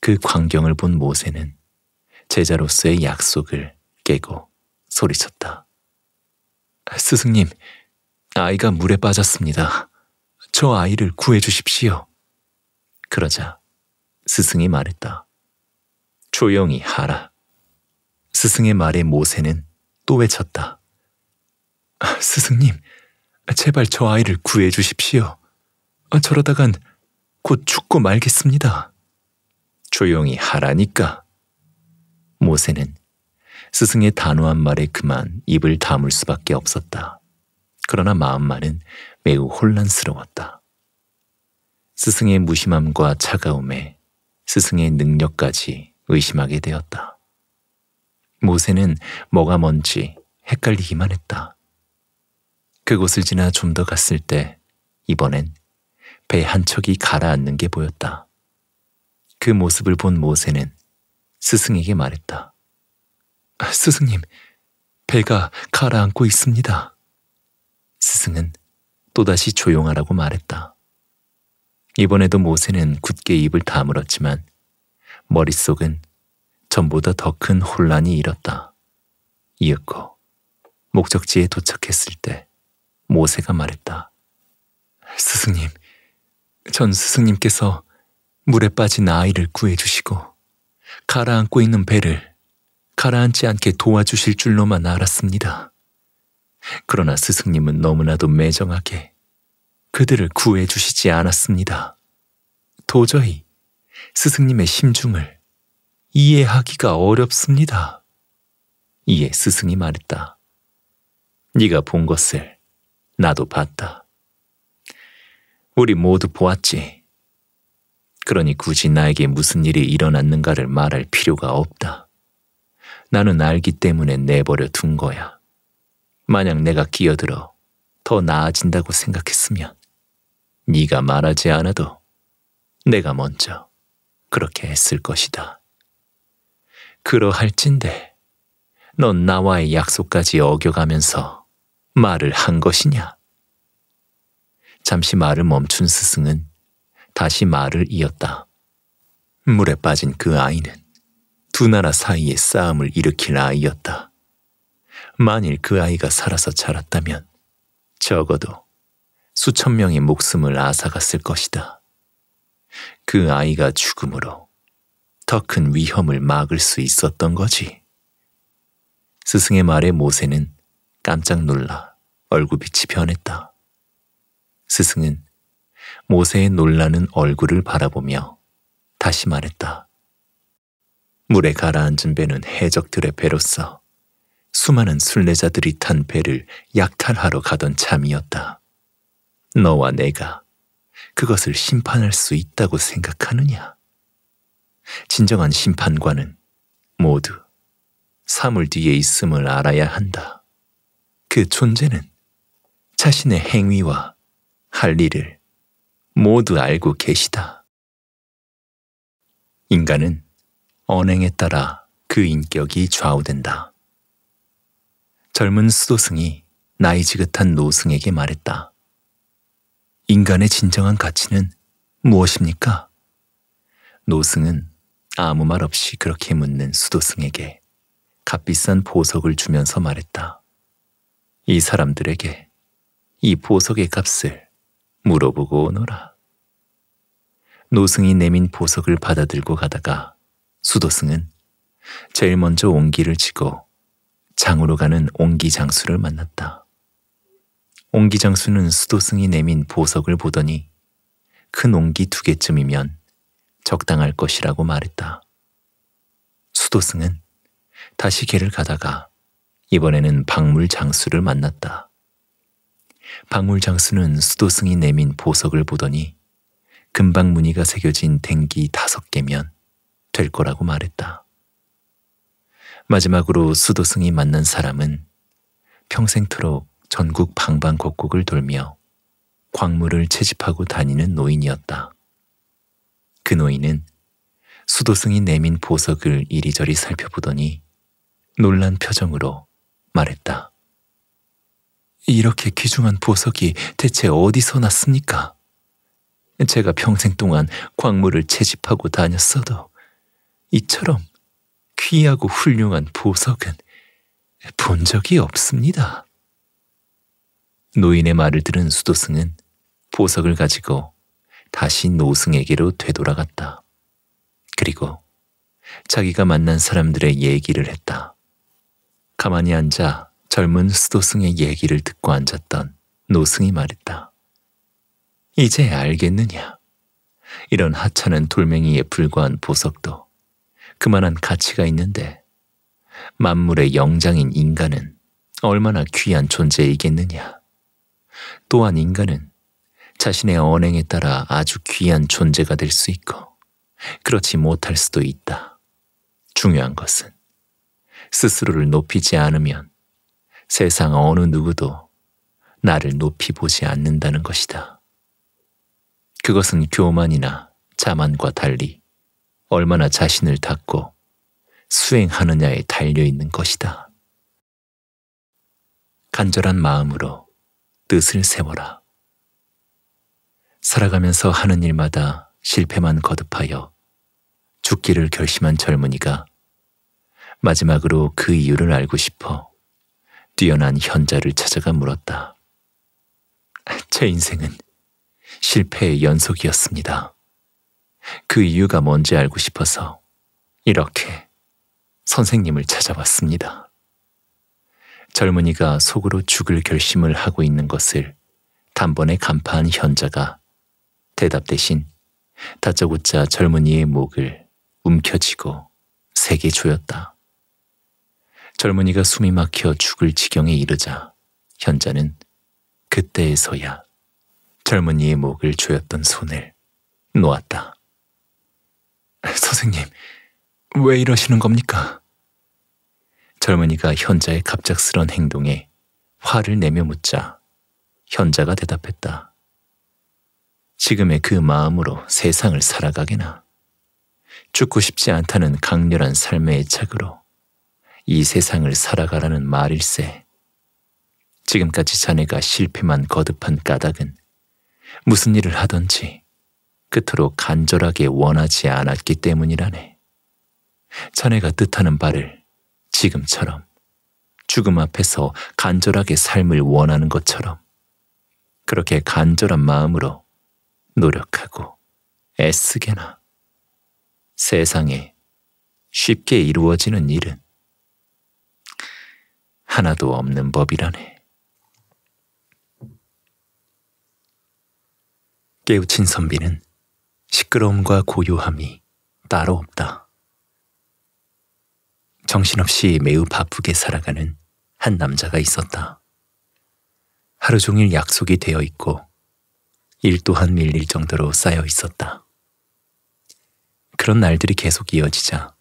그 광경을 본 모세는 제자로서의 약속을 깨고 소리쳤다. 스승님, 아이가 물에 빠졌습니다. 저 아이를 구해 주십시오. 그러자 스승이 말했다. 조용히 하라. 스승의 말에 모세는 또 외쳤다. 스승님, 제발 저 아이를 구해 주십시오. 저러다간 곧 죽고 말겠습니다. 조용히 하라니까. 모세는 스승의 단호한 말에 그만 입을 다물 수밖에 없었다. 그러나 마음만은 매우 혼란스러웠다. 스승의 무심함과 차가움에 스승의 능력까지 의심하게 되었다. 모세는 뭐가 뭔지 헷갈리기만 했다. 그곳을 지나 좀 더 갔을 때 이번엔 배 한 척이 가라앉는 게 보였다. 그 모습을 본 모세는 스승에게 말했다. 스승님, 배가 가라앉고 있습니다. 스승은 또다시 조용하라고 말했다. 이번에도 모세는 굳게 입을 다물었지만 머릿속은 전보다 더 큰 혼란이 일었다. 이윽고 목적지에 도착했을 때 모세가 말했다. 스승님, 전 스승님께서 물에 빠진 아이를 구해주시고 가라앉고 있는 배를 가라앉지 않게 도와주실 줄로만 알았습니다. 그러나 스승님은 너무나도 매정하게 그들을 구해 주시지 않았습니다. 도저히 스승님의 심중을 이해하기가 어렵습니다. 이에 스승이 말했다. 네가 본 것을 나도 봤다. 우리 모두 보았지. 그러니 굳이 나에게 무슨 일이 일어났는가를 말할 필요가 없다. 나는 알기 때문에 내버려 둔 거야. 만약 내가 끼어들어 더 나아진다고 생각했으면 네가 말하지 않아도 내가 먼저 그렇게 했을 것이다. 그러할진데 넌 나와의 약속까지 어겨가면서 말을 한 것이냐? 잠시 말을 멈춘 스승은 다시 말을 이었다. 물에 빠진 그 아이는 두 나라 사이의 싸움을 일으킬 아이였다. 만일 그 아이가 살아서 자랐다면 적어도 수천 명의 목숨을 앗아갔을 것이다. 그 아이가 죽음으로 더 큰 위험을 막을 수 있었던 거지. 스승의 말에 모세는 깜짝 놀라 얼굴빛이 변했다. 스승은 모세의 놀라는 얼굴을 바라보며 다시 말했다. 물에 가라앉은 배는 해적들의 배로서 수많은 순례자들이 탄 배를 약탈하러 가던 참이었다. 너와 내가 그것을 심판할 수 있다고 생각하느냐? 진정한 심판관은 모두 사물 뒤에 있음을 알아야 한다. 그 존재는 자신의 행위와 할 일을 모두 알고 계시다. 인간은 언행에 따라 그 인격이 좌우된다. 젊은 수도승이 나이 지긋한 노승에게 말했다. 인간의 진정한 가치는 무엇입니까? 노승은 아무 말 없이 그렇게 묻는 수도승에게 값비싼 보석을 주면서 말했다. 이 사람들에게 이 보석의 값을 물어보고 오너라. 노승이 내민 보석을 받아들고 가다가 수도승은 제일 먼저 온기를 치고 장으로 가는 옹기장수를 만났다. 옹기장수는 수도승이 내민 보석을 보더니 큰 옹기 두 개쯤이면 적당할 것이라고 말했다. 수도승은 다시 길을 가다가 이번에는 박물장수를 만났다. 박물장수는 수도승이 내민 보석을 보더니 금방 무늬가 새겨진 댕기 다섯 개면 될 거라고 말했다. 마지막으로 수도승이 만난 사람은 평생토록 전국 방방곡곡을 돌며 광물을 채집하고 다니는 노인이었다. 그 노인은 수도승이 내민 보석을 이리저리 살펴보더니 놀란 표정으로 말했다. 이렇게 귀중한 보석이 대체 어디서 났습니까? 제가 평생 동안 광물을 채집하고 다녔어도 이처럼 귀하고 훌륭한 보석은 본 적이 없습니다. 노인의 말을 들은 수도승은 보석을 가지고 다시 노승에게로 되돌아갔다. 그리고 자기가 만난 사람들의 얘기를 했다. 가만히 앉아 젊은 수도승의 얘기를 듣고 앉았던 노승이 말했다. 이제 알겠느냐? 이런 하찮은 돌멩이에 불과한 보석도 그만한 가치가 있는데 만물의 영장인 인간은 얼마나 귀한 존재이겠느냐. 또한 인간은 자신의 언행에 따라 아주 귀한 존재가 될 수 있고 그렇지 못할 수도 있다. 중요한 것은 스스로를 높이지 않으면 세상 어느 누구도 나를 높이 보지 않는다는 것이다. 그것은 교만이나 자만과 달리 얼마나 자신을 닫고 수행하느냐에 달려있는 것이다. 간절한 마음으로 뜻을 세워라. 살아가면서 하는 일마다 실패만 거듭하여 죽기를 결심한 젊은이가 마지막으로 그 이유를 알고 싶어 뛰어난 현자를 찾아가 물었다. 제 인생은 실패의 연속이었습니다. 그 이유가 뭔지 알고 싶어서 이렇게 선생님을 찾아왔습니다. 젊은이가 속으로 죽을 결심을 하고 있는 것을 단번에 간파한 현자가 대답 대신 다짜고짜 젊은이의 목을 움켜쥐고 세게 조였다. 젊은이가 숨이 막혀 죽을 지경에 이르자 현자는 그때에서야 젊은이의 목을 조였던 손을 놓았다. 선생님, 왜 이러시는 겁니까? 젊은이가 현자의 갑작스런 행동에 화를 내며 묻자 현자가 대답했다. 지금의 그 마음으로 세상을 살아가게나. 죽고 싶지 않다는 강렬한 삶의 애착으로 이 세상을 살아가라는 말일세. 지금까지 자네가 실패만 거듭한 까닭은 무슨 일을 하던지 끝으로 간절하게 원하지 않았기 때문이라네. 자네가 뜻하는 바를 지금처럼 죽음 앞에서 간절하게 삶을 원하는 것처럼 그렇게 간절한 마음으로 노력하고 애쓰게나 세상에 쉽게 이루어지는 일은 하나도 없는 법이라네. 깨우친 선비는 시끄러움과 고요함이 따로 없다. 정신없이 매우 바쁘게 살아가는 한 남자가 있었다. 하루 종일 약속이 되어 있고 일 또한 밀릴 정도로 쌓여 있었다. 그런 날들이 계속 이어지자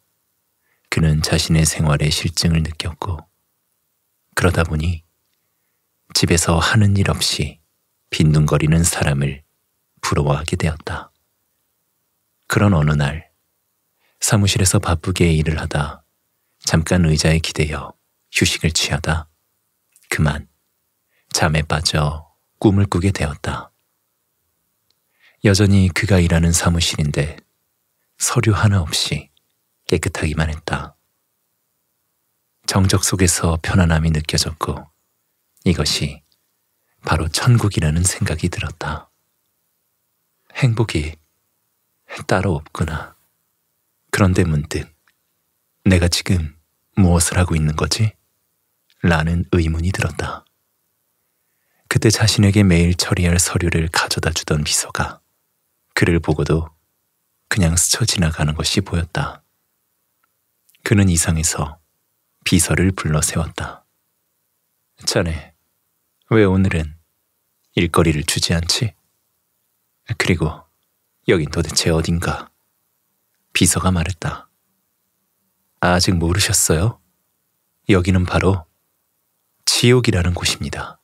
그는 자신의 생활에 실증을 느꼈고 그러다 보니 집에서 하는 일 없이 빈둥거리는 사람을 부러워하게 되었다. 그런 어느 날 사무실에서 바쁘게 일을 하다 잠깐 의자에 기대어 휴식을 취하다 그만 잠에 빠져 꿈을 꾸게 되었다. 여전히 그가 일하는 사무실인데 서류 하나 없이 깨끗하기만 했다. 정적 속에서 편안함이 느껴졌고 이것이 바로 천국이라는 생각이 들었다. 행복이 따로 없구나. 그런데 문득 내가 지금 무엇을 하고 있는 거지? 라는 의문이 들었다. 그때 자신에게 매일 처리할 서류를 가져다 주던 비서가 그를 보고도 그냥 스쳐 지나가는 것이 보였다. 그는 이상해서 비서를 불러 세웠다. 자네, 왜 오늘은 일거리를 주지 않지? 그리고 여긴 도대체 어딘가? 비서가 말했다. 아직 모르셨어요? 여기는 바로 지옥이라는 곳입니다.